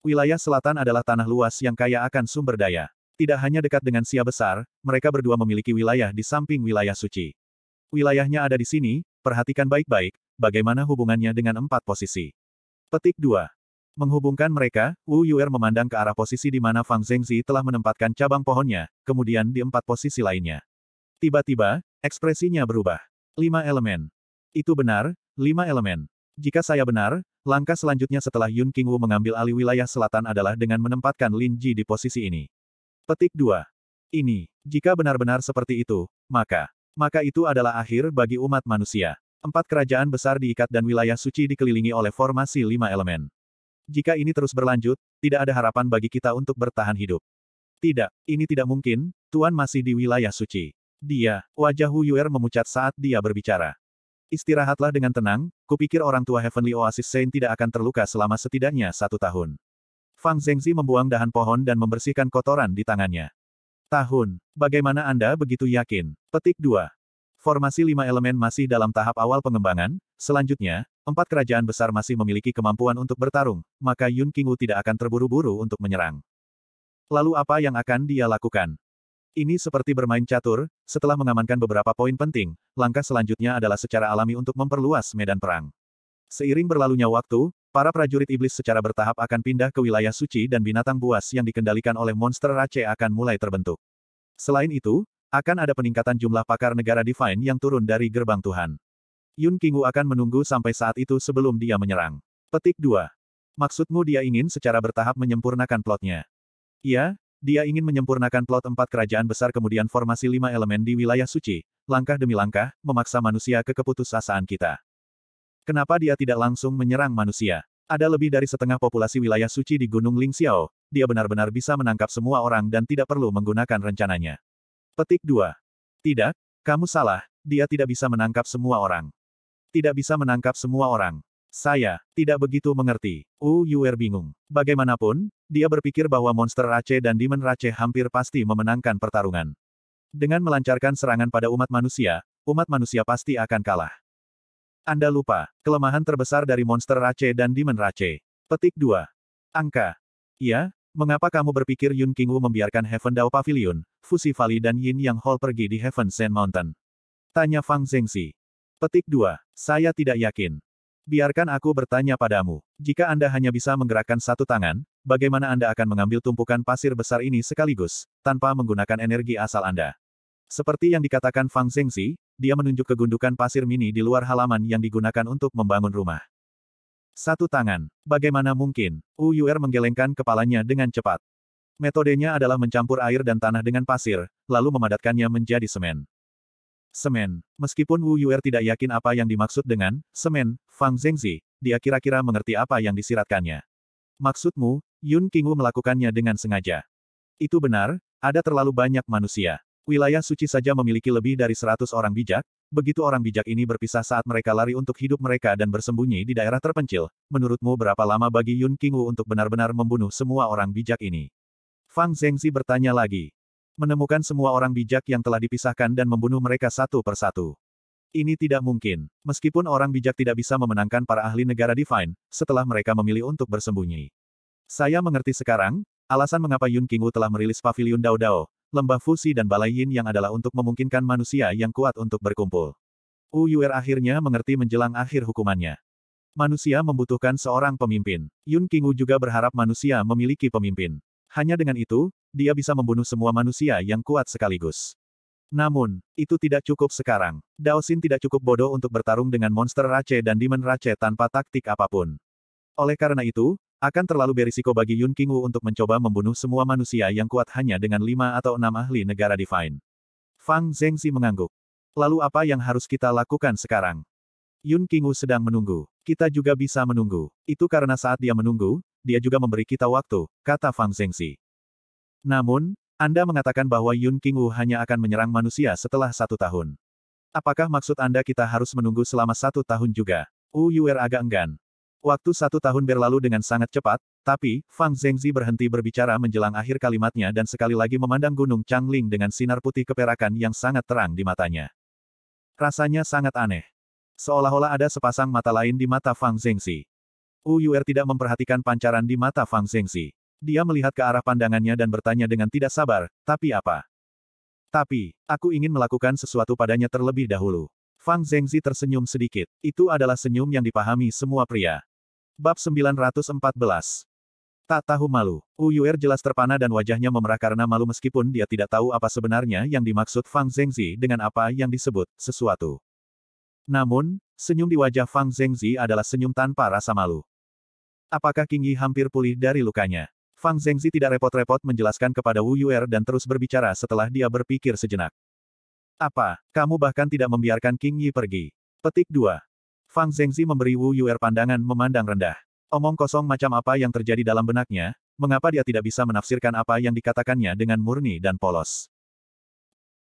Wilayah selatan adalah tanah luas yang kaya akan sumber daya. Tidak hanya dekat dengan Sia Besar, mereka berdua memiliki wilayah di samping wilayah suci. Wilayahnya ada di sini, perhatikan baik-baik, bagaimana hubungannya dengan empat posisi. Petik 2. Menghubungkan mereka, Wu Yuer memandang ke arah posisi di mana Fang Zhengzi telah menempatkan cabang pohonnya, kemudian di empat posisi lainnya. Tiba-tiba, ekspresinya berubah. Lima elemen. Itu benar, lima elemen. Jika saya benar, langkah selanjutnya setelah Yun King Wu mengambil alih wilayah selatan adalah dengan menempatkan Lin Ji di posisi ini. Petik 2. Ini, jika benar-benar seperti itu, maka, maka itu adalah akhir bagi umat manusia. Empat kerajaan besar diikat dan wilayah suci dikelilingi oleh formasi lima elemen. Jika ini terus berlanjut, tidak ada harapan bagi kita untuk bertahan hidup. Tidak, ini tidak mungkin, Tuan masih di wilayah suci. Dia, wajah Hu Yuer memucat saat dia berbicara. Istirahatlah dengan tenang, kupikir orang tua Heavenly Oasis Saint tidak akan terluka selama setidaknya satu tahun. Fang Zhengzi membuang dahan pohon dan membersihkan kotoran di tangannya. Tahun, bagaimana Anda begitu yakin? Petik 2. Formasi lima elemen masih dalam tahap awal pengembangan, selanjutnya, empat kerajaan besar masih memiliki kemampuan untuk bertarung, maka Yun Qingwu tidak akan terburu-buru untuk menyerang. Lalu apa yang akan dia lakukan? Ini seperti bermain catur, setelah mengamankan beberapa poin penting, langkah selanjutnya adalah secara alami untuk memperluas medan perang. Seiring berlalunya waktu, para prajurit iblis secara bertahap akan pindah ke wilayah suci dan binatang buas yang dikendalikan oleh monster Race akan mulai terbentuk. Selain itu, akan ada peningkatan jumlah pakar negara Divine yang turun dari gerbang Tuhan. Yun Kingu akan menunggu sampai saat itu sebelum dia menyerang. Petik 2. Maksudmu dia ingin secara bertahap menyempurnakan plotnya? Iya, dia ingin menyempurnakan plot empat kerajaan besar kemudian formasi lima elemen di wilayah suci, langkah demi langkah, memaksa manusia ke keputusasaan kita. Kenapa dia tidak langsung menyerang manusia? Ada lebih dari setengah populasi wilayah suci di Gunung Lingxiao, dia benar-benar bisa menangkap semua orang dan tidak perlu menggunakan rencananya. Petik 2. Tidak, kamu salah, dia tidak bisa menangkap semua orang. Tidak bisa menangkap semua orang. Saya, tidak begitu mengerti. Wu Yuer bingung. Bagaimanapun, dia berpikir bahwa monster Rache dan Demon Rache hampir pasti memenangkan pertarungan. Dengan melancarkan serangan pada umat manusia, umat manusia pasti akan kalah. Anda lupa, kelemahan terbesar dari monster Rache dan Demon Rache. Petik 2. Angka. Ya. Mengapa kamu berpikir Yun Qingwu membiarkan Heaven Dao Pavilion, Fusi Valley dan Yin Yang Hall pergi di Heaven Sand Mountain? Tanya Fang Zhengxi. Petik 2. Saya tidak yakin. Biarkan aku bertanya padamu. Jika Anda hanya bisa menggerakkan satu tangan, bagaimana Anda akan mengambil tumpukan pasir besar ini sekaligus, tanpa menggunakan energi asal Anda? Seperti yang dikatakan Fang Zhengxi, dia menunjuk kegundukan pasir mini di luar halaman yang digunakan untuk membangun rumah. Satu tangan. Bagaimana mungkin? Yuer menggelengkan kepalanya dengan cepat. Metodenya adalah mencampur air dan tanah dengan pasir, lalu memadatkannya menjadi semen. Semen. Meskipun Wu Yuer tidak yakin apa yang dimaksud dengan semen, Fang Zhengzi, dia kira-kira mengerti apa yang disiratkannya. Maksudmu, Yun Qingwu melakukannya dengan sengaja. Itu benar, ada terlalu banyak manusia. Wilayah suci saja memiliki lebih dari seratus orang bijak, begitu orang bijak ini berpisah saat mereka lari untuk hidup mereka dan bersembunyi di daerah terpencil, menurutmu berapa lama bagi Yun Qingwu untuk benar-benar membunuh semua orang bijak ini? Fang Zhengzi bertanya lagi. Menemukan semua orang bijak yang telah dipisahkan dan membunuh mereka satu persatu. Ini tidak mungkin. Meskipun orang bijak tidak bisa memenangkan para ahli negara Divine, setelah mereka memilih untuk bersembunyi. Saya mengerti sekarang, alasan mengapa Yun Qingwu telah merilis pavilion Dao Dao, lembah fusi dan balai yin yang adalah untuk memungkinkan manusia yang kuat untuk berkumpul. Wu Yuer akhirnya mengerti menjelang akhir hukumannya. Manusia membutuhkan seorang pemimpin. Yun Qingwu juga berharap manusia memiliki pemimpin. Hanya dengan itu, dia bisa membunuh semua manusia yang kuat sekaligus. Namun, itu tidak cukup sekarang. Dao Xin tidak cukup bodoh untuk bertarung dengan monster Rache dan Demon Rache tanpa taktik apapun. Oleh karena itu, akan terlalu berisiko bagi Yun Qingwu untuk mencoba membunuh semua manusia yang kuat hanya dengan lima atau enam ahli negara Divine. Fang Zhengzi mengangguk. Lalu apa yang harus kita lakukan sekarang? Yun Qingwu sedang menunggu. Kita juga bisa menunggu. Itu karena saat dia menunggu, dia juga memberi kita waktu, kata Fang Zhengzi. Namun, Anda mengatakan bahwa Yun Qingwu hanya akan menyerang manusia setelah satu tahun. Apakah maksud Anda kita harus menunggu selama satu tahun juga? Wu Yuer agak enggan. Waktu satu tahun berlalu dengan sangat cepat, tapi, Fang Zhengzi berhenti berbicara menjelang akhir kalimatnya dan sekali lagi memandang Gunung Changling dengan sinar putih keperakan yang sangat terang di matanya. Rasanya sangat aneh. Seolah-olah ada sepasang mata lain di mata Fang Zhengzi. Wu Yuer tidak memperhatikan pancaran di mata Fang Zhengzi. Dia melihat ke arah pandangannya dan bertanya dengan tidak sabar, tapi apa? Tapi, aku ingin melakukan sesuatu padanya terlebih dahulu. Fang Zhengzi tersenyum sedikit. Itu adalah senyum yang dipahami semua pria. Bab 914. Tak tahu malu. Uyuer jelas terpana dan wajahnya memerah karena malu meskipun dia tidak tahu apa sebenarnya yang dimaksud Fang Zengzi dengan apa yang disebut sesuatu. Namun, senyum di wajah Fang Zengzi adalah senyum tanpa rasa malu. Apakah King Yi hampir pulih dari lukanya? Fang Zengzi tidak repot-repot menjelaskan kepada Wu Yuer dan terus berbicara setelah dia berpikir sejenak. Apa, kamu bahkan tidak membiarkan King Yi pergi? Petik 2. Fang Zhengzi memberi Wu Yuer pandangan memandang rendah. Omong kosong macam apa yang terjadi dalam benaknya, mengapa dia tidak bisa menafsirkan apa yang dikatakannya dengan murni dan polos.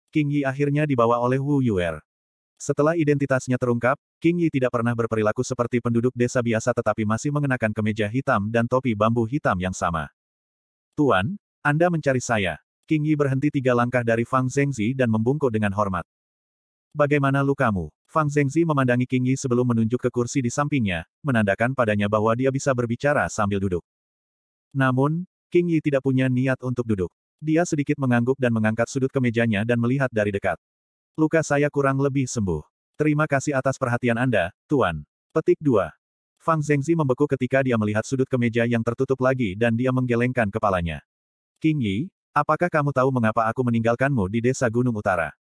King Yi akhirnya dibawa oleh Wu Yuer. Setelah identitasnya terungkap, King Yi tidak pernah berperilaku seperti penduduk desa biasa tetapi masih mengenakan kemeja hitam dan topi bambu hitam yang sama. Tuan, Anda mencari saya. King Yi berhenti tiga langkah dari Fang Zhengzi dan membungkuk dengan hormat. Bagaimana lukamu? Fang Zengzi memandangi King Yi sebelum menunjuk ke kursi di sampingnya, menandakan padanya bahwa dia bisa berbicara sambil duduk. Namun, King Yi tidak punya niat untuk duduk. Dia sedikit mengangguk dan mengangkat sudut kemejanya dan melihat dari dekat. Luka saya kurang lebih sembuh. Terima kasih atas perhatian Anda, Tuan. Petik 2. Fang Zengzi membeku ketika dia melihat sudut kemeja yang tertutup lagi dan dia menggelengkan kepalanya. King Yi, apakah kamu tahu mengapa aku meninggalkanmu di desa Gunung Utara?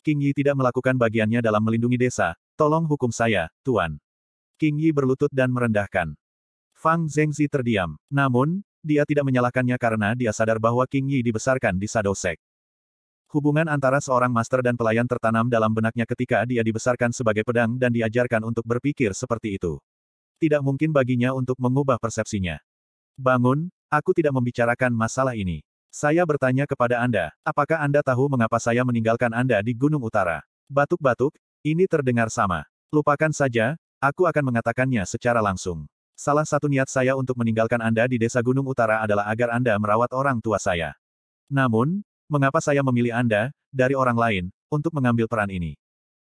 King Yi tidak melakukan bagiannya dalam melindungi desa, tolong hukum saya, Tuan. King Yi berlutut dan merendahkan. Fang Zhengzi terdiam. Namun, dia tidak menyalahkannya karena dia sadar bahwa King Yi dibesarkan di Sadosek. Hubungan antara seorang master dan pelayan tertanam dalam benaknya ketika dia dibesarkan sebagai pedang dan diajarkan untuk berpikir seperti itu. Tidak mungkin baginya untuk mengubah persepsinya. Bangun, aku tidak membicarakan masalah ini. Saya bertanya kepada Anda, apakah Anda tahu mengapa saya meninggalkan Anda di Gunung Utara? Batuk-batuk, ini terdengar sama. Lupakan saja, aku akan mengatakannya secara langsung. Salah satu niat saya untuk meninggalkan Anda di desa Gunung Utara adalah agar Anda merawat orang tua saya. Namun, mengapa saya memilih Anda, dari orang lain, untuk mengambil peran ini?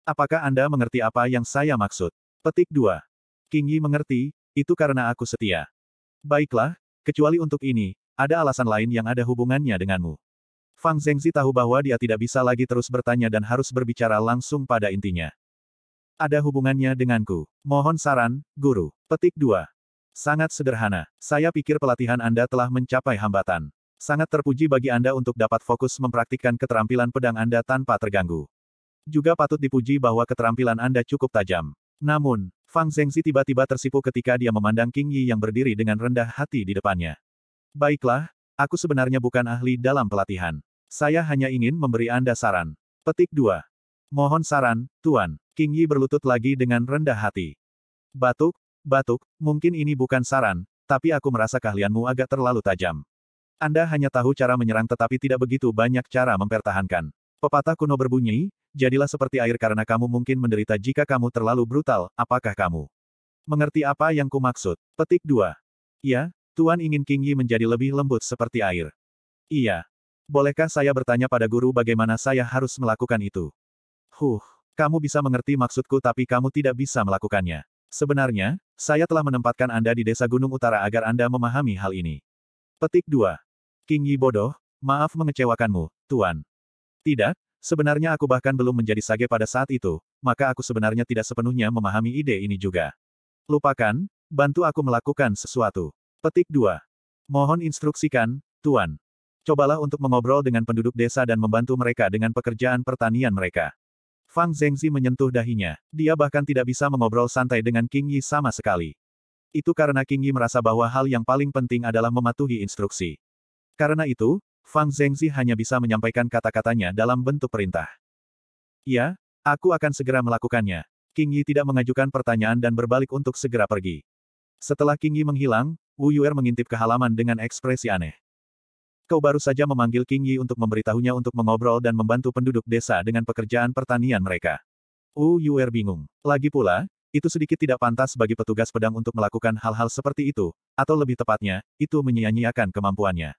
Apakah Anda mengerti apa yang saya maksud? Petik 2. King Yi mengerti, itu karena aku setia. Baiklah, kecuali untuk ini, ada alasan lain yang ada hubungannya denganmu. Fang Zengzi tahu bahwa dia tidak bisa lagi terus bertanya dan harus berbicara langsung pada intinya. Ada hubungannya denganku. Mohon saran, guru. Petik 2. Sangat sederhana. Saya pikir pelatihan Anda telah mencapai hambatan. Sangat terpuji bagi Anda untuk dapat fokus mempraktikkan keterampilan pedang Anda tanpa terganggu. Juga patut dipuji bahwa keterampilan Anda cukup tajam. Namun, Fang Zengzi tiba-tiba tersipu ketika dia memandang King Yi yang berdiri dengan rendah hati di depannya. Baiklah, aku sebenarnya bukan ahli dalam pelatihan. Saya hanya ingin memberi Anda saran. Petik 2. Mohon saran, Tuan. King Yi berlutut lagi dengan rendah hati. Batuk, batuk, mungkin ini bukan saran, tapi aku merasa keahlianmu agak terlalu tajam. Anda hanya tahu cara menyerang tetapi tidak begitu banyak cara mempertahankan. Pepatah kuno berbunyi, jadilah seperti air karena kamu mungkin menderita jika kamu terlalu brutal, apakah kamu? Mengerti apa yang kumaksud? Petik 2. Ya, Tuan ingin King Yi menjadi lebih lembut seperti air. Iya. Bolehkah saya bertanya pada guru bagaimana saya harus melakukan itu? Huh, kamu bisa mengerti maksudku tapi kamu tidak bisa melakukannya. Sebenarnya, saya telah menempatkan Anda di desa Gunung Utara agar Anda memahami hal ini. Petik 2. King Yi bodoh, maaf mengecewakanmu, Tuan. Tidak, sebenarnya aku bahkan belum menjadi sage pada saat itu, maka aku sebenarnya tidak sepenuhnya memahami ide ini juga. Lupakan, bantu aku melakukan sesuatu. Petik 2. Mohon instruksikan, Tuan. Cobalah untuk mengobrol dengan penduduk desa dan membantu mereka dengan pekerjaan pertanian mereka. Fang Zhengzi menyentuh dahinya. Dia bahkan tidak bisa mengobrol santai dengan King Yi sama sekali. Itu karena King Yi merasa bahwa hal yang paling penting adalah mematuhi instruksi. Karena itu, Fang Zhengzi hanya bisa menyampaikan kata-katanya dalam bentuk perintah. Ya, aku akan segera melakukannya. King Yi tidak mengajukan pertanyaan dan berbalik untuk segera pergi. Setelah King Yi menghilang, Wu Yuer mengintip ke halaman dengan ekspresi aneh. Kau baru saja memanggil King Yi untuk memberitahunya untuk mengobrol dan membantu penduduk desa dengan pekerjaan pertanian mereka. Wu Yuer bingung. Lagi pula, itu sedikit tidak pantas bagi petugas pedang untuk melakukan hal-hal seperti itu, atau lebih tepatnya, itu menyia-nyiakan kemampuannya.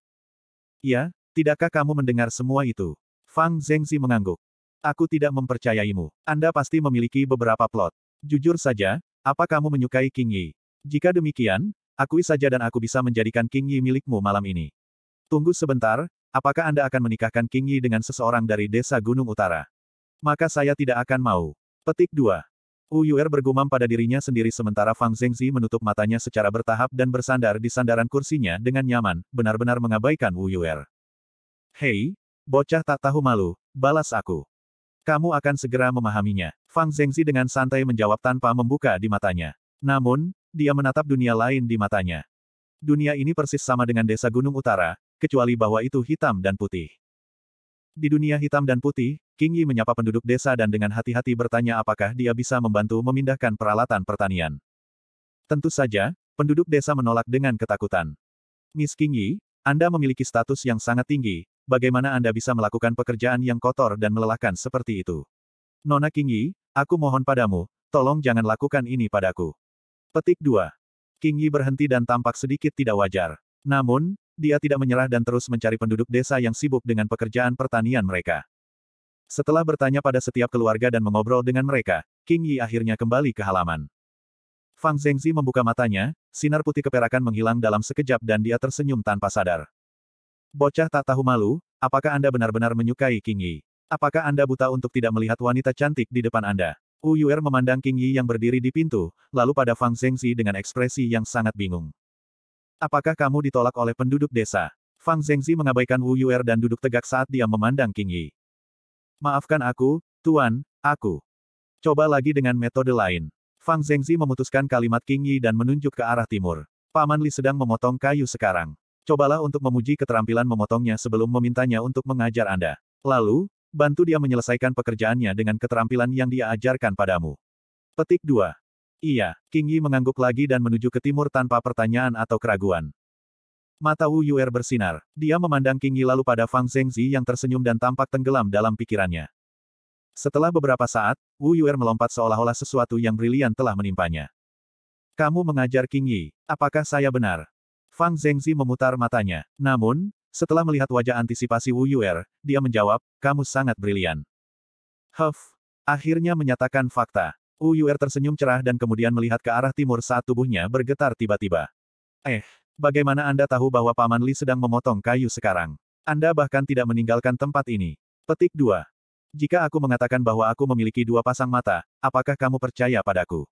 Ya, tidakkah kamu mendengar semua itu? Fang Zhengzi mengangguk. Aku tidak mempercayaimu. Anda pasti memiliki beberapa plot. Jujur saja, apa kamu menyukai King Yi? Jika demikian, akui saja dan aku bisa menjadikan King Yi milikmu malam ini. Tunggu sebentar, apakah Anda akan menikahkan King Yi dengan seseorang dari desa Gunung Utara? Maka saya tidak akan mau. Petik 2. Uyuer bergumam pada dirinya sendiri sementara Fang Zhengzi menutup matanya secara bertahap dan bersandar di sandaran kursinya dengan nyaman, benar-benar mengabaikan Uyuer. Hei, bocah tak tahu malu, balas aku. Kamu akan segera memahaminya. Fang Zhengzi dengan santai menjawab tanpa membuka di matanya. Namun, dia menatap dunia lain di matanya. Dunia ini persis sama dengan desa Gunung Utara, kecuali bahwa itu hitam dan putih. Di dunia hitam dan putih, King Yi menyapa penduduk desa dan dengan hati-hati bertanya apakah dia bisa membantu memindahkan peralatan pertanian. Tentu saja, penduduk desa menolak dengan ketakutan. Miss King Yi, Anda memiliki status yang sangat tinggi, bagaimana Anda bisa melakukan pekerjaan yang kotor dan melelahkan seperti itu? Nona King Yi, aku mohon padamu, tolong jangan lakukan ini padaku. Petik 2. King Yi berhenti dan tampak sedikit tidak wajar. Namun, dia tidak menyerah dan terus mencari penduduk desa yang sibuk dengan pekerjaan pertanian mereka. Setelah bertanya pada setiap keluarga dan mengobrol dengan mereka, King Yi akhirnya kembali ke halaman. Fang Zhengzi membuka matanya, sinar putih keperakan menghilang dalam sekejap dan dia tersenyum tanpa sadar. Bocah tak tahu malu, apakah Anda benar-benar menyukai King Yi? Apakah Anda buta untuk tidak melihat wanita cantik di depan Anda? Yu'er memandang King Yi yang berdiri di pintu, lalu pada Fang Zhengzi dengan ekspresi yang sangat bingung. Apakah kamu ditolak oleh penduduk desa? Fang Zhengzi mengabaikan Wu Yu'er dan duduk tegak saat dia memandang King Yi. Maafkan aku, Tuan, aku. Coba lagi dengan metode lain. Fang Zhengzi memutuskan kalimat King Yi dan menunjuk ke arah timur. Paman Li sedang memotong kayu sekarang. Cobalah untuk memuji keterampilan memotongnya sebelum memintanya untuk mengajar Anda. Lalu, Bantu dia menyelesaikan pekerjaannya dengan keterampilan yang dia ajarkan padamu. Petik 2. Iya, King Yi mengangguk lagi dan menuju ke timur tanpa pertanyaan atau keraguan. Mata Wu Yuer bersinar. Dia memandang King Yi lalu pada Fang Zhengzi yang tersenyum dan tampak tenggelam dalam pikirannya. Setelah beberapa saat, Wu Yuer melompat seolah-olah sesuatu yang brilian telah menimpanya. Kamu mengajar King Yi. Apakah saya benar? Fang Zhengzi memutar matanya. Namun, setelah melihat wajah antisipasi Wu Yuer, dia menjawab, kamu sangat brilian. Huff. Akhirnya menyatakan fakta. Wu Yuer tersenyum cerah dan kemudian melihat ke arah timur saat tubuhnya bergetar tiba-tiba. Eh, bagaimana Anda tahu bahwa Paman Li sedang memotong kayu sekarang? Anda bahkan tidak meninggalkan tempat ini. Petik 2. Jika aku mengatakan bahwa aku memiliki dua pasang mata, apakah kamu percaya padaku?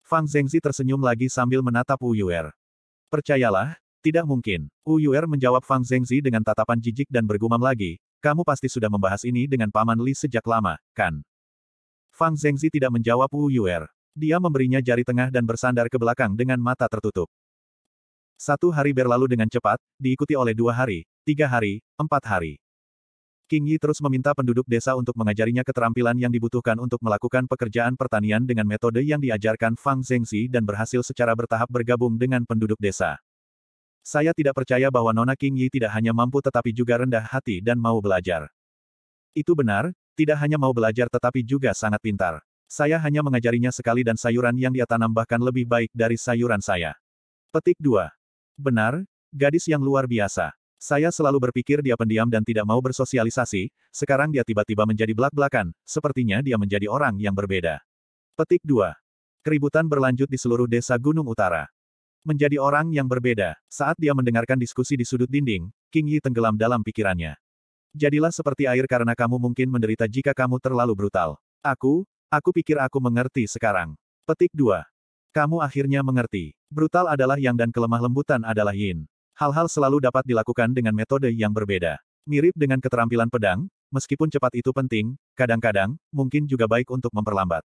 Fang Zhengzi tersenyum lagi sambil menatap Wu Yuer. Percayalah, tidak mungkin. Uyuer menjawab Fang Zengzi dengan tatapan jijik dan bergumam lagi, kamu pasti sudah membahas ini dengan Paman Li sejak lama, kan? Fang Zengzi tidak menjawab Uyuer. Dia memberinya jari tengah dan bersandar ke belakang dengan mata tertutup. Satu hari berlalu dengan cepat, diikuti oleh dua hari, tiga hari, empat hari. King Yi terus meminta penduduk desa untuk mengajarinya keterampilan yang dibutuhkan untuk melakukan pekerjaan pertanian dengan metode yang diajarkan Fang Zengzi dan berhasil secara bertahap bergabung dengan penduduk desa. Saya tidak percaya bahwa Nona King Yi tidak hanya mampu tetapi juga rendah hati dan mau belajar. Itu benar, tidak hanya mau belajar tetapi juga sangat pintar. Saya hanya mengajarinya sekali dan sayuran yang dia tanam bahkan lebih baik dari sayuran saya. Petik 2. Benar, gadis yang luar biasa. Saya selalu berpikir dia pendiam dan tidak mau bersosialisasi, sekarang dia tiba-tiba menjadi belak-belakan, sepertinya dia menjadi orang yang berbeda. Petik 2. Keributan berlanjut di seluruh desa Gunung Utara. Menjadi orang yang berbeda, saat dia mendengarkan diskusi di sudut dinding, King Yi tenggelam dalam pikirannya. Jadilah seperti air karena kamu mungkin menderita jika kamu terlalu brutal. Aku, aku pikir aku mengerti sekarang. Petik 2. Kamu akhirnya mengerti. Brutal adalah yang dan kelemah lembutan adalah yin. Hal-hal selalu dapat dilakukan dengan metode yang berbeda. Mirip dengan keterampilan pedang, meskipun cepat itu penting, kadang-kadang, mungkin juga baik untuk memperlambat.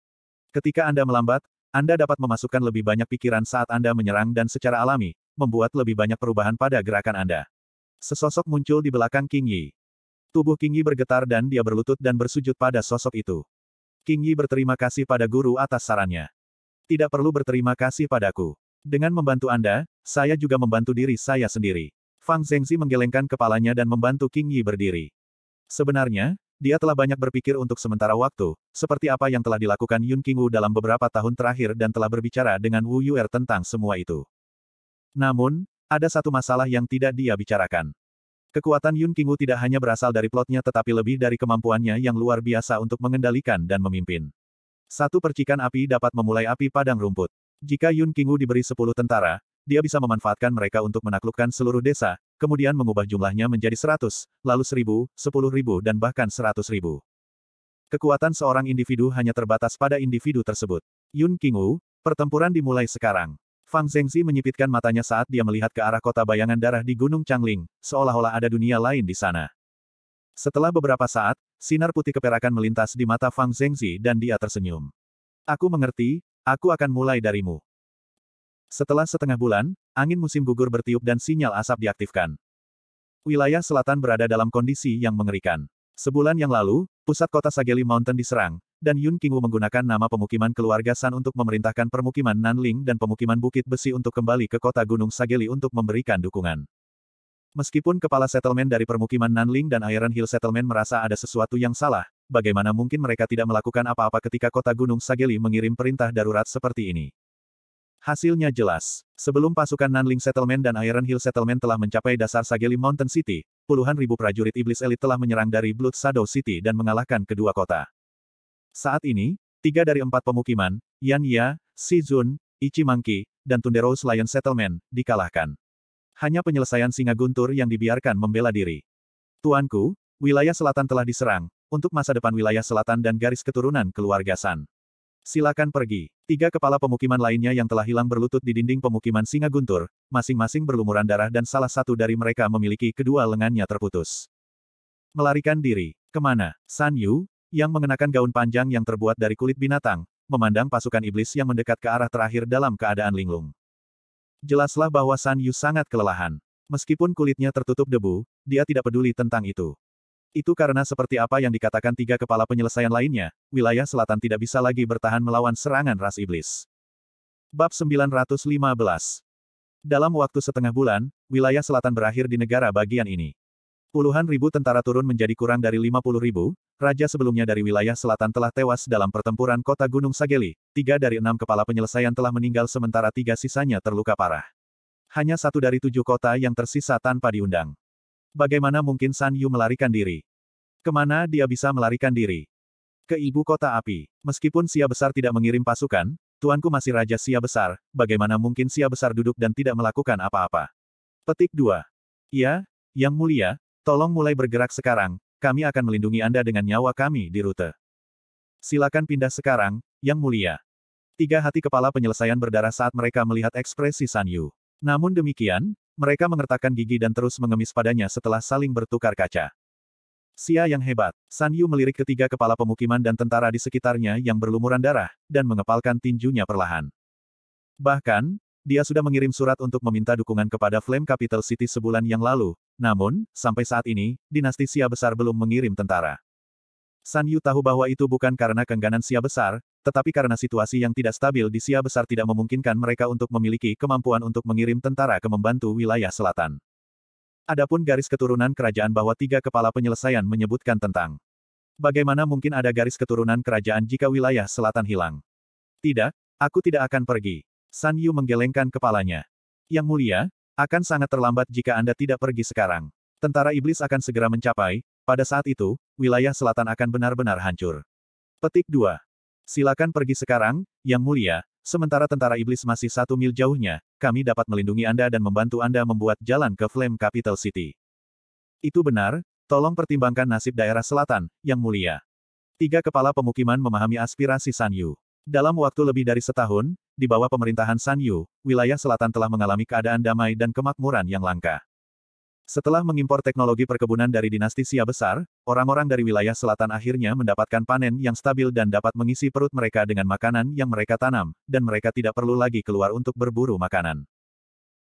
Ketika Anda melambat, anda dapat memasukkan lebih banyak pikiran saat Anda menyerang dan secara alami, membuat lebih banyak perubahan pada gerakan Anda. Sesosok muncul di belakang King Yi. Tubuh King Yi bergetar dan dia berlutut dan bersujud pada sosok itu. King Yi berterima kasih pada guru atas sarannya. Tidak perlu berterima kasih padaku. Dengan membantu Anda, saya juga membantu diri saya sendiri. Fang Zhengzi menggelengkan kepalanya dan membantu King Yi berdiri. Sebenarnya, dia telah banyak berpikir untuk sementara waktu, seperti apa yang telah dilakukan Yun Qingwu dalam beberapa tahun terakhir dan telah berbicara dengan Wu Yuer tentang semua itu. Namun, ada satu masalah yang tidak dia bicarakan. Kekuatan Yun Qingwu tidak hanya berasal dari plotnya tetapi lebih dari kemampuannya yang luar biasa untuk mengendalikan dan memimpin. Satu percikan api dapat memulai api padang rumput. Jika Yun Qingwu diberi sepuluh tentara, dia bisa memanfaatkan mereka untuk menaklukkan seluruh desa, kemudian mengubah jumlahnya menjadi seratus, lalu seribu, sepuluh ribu, dan bahkan seratus ribu. Kekuatan seorang individu hanya terbatas pada individu tersebut. Yun King Wu, pertempuran dimulai sekarang. Fang Zhengzi menyipitkan matanya saat dia melihat ke arah kota bayangan darah di Gunung Changling, seolah-olah ada dunia lain di sana. Setelah beberapa saat, sinar putih keperakan melintas di mata Fang Zhengzi dan dia tersenyum. Aku mengerti, aku akan mulai darimu. Setelah setengah bulan, angin musim gugur bertiup dan sinyal asap diaktifkan. Wilayah selatan berada dalam kondisi yang mengerikan. Sebulan yang lalu, pusat kota Sageli Mountain diserang, dan Yun Qingwu menggunakan nama pemukiman keluarga San untuk memerintahkan permukiman Nanling dan pemukiman Bukit Besi untuk kembali ke kota Gunung Sageli untuk memberikan dukungan. Meskipun kepala settlement dari permukiman Nanling dan Iron Hill Settlement merasa ada sesuatu yang salah, bagaimana mungkin mereka tidak melakukan apa-apa ketika kota Gunung Sageli mengirim perintah darurat seperti ini? Hasilnya jelas. Sebelum pasukan Nanling Settlement dan Iron Hill Settlement telah mencapai dasar Sageli Mountain City, puluhan ribu prajurit iblis elit telah menyerang dari Blood Shadow City dan mengalahkan kedua kota. Saat ini, tiga dari empat pemukiman, Yan Ya, Shizun, Ichimangki, dan Tunderos Lion Settlement, dikalahkan. Hanya penyelesaian singa guntur yang dibiarkan membela diri. Tuanku, wilayah selatan telah diserang, untuk masa depan wilayah selatan dan garis keturunan keluarga San. Silakan pergi. Tiga kepala pemukiman lainnya yang telah hilang berlutut di dinding pemukiman singa guntur, masing-masing berlumuran darah dan salah satu dari mereka memiliki kedua lengannya terputus. Melarikan diri. Kemana? San Yu, yang mengenakan gaun panjang yang terbuat dari kulit binatang, memandang pasukan iblis yang mendekat ke arah terakhir dalam keadaan linglung. Jelaslah bahwa San Yu sangat kelelahan. Meskipun kulitnya tertutup debu, dia tidak peduli tentang itu. Itu karena seperti apa yang dikatakan tiga kepala penyelesaian lainnya, wilayah selatan tidak bisa lagi bertahan melawan serangan ras iblis. Bab 915 Dalam waktu setengah bulan, wilayah selatan berakhir di negara bagian ini. Puluhan ribu tentara turun menjadi kurang dari 50 ribu, raja sebelumnya dari wilayah selatan telah tewas dalam pertempuran kota Gunung Sageli, tiga dari enam kepala penyelesaian telah meninggal sementara tiga sisanya terluka parah. Hanya satu dari tujuh kota yang tersisa tanpa diundang. Bagaimana mungkin San Yu melarikan diri? Kemana dia bisa melarikan diri? Ke ibu kota api. Meskipun Sia Besar tidak mengirim pasukan, tuanku masih Raja Sia Besar, bagaimana mungkin Sia Besar duduk dan tidak melakukan apa-apa? Petik 2. Ya, Yang Mulia, tolong mulai bergerak sekarang, kami akan melindungi Anda dengan nyawa kami di rute. Silakan pindah sekarang, Yang Mulia. Tiga hati kepala penyelesaian berdarah saat mereka melihat ekspresi San Yu. Namun demikian, mereka mengertakkan gigi dan terus mengemis padanya setelah saling bertukar kaca. Sia yang hebat, San Yu melirik ketiga kepala pemukiman dan tentara di sekitarnya yang berlumuran darah, dan mengepalkan tinjunya perlahan. Bahkan, dia sudah mengirim surat untuk meminta dukungan kepada Flame Capital City sebulan yang lalu, namun, sampai saat ini, dinasti Sia besar belum mengirim tentara. San Yu tahu bahwa itu bukan karena kengganan Sia besar, tetapi karena situasi yang tidak stabil di Sia besar tidak memungkinkan mereka untuk memiliki kemampuan untuk mengirim tentara ke membantu wilayah selatan. Adapun garis keturunan kerajaan bahwa tiga kepala penyelesaian menyebutkan tentang bagaimana mungkin ada garis keturunan kerajaan jika wilayah selatan hilang. Tidak, aku tidak akan pergi. San Yu menggelengkan kepalanya. Yang mulia, akan sangat terlambat jika Anda tidak pergi sekarang. Tentara iblis akan segera mencapai, pada saat itu, wilayah selatan akan benar-benar hancur. Petik 2. Silakan pergi sekarang, Yang Mulia, sementara tentara iblis masih satu mil jauhnya, kami dapat melindungi Anda dan membantu Anda membuat jalan ke Flame Capital City. Itu benar, tolong pertimbangkan nasib daerah selatan, Yang Mulia. Tiga kepala pemukiman memahami aspirasi San Yu. Dalam waktu lebih dari setahun, di bawah pemerintahan San Yu, wilayah selatan telah mengalami keadaan damai dan kemakmuran yang langka. Setelah mengimpor teknologi perkebunan dari dinasti Xia besar, orang-orang dari wilayah selatan akhirnya mendapatkan panen yang stabil dan dapat mengisi perut mereka dengan makanan yang mereka tanam, dan mereka tidak perlu lagi keluar untuk berburu makanan.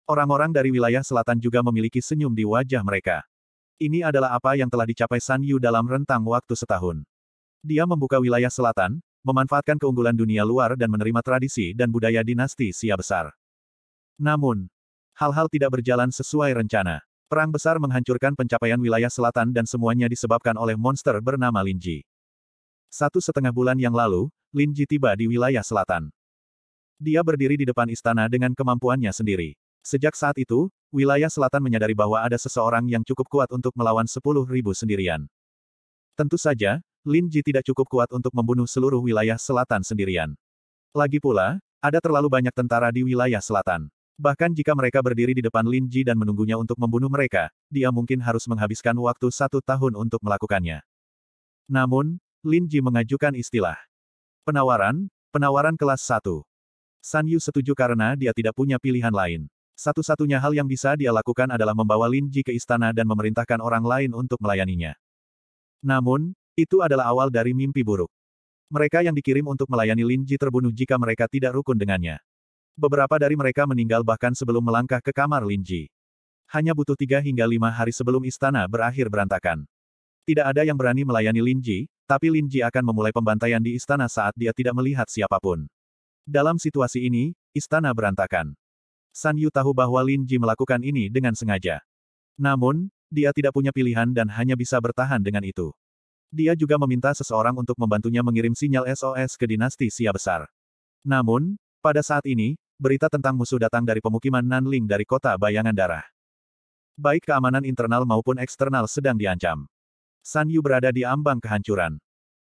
Orang-orang dari wilayah selatan juga memiliki senyum di wajah mereka. Ini adalah apa yang telah dicapai San Yu dalam rentang waktu setahun. Dia membuka wilayah selatan, memanfaatkan keunggulan dunia luar dan menerima tradisi dan budaya dinasti Xia besar. Namun, hal-hal tidak berjalan sesuai rencana. Perang besar menghancurkan pencapaian wilayah selatan dan semuanya disebabkan oleh monster bernama Linji. Satu setengah bulan yang lalu, Linji tiba di wilayah selatan. Dia berdiri di depan istana dengan kemampuannya sendiri. Sejak saat itu, wilayah selatan menyadari bahwa ada seseorang yang cukup kuat untuk melawan sepuluh ribu sendirian. Tentu saja, Linji tidak cukup kuat untuk membunuh seluruh wilayah selatan sendirian. Lagi pula, ada terlalu banyak tentara di wilayah selatan. Bahkan jika mereka berdiri di depan Lin Ji dan menunggunya untuk membunuh mereka, dia mungkin harus menghabiskan waktu satu tahun untuk melakukannya. Namun, Lin Ji mengajukan istilah. Penawaran, penawaran kelas satu. San Yu setuju karena dia tidak punya pilihan lain. Satu-satunya hal yang bisa dia lakukan adalah membawa Lin Ji ke istana dan memerintahkan orang lain untuk melayaninya. Namun, itu adalah awal dari mimpi buruk. Mereka yang dikirim untuk melayani Lin Ji terbunuh jika mereka tidak rukun dengannya. Beberapa dari mereka meninggal bahkan sebelum melangkah ke kamar Linji. Hanya butuh tiga hingga lima hari sebelum istana berakhir berantakan. Tidak ada yang berani melayani Linji, tapi Linji akan memulai pembantaian di istana saat dia tidak melihat siapapun. Dalam situasi ini, istana berantakan. San Yu tahu bahwa Linji melakukan ini dengan sengaja. Namun, dia tidak punya pilihan dan hanya bisa bertahan dengan itu. Dia juga meminta seseorang untuk membantunya mengirim sinyal SOS ke dinasti Sia Besar. Namun, pada saat ini, berita tentang musuh datang dari pemukiman Nanling dari kota bayangan darah. Baik keamanan internal maupun eksternal sedang diancam. San Yu berada di ambang kehancuran.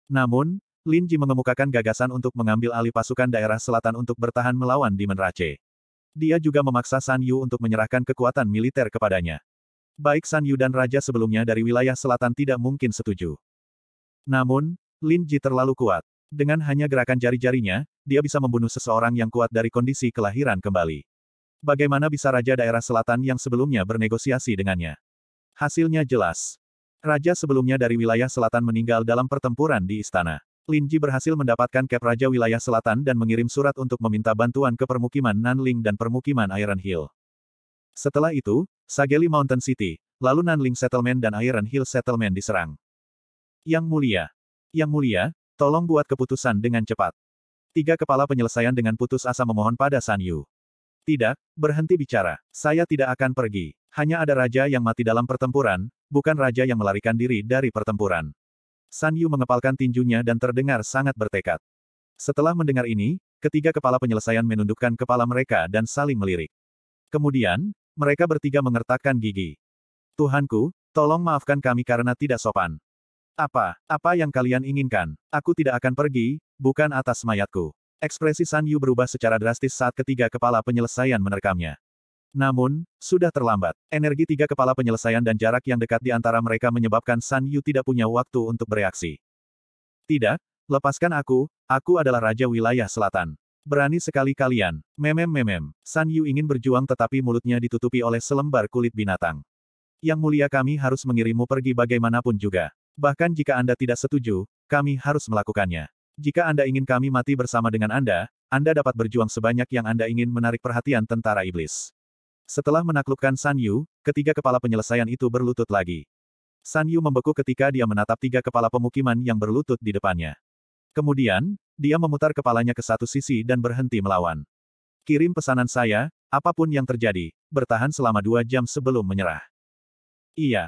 Namun, Lin Ji mengemukakan gagasan untuk mengambil alih pasukan daerah selatan untuk bertahan melawan di Menrace. Dia juga memaksa San Yu untuk menyerahkan kekuatan militer kepadanya. Baik San Yu dan Raja sebelumnya dari wilayah selatan tidak mungkin setuju. Namun, Lin Ji terlalu kuat. Dengan hanya gerakan jari-jarinya, dia bisa membunuh seseorang yang kuat dari kondisi kelahiran kembali. Bagaimana bisa Raja Daerah Selatan yang sebelumnya bernegosiasi dengannya? Hasilnya jelas. Raja sebelumnya dari wilayah selatan meninggal dalam pertempuran di istana. Linji berhasil mendapatkan cap Raja Wilayah Selatan dan mengirim surat untuk meminta bantuan ke permukiman Nanling dan permukiman Iron Hill. Setelah itu, Sageli Mountain City, lalu Nanling Settlement dan Iron Hill Settlement diserang. Yang mulia. Yang mulia, tolong buat keputusan dengan cepat. Tiga kepala penyelesaian dengan putus asa memohon pada San Yu. Tidak, berhenti bicara. Saya tidak akan pergi. Hanya ada raja yang mati dalam pertempuran, bukan raja yang melarikan diri dari pertempuran. San Yu mengepalkan tinjunya dan terdengar sangat bertekad. Setelah mendengar ini, ketiga kepala penyelesaian menundukkan kepala mereka dan saling melirik. Kemudian, mereka bertiga mengertakkan gigi. Tuhanku, tolong maafkan kami karena tidak sopan. Apa, apa yang kalian inginkan? Aku tidak akan pergi, bukan atas mayatku. Ekspresi San Yu berubah secara drastis saat ketiga kepala penyelesaian menerkamnya. Namun, sudah terlambat. Energi tiga kepala penyelesaian dan jarak yang dekat di antara mereka menyebabkan San Yu tidak punya waktu untuk bereaksi. Tidak, lepaskan aku, aku adalah Raja Wilayah Selatan. Berani sekali kalian, memem-memem. San Yu ingin berjuang tetapi mulutnya ditutupi oleh selembar kulit binatang. Yang mulia kami harus mengirimmu pergi bagaimanapun juga. Bahkan jika Anda tidak setuju, kami harus melakukannya. Jika Anda ingin kami mati bersama dengan Anda, Anda dapat berjuang sebanyak yang Anda ingin menarik perhatian tentara iblis. Setelah menaklukkan San Yu, ketiga kepala penyelesaian itu berlutut lagi. San Yu membeku ketika dia menatap tiga kepala pemukiman yang berlutut di depannya. Kemudian, dia memutar kepalanya ke satu sisi dan berhenti melawan. Kirim pesanan saya, apapun yang terjadi, bertahan selama dua jam sebelum menyerah. Iya.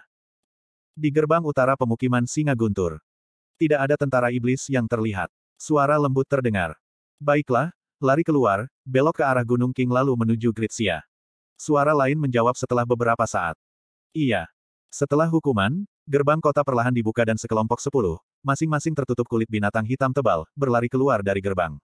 Di gerbang utara pemukiman Singa Guntur. Tidak ada tentara iblis yang terlihat. Suara lembut terdengar. Baiklah, lari keluar, belok ke arah Gunung King lalu menuju Gritsia. Suara lain menjawab setelah beberapa saat. Iya. Setelah hukuman, gerbang kota perlahan dibuka dan sekelompok sepuluh, masing-masing tertutup kulit binatang hitam tebal, berlari keluar dari gerbang.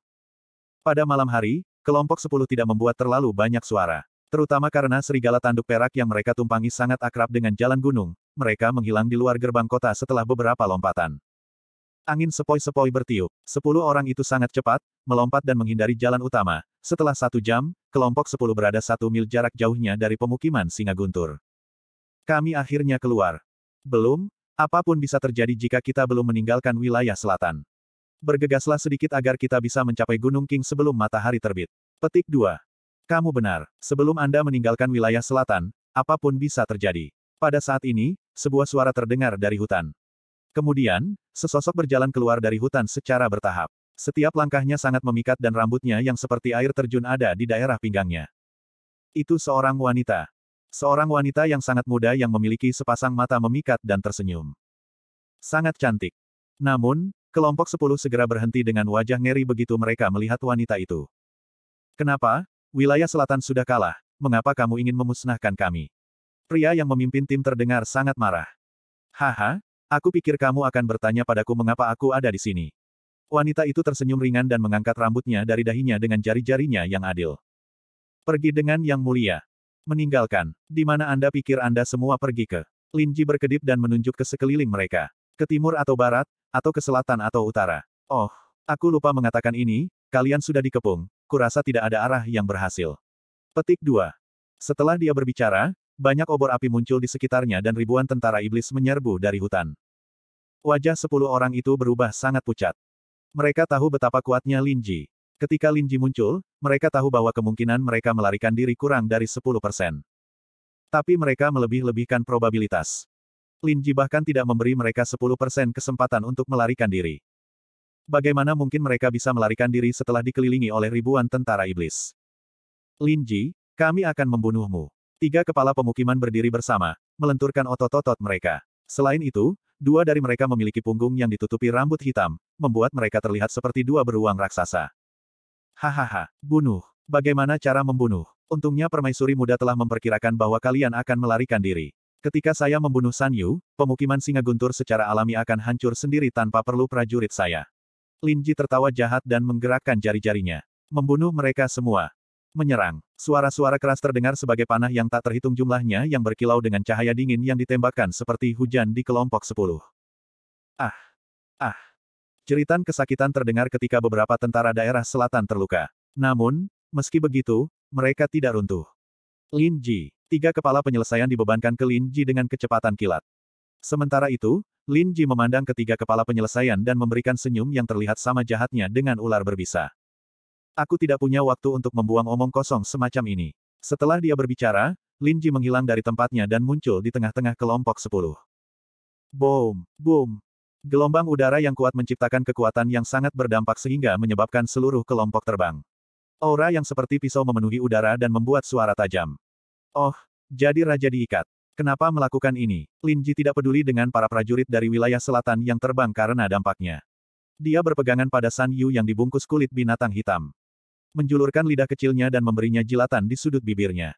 Pada malam hari, kelompok sepuluh tidak membuat terlalu banyak suara. Terutama karena serigala tanduk perak yang mereka tumpangi sangat akrab dengan jalan gunung, mereka menghilang di luar gerbang kota setelah beberapa lompatan. Angin sepoi-sepoi bertiup. Sepuluh orang itu sangat cepat, melompat dan menghindari jalan utama. Setelah satu jam, kelompok sepuluh berada satu mil jarak jauhnya dari pemukiman singa guntur. Kami akhirnya keluar. Belum, apapun bisa terjadi jika kita belum meninggalkan wilayah selatan. Bergegaslah sedikit agar kita bisa mencapai Gunung King sebelum matahari terbit. Petik 2. Kamu benar, sebelum Anda meninggalkan wilayah selatan, apapun bisa terjadi. Pada saat ini, sebuah suara terdengar dari hutan. Kemudian, sesosok berjalan keluar dari hutan secara bertahap. Setiap langkahnya sangat memikat dan rambutnya yang seperti air terjun ada di daerah pinggangnya. Itu seorang wanita. Seorang wanita yang sangat muda yang memiliki sepasang mata memikat dan tersenyum. Sangat cantik. Namun, kelompok sepuluh segera berhenti dengan wajah ngeri begitu mereka melihat wanita itu. Kenapa? Wilayah selatan sudah kalah, mengapa kamu ingin memusnahkan kami? Pria yang memimpin tim terdengar sangat marah. Haha, Aku pikir kamu akan bertanya padaku mengapa aku ada di sini. Wanita itu tersenyum ringan dan mengangkat rambutnya dari dahinya dengan jari-jarinya yang adil. Pergi dengan yang mulia. Meninggalkan. Di mana Anda pikir Anda semua pergi ke? Linji berkedip dan menunjuk ke sekeliling mereka. Ke timur atau barat, atau ke selatan atau utara. Oh, aku lupa mengatakan ini, kalian sudah dikepung. Kurasa tidak ada arah yang berhasil. Petik 2. Setelah dia berbicara, banyak obor api muncul di sekitarnya dan ribuan tentara iblis menyerbu dari hutan. Wajah sepuluh orang itu berubah sangat pucat. Mereka tahu betapa kuatnya Linji. Ketika Linji muncul, mereka tahu bahwa kemungkinan mereka melarikan diri kurang dari 10 persen. Tapi mereka melebih-lebihkan probabilitas. Linji bahkan tidak memberi mereka 10 persen kesempatan untuk melarikan diri. Bagaimana mungkin mereka bisa melarikan diri setelah dikelilingi oleh ribuan tentara iblis? Linji, kami akan membunuhmu. Tiga kepala pemukiman berdiri bersama, melenturkan otot-otot mereka. Selain itu, dua dari mereka memiliki punggung yang ditutupi rambut hitam, membuat mereka terlihat seperti dua beruang raksasa. Hahaha, bunuh. Bagaimana cara membunuh? Untungnya permaisuri muda telah memperkirakan bahwa kalian akan melarikan diri. Ketika saya membunuh San Yu, pemukiman singa guntur secara alami akan hancur sendiri tanpa perlu prajurit saya. Lin Ji tertawa jahat dan menggerakkan jari-jarinya. Membunuh mereka semua menyerang. Suara-suara keras terdengar sebagai panah yang tak terhitung jumlahnya yang berkilau dengan cahaya dingin yang ditembakkan seperti hujan di kelompok sepuluh. Ah! Ah! Jeritan kesakitan terdengar ketika beberapa tentara daerah selatan terluka. Namun, meski begitu, mereka tidak runtuh. Lin Ji. Tiga kepala penyelesaian dibebankan ke Lin Ji dengan kecepatan kilat. Sementara itu, Lin Ji memandang ketiga kepala penyelesaian dan memberikan senyum yang terlihat sama jahatnya dengan ular berbisa. Aku tidak punya waktu untuk membuang omong kosong semacam ini. Setelah dia berbicara, Lin Ji menghilang dari tempatnya dan muncul di tengah-tengah kelompok sepuluh. Boom, boom. Gelombang udara yang kuat menciptakan kekuatan yang sangat berdampak sehingga menyebabkan seluruh kelompok terbang. Aura yang seperti pisau memenuhi udara dan membuat suara tajam. Oh, jadi raja diikat. Kenapa melakukan ini? Lin Ji tidak peduli dengan para prajurit dari wilayah selatan yang terbang karena dampaknya. Dia berpegangan pada San Yu yang dibungkus kulit binatang hitam menjulurkan lidah kecilnya dan memberinya jilatan di sudut bibirnya.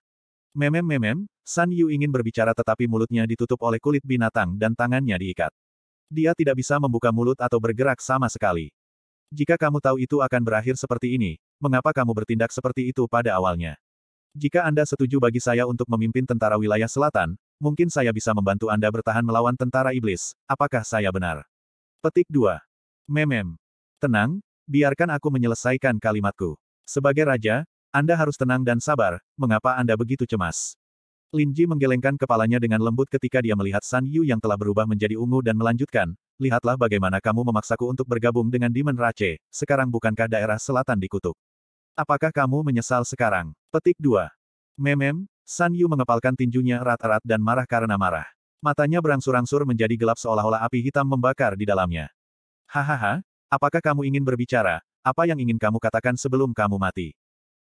Memem-memem, San Yu ingin berbicara tetapi mulutnya ditutup oleh kulit binatang dan tangannya diikat. Dia tidak bisa membuka mulut atau bergerak sama sekali. Jika kamu tahu itu akan berakhir seperti ini, mengapa kamu bertindak seperti itu pada awalnya? Jika Anda setuju bagi saya untuk memimpin tentara wilayah selatan, mungkin saya bisa membantu Anda bertahan melawan tentara iblis. Apakah saya benar? Petik 2. Memem. Tenang, biarkan aku menyelesaikan kalimatku. Sebagai raja, Anda harus tenang dan sabar, mengapa Anda begitu cemas? Lin Ji menggelengkan kepalanya dengan lembut ketika dia melihat San Yu yang telah berubah menjadi ungu dan melanjutkan, lihatlah bagaimana kamu memaksaku untuk bergabung dengan Demon Rache, sekarang bukankah daerah selatan dikutuk? Apakah kamu menyesal sekarang? Petik 2. Memem, San Yu mengepalkan tinjunya erat-erat dan marah karena marah. Matanya berangsur-angsur menjadi gelap seolah-olah api hitam membakar di dalamnya. Hahaha, apakah kamu ingin berbicara, apa yang ingin kamu katakan sebelum kamu mati?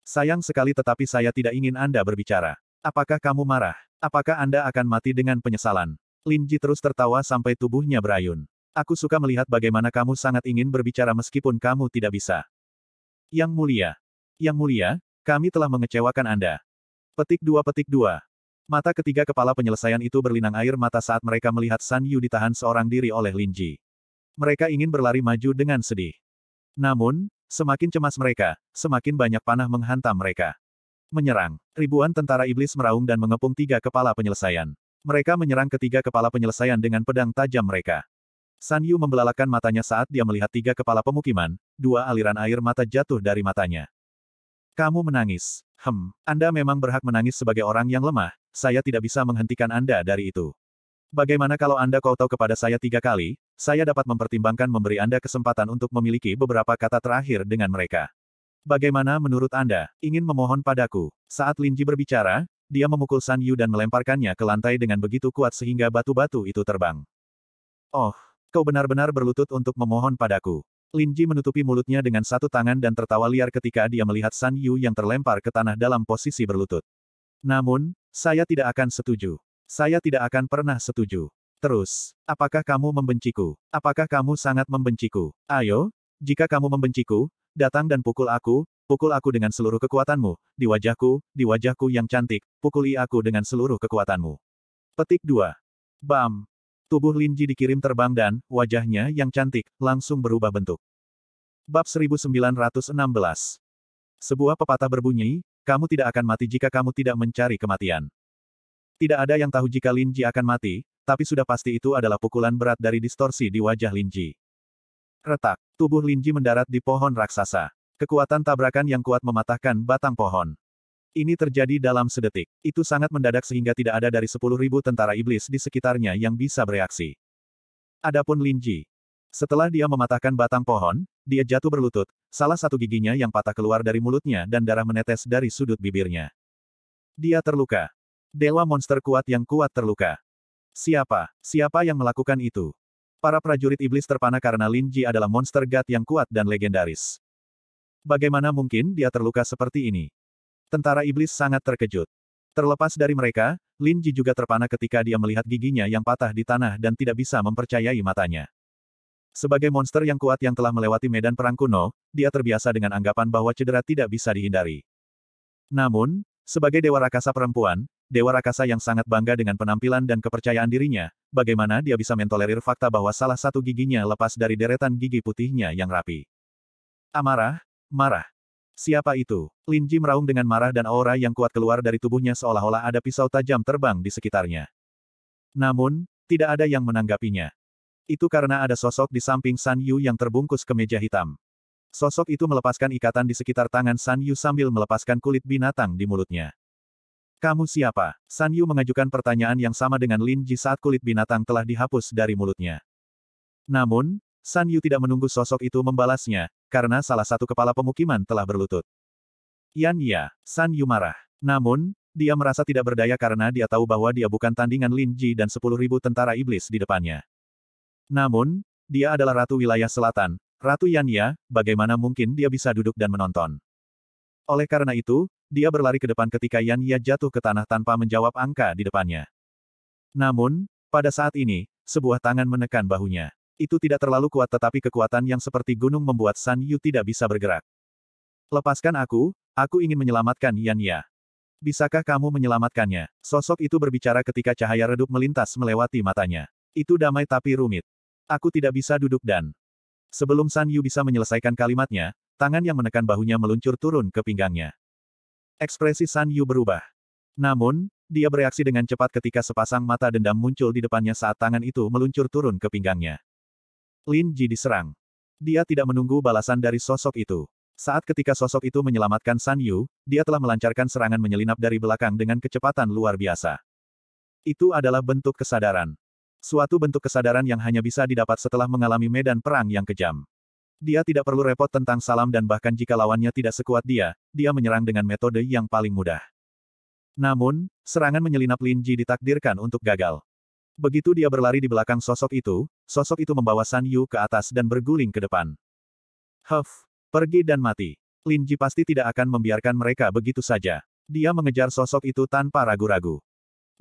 Sayang sekali tetapi saya tidak ingin Anda berbicara. Apakah kamu marah? Apakah Anda akan mati dengan penyesalan? Lin Ji terus tertawa sampai tubuhnya berayun. Aku suka melihat bagaimana kamu sangat ingin berbicara meskipun kamu tidak bisa. Yang mulia. Yang mulia, kami telah mengecewakan Anda. Petik dua petik dua. Mata ketiga kepala penyelesaian itu berlinang air mata saat mereka melihat San Yu ditahan seorang diri oleh Lin Ji. Mereka ingin berlari maju dengan sedih. Namun, semakin cemas mereka, semakin banyak panah menghantam mereka. Menyerang. Ribuan tentara iblis meraung dan mengepung tiga kepala penyelesaian. Mereka menyerang ketiga kepala penyelesaian dengan pedang tajam mereka. San Yu membelalakan matanya saat dia melihat tiga kepala pemukiman, dua aliran air mata jatuh dari matanya. Kamu menangis. Hem, Anda memang berhak menangis sebagai orang yang lemah, saya tidak bisa menghentikan Anda dari itu. Bagaimana kalau Anda kau tahu kepada saya tiga kali, saya dapat mempertimbangkan memberi Anda kesempatan untuk memiliki beberapa kata terakhir dengan mereka. Bagaimana menurut Anda, ingin memohon padaku? Saat Linji berbicara, dia memukul San Yu dan melemparkannya ke lantai dengan begitu kuat sehingga batu-batu itu terbang. Oh, kau benar-benar berlutut untuk memohon padaku. Linji menutupi mulutnya dengan satu tangan dan tertawa liar ketika dia melihat San Yu yang terlempar ke tanah dalam posisi berlutut. Namun, saya tidak akan setuju. Saya tidak akan pernah setuju. Terus, apakah kamu membenciku? Apakah kamu sangat membenciku? Ayo, jika kamu membenciku, datang dan pukul aku, pukul aku dengan seluruh kekuatanmu, di wajahku, di wajahku yang cantik, pukuli aku dengan seluruh kekuatanmu. Petik 2. Bam! Tubuh Linji dikirim terbang dan, wajahnya yang cantik, langsung berubah bentuk. Bab 1916 Sebuah pepatah berbunyi, kamu tidak akan mati jika kamu tidak mencari kematian. Tidak ada yang tahu jika Linji akan mati, tapi sudah pasti itu adalah pukulan berat dari distorsi di wajah Linji. Retak, tubuh Linji mendarat di pohon raksasa. Kekuatan tabrakan yang kuat mematahkan batang pohon. Ini terjadi dalam sedetik. Itu sangat mendadak sehingga tidak ada dari 10.000 tentara iblis di sekitarnya yang bisa bereaksi. Adapun Linji, Setelah dia mematahkan batang pohon, dia jatuh berlutut, salah satu giginya yang patah keluar dari mulutnya dan darah menetes dari sudut bibirnya. Dia terluka. Dewa monster kuat yang kuat terluka. Siapa? Siapa yang melakukan itu? Para prajurit iblis terpana karena Lin Ji adalah monster god yang kuat dan legendaris. Bagaimana mungkin dia terluka seperti ini? Tentara iblis sangat terkejut. Terlepas dari mereka, Lin Ji juga terpana ketika dia melihat giginya yang patah di tanah dan tidak bisa mempercayai matanya. Sebagai monster yang kuat yang telah melewati medan perang kuno, dia terbiasa dengan anggapan bahwa cedera tidak bisa dihindari. Namun, sebagai dewa rakasa perempuan, Dewa Rakasa yang sangat bangga dengan penampilan dan kepercayaan dirinya, bagaimana dia bisa mentolerir fakta bahwa salah satu giginya lepas dari deretan gigi putihnya yang rapi. Amarah? Marah. Siapa itu? Lin Ji meraung dengan marah dan aura yang kuat keluar dari tubuhnya seolah-olah ada pisau tajam terbang di sekitarnya. Namun, tidak ada yang menanggapinya. Itu karena ada sosok di samping San Yu yang terbungkus ke meja hitam. Sosok itu melepaskan ikatan di sekitar tangan San Yu sambil melepaskan kulit binatang di mulutnya. Kamu siapa? San Yu mengajukan pertanyaan yang sama dengan Lin Ji saat kulit binatang telah dihapus dari mulutnya. Namun, San Yu tidak menunggu sosok itu membalasnya, karena salah satu kepala pemukiman telah berlutut. Yan Ya, San Yu marah. Namun, dia merasa tidak berdaya karena dia tahu bahwa dia bukan tandingan Lin Ji dan sepuluh ribu tentara iblis di depannya. Namun, dia adalah Ratu Wilayah Selatan, Ratu Yan Ya, bagaimana mungkin dia bisa duduk dan menonton? Oleh karena itu, dia berlari ke depan ketika Yan Ya jatuh ke tanah tanpa menjawab angka di depannya. Namun, pada saat ini, sebuah tangan menekan bahunya. Itu tidak terlalu kuat tetapi kekuatan yang seperti gunung membuat San Yu tidak bisa bergerak. Lepaskan aku, aku ingin menyelamatkan Yan Ya. Bisakah kamu menyelamatkannya? Sosok itu berbicara ketika cahaya redup melintas melewati matanya. Itu damai tapi rumit. Aku tidak bisa duduk dan... Sebelum San Yu bisa menyelesaikan kalimatnya, tangan yang menekan bahunya meluncur turun ke pinggangnya. Ekspresi San Yu berubah. Namun, dia bereaksi dengan cepat ketika sepasang mata dendam muncul di depannya saat tangan itu meluncur turun ke pinggangnya. Lin Ji diserang. Dia tidak menunggu balasan dari sosok itu. Saat ketika sosok itu menyelamatkan San Yu, dia telah melancarkan serangan menyelinap dari belakang dengan kecepatan luar biasa. Itu adalah bentuk kesadaran. Suatu bentuk kesadaran yang hanya bisa didapat setelah mengalami medan perang yang kejam. Dia tidak perlu repot tentang salam dan bahkan jika lawannya tidak sekuat dia, dia menyerang dengan metode yang paling mudah. Namun, serangan menyelinap Lin Ji ditakdirkan untuk gagal. Begitu dia berlari di belakang sosok itu, sosok itu membawa San Yu ke atas dan berguling ke depan. Huff, pergi dan mati. Lin Ji pasti tidak akan membiarkan mereka begitu saja. Dia mengejar sosok itu tanpa ragu-ragu.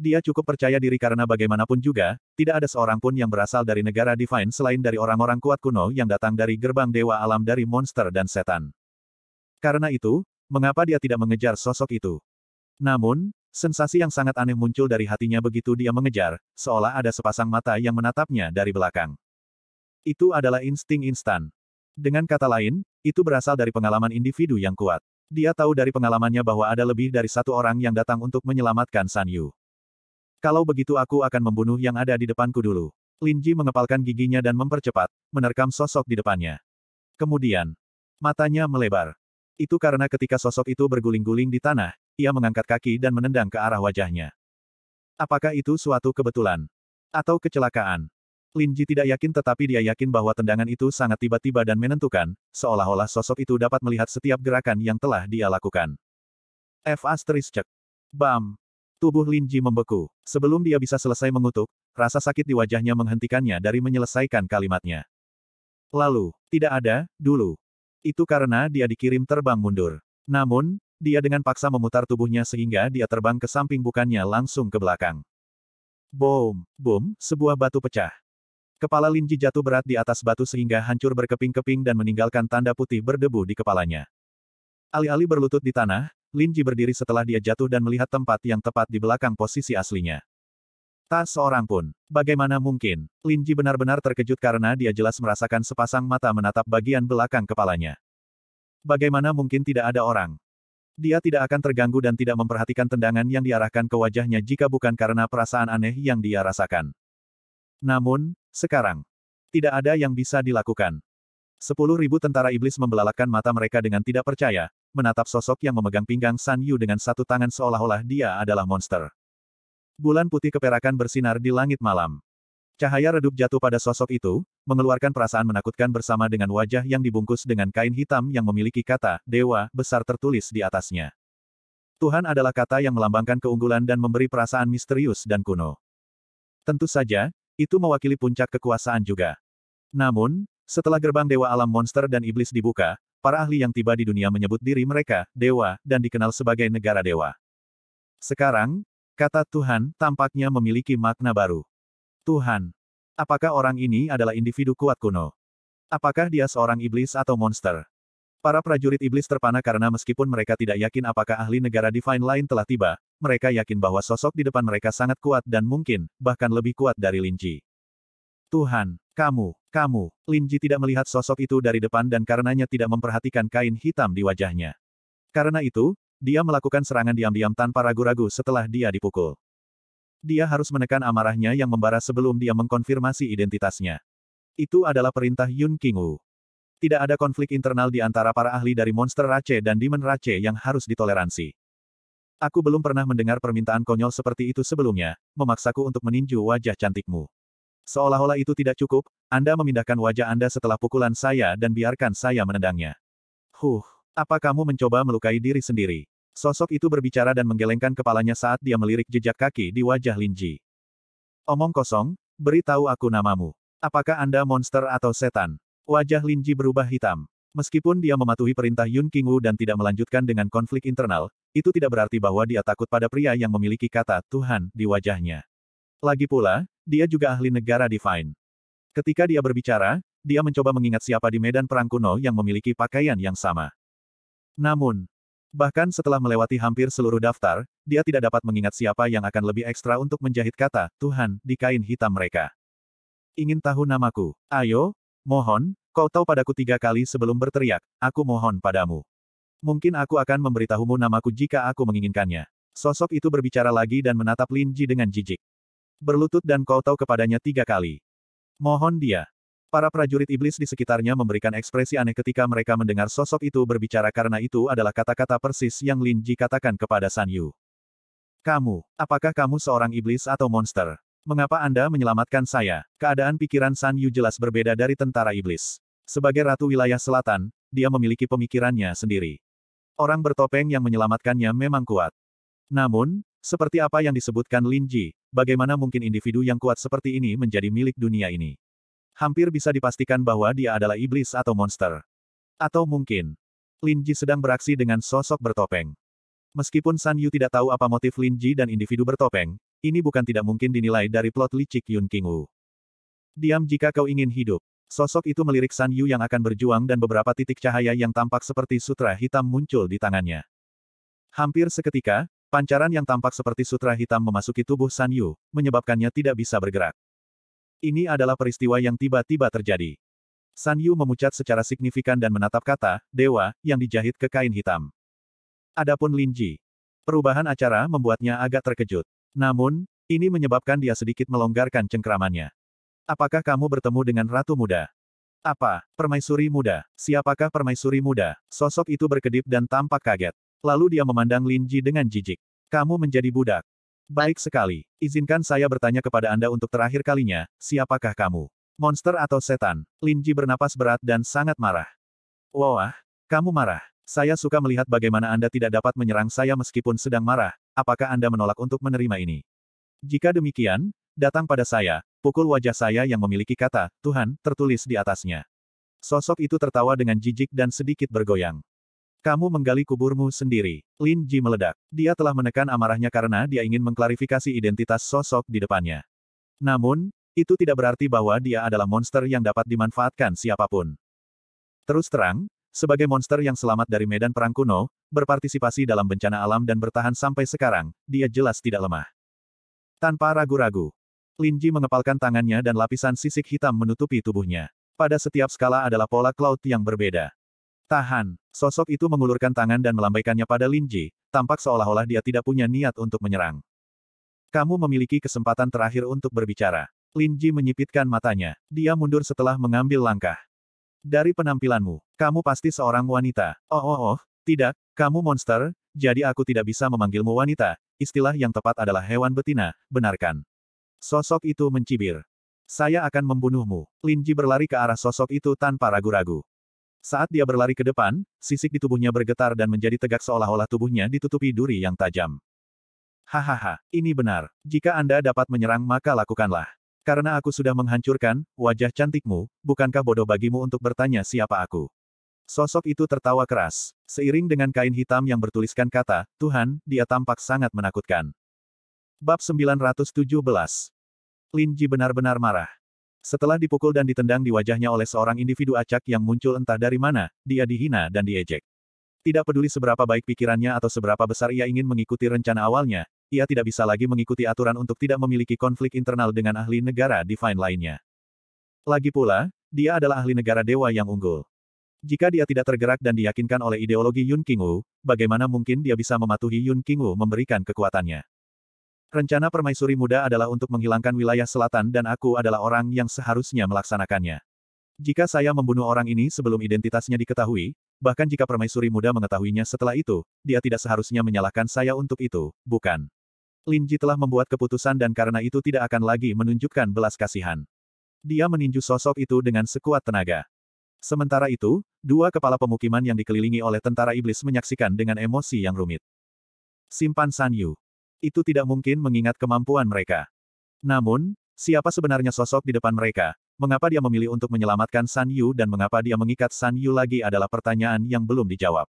Dia cukup percaya diri karena bagaimanapun juga, tidak ada seorang pun yang berasal dari negara Divine selain dari orang-orang kuat kuno yang datang dari gerbang dewa alam dari monster dan setan. Karena itu, mengapa dia tidak mengejar sosok itu? Namun, sensasi yang sangat aneh muncul dari hatinya begitu dia mengejar, seolah ada sepasang mata yang menatapnya dari belakang. Itu adalah insting instan. Dengan kata lain, itu berasal dari pengalaman individu yang kuat. Dia tahu dari pengalamannya bahwa ada lebih dari satu orang yang datang untuk menyelamatkan San Yu. Kalau begitu aku akan membunuh yang ada di depanku dulu. Linji mengepalkan giginya dan mempercepat, menerkam sosok di depannya. Kemudian, matanya melebar. Itu karena ketika sosok itu berguling-guling di tanah, ia mengangkat kaki dan menendang ke arah wajahnya. Apakah itu suatu kebetulan? Atau kecelakaan? Linji tidak yakin tetapi dia yakin bahwa tendangan itu sangat tiba-tiba dan menentukan, seolah-olah sosok itu dapat melihat setiap gerakan yang telah dia lakukan. F. Asterisk. Bam! Tubuh Lin Ji membeku. Sebelum dia bisa selesai mengutuk, rasa sakit di wajahnya menghentikannya dari menyelesaikan kalimatnya. Lalu, tidak ada, dulu. Itu karena dia dikirim terbang mundur. Namun, dia dengan paksa memutar tubuhnya sehingga dia terbang ke samping bukannya langsung ke belakang. Boom, boom, sebuah batu pecah. Kepala Lin Ji jatuh berat di atas batu sehingga hancur berkeping-keping dan meninggalkan tanda putih berdebu di kepalanya. Alih-alih berlutut di tanah, Lin Ji berdiri setelah dia jatuh dan melihat tempat yang tepat di belakang posisi aslinya. Tak seorang pun. Bagaimana mungkin? Lin Ji benar-benar terkejut karena dia jelas merasakan sepasang mata menatap bagian belakang kepalanya. Bagaimana mungkin tidak ada orang? Dia tidak akan terganggu dan tidak memperhatikan tendangan yang diarahkan ke wajahnya jika bukan karena perasaan aneh yang dia rasakan. Namun, sekarang, tidak ada yang bisa dilakukan. Sepuluh ribu tentara iblis membelalakan mata mereka dengan tidak percaya, menatap sosok yang memegang pinggang San Yu dengan satu tangan seolah-olah dia adalah monster. Bulan putih keperakan bersinar di langit malam. Cahaya redup jatuh pada sosok itu, mengeluarkan perasaan menakutkan bersama dengan wajah yang dibungkus dengan kain hitam yang memiliki kata, Dewa, besar tertulis di atasnya. Tuhan adalah kata yang melambangkan keunggulan dan memberi perasaan misterius dan kuno. Tentu saja, itu mewakili puncak kekuasaan juga. Namun, setelah gerbang Dewa Alam Monster dan Iblis dibuka, para ahli yang tiba di dunia menyebut diri mereka, Dewa, dan dikenal sebagai negara Dewa. Sekarang, kata Tuhan, tampaknya memiliki makna baru. Tuhan, apakah orang ini adalah individu kuat kuno? Apakah dia seorang iblis atau monster? Para prajurit iblis terpana karena meskipun mereka tidak yakin apakah ahli negara Divine lain telah tiba, mereka yakin bahwa sosok di depan mereka sangat kuat dan mungkin, bahkan lebih kuat dari Linji. Tuhan, kamu, kamu, Linji tidak melihat sosok itu dari depan dan karenanya tidak memperhatikan kain hitam di wajahnya. Karena itu, dia melakukan serangan diam-diam tanpa ragu-ragu setelah dia dipukul. Dia harus menekan amarahnya yang membara sebelum dia mengkonfirmasi identitasnya. Itu adalah perintah Yun Wu. Tidak ada konflik internal di antara para ahli dari monster Rache dan Demon Rache yang harus ditoleransi. Aku belum pernah mendengar permintaan konyol seperti itu sebelumnya, memaksaku untuk meninju wajah cantikmu. Seolah-olah itu tidak cukup, Anda memindahkan wajah Anda setelah pukulan saya dan biarkan saya menendangnya. Huh, apa kamu mencoba melukai diri sendiri? Sosok itu berbicara dan menggelengkan kepalanya saat dia melirik jejak kaki di wajah Linji. Omong kosong, beritahu aku namamu. Apakah Anda monster atau setan? Wajah Linji berubah hitam. Meskipun dia mematuhi perintah Yun King Wu dan tidak melanjutkan dengan konflik internal, itu tidak berarti bahwa dia takut pada pria yang memiliki kata Tuhan di wajahnya. Lagi pula, dia juga ahli negara Divine. Ketika dia berbicara, dia mencoba mengingat siapa di medan perang kuno yang memiliki pakaian yang sama. Namun, bahkan setelah melewati hampir seluruh daftar, dia tidak dapat mengingat siapa yang akan lebih ekstra untuk menjahit kata, Tuhan, di kain hitam mereka. Ingin tahu namaku? Ayo, mohon, kau tahu padaku tiga kali sebelum berteriak, aku mohon padamu. Mungkin aku akan memberitahumu namaku jika aku menginginkannya. Sosok itu berbicara lagi dan menatap Lin Ji dengan jijik. Berlutut dan kau tahu kepadanya tiga kali. Mohon dia. Para prajurit iblis di sekitarnya memberikan ekspresi aneh ketika mereka mendengar sosok itu berbicara karena itu adalah kata-kata persis yang Lin Ji katakan kepada San Yu. Kamu, apakah kamu seorang iblis atau monster? Mengapa Anda menyelamatkan saya? Keadaan pikiran San Yu jelas berbeda dari tentara iblis. Sebagai ratu wilayah selatan, dia memiliki pemikirannya sendiri. Orang bertopeng yang menyelamatkannya memang kuat. Namun, seperti apa yang disebutkan Lin Ji, bagaimana mungkin individu yang kuat seperti ini menjadi milik dunia ini? Hampir bisa dipastikan bahwa dia adalah iblis atau monster. Atau mungkin, Lin Ji sedang beraksi dengan sosok bertopeng. Meskipun San Yu tidak tahu apa motif Lin Ji dan individu bertopeng, ini bukan tidak mungkin dinilai dari plot licik Yun King Wu. Diam jika kau ingin hidup. Sosok itu melirik San Yu yang akan berjuang dan beberapa titik cahaya yang tampak seperti sutra hitam muncul di tangannya. Hampir seketika, Pancaran yang tampak seperti sutra hitam memasuki tubuh San Yu, menyebabkannya tidak bisa bergerak. Ini adalah peristiwa yang tiba-tiba terjadi. San Yu memucat secara signifikan dan menatap kata, dewa, yang dijahit ke kain hitam. Adapun Lin Ji. Perubahan acara membuatnya agak terkejut. Namun, ini menyebabkan dia sedikit melonggarkan cengkramannya. Apakah kamu bertemu dengan Ratu Muda? Apa, permaisuri muda? Siapakah permaisuri muda? Sosok itu berkedip dan tampak kaget. Lalu dia memandang Lin Ji dengan jijik. Kamu menjadi budak. Baik sekali. Izinkan saya bertanya kepada Anda untuk terakhir kalinya, siapakah kamu? Monster atau setan? Lin Ji bernapas berat dan sangat marah. Wah, kamu marah. Saya suka melihat bagaimana Anda tidak dapat menyerang saya meskipun sedang marah. Apakah Anda menolak untuk menerima ini? Jika demikian, datang pada saya, pukul wajah saya yang memiliki kata, Tuhan, tertulis di atasnya. Sosok itu tertawa dengan jijik dan sedikit bergoyang. Kamu menggali kuburmu sendiri. Lin Ji meledak. Dia telah menekan amarahnya karena dia ingin mengklarifikasi identitas sosok di depannya. Namun, itu tidak berarti bahwa dia adalah monster yang dapat dimanfaatkan siapapun. Terus terang, sebagai monster yang selamat dari medan perang kuno, berpartisipasi dalam bencana alam dan bertahan sampai sekarang, dia jelas tidak lemah. Tanpa ragu-ragu, Lin Ji mengepalkan tangannya dan lapisan sisik hitam menutupi tubuhnya. Pada setiap skala adalah pola cloud yang berbeda. Tahan. Sosok itu mengulurkan tangan dan melambaikannya pada Linji, tampak seolah-olah dia tidak punya niat untuk menyerang. Kamu memiliki kesempatan terakhir untuk berbicara. Linji menyipitkan matanya. Dia mundur setelah mengambil langkah. Dari penampilanmu, kamu pasti seorang wanita. Oh oh oh, tidak, kamu monster, jadi aku tidak bisa memanggilmu wanita. Istilah yang tepat adalah hewan betina, benarkan. Sosok itu mencibir. Saya akan membunuhmu. Linji berlari ke arah sosok itu tanpa ragu-ragu. Saat dia berlari ke depan, sisik di tubuhnya bergetar dan menjadi tegak seolah-olah tubuhnya ditutupi duri yang tajam. Hahaha, ini benar. Jika Anda dapat menyerang maka lakukanlah. Karena aku sudah menghancurkan wajah cantikmu, bukankah bodoh bagimu untuk bertanya siapa aku? Sosok itu tertawa keras, seiring dengan kain hitam yang bertuliskan kata, Tuhan, dia tampak sangat menakutkan. Bab 917 Lin Ji benar-benar marah. Setelah dipukul dan ditendang di wajahnya oleh seorang individu acak yang muncul entah dari mana, dia dihina dan diejek. Tidak peduli seberapa baik pikirannya atau seberapa besar ia ingin mengikuti rencana awalnya, ia tidak bisa lagi mengikuti aturan untuk tidak memiliki konflik internal dengan ahli negara divine lainnya. Lagi pula, dia adalah ahli negara dewa yang unggul. Jika dia tidak tergerak dan diyakinkan oleh ideologi Yun Wu, bagaimana mungkin dia bisa mematuhi Yun Wu memberikan kekuatannya? Rencana permaisuri muda adalah untuk menghilangkan wilayah selatan dan aku adalah orang yang seharusnya melaksanakannya. Jika saya membunuh orang ini sebelum identitasnya diketahui, bahkan jika permaisuri muda mengetahuinya setelah itu, dia tidak seharusnya menyalahkan saya untuk itu, bukan? Lin Ji telah membuat keputusan dan karena itu tidak akan lagi menunjukkan belas kasihan. Dia meninju sosok itu dengan sekuat tenaga. Sementara itu, dua kepala pemukiman yang dikelilingi oleh tentara iblis menyaksikan dengan emosi yang rumit. Simpan San Yu itu tidak mungkin mengingat kemampuan mereka. Namun, siapa sebenarnya sosok di depan mereka? Mengapa dia memilih untuk menyelamatkan San Yu dan mengapa dia mengikat San Yu lagi adalah pertanyaan yang belum dijawab.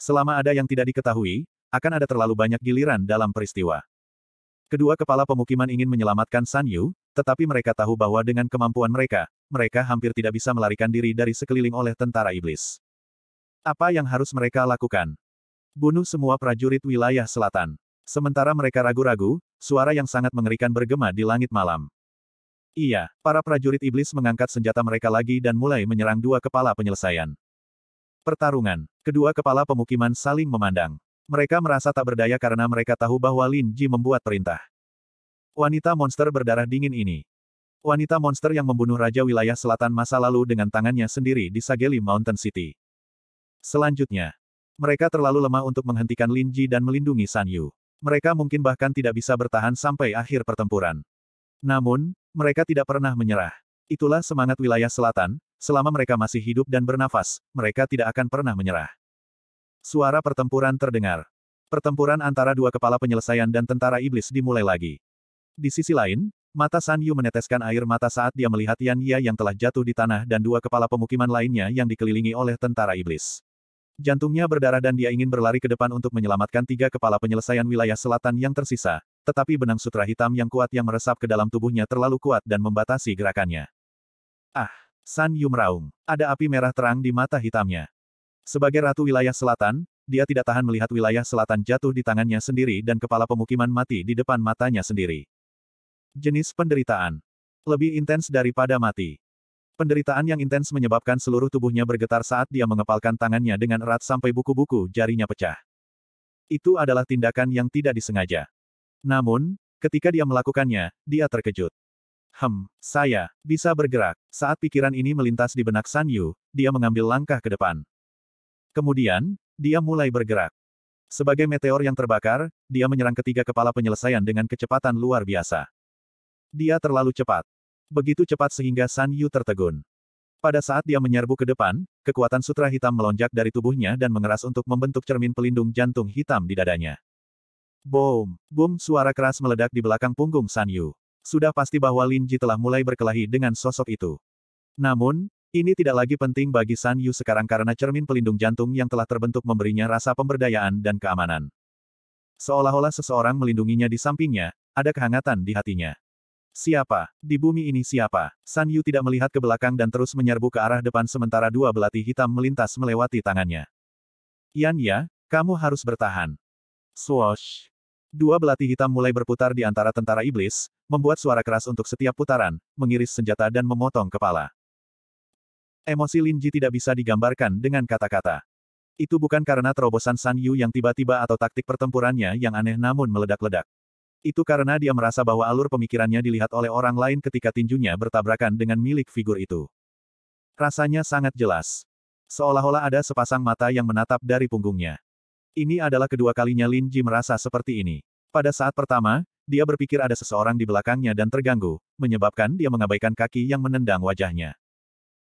Selama ada yang tidak diketahui, akan ada terlalu banyak giliran dalam peristiwa. Kedua kepala pemukiman ingin menyelamatkan San Yu, tetapi mereka tahu bahwa dengan kemampuan mereka, mereka hampir tidak bisa melarikan diri dari sekeliling oleh tentara iblis. Apa yang harus mereka lakukan? Bunuh semua prajurit wilayah selatan. Sementara mereka ragu-ragu, suara yang sangat mengerikan bergema di langit malam. Iya, para prajurit iblis mengangkat senjata mereka lagi dan mulai menyerang dua kepala penyelesaian. Pertarungan. Kedua kepala pemukiman saling memandang. Mereka merasa tak berdaya karena mereka tahu bahwa Lin Ji membuat perintah. Wanita monster berdarah dingin ini. Wanita monster yang membunuh Raja Wilayah Selatan masa lalu dengan tangannya sendiri di Sageli Mountain City. Selanjutnya. Mereka terlalu lemah untuk menghentikan Lin Ji dan melindungi San Yu mereka mungkin bahkan tidak bisa bertahan sampai akhir pertempuran. Namun, mereka tidak pernah menyerah. Itulah semangat wilayah selatan, selama mereka masih hidup dan bernafas, mereka tidak akan pernah menyerah. Suara pertempuran terdengar. Pertempuran antara dua kepala penyelesaian dan tentara iblis dimulai lagi. Di sisi lain, mata San Yu meneteskan air mata saat dia melihat Yan Ye yang telah jatuh di tanah dan dua kepala pemukiman lainnya yang dikelilingi oleh tentara iblis. Jantungnya berdarah dan dia ingin berlari ke depan untuk menyelamatkan tiga kepala penyelesaian wilayah selatan yang tersisa, tetapi benang sutra hitam yang kuat yang meresap ke dalam tubuhnya terlalu kuat dan membatasi gerakannya. Ah, San Yu meraung. Ada api merah terang di mata hitamnya. Sebagai ratu wilayah selatan, dia tidak tahan melihat wilayah selatan jatuh di tangannya sendiri dan kepala pemukiman mati di depan matanya sendiri. Jenis penderitaan. Lebih intens daripada mati. Penderitaan yang intens menyebabkan seluruh tubuhnya bergetar saat dia mengepalkan tangannya dengan erat sampai buku-buku jarinya pecah. Itu adalah tindakan yang tidak disengaja. Namun, ketika dia melakukannya, dia terkejut. Hem, saya, bisa bergerak. Saat pikiran ini melintas di benak San Yu, dia mengambil langkah ke depan. Kemudian, dia mulai bergerak. Sebagai meteor yang terbakar, dia menyerang ketiga kepala penyelesaian dengan kecepatan luar biasa. Dia terlalu cepat. Begitu cepat sehingga San Yu tertegun. Pada saat dia menyerbu ke depan, kekuatan sutra hitam melonjak dari tubuhnya dan mengeras untuk membentuk cermin pelindung jantung hitam di dadanya. Boom! Boom! Suara keras meledak di belakang punggung San Yu. Sudah pasti bahwa Lin Ji telah mulai berkelahi dengan sosok itu. Namun, ini tidak lagi penting bagi San Yu sekarang karena cermin pelindung jantung yang telah terbentuk memberinya rasa pemberdayaan dan keamanan. Seolah-olah seseorang melindunginya di sampingnya, ada kehangatan di hatinya. Siapa? Di bumi ini siapa? San Yu tidak melihat ke belakang dan terus menyerbu ke arah depan sementara dua belati hitam melintas melewati tangannya. Yan Ya, kamu harus bertahan. Swoosh. Dua belati hitam mulai berputar di antara tentara iblis, membuat suara keras untuk setiap putaran, mengiris senjata dan memotong kepala. Emosi Lin Ji tidak bisa digambarkan dengan kata-kata. Itu bukan karena terobosan San Yu yang tiba-tiba atau taktik pertempurannya yang aneh namun meledak-ledak. Itu karena dia merasa bahwa alur pemikirannya dilihat oleh orang lain ketika tinjunya bertabrakan dengan milik figur itu. Rasanya sangat jelas. Seolah-olah ada sepasang mata yang menatap dari punggungnya. Ini adalah kedua kalinya Lin Ji merasa seperti ini. Pada saat pertama, dia berpikir ada seseorang di belakangnya dan terganggu, menyebabkan dia mengabaikan kaki yang menendang wajahnya.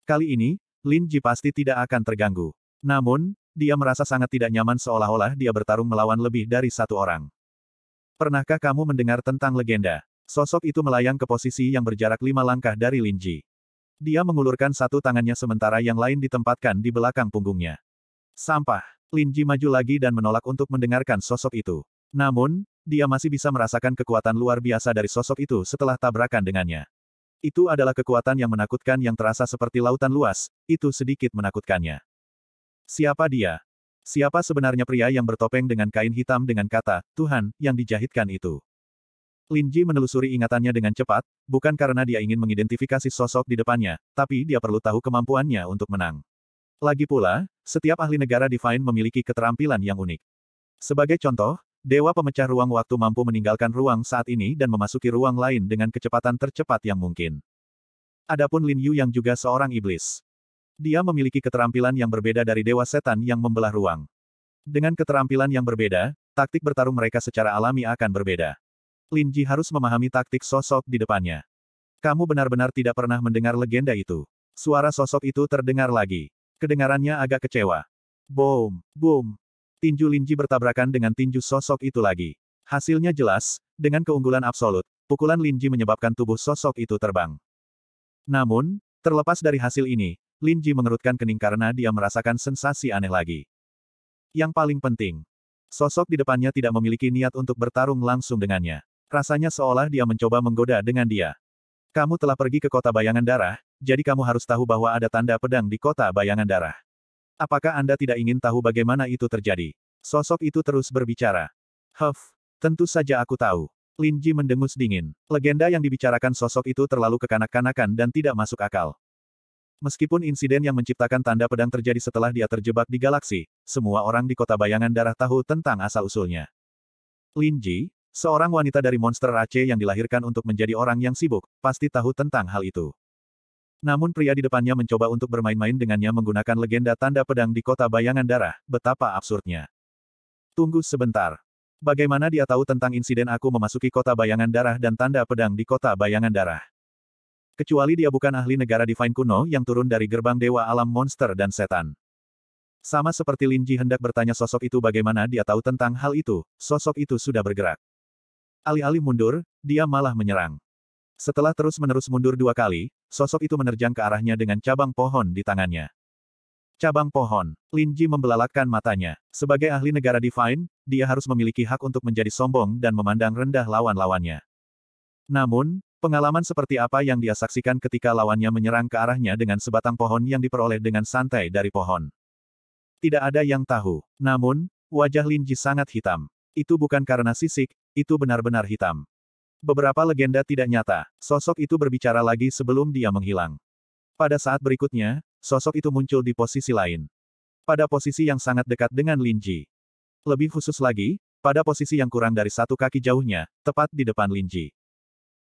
Kali ini, Lin Ji pasti tidak akan terganggu. Namun, dia merasa sangat tidak nyaman seolah-olah dia bertarung melawan lebih dari satu orang. Pernahkah kamu mendengar tentang legenda? Sosok itu melayang ke posisi yang berjarak lima langkah dari Linji. Dia mengulurkan satu tangannya sementara yang lain ditempatkan di belakang punggungnya. Sampah. Linji maju lagi dan menolak untuk mendengarkan sosok itu. Namun, dia masih bisa merasakan kekuatan luar biasa dari sosok itu setelah tabrakan dengannya. Itu adalah kekuatan yang menakutkan yang terasa seperti lautan luas, itu sedikit menakutkannya. Siapa dia? Siapa sebenarnya pria yang bertopeng dengan kain hitam dengan kata, Tuhan, yang dijahitkan itu? Lin Ji menelusuri ingatannya dengan cepat, bukan karena dia ingin mengidentifikasi sosok di depannya, tapi dia perlu tahu kemampuannya untuk menang. Lagi pula, setiap ahli negara Divine memiliki keterampilan yang unik. Sebagai contoh, Dewa Pemecah Ruang Waktu mampu meninggalkan ruang saat ini dan memasuki ruang lain dengan kecepatan tercepat yang mungkin. Adapun Lin Yu yang juga seorang iblis. Dia memiliki keterampilan yang berbeda dari Dewa Setan yang membelah ruang. Dengan keterampilan yang berbeda, taktik bertarung mereka secara alami akan berbeda. Lin Ji harus memahami taktik sosok di depannya. Kamu benar-benar tidak pernah mendengar legenda itu. Suara sosok itu terdengar lagi. Kedengarannya agak kecewa. Boom, boom. Tinju Linji bertabrakan dengan tinju sosok itu lagi. Hasilnya jelas, dengan keunggulan absolut, pukulan Linji menyebabkan tubuh sosok itu terbang. Namun, terlepas dari hasil ini, Lin Ji mengerutkan kening karena dia merasakan sensasi aneh lagi. Yang paling penting, sosok di depannya tidak memiliki niat untuk bertarung langsung dengannya. Rasanya seolah dia mencoba menggoda dengan dia. Kamu telah pergi ke kota bayangan darah, jadi kamu harus tahu bahwa ada tanda pedang di kota bayangan darah. Apakah Anda tidak ingin tahu bagaimana itu terjadi? Sosok itu terus berbicara. Huff, tentu saja aku tahu. Lin Ji mendengus dingin. Legenda yang dibicarakan sosok itu terlalu kekanak-kanakan dan tidak masuk akal. Meskipun insiden yang menciptakan tanda pedang terjadi setelah dia terjebak di galaksi, semua orang di kota bayangan darah tahu tentang asal-usulnya. Lin Ji, seorang wanita dari monster Aceh yang dilahirkan untuk menjadi orang yang sibuk, pasti tahu tentang hal itu. Namun pria di depannya mencoba untuk bermain-main dengannya menggunakan legenda tanda pedang di kota bayangan darah, betapa absurdnya. Tunggu sebentar. Bagaimana dia tahu tentang insiden aku memasuki kota bayangan darah dan tanda pedang di kota bayangan darah? Kecuali dia bukan ahli negara divine kuno yang turun dari gerbang dewa alam monster dan setan. Sama seperti Lin Ji hendak bertanya sosok itu bagaimana dia tahu tentang hal itu, sosok itu sudah bergerak. Alih-alih mundur, dia malah menyerang. Setelah terus-menerus mundur dua kali, sosok itu menerjang ke arahnya dengan cabang pohon di tangannya. Cabang pohon. Lin Ji membelalakkan matanya. Sebagai ahli negara divine, dia harus memiliki hak untuk menjadi sombong dan memandang rendah lawan-lawannya. Namun, Pengalaman seperti apa yang dia saksikan ketika lawannya menyerang ke arahnya dengan sebatang pohon yang diperoleh dengan santai dari pohon. Tidak ada yang tahu. Namun, wajah Lin Ji sangat hitam. Itu bukan karena sisik, itu benar-benar hitam. Beberapa legenda tidak nyata, sosok itu berbicara lagi sebelum dia menghilang. Pada saat berikutnya, sosok itu muncul di posisi lain. Pada posisi yang sangat dekat dengan Lin Ji. Lebih khusus lagi, pada posisi yang kurang dari satu kaki jauhnya, tepat di depan Lin Ji.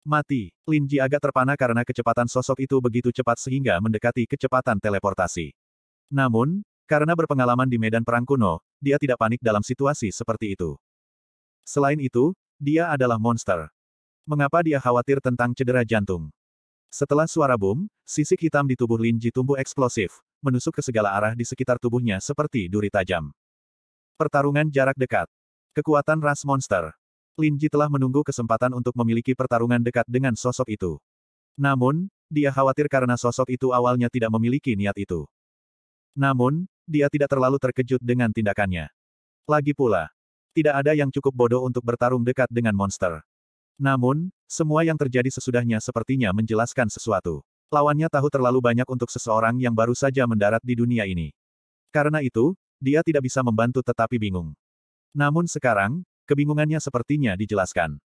Mati. Lin Ji agak terpana karena kecepatan sosok itu begitu cepat sehingga mendekati kecepatan teleportasi. Namun, karena berpengalaman di medan perang kuno, dia tidak panik dalam situasi seperti itu. Selain itu, dia adalah monster. Mengapa dia khawatir tentang cedera jantung? Setelah suara boom, sisik hitam di tubuh Lin Ji tumbuh eksplosif, menusuk ke segala arah di sekitar tubuhnya seperti duri tajam. Pertarungan jarak dekat. Kekuatan ras monster. Lin Ji telah menunggu kesempatan untuk memiliki pertarungan dekat dengan sosok itu. Namun, dia khawatir karena sosok itu awalnya tidak memiliki niat itu. Namun, dia tidak terlalu terkejut dengan tindakannya. Lagi pula, tidak ada yang cukup bodoh untuk bertarung dekat dengan monster. Namun, semua yang terjadi sesudahnya sepertinya menjelaskan sesuatu. Lawannya tahu terlalu banyak untuk seseorang yang baru saja mendarat di dunia ini. Karena itu, dia tidak bisa membantu tetapi bingung. Namun sekarang, kebingungannya sepertinya dijelaskan.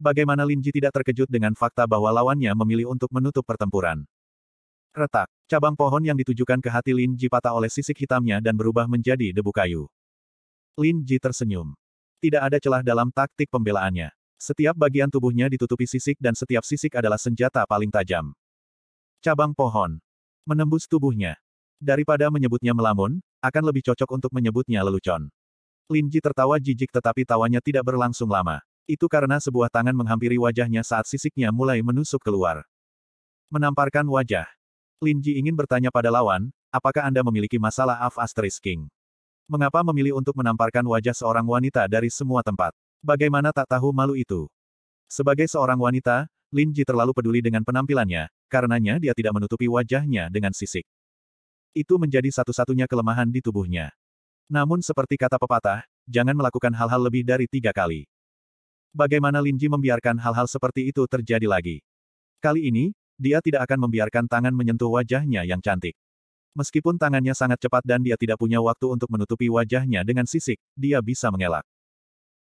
Bagaimana Linji tidak terkejut dengan fakta bahwa lawannya memilih untuk menutup pertempuran. Retak, cabang pohon yang ditujukan ke hati Linji patah oleh sisik hitamnya dan berubah menjadi debu kayu. Linji tersenyum. Tidak ada celah dalam taktik pembelaannya. Setiap bagian tubuhnya ditutupi sisik dan setiap sisik adalah senjata paling tajam. Cabang pohon. Menembus tubuhnya. Daripada menyebutnya melamun, akan lebih cocok untuk menyebutnya lelucon. Lin Ji tertawa jijik tetapi tawanya tidak berlangsung lama. Itu karena sebuah tangan menghampiri wajahnya saat sisiknya mulai menusuk keluar. Menamparkan wajah. Lin Ji ingin bertanya pada lawan, apakah Anda memiliki masalah Af Asterisk King? Mengapa memilih untuk menamparkan wajah seorang wanita dari semua tempat? Bagaimana tak tahu malu itu? Sebagai seorang wanita, Lin Ji terlalu peduli dengan penampilannya, karenanya dia tidak menutupi wajahnya dengan sisik. Itu menjadi satu-satunya kelemahan di tubuhnya. Namun seperti kata pepatah, jangan melakukan hal-hal lebih dari tiga kali. Bagaimana Lin Ji membiarkan hal-hal seperti itu terjadi lagi? Kali ini, dia tidak akan membiarkan tangan menyentuh wajahnya yang cantik. Meskipun tangannya sangat cepat dan dia tidak punya waktu untuk menutupi wajahnya dengan sisik, dia bisa mengelak.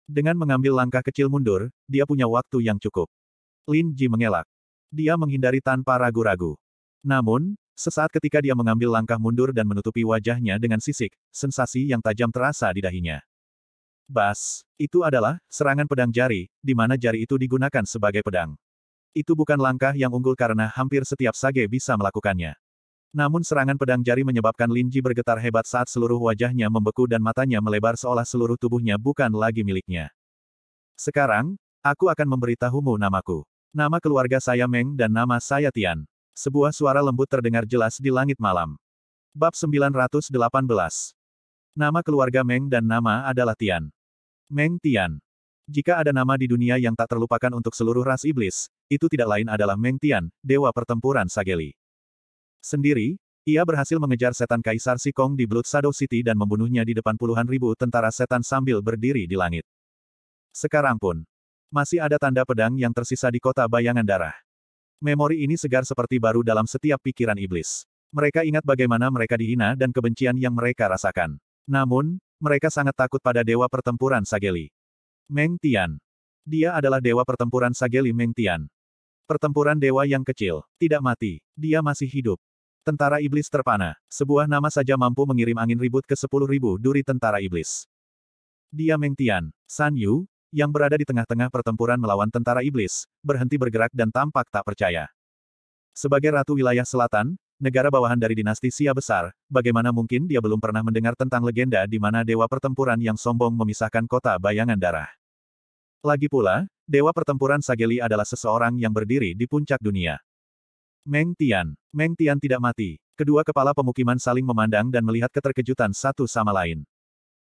Dengan mengambil langkah kecil mundur, dia punya waktu yang cukup. Lin Ji mengelak. Dia menghindari tanpa ragu-ragu. Namun, Sesaat ketika dia mengambil langkah mundur dan menutupi wajahnya dengan sisik, sensasi yang tajam terasa di dahinya. Bas, itu adalah serangan pedang jari, di mana jari itu digunakan sebagai pedang. Itu bukan langkah yang unggul karena hampir setiap sage bisa melakukannya. Namun serangan pedang jari menyebabkan Linji bergetar hebat saat seluruh wajahnya membeku dan matanya melebar seolah seluruh tubuhnya bukan lagi miliknya. Sekarang, aku akan memberitahumu namaku. Nama keluarga saya Meng dan nama saya Tian. Sebuah suara lembut terdengar jelas di langit malam. Bab 918 Nama keluarga Meng dan nama adalah Tian. Meng Tian. Jika ada nama di dunia yang tak terlupakan untuk seluruh ras iblis, itu tidak lain adalah Meng Tian, dewa pertempuran Sageli. Sendiri, ia berhasil mengejar setan Kaisar Sikong di Blood Shadow City dan membunuhnya di depan puluhan ribu tentara setan sambil berdiri di langit. Sekarang pun, masih ada tanda pedang yang tersisa di kota bayangan darah. Memori ini segar seperti baru dalam setiap pikiran iblis. Mereka ingat bagaimana mereka dihina dan kebencian yang mereka rasakan. Namun, mereka sangat takut pada dewa pertempuran Sageli. Meng Tian. Dia adalah dewa pertempuran Sageli Meng Tian. Pertempuran dewa yang kecil, tidak mati, dia masih hidup. Tentara iblis terpana, sebuah nama saja mampu mengirim angin ribut ke sepuluh ribu duri tentara iblis. Dia Meng Tian, San Yu, yang berada di tengah-tengah pertempuran melawan tentara iblis, berhenti bergerak dan tampak tak percaya. Sebagai ratu wilayah selatan, negara bawahan dari dinasti Sia besar, bagaimana mungkin dia belum pernah mendengar tentang legenda di mana dewa pertempuran yang sombong memisahkan kota bayangan darah. Lagi pula, dewa pertempuran Sageli adalah seseorang yang berdiri di puncak dunia. Meng Tian. Meng Tian tidak mati. Kedua kepala pemukiman saling memandang dan melihat keterkejutan satu sama lain.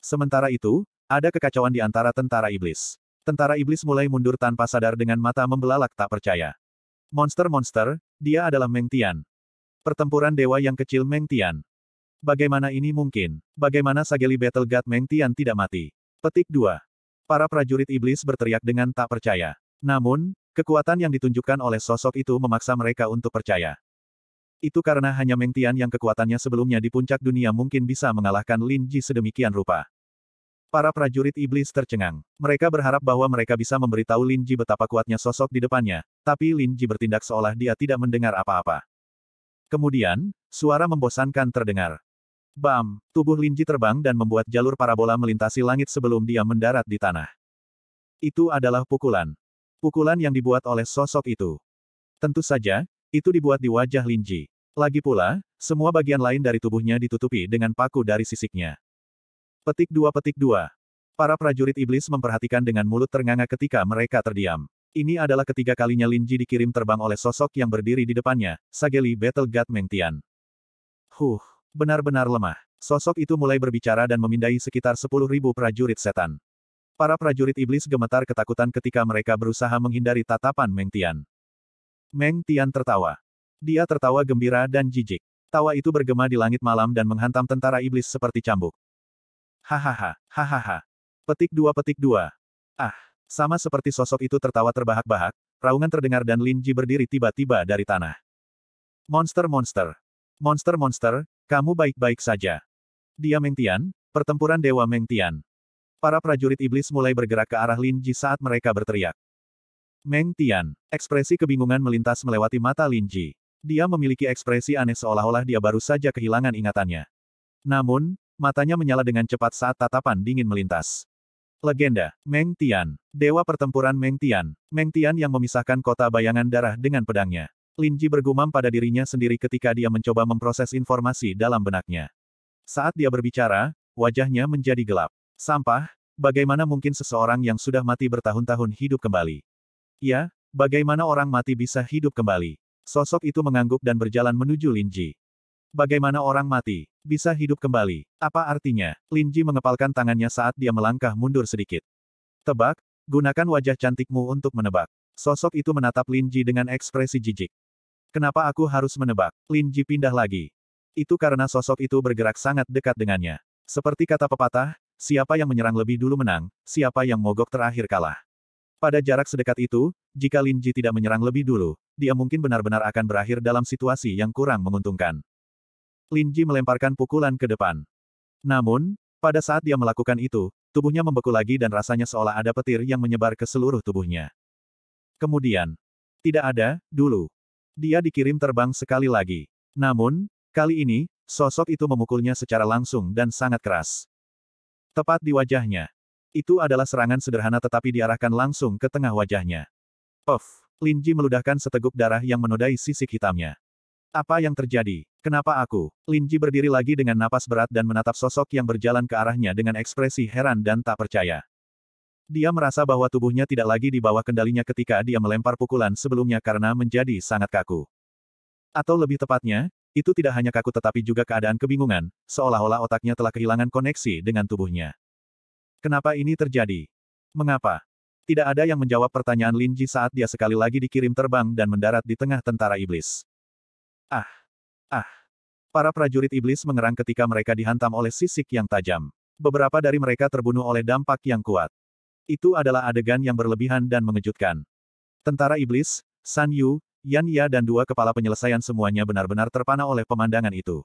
Sementara itu, ada kekacauan di antara tentara iblis. Tentara iblis mulai mundur tanpa sadar dengan mata membelalak tak percaya. Monster-monster, dia adalah Meng Tian. Pertempuran dewa yang kecil Meng Tian. Bagaimana ini mungkin? Bagaimana Sageli Battle God Meng Tian tidak mati? Petik 2. Para prajurit iblis berteriak dengan tak percaya. Namun, kekuatan yang ditunjukkan oleh sosok itu memaksa mereka untuk percaya. Itu karena hanya Meng Tian yang kekuatannya sebelumnya di puncak dunia mungkin bisa mengalahkan Lin Ji sedemikian rupa. Para prajurit iblis tercengang. Mereka berharap bahwa mereka bisa memberitahu Lin Ji betapa kuatnya sosok di depannya, tapi Lin Ji bertindak seolah dia tidak mendengar apa-apa. Kemudian, suara membosankan terdengar. Bam, tubuh Lin Ji terbang dan membuat jalur parabola melintasi langit sebelum dia mendarat di tanah. Itu adalah pukulan. Pukulan yang dibuat oleh sosok itu. Tentu saja, itu dibuat di wajah Lin Ji. Lagi pula, semua bagian lain dari tubuhnya ditutupi dengan paku dari sisiknya. Petik 2 Petik 2. Para prajurit iblis memperhatikan dengan mulut ternganga ketika mereka terdiam. Ini adalah ketiga kalinya Linji dikirim terbang oleh sosok yang berdiri di depannya, Sageli Battle God Mengtian. Huh, benar-benar lemah. Sosok itu mulai berbicara dan memindai sekitar 10.000 prajurit setan. Para prajurit iblis gemetar ketakutan ketika mereka berusaha menghindari tatapan Mengtian. Mengtian tertawa. Dia tertawa gembira dan jijik. Tawa itu bergema di langit malam dan menghantam tentara iblis seperti cambuk. Hahaha, hahaha. Petik dua petik dua. Ah, sama seperti sosok itu tertawa terbahak-bahak, raungan terdengar dan Lin Ji berdiri tiba-tiba dari tanah. Monster-monster. Monster-monster, kamu baik-baik saja. Dia Mengtian, pertempuran Dewa Mengtian. Para prajurit iblis mulai bergerak ke arah Lin Ji saat mereka berteriak. Mengtian, ekspresi kebingungan melintas melewati mata Lin Ji. Dia memiliki ekspresi aneh seolah-olah dia baru saja kehilangan ingatannya. Namun, matanya menyala dengan cepat saat tatapan dingin melintas. Legenda, Meng Tian. Dewa pertempuran Meng Tian. Meng Tian yang memisahkan kota bayangan darah dengan pedangnya. Linji bergumam pada dirinya sendiri ketika dia mencoba memproses informasi dalam benaknya. Saat dia berbicara, wajahnya menjadi gelap. Sampah, bagaimana mungkin seseorang yang sudah mati bertahun-tahun hidup kembali? Ya, bagaimana orang mati bisa hidup kembali? Sosok itu mengangguk dan berjalan menuju Linji. Bagaimana orang mati, bisa hidup kembali? Apa artinya? Lin Ji mengepalkan tangannya saat dia melangkah mundur sedikit. Tebak, gunakan wajah cantikmu untuk menebak. Sosok itu menatap Lin Ji dengan ekspresi jijik. Kenapa aku harus menebak? Lin Ji pindah lagi. Itu karena sosok itu bergerak sangat dekat dengannya. Seperti kata pepatah, siapa yang menyerang lebih dulu menang, siapa yang mogok terakhir kalah. Pada jarak sedekat itu, jika Lin Ji tidak menyerang lebih dulu, dia mungkin benar-benar akan berakhir dalam situasi yang kurang menguntungkan. Lin Ji melemparkan pukulan ke depan. Namun, pada saat dia melakukan itu, tubuhnya membeku lagi dan rasanya seolah ada petir yang menyebar ke seluruh tubuhnya. Kemudian, tidak ada, dulu. Dia dikirim terbang sekali lagi. Namun, kali ini, sosok itu memukulnya secara langsung dan sangat keras. Tepat di wajahnya. Itu adalah serangan sederhana tetapi diarahkan langsung ke tengah wajahnya. Of, Lin Ji meludahkan seteguk darah yang menodai sisik hitamnya. Apa yang terjadi? Kenapa aku? Linji berdiri lagi dengan napas berat dan menatap sosok yang berjalan ke arahnya dengan ekspresi heran dan tak percaya. Dia merasa bahwa tubuhnya tidak lagi di bawah kendalinya ketika dia melempar pukulan sebelumnya karena menjadi sangat kaku. Atau lebih tepatnya, itu tidak hanya kaku tetapi juga keadaan kebingungan, seolah-olah otaknya telah kehilangan koneksi dengan tubuhnya. Kenapa ini terjadi? Mengapa? Tidak ada yang menjawab pertanyaan Linji saat dia sekali lagi dikirim terbang dan mendarat di tengah tentara iblis. Ah! Ah! Para prajurit iblis mengerang ketika mereka dihantam oleh sisik yang tajam. Beberapa dari mereka terbunuh oleh dampak yang kuat. Itu adalah adegan yang berlebihan dan mengejutkan. Tentara iblis, San Yu, Yan Ya dan dua kepala penyelesaian semuanya benar-benar terpana oleh pemandangan itu.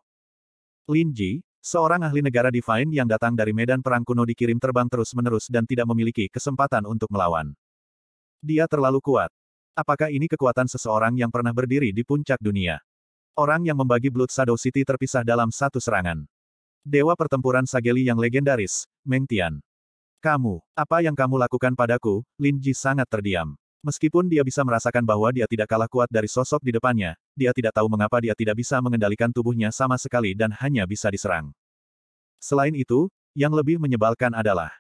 Lin Ji, seorang ahli negara Divine yang datang dari medan perang kuno dikirim terbang terus-menerus dan tidak memiliki kesempatan untuk melawan. Dia terlalu kuat. Apakah ini kekuatan seseorang yang pernah berdiri di puncak dunia? Orang yang membagi Blood Shadow City terpisah dalam satu serangan. Dewa pertempuran Sageli yang legendaris, Meng Tian. Kamu, apa yang kamu lakukan padaku? Lin Ji sangat terdiam. Meskipun dia bisa merasakan bahwa dia tidak kalah kuat dari sosok di depannya, dia tidak tahu mengapa dia tidak bisa mengendalikan tubuhnya sama sekali dan hanya bisa diserang. Selain itu, yang lebih menyebalkan adalah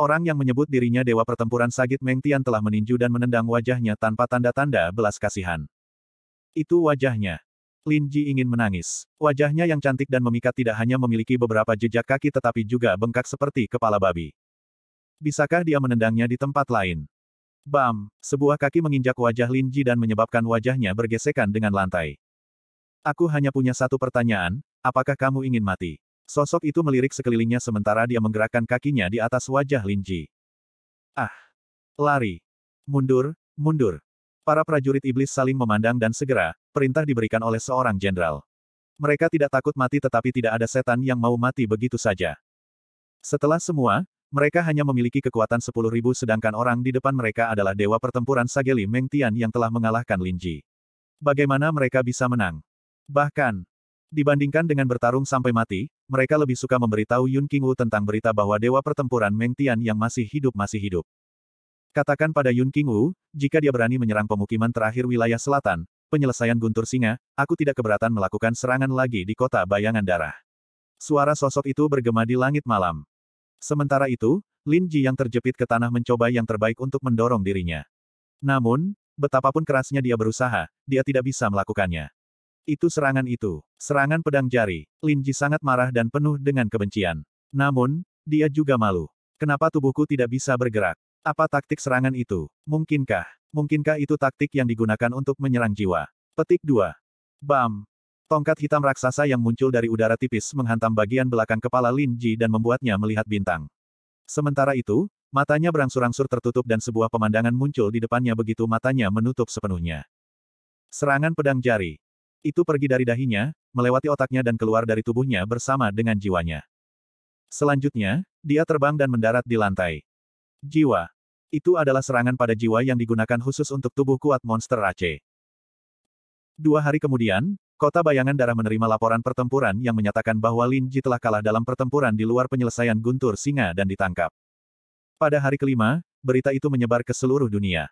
orang yang menyebut dirinya Dewa Pertempuran Sagit Meng Tian telah meninju dan menendang wajahnya tanpa tanda-tanda belas kasihan. Itu wajahnya, Lin Ji ingin menangis. Wajahnya yang cantik dan memikat tidak hanya memiliki beberapa jejak kaki tetapi juga bengkak seperti kepala babi. Bisakah dia menendangnya di tempat lain? Bam! Sebuah kaki menginjak wajah Lin Ji dan menyebabkan wajahnya bergesekan dengan lantai. Aku hanya punya satu pertanyaan, apakah kamu ingin mati? Sosok itu melirik sekelilingnya sementara dia menggerakkan kakinya di atas wajah Lin Ji. Ah! Lari! Mundur, mundur! Para prajurit iblis saling memandang dan segera, perintah diberikan oleh seorang jenderal. Mereka tidak takut mati tetapi tidak ada setan yang mau mati begitu saja. Setelah semua, mereka hanya memiliki kekuatan 10.000 sedangkan orang di depan mereka adalah dewa pertempuran Sageli Mengtian yang telah mengalahkan Linji. Bagaimana mereka bisa menang? Bahkan, dibandingkan dengan bertarung sampai mati, mereka lebih suka memberitahu Yun King Wu tentang berita bahwa dewa pertempuran Mengtian yang masih hidup masih hidup. Katakan pada Yun King Wu, jika dia berani menyerang pemukiman terakhir wilayah selatan, penyelesaian guntur singa, aku tidak keberatan melakukan serangan lagi di kota bayangan darah. Suara sosok itu bergema di langit malam. Sementara itu, Lin Ji yang terjepit ke tanah mencoba yang terbaik untuk mendorong dirinya. Namun, betapapun kerasnya dia berusaha, dia tidak bisa melakukannya. Itu serangan itu, serangan pedang jari. Lin Ji sangat marah dan penuh dengan kebencian. Namun, dia juga malu. Kenapa tubuhku tidak bisa bergerak? Apa taktik serangan itu? Mungkinkah? Mungkinkah itu taktik yang digunakan untuk menyerang jiwa? Petik 2. Bam! Tongkat hitam raksasa yang muncul dari udara tipis menghantam bagian belakang kepala Lin Ji dan membuatnya melihat bintang. Sementara itu, matanya berangsur-angsur tertutup dan sebuah pemandangan muncul di depannya begitu matanya menutup sepenuhnya. Serangan pedang jari. Itu pergi dari dahinya, melewati otaknya dan keluar dari tubuhnya bersama dengan jiwanya. Selanjutnya, dia terbang dan mendarat di lantai. Jiwa. Itu adalah serangan pada jiwa yang digunakan khusus untuk tubuh kuat monster Aceh. Dua hari kemudian, Kota Bayangan Darah menerima laporan pertempuran yang menyatakan bahwa Lin Ji telah kalah dalam pertempuran di luar penyelesaian Guntur Singa dan ditangkap. Pada hari kelima, berita itu menyebar ke seluruh dunia.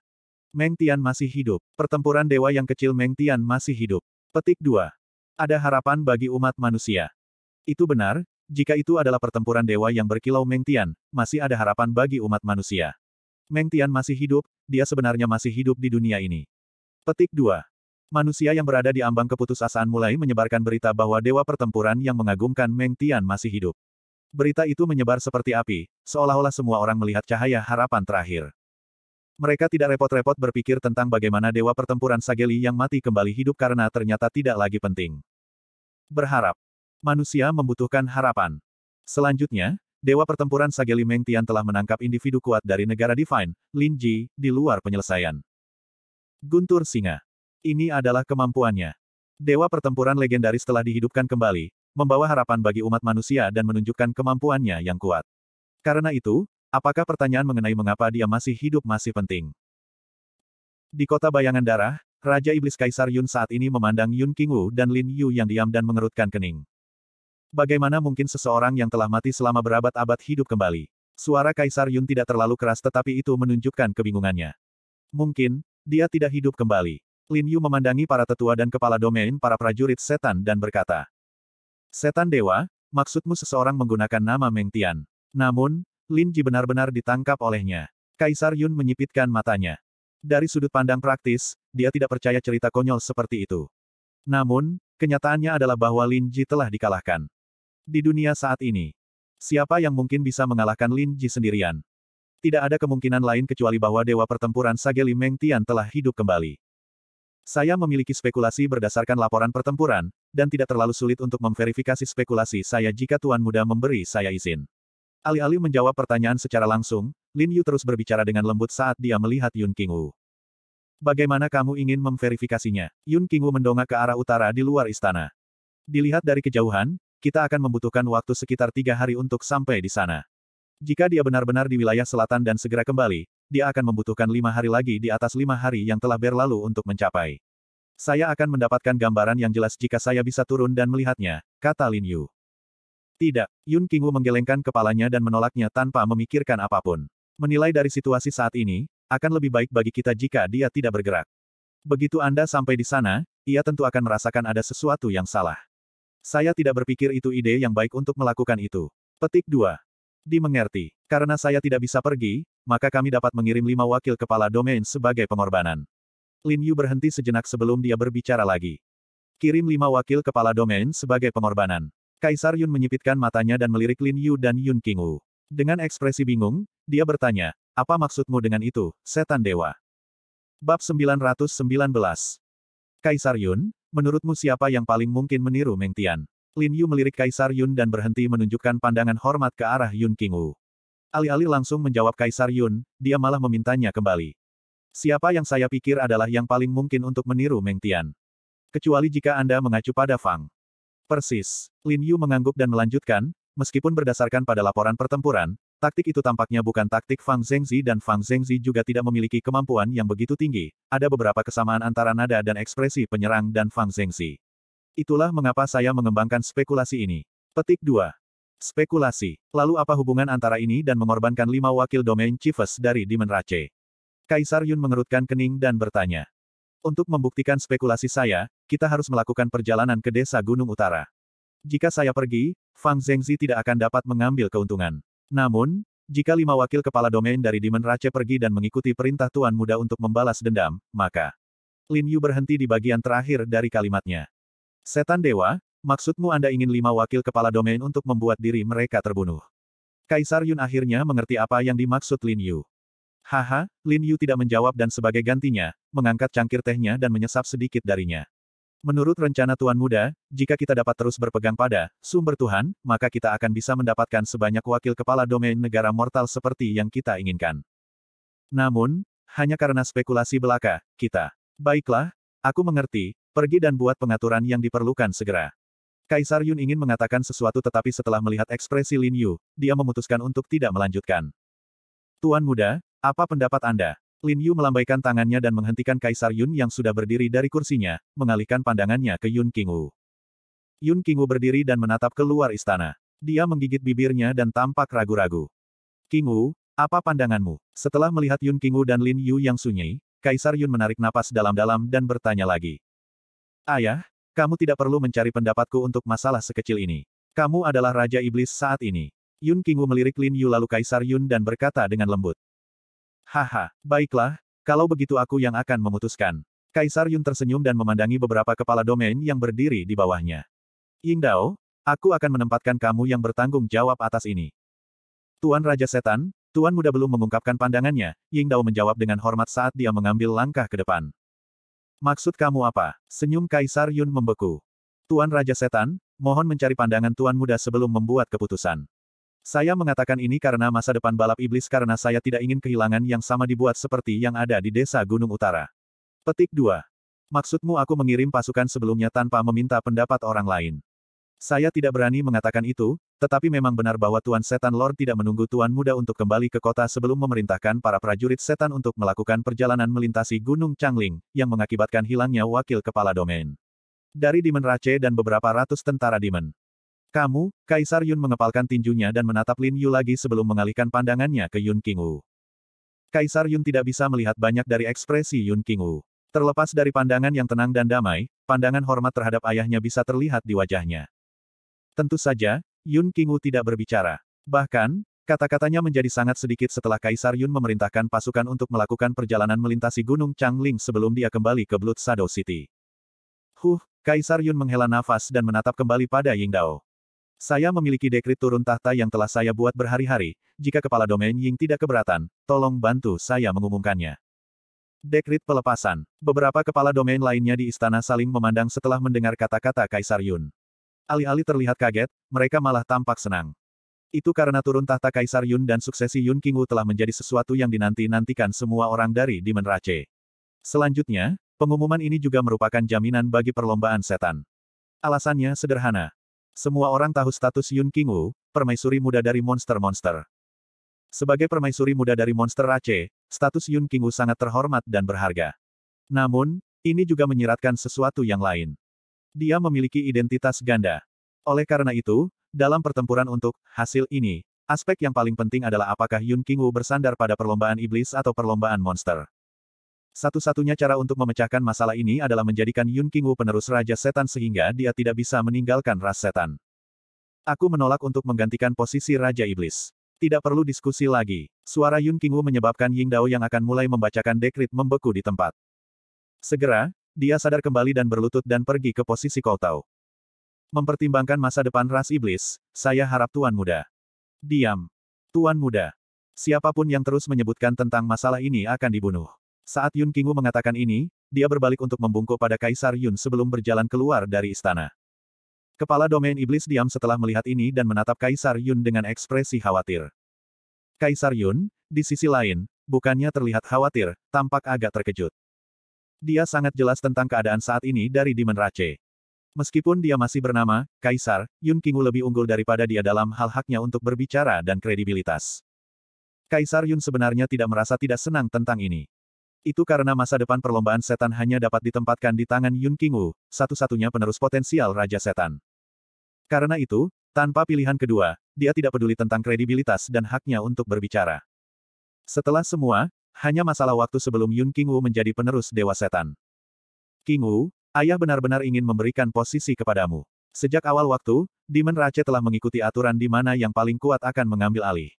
Meng Tian masih hidup. Pertempuran dewa yang kecil Meng Tian masih hidup. Petik 2. Ada harapan bagi umat manusia. Itu benar, jika itu adalah pertempuran dewa yang berkilau Meng Tian, masih ada harapan bagi umat manusia. Meng Tian masih hidup, dia sebenarnya masih hidup di dunia ini. Petik 2. Manusia yang berada di ambang keputusasaan mulai menyebarkan berita bahwa dewa pertempuran yang mengagumkan Meng Tian masih hidup. Berita itu menyebar seperti api, seolah-olah semua orang melihat cahaya harapan terakhir. Mereka tidak repot-repot berpikir tentang bagaimana dewa pertempuran Sageli yang mati kembali hidup karena ternyata tidak lagi penting. Berharap. Manusia membutuhkan harapan. Selanjutnya, Dewa pertempuran Sageli Meng Tian telah menangkap individu kuat dari negara Divine, Lin Ji, di luar penyelesaian. Guntur Singa. Ini adalah kemampuannya. Dewa pertempuran legendaris telah dihidupkan kembali, membawa harapan bagi umat manusia dan menunjukkan kemampuannya yang kuat. Karena itu, apakah pertanyaan mengenai mengapa dia masih hidup masih penting? Di kota bayangan darah, Raja Iblis Kaisar Yun saat ini memandang Yun King Wu dan Lin Yu yang diam dan mengerutkan kening. Bagaimana mungkin seseorang yang telah mati selama berabad-abad hidup kembali? Suara Kaisar Yun tidak terlalu keras tetapi itu menunjukkan kebingungannya. Mungkin, dia tidak hidup kembali. Lin Yu memandangi para tetua dan kepala domain para prajurit setan dan berkata, Setan Dewa, maksudmu seseorang menggunakan nama Meng Tian. Namun, Lin Ji benar-benar ditangkap olehnya. Kaisar Yun menyipitkan matanya. Dari sudut pandang praktis, dia tidak percaya cerita konyol seperti itu. Namun, kenyataannya adalah bahwa Lin Ji telah dikalahkan. Di dunia saat ini, siapa yang mungkin bisa mengalahkan Lin Ji sendirian? Tidak ada kemungkinan lain kecuali bahwa Dewa Pertempuran Sage Li Meng Tian telah hidup kembali. Saya memiliki spekulasi berdasarkan laporan pertempuran, dan tidak terlalu sulit untuk memverifikasi spekulasi saya jika Tuan Muda memberi saya izin. Alih-alih menjawab pertanyaan secara langsung, Lin Yu terus berbicara dengan lembut saat dia melihat Yun King Wu. Bagaimana kamu ingin memverifikasinya? Yun King Wu mendongak ke arah utara di luar istana. Dilihat dari kejauhan, kita akan membutuhkan waktu sekitar tiga hari untuk sampai di sana. Jika dia benar-benar di wilayah selatan dan segera kembali, dia akan membutuhkan lima hari lagi di atas lima hari yang telah berlalu untuk mencapai. Saya akan mendapatkan gambaran yang jelas jika saya bisa turun dan melihatnya, kata Lin Yu. Tidak, Yun Qingwu menggelengkan kepalanya dan menolaknya tanpa memikirkan apapun. Menilai dari situasi saat ini, akan lebih baik bagi kita jika dia tidak bergerak. Begitu Anda sampai di sana, ia tentu akan merasakan ada sesuatu yang salah. Saya tidak berpikir itu ide yang baik untuk melakukan itu. Petik 2. Dimengerti. Karena saya tidak bisa pergi, maka kami dapat mengirim lima wakil kepala domain sebagai pengorbanan. Lin Yu berhenti sejenak sebelum dia berbicara lagi. Kirim lima wakil kepala domain sebagai pengorbanan. Kaisar Yun menyipitkan matanya dan melirik Lin Yu dan Yun King Wu. Dengan ekspresi bingung, dia bertanya, apa maksudmu dengan itu, setan dewa? Bab 919 Kaisar Yun, Menurutmu siapa yang paling mungkin meniru Meng Tian? Lin Yu melirik Kaisar Yun dan berhenti menunjukkan pandangan hormat ke arah Yun King Wu. Alih-alih langsung menjawab Kaisar Yun, dia malah memintanya kembali. Siapa yang saya pikir adalah yang paling mungkin untuk meniru Meng Tian? Kecuali jika Anda mengacu pada Fang. Persis. Lin Yu mengangguk dan melanjutkan, meskipun berdasarkan pada laporan pertempuran, Taktik itu tampaknya bukan taktik Fang Zhengzi dan Fang Zhengzi juga tidak memiliki kemampuan yang begitu tinggi. Ada beberapa kesamaan antara nada dan ekspresi penyerang dan Fang Zhengzi. Itulah mengapa saya mengembangkan spekulasi ini. Petik 2. Spekulasi. Lalu apa hubungan antara ini dan mengorbankan lima wakil domain Chiefs dari Demon Rache? Kaisar Yun mengerutkan kening dan bertanya. Untuk membuktikan spekulasi saya, kita harus melakukan perjalanan ke desa Gunung Utara. Jika saya pergi, Fang Zhengzi tidak akan dapat mengambil keuntungan. Namun, jika lima wakil kepala domain dari Demon Race pergi dan mengikuti perintah Tuan Muda untuk membalas dendam, maka Lin Yu berhenti di bagian terakhir dari kalimatnya. Setan Dewa, maksudmu Anda ingin lima wakil kepala domain untuk membuat diri mereka terbunuh? Kaisar Yun akhirnya mengerti apa yang dimaksud Lin Yu. Haha, Lin Yu tidak menjawab dan sebagai gantinya, mengangkat cangkir tehnya dan menyesap sedikit darinya. Menurut rencana Tuan Muda, jika kita dapat terus berpegang pada sumber Tuhan, maka kita akan bisa mendapatkan sebanyak wakil kepala domain negara mortal seperti yang kita inginkan. Namun, hanya karena spekulasi belaka, kita. Baiklah, aku mengerti, pergi dan buat pengaturan yang diperlukan segera. Kaisar Yun ingin mengatakan sesuatu tetapi setelah melihat ekspresi Lin Yu, dia memutuskan untuk tidak melanjutkan. Tuan muda, apa pendapat Anda? Lin Yu melambaikan tangannya dan menghentikan Kaisar Yun yang sudah berdiri dari kursinya, mengalihkan pandangannya ke Yun Qingwu. Yun Qingwu berdiri dan menatap keluar istana. Dia menggigit bibirnya dan tampak ragu-ragu. Qingwu, apa pandanganmu? Setelah melihat Yun Qingwu dan Lin Yu yang sunyi, Kaisar Yun menarik napas dalam-dalam dan bertanya lagi. Ayah, kamu tidak perlu mencari pendapatku untuk masalah sekecil ini. Kamu adalah Raja Iblis saat ini. Yun Qingwu melirik Lin Yu lalu Kaisar Yun dan berkata dengan lembut. Haha, baiklah, kalau begitu aku yang akan memutuskan. Kaisar Yun tersenyum dan memandangi beberapa kepala domain yang berdiri di bawahnya. Ying Dao, aku akan menempatkan kamu yang bertanggung jawab atas ini. Tuan Raja Setan, Tuan Muda belum mengungkapkan pandangannya, Ying Dao menjawab dengan hormat saat dia mengambil langkah ke depan. Maksud kamu apa? Senyum Kaisar Yun membeku. Tuan Raja Setan, mohon mencari pandangan Tuan Muda sebelum membuat keputusan. Saya mengatakan ini karena masa depan balap iblis karena saya tidak ingin kehilangan yang sama dibuat seperti yang ada di desa Gunung Utara. Petik 2. Maksudmu aku mengirim pasukan sebelumnya tanpa meminta pendapat orang lain. Saya tidak berani mengatakan itu, tetapi memang benar bahwa Tuan Setan Lord tidak menunggu Tuan Muda untuk kembali ke kota sebelum memerintahkan para prajurit setan untuk melakukan perjalanan melintasi Gunung Changling, yang mengakibatkan hilangnya wakil kepala domain. Dari Demon Rache dan beberapa ratus tentara Demon. Kamu, Kaisar Yun mengepalkan tinjunya dan menatap Lin Yu lagi sebelum mengalihkan pandangannya ke Yun Qingwu. Kaisar Yun tidak bisa melihat banyak dari ekspresi Yun Qingwu. Terlepas dari pandangan yang tenang dan damai, pandangan hormat terhadap ayahnya bisa terlihat di wajahnya. Tentu saja, Yun Qingwu tidak berbicara. Bahkan, kata-katanya menjadi sangat sedikit setelah Kaisar Yun memerintahkan pasukan untuk melakukan perjalanan melintasi Gunung Changling sebelum dia kembali ke Blood Shadow City. Huh, Kaisar Yun menghela nafas dan menatap kembali pada Ying Dao. Saya memiliki dekrit turun tahta yang telah saya buat berhari-hari, jika kepala domain Ying tidak keberatan, tolong bantu saya mengumumkannya. Dekrit pelepasan. Beberapa kepala domain lainnya di istana saling memandang setelah mendengar kata-kata Kaisar Yun. Alih-alih terlihat kaget, mereka malah tampak senang. Itu karena turun tahta Kaisar Yun dan suksesi Yun Wu telah menjadi sesuatu yang dinanti-nantikan semua orang dari Demon Rache. Selanjutnya, pengumuman ini juga merupakan jaminan bagi perlombaan setan. Alasannya sederhana, semua orang tahu status Yun Qingwu, permaisuri muda dari Monster Monster. Sebagai permaisuri muda dari Monster Aceh, status Yun Qingwu sangat terhormat dan berharga. Namun, ini juga menyiratkan sesuatu yang lain. Dia memiliki identitas ganda. Oleh karena itu, dalam pertempuran untuk hasil ini, aspek yang paling penting adalah apakah Yun Qingwu bersandar pada perlombaan iblis atau perlombaan monster. Satu-satunya cara untuk memecahkan masalah ini adalah menjadikan Yun Qingwu penerus Raja Setan sehingga dia tidak bisa meninggalkan ras setan. Aku menolak untuk menggantikan posisi Raja Iblis. Tidak perlu diskusi lagi. Suara Yun Qingwu menyebabkan Ying Dao yang akan mulai membacakan dekrit membeku di tempat. Segera, dia sadar kembali dan berlutut dan pergi ke posisi Koutau. Mempertimbangkan masa depan ras iblis, saya harap Tuan Muda. Diam. Tuan Muda. Siapapun yang terus menyebutkan tentang masalah ini akan dibunuh. Saat Yun Kingu mengatakan ini, dia berbalik untuk membungkuk pada Kaisar Yun sebelum berjalan keluar dari istana. Kepala domain iblis diam setelah melihat ini dan menatap Kaisar Yun dengan ekspresi khawatir. Kaisar Yun, di sisi lain, bukannya terlihat khawatir, tampak agak terkejut. Dia sangat jelas tentang keadaan saat ini dari Demon Rache. Meskipun dia masih bernama, Kaisar, Yun Kingu lebih unggul daripada dia dalam hal haknya untuk berbicara dan kredibilitas. Kaisar Yun sebenarnya tidak merasa tidak senang tentang ini. Itu karena masa depan perlombaan setan hanya dapat ditempatkan di tangan Yun King Wu, satu-satunya penerus potensial Raja Setan. Karena itu, tanpa pilihan kedua, dia tidak peduli tentang kredibilitas dan haknya untuk berbicara. Setelah semua, hanya masalah waktu sebelum Yun King Wu menjadi penerus Dewa Setan. King Wu, ayah benar-benar ingin memberikan posisi kepadamu. Sejak awal waktu, Demon Rache telah mengikuti aturan di mana yang paling kuat akan mengambil alih.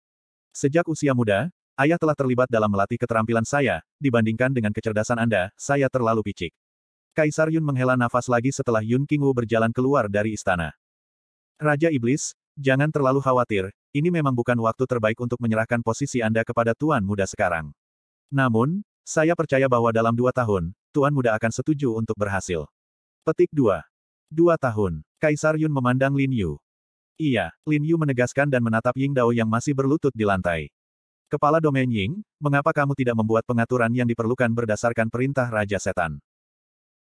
Sejak usia muda, Ayah telah terlibat dalam melatih keterampilan saya, dibandingkan dengan kecerdasan Anda, saya terlalu picik. Kaisar Yun menghela nafas lagi setelah Yun King Wu berjalan keluar dari istana. Raja Iblis, jangan terlalu khawatir, ini memang bukan waktu terbaik untuk menyerahkan posisi Anda kepada Tuan Muda sekarang. Namun, saya percaya bahwa dalam dua tahun, Tuan Muda akan setuju untuk berhasil. Petik 2. Dua tahun, Kaisar Yun memandang Lin Yu. Iya, Lin Yu menegaskan dan menatap Ying Dao yang masih berlutut di lantai. Kepala Domain Ying, mengapa kamu tidak membuat pengaturan yang diperlukan berdasarkan perintah Raja Setan?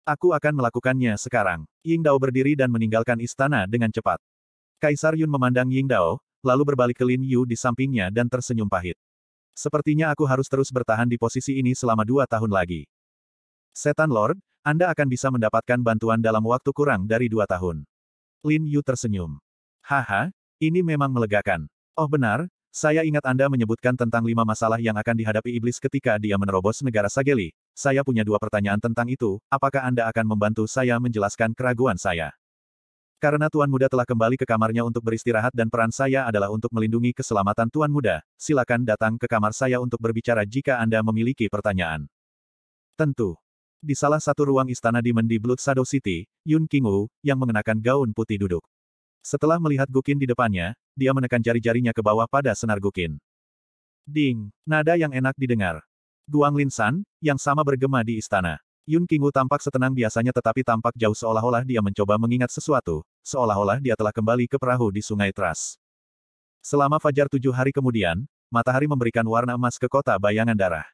Aku akan melakukannya sekarang. Ying Dao berdiri dan meninggalkan istana dengan cepat. Kaisar Yun memandang Ying Dao, lalu berbalik ke Lin Yu di sampingnya dan tersenyum pahit. Sepertinya aku harus terus bertahan di posisi ini selama dua tahun lagi. Setan Lord, Anda akan bisa mendapatkan bantuan dalam waktu kurang dari dua tahun. Lin Yu tersenyum. Haha, ini memang melegakan. Oh benar, saya ingat Anda menyebutkan tentang lima masalah yang akan dihadapi iblis ketika dia menerobos negara Sageli. Saya punya dua pertanyaan tentang itu, apakah Anda akan membantu saya menjelaskan keraguan saya? Karena Tuan Muda telah kembali ke kamarnya untuk beristirahat dan peran saya adalah untuk melindungi keselamatan Tuan Muda, silakan datang ke kamar saya untuk berbicara jika Anda memiliki pertanyaan. Tentu. Di salah satu ruang istana di Mendi Blood Shadow City, Yun Qingwu, yang mengenakan gaun putih duduk. Setelah melihat Gukin di depannya, dia menekan jari-jarinya ke bawah pada senar Gukin. Ding! Nada yang enak didengar. Guang Lin San, yang sama bergema di istana. Yun Qingwu tampak setenang biasanya tetapi tampak jauh seolah-olah dia mencoba mengingat sesuatu, seolah-olah dia telah kembali ke perahu di sungai Tras. Selama fajar tujuh hari kemudian, matahari memberikan warna emas ke kota bayangan darah.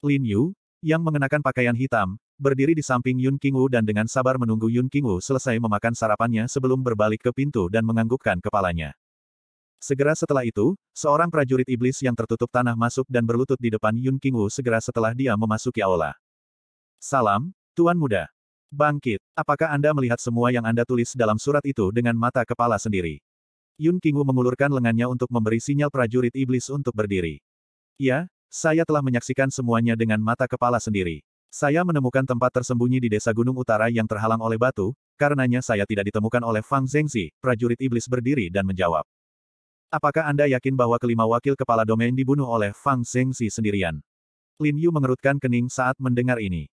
Lin Yu, yang mengenakan pakaian hitam, berdiri di samping Yun King Wu dan dengan sabar menunggu Yun King Wu selesai memakan sarapannya sebelum berbalik ke pintu dan menganggukkan kepalanya. Segera setelah itu, seorang prajurit iblis yang tertutup tanah masuk dan berlutut di depan Yun King Wu segera setelah dia memasuki aula. Salam, Tuan Muda. Bangkit, apakah Anda melihat semua yang Anda tulis dalam surat itu dengan mata kepala sendiri? Yun King Wu mengulurkan lengannya untuk memberi sinyal prajurit iblis untuk berdiri. Ya, saya telah menyaksikan semuanya dengan mata kepala sendiri. Saya menemukan tempat tersembunyi di desa gunung utara yang terhalang oleh batu, karenanya saya tidak ditemukan oleh Fang Zengzi, prajurit iblis berdiri dan menjawab. Apakah Anda yakin bahwa kelima wakil kepala domain dibunuh oleh Fang Zengzi sendirian? Lin Yu mengerutkan kening saat mendengar ini.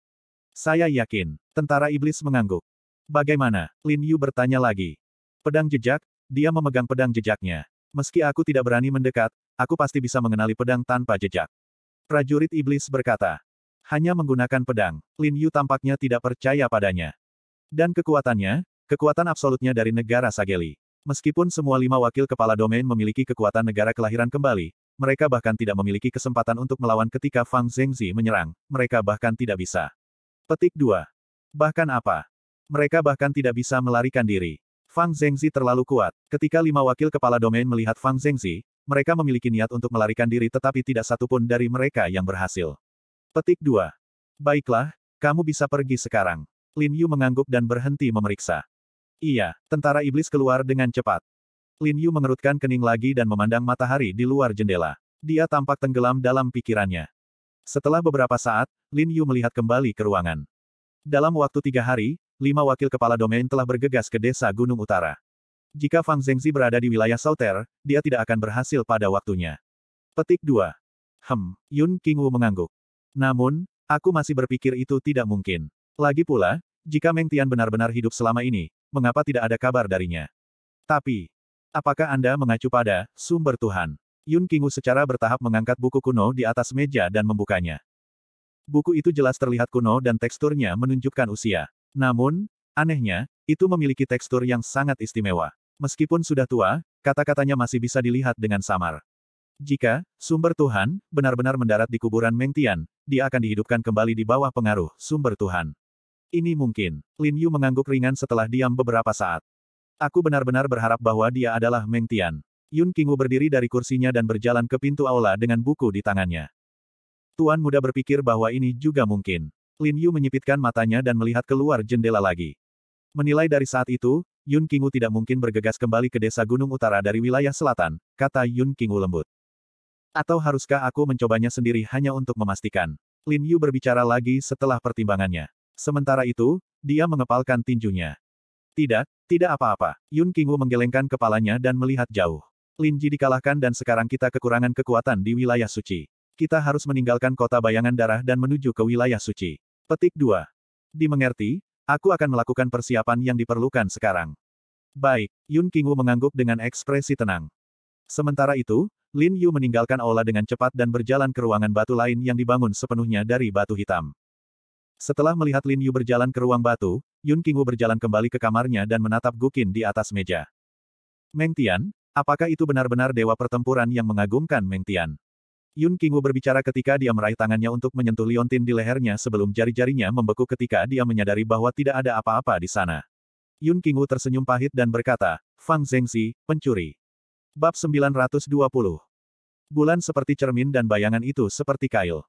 Saya yakin. Tentara iblis mengangguk. Bagaimana? Lin Yu bertanya lagi. Pedang jejak? Dia memegang pedang jejaknya. Meski aku tidak berani mendekat, aku pasti bisa mengenali pedang tanpa jejak. Prajurit iblis berkata hanya menggunakan pedang, Lin Yu tampaknya tidak percaya padanya. Dan kekuatannya, kekuatan absolutnya dari negara Sageli. Meskipun semua lima wakil kepala domain memiliki kekuatan negara kelahiran kembali, mereka bahkan tidak memiliki kesempatan untuk melawan ketika Fang Zhengzi menyerang, mereka bahkan tidak bisa. Petik 2. Bahkan apa? Mereka bahkan tidak bisa melarikan diri. Fang Zhengzi terlalu kuat. Ketika lima wakil kepala domain melihat Fang Zhengzi, mereka memiliki niat untuk melarikan diri tetapi tidak satupun dari mereka yang berhasil. Petik 2. Baiklah, kamu bisa pergi sekarang. Lin Yu mengangguk dan berhenti memeriksa. Iya, tentara iblis keluar dengan cepat. Lin Yu mengerutkan kening lagi dan memandang matahari di luar jendela. Dia tampak tenggelam dalam pikirannya. Setelah beberapa saat, Lin Yu melihat kembali ke ruangan. Dalam waktu tiga hari, lima wakil kepala domain telah bergegas ke desa Gunung Utara. Jika Fang Zengzi berada di wilayah Sauter, dia tidak akan berhasil pada waktunya. Petik 2. Hem, Yun Qingwu mengangguk. Namun, aku masih berpikir itu tidak mungkin. Lagi pula, jika Meng Tian benar-benar hidup selama ini, mengapa tidak ada kabar darinya? Tapi, apakah Anda mengacu pada sumber Tuhan? Yun Kingu secara bertahap mengangkat buku kuno di atas meja dan membukanya. Buku itu jelas terlihat kuno dan teksturnya menunjukkan usia. Namun, anehnya, itu memiliki tekstur yang sangat istimewa. Meskipun sudah tua, kata-katanya masih bisa dilihat dengan samar. Jika sumber Tuhan benar-benar mendarat di kuburan Mengtian, dia akan dihidupkan kembali di bawah pengaruh sumber Tuhan. Ini mungkin. Lin Yu mengangguk ringan setelah diam beberapa saat. Aku benar-benar berharap bahwa dia adalah Meng Tian. Yun Qingwu berdiri dari kursinya dan berjalan ke pintu aula dengan buku di tangannya. Tuan muda berpikir bahwa ini juga mungkin. Lin Yu menyipitkan matanya dan melihat keluar jendela lagi. Menilai dari saat itu, Yun Qingwu tidak mungkin bergegas kembali ke desa Gunung Utara dari wilayah selatan, kata Yun Qingwu lembut. Atau haruskah aku mencobanya sendiri hanya untuk memastikan? Lin Yu berbicara lagi setelah pertimbangannya. Sementara itu, dia mengepalkan tinjunya. Tidak, tidak apa-apa. Yun Qingwu menggelengkan kepalanya dan melihat jauh. Lin Ji dikalahkan dan sekarang kita kekurangan kekuatan di wilayah suci. Kita harus meninggalkan kota bayangan darah dan menuju ke wilayah suci. Petik 2. Dimengerti, aku akan melakukan persiapan yang diperlukan sekarang. Baik, Yun Qingwu mengangguk dengan ekspresi tenang. Sementara itu, Lin Yu meninggalkan aula dengan cepat dan berjalan ke ruangan batu lain yang dibangun sepenuhnya dari batu hitam. Setelah melihat Lin Yu berjalan ke ruang batu, Yun Qingwu berjalan kembali ke kamarnya dan menatap Gukin di atas meja. Meng Tian, apakah itu benar-benar dewa pertempuran yang mengagumkan Meng Tian? Yun Qingwu berbicara ketika dia meraih tangannya untuk menyentuh liontin di lehernya sebelum jari-jarinya membeku ketika dia menyadari bahwa tidak ada apa-apa di sana. Yun Qingwu tersenyum pahit dan berkata, Fang Zhengzi, pencuri. Bab 920. Bulan seperti cermin dan bayangan itu seperti kail.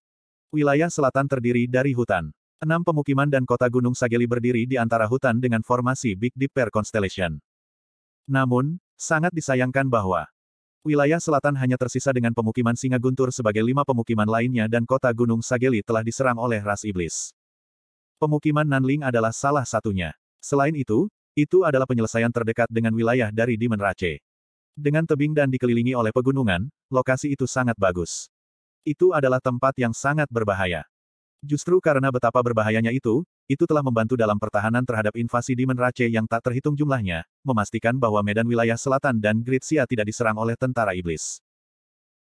Wilayah selatan terdiri dari hutan. Enam pemukiman dan kota Gunung Sageli berdiri di antara hutan dengan formasi Big Deep Pair Constellation. Namun, sangat disayangkan bahwa wilayah selatan hanya tersisa dengan pemukiman Singa Guntur sebagai lima pemukiman lainnya dan kota Gunung Sageli telah diserang oleh ras iblis. Pemukiman Nanling adalah salah satunya. Selain itu, itu adalah penyelesaian terdekat dengan wilayah dari Demon Rache. Dengan tebing dan dikelilingi oleh pegunungan, lokasi itu sangat bagus. Itu adalah tempat yang sangat berbahaya. Justru karena betapa berbahayanya itu, itu telah membantu dalam pertahanan terhadap invasi Demon Menrace yang tak terhitung jumlahnya, memastikan bahwa medan wilayah selatan dan Gritsia tidak diserang oleh tentara iblis.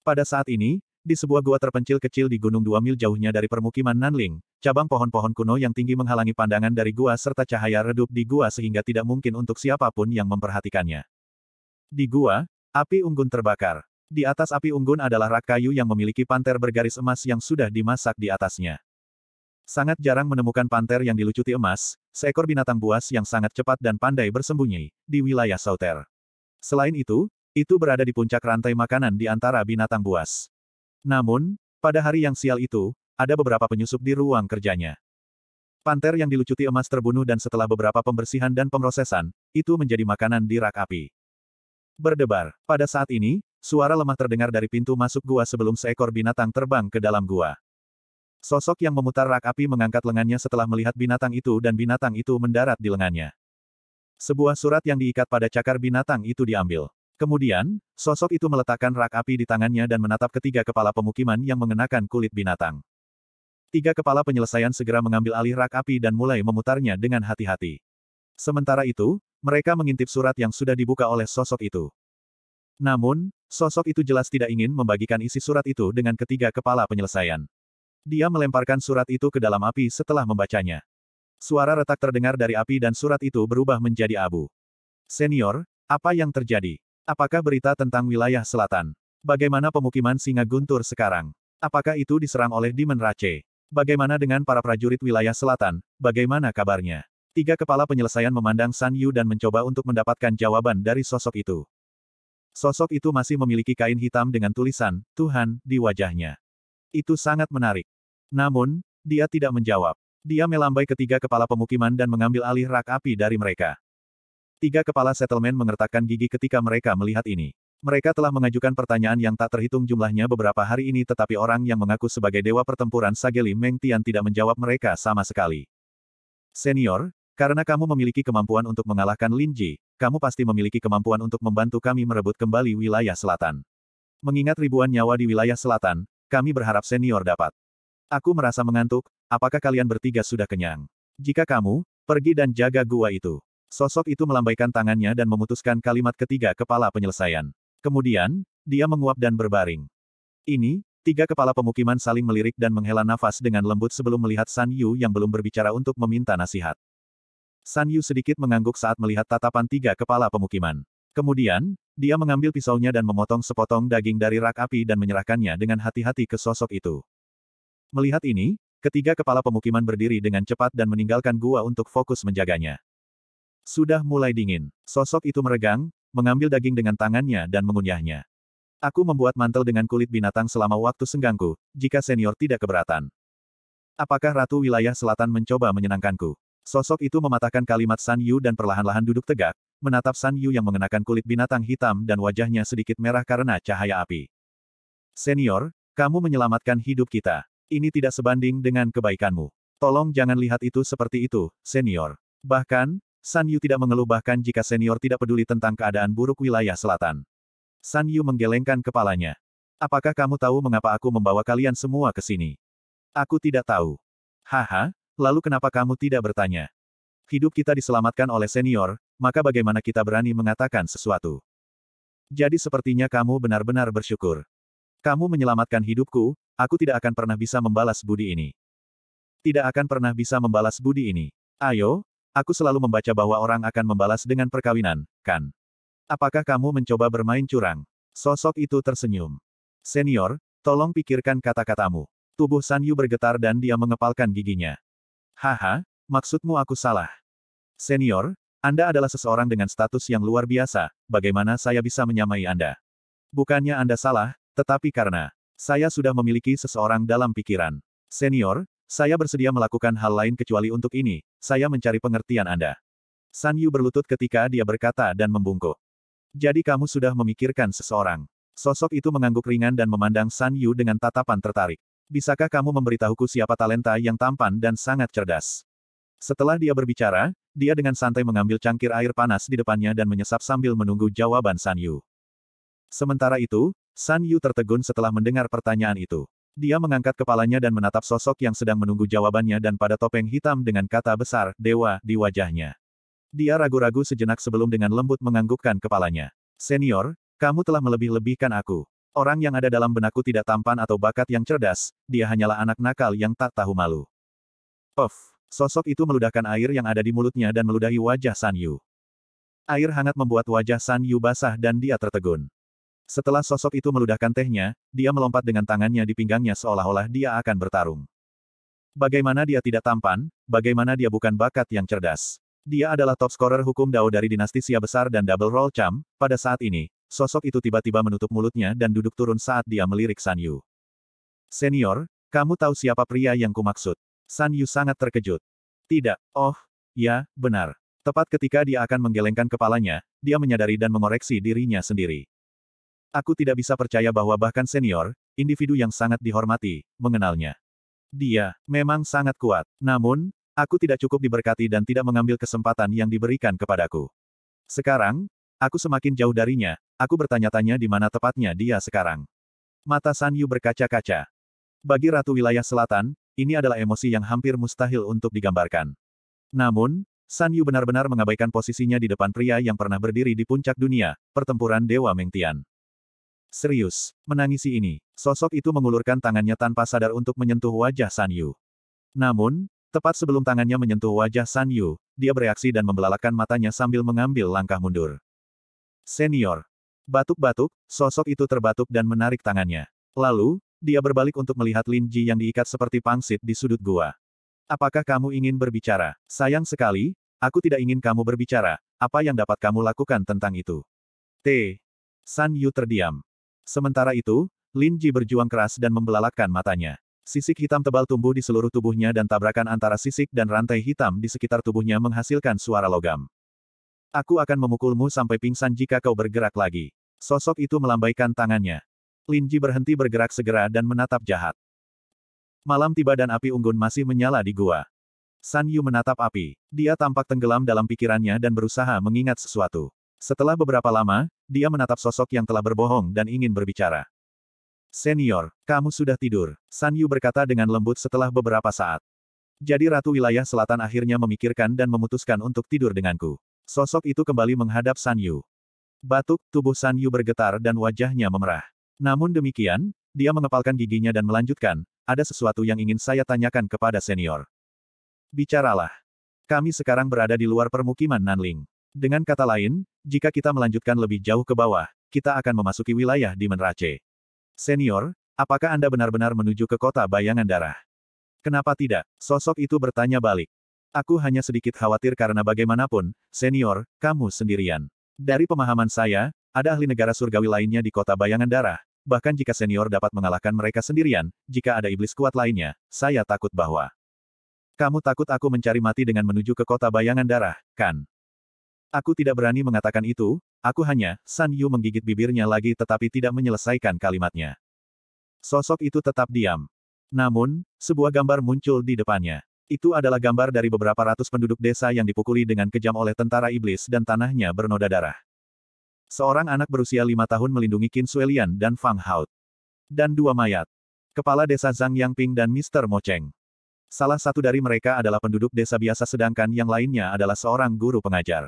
Pada saat ini, di sebuah gua terpencil kecil di gunung dua mil jauhnya dari permukiman Nanling, cabang pohon-pohon kuno yang tinggi menghalangi pandangan dari gua serta cahaya redup di gua sehingga tidak mungkin untuk siapapun yang memperhatikannya. Di gua, api unggun terbakar. Di atas api unggun adalah rak kayu yang memiliki panter bergaris emas yang sudah dimasak di atasnya. Sangat jarang menemukan panter yang dilucuti emas, seekor binatang buas yang sangat cepat dan pandai bersembunyi, di wilayah Sauter. Selain itu, itu berada di puncak rantai makanan di antara binatang buas. Namun, pada hari yang sial itu, ada beberapa penyusup di ruang kerjanya. Panter yang dilucuti emas terbunuh dan setelah beberapa pembersihan dan pemrosesan, itu menjadi makanan di rak api berdebar. Pada saat ini, suara lemah terdengar dari pintu masuk gua sebelum seekor binatang terbang ke dalam gua. Sosok yang memutar rak api mengangkat lengannya setelah melihat binatang itu dan binatang itu mendarat di lengannya. Sebuah surat yang diikat pada cakar binatang itu diambil. Kemudian, sosok itu meletakkan rak api di tangannya dan menatap ketiga kepala pemukiman yang mengenakan kulit binatang. Tiga kepala penyelesaian segera mengambil alih rak api dan mulai memutarnya dengan hati-hati. Sementara itu, mereka mengintip surat yang sudah dibuka oleh sosok itu. Namun, sosok itu jelas tidak ingin membagikan isi surat itu dengan ketiga kepala penyelesaian. Dia melemparkan surat itu ke dalam api setelah membacanya. Suara retak terdengar dari api dan surat itu berubah menjadi abu. Senior, apa yang terjadi? Apakah berita tentang wilayah selatan? Bagaimana pemukiman singa guntur sekarang? Apakah itu diserang oleh Demon Rache? Bagaimana dengan para prajurit wilayah selatan? Bagaimana kabarnya? Tiga kepala penyelesaian memandang San Yu dan mencoba untuk mendapatkan jawaban dari sosok itu. Sosok itu masih memiliki kain hitam dengan tulisan, Tuhan, di wajahnya. Itu sangat menarik. Namun, dia tidak menjawab. Dia melambai ketiga kepala pemukiman dan mengambil alih rak api dari mereka. Tiga kepala settlement mengertakkan gigi ketika mereka melihat ini. Mereka telah mengajukan pertanyaan yang tak terhitung jumlahnya beberapa hari ini tetapi orang yang mengaku sebagai dewa pertempuran Sageli Meng Tian tidak menjawab mereka sama sekali. Senior, karena kamu memiliki kemampuan untuk mengalahkan Lin Ji, kamu pasti memiliki kemampuan untuk membantu kami merebut kembali wilayah selatan. Mengingat ribuan nyawa di wilayah selatan, kami berharap senior dapat. Aku merasa mengantuk, apakah kalian bertiga sudah kenyang? Jika kamu, pergi dan jaga gua itu. Sosok itu melambaikan tangannya dan memutuskan kalimat ketiga kepala penyelesaian. Kemudian, dia menguap dan berbaring. Ini, tiga kepala pemukiman saling melirik dan menghela nafas dengan lembut sebelum melihat San Yu yang belum berbicara untuk meminta nasihat. San Yu sedikit mengangguk saat melihat tatapan tiga kepala pemukiman. Kemudian, dia mengambil pisaunya dan memotong sepotong daging dari rak api dan menyerahkannya dengan hati-hati ke sosok itu. Melihat ini, ketiga kepala pemukiman berdiri dengan cepat dan meninggalkan gua untuk fokus menjaganya. Sudah mulai dingin. Sosok itu meregang, mengambil daging dengan tangannya dan mengunyahnya. Aku membuat mantel dengan kulit binatang selama waktu senggangku, jika senior tidak keberatan. Apakah Ratu Wilayah Selatan mencoba menyenangkanku? Sosok itu mematahkan kalimat San Yu dan perlahan-lahan duduk tegak, menatap San Yu yang mengenakan kulit binatang hitam dan wajahnya sedikit merah karena cahaya api. Senior, kamu menyelamatkan hidup kita. Ini tidak sebanding dengan kebaikanmu. Tolong jangan lihat itu seperti itu, senior. Bahkan, San Yu tidak mengeluh bahkan jika senior tidak peduli tentang keadaan buruk wilayah selatan. San Yu menggelengkan kepalanya. Apakah kamu tahu mengapa aku membawa kalian semua ke sini? Aku tidak tahu. Haha, Lalu kenapa kamu tidak bertanya? Hidup kita diselamatkan oleh senior, maka bagaimana kita berani mengatakan sesuatu? Jadi sepertinya kamu benar-benar bersyukur. Kamu menyelamatkan hidupku, aku tidak akan pernah bisa membalas budi ini. Tidak akan pernah bisa membalas budi ini. Ayo, aku selalu membaca bahwa orang akan membalas dengan perkawinan, kan? Apakah kamu mencoba bermain curang? Sosok itu tersenyum. Senior, tolong pikirkan kata-katamu. Tubuh San Yu bergetar dan dia mengepalkan giginya. Haha, maksudmu aku salah. Senior, Anda adalah seseorang dengan status yang luar biasa, bagaimana saya bisa menyamai Anda? Bukannya Anda salah, tetapi karena saya sudah memiliki seseorang dalam pikiran. Senior, saya bersedia melakukan hal lain kecuali untuk ini, saya mencari pengertian Anda. San Yu berlutut ketika dia berkata dan membungkuk. Jadi kamu sudah memikirkan seseorang. Sosok itu mengangguk ringan dan memandang San Yu dengan tatapan tertarik. Bisakah kamu memberitahuku siapa talenta yang tampan dan sangat cerdas? Setelah dia berbicara, dia dengan santai mengambil cangkir air panas di depannya dan menyesap sambil menunggu jawaban San Yu. Sementara itu, San Yu tertegun setelah mendengar pertanyaan itu. Dia mengangkat kepalanya dan menatap sosok yang sedang menunggu jawabannya dan pada topeng hitam dengan kata besar, dewa, di wajahnya. Dia ragu-ragu sejenak sebelum dengan lembut menganggukkan kepalanya. Senior, kamu telah melebih-lebihkan aku. Orang yang ada dalam benakku tidak tampan atau bakat yang cerdas, dia hanyalah anak nakal yang tak tahu malu. Of, Sosok itu meludahkan air yang ada di mulutnya dan meludahi wajah San Yu. Air hangat membuat wajah San Yu basah dan dia tertegun. Setelah sosok itu meludahkan tehnya, dia melompat dengan tangannya di pinggangnya seolah-olah dia akan bertarung. Bagaimana dia tidak tampan, bagaimana dia bukan bakat yang cerdas. Dia adalah top scorer hukum Dao dari dinasti Sia Besar dan Double Roll Cham, pada saat ini, sosok itu tiba-tiba menutup mulutnya dan duduk turun saat dia melirik San Yu. Senior, kamu tahu siapa pria yang kumaksud? San Yu sangat terkejut. Tidak, oh, ya, benar. Tepat ketika dia akan menggelengkan kepalanya, dia menyadari dan mengoreksi dirinya sendiri. Aku tidak bisa percaya bahwa bahkan senior, individu yang sangat dihormati, mengenalnya. Dia, memang sangat kuat. Namun, aku tidak cukup diberkati dan tidak mengambil kesempatan yang diberikan kepadaku. Sekarang, Aku semakin jauh darinya, aku bertanya-tanya di mana tepatnya dia sekarang. Mata San Yu berkaca-kaca. Bagi Ratu Wilayah Selatan, ini adalah emosi yang hampir mustahil untuk digambarkan. Namun, San Yu benar-benar mengabaikan posisinya di depan pria yang pernah berdiri di puncak dunia, pertempuran Dewa Mengtian. Serius, menangisi ini, sosok itu mengulurkan tangannya tanpa sadar untuk menyentuh wajah San Yu. Namun, tepat sebelum tangannya menyentuh wajah San Yu, dia bereaksi dan membelalakan matanya sambil mengambil langkah mundur. Senior. Batuk-batuk, sosok itu terbatuk dan menarik tangannya. Lalu, dia berbalik untuk melihat Lin Ji yang diikat seperti pangsit di sudut gua. Apakah kamu ingin berbicara? Sayang sekali, aku tidak ingin kamu berbicara. Apa yang dapat kamu lakukan tentang itu? T. San Yu terdiam. Sementara itu, Lin Ji berjuang keras dan membelalakkan matanya. Sisik hitam tebal tumbuh di seluruh tubuhnya dan tabrakan antara sisik dan rantai hitam di sekitar tubuhnya menghasilkan suara logam. Aku akan memukulmu sampai pingsan jika kau bergerak lagi. Sosok itu melambaikan tangannya. Linji berhenti bergerak segera dan menatap jahat. Malam tiba dan api unggun masih menyala di gua. San Yu menatap api. Dia tampak tenggelam dalam pikirannya dan berusaha mengingat sesuatu. Setelah beberapa lama, dia menatap sosok yang telah berbohong dan ingin berbicara. Senior, kamu sudah tidur, San Yu berkata dengan lembut setelah beberapa saat. Jadi Ratu Wilayah Selatan akhirnya memikirkan dan memutuskan untuk tidur denganku. Sosok itu kembali menghadap San Yu. Batuk, tubuh San Yu bergetar dan wajahnya memerah. Namun demikian, dia mengepalkan giginya dan melanjutkan, ada sesuatu yang ingin saya tanyakan kepada senior. Bicaralah. Kami sekarang berada di luar permukiman Nanling. Dengan kata lain, jika kita melanjutkan lebih jauh ke bawah, kita akan memasuki wilayah di Menrace. Senior, apakah Anda benar-benar menuju ke kota bayangan darah? Kenapa tidak? Sosok itu bertanya balik. Aku hanya sedikit khawatir karena bagaimanapun, senior, kamu sendirian. Dari pemahaman saya, ada ahli negara surgawi lainnya di kota bayangan darah, bahkan jika senior dapat mengalahkan mereka sendirian, jika ada iblis kuat lainnya, saya takut bahwa kamu takut aku mencari mati dengan menuju ke kota bayangan darah, kan? Aku tidak berani mengatakan itu, aku hanya, San Yu menggigit bibirnya lagi tetapi tidak menyelesaikan kalimatnya. Sosok itu tetap diam. Namun, sebuah gambar muncul di depannya. Itu adalah gambar dari beberapa ratus penduduk desa yang dipukuli dengan kejam oleh tentara iblis dan tanahnya bernoda darah. Seorang anak berusia lima tahun melindungi Qin Suelian dan Fang Hao. Dan dua mayat. Kepala desa Zhang Yangping dan Mr. Mo Cheng. Salah satu dari mereka adalah penduduk desa biasa sedangkan yang lainnya adalah seorang guru pengajar.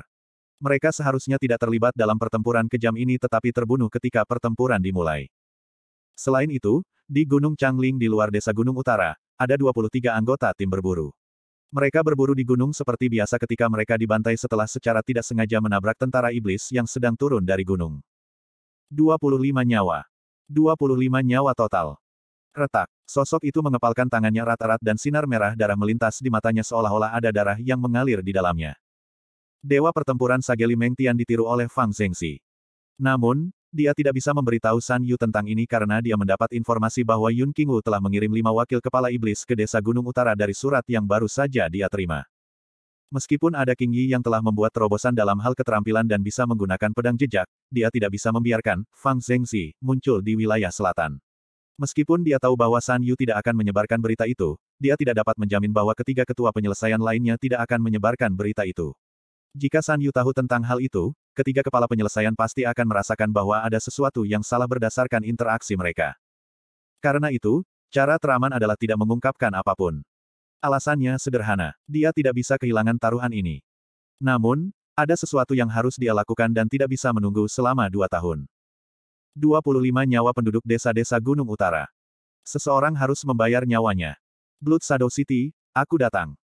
Mereka seharusnya tidak terlibat dalam pertempuran kejam ini tetapi terbunuh ketika pertempuran dimulai. Selain itu, di Gunung Changling di luar desa Gunung Utara, ada 23 anggota tim berburu. Mereka berburu di gunung seperti biasa ketika mereka dibantai setelah secara tidak sengaja menabrak tentara iblis yang sedang turun dari gunung. 25 nyawa. 25 nyawa total. Retak. Sosok itu mengepalkan tangannya rata-rat dan sinar merah darah melintas di matanya seolah-olah ada darah yang mengalir di dalamnya. Dewa pertempuran Sageli Mengtian ditiru oleh Fang Zengzi. Namun, dia tidak bisa memberitahu San Yu tentang ini karena dia mendapat informasi bahwa Yun Qingwu telah mengirim lima wakil kepala iblis ke desa Gunung Utara dari surat yang baru saja dia terima. Meskipun ada King Yi yang telah membuat terobosan dalam hal keterampilan dan bisa menggunakan pedang jejak, dia tidak bisa membiarkan Fang Zhengzi muncul di wilayah selatan. Meskipun dia tahu bahwa San Yu tidak akan menyebarkan berita itu, dia tidak dapat menjamin bahwa ketiga ketua penyelesaian lainnya tidak akan menyebarkan berita itu. Jika San Yu tahu tentang hal itu, ketiga kepala penyelesaian pasti akan merasakan bahwa ada sesuatu yang salah berdasarkan interaksi mereka. Karena itu, cara teraman adalah tidak mengungkapkan apapun. Alasannya sederhana, dia tidak bisa kehilangan taruhan ini. Namun, ada sesuatu yang harus dia lakukan dan tidak bisa menunggu selama dua tahun. 25 nyawa penduduk desa-desa Gunung Utara. Seseorang harus membayar nyawanya. Blood Shadow City, aku datang.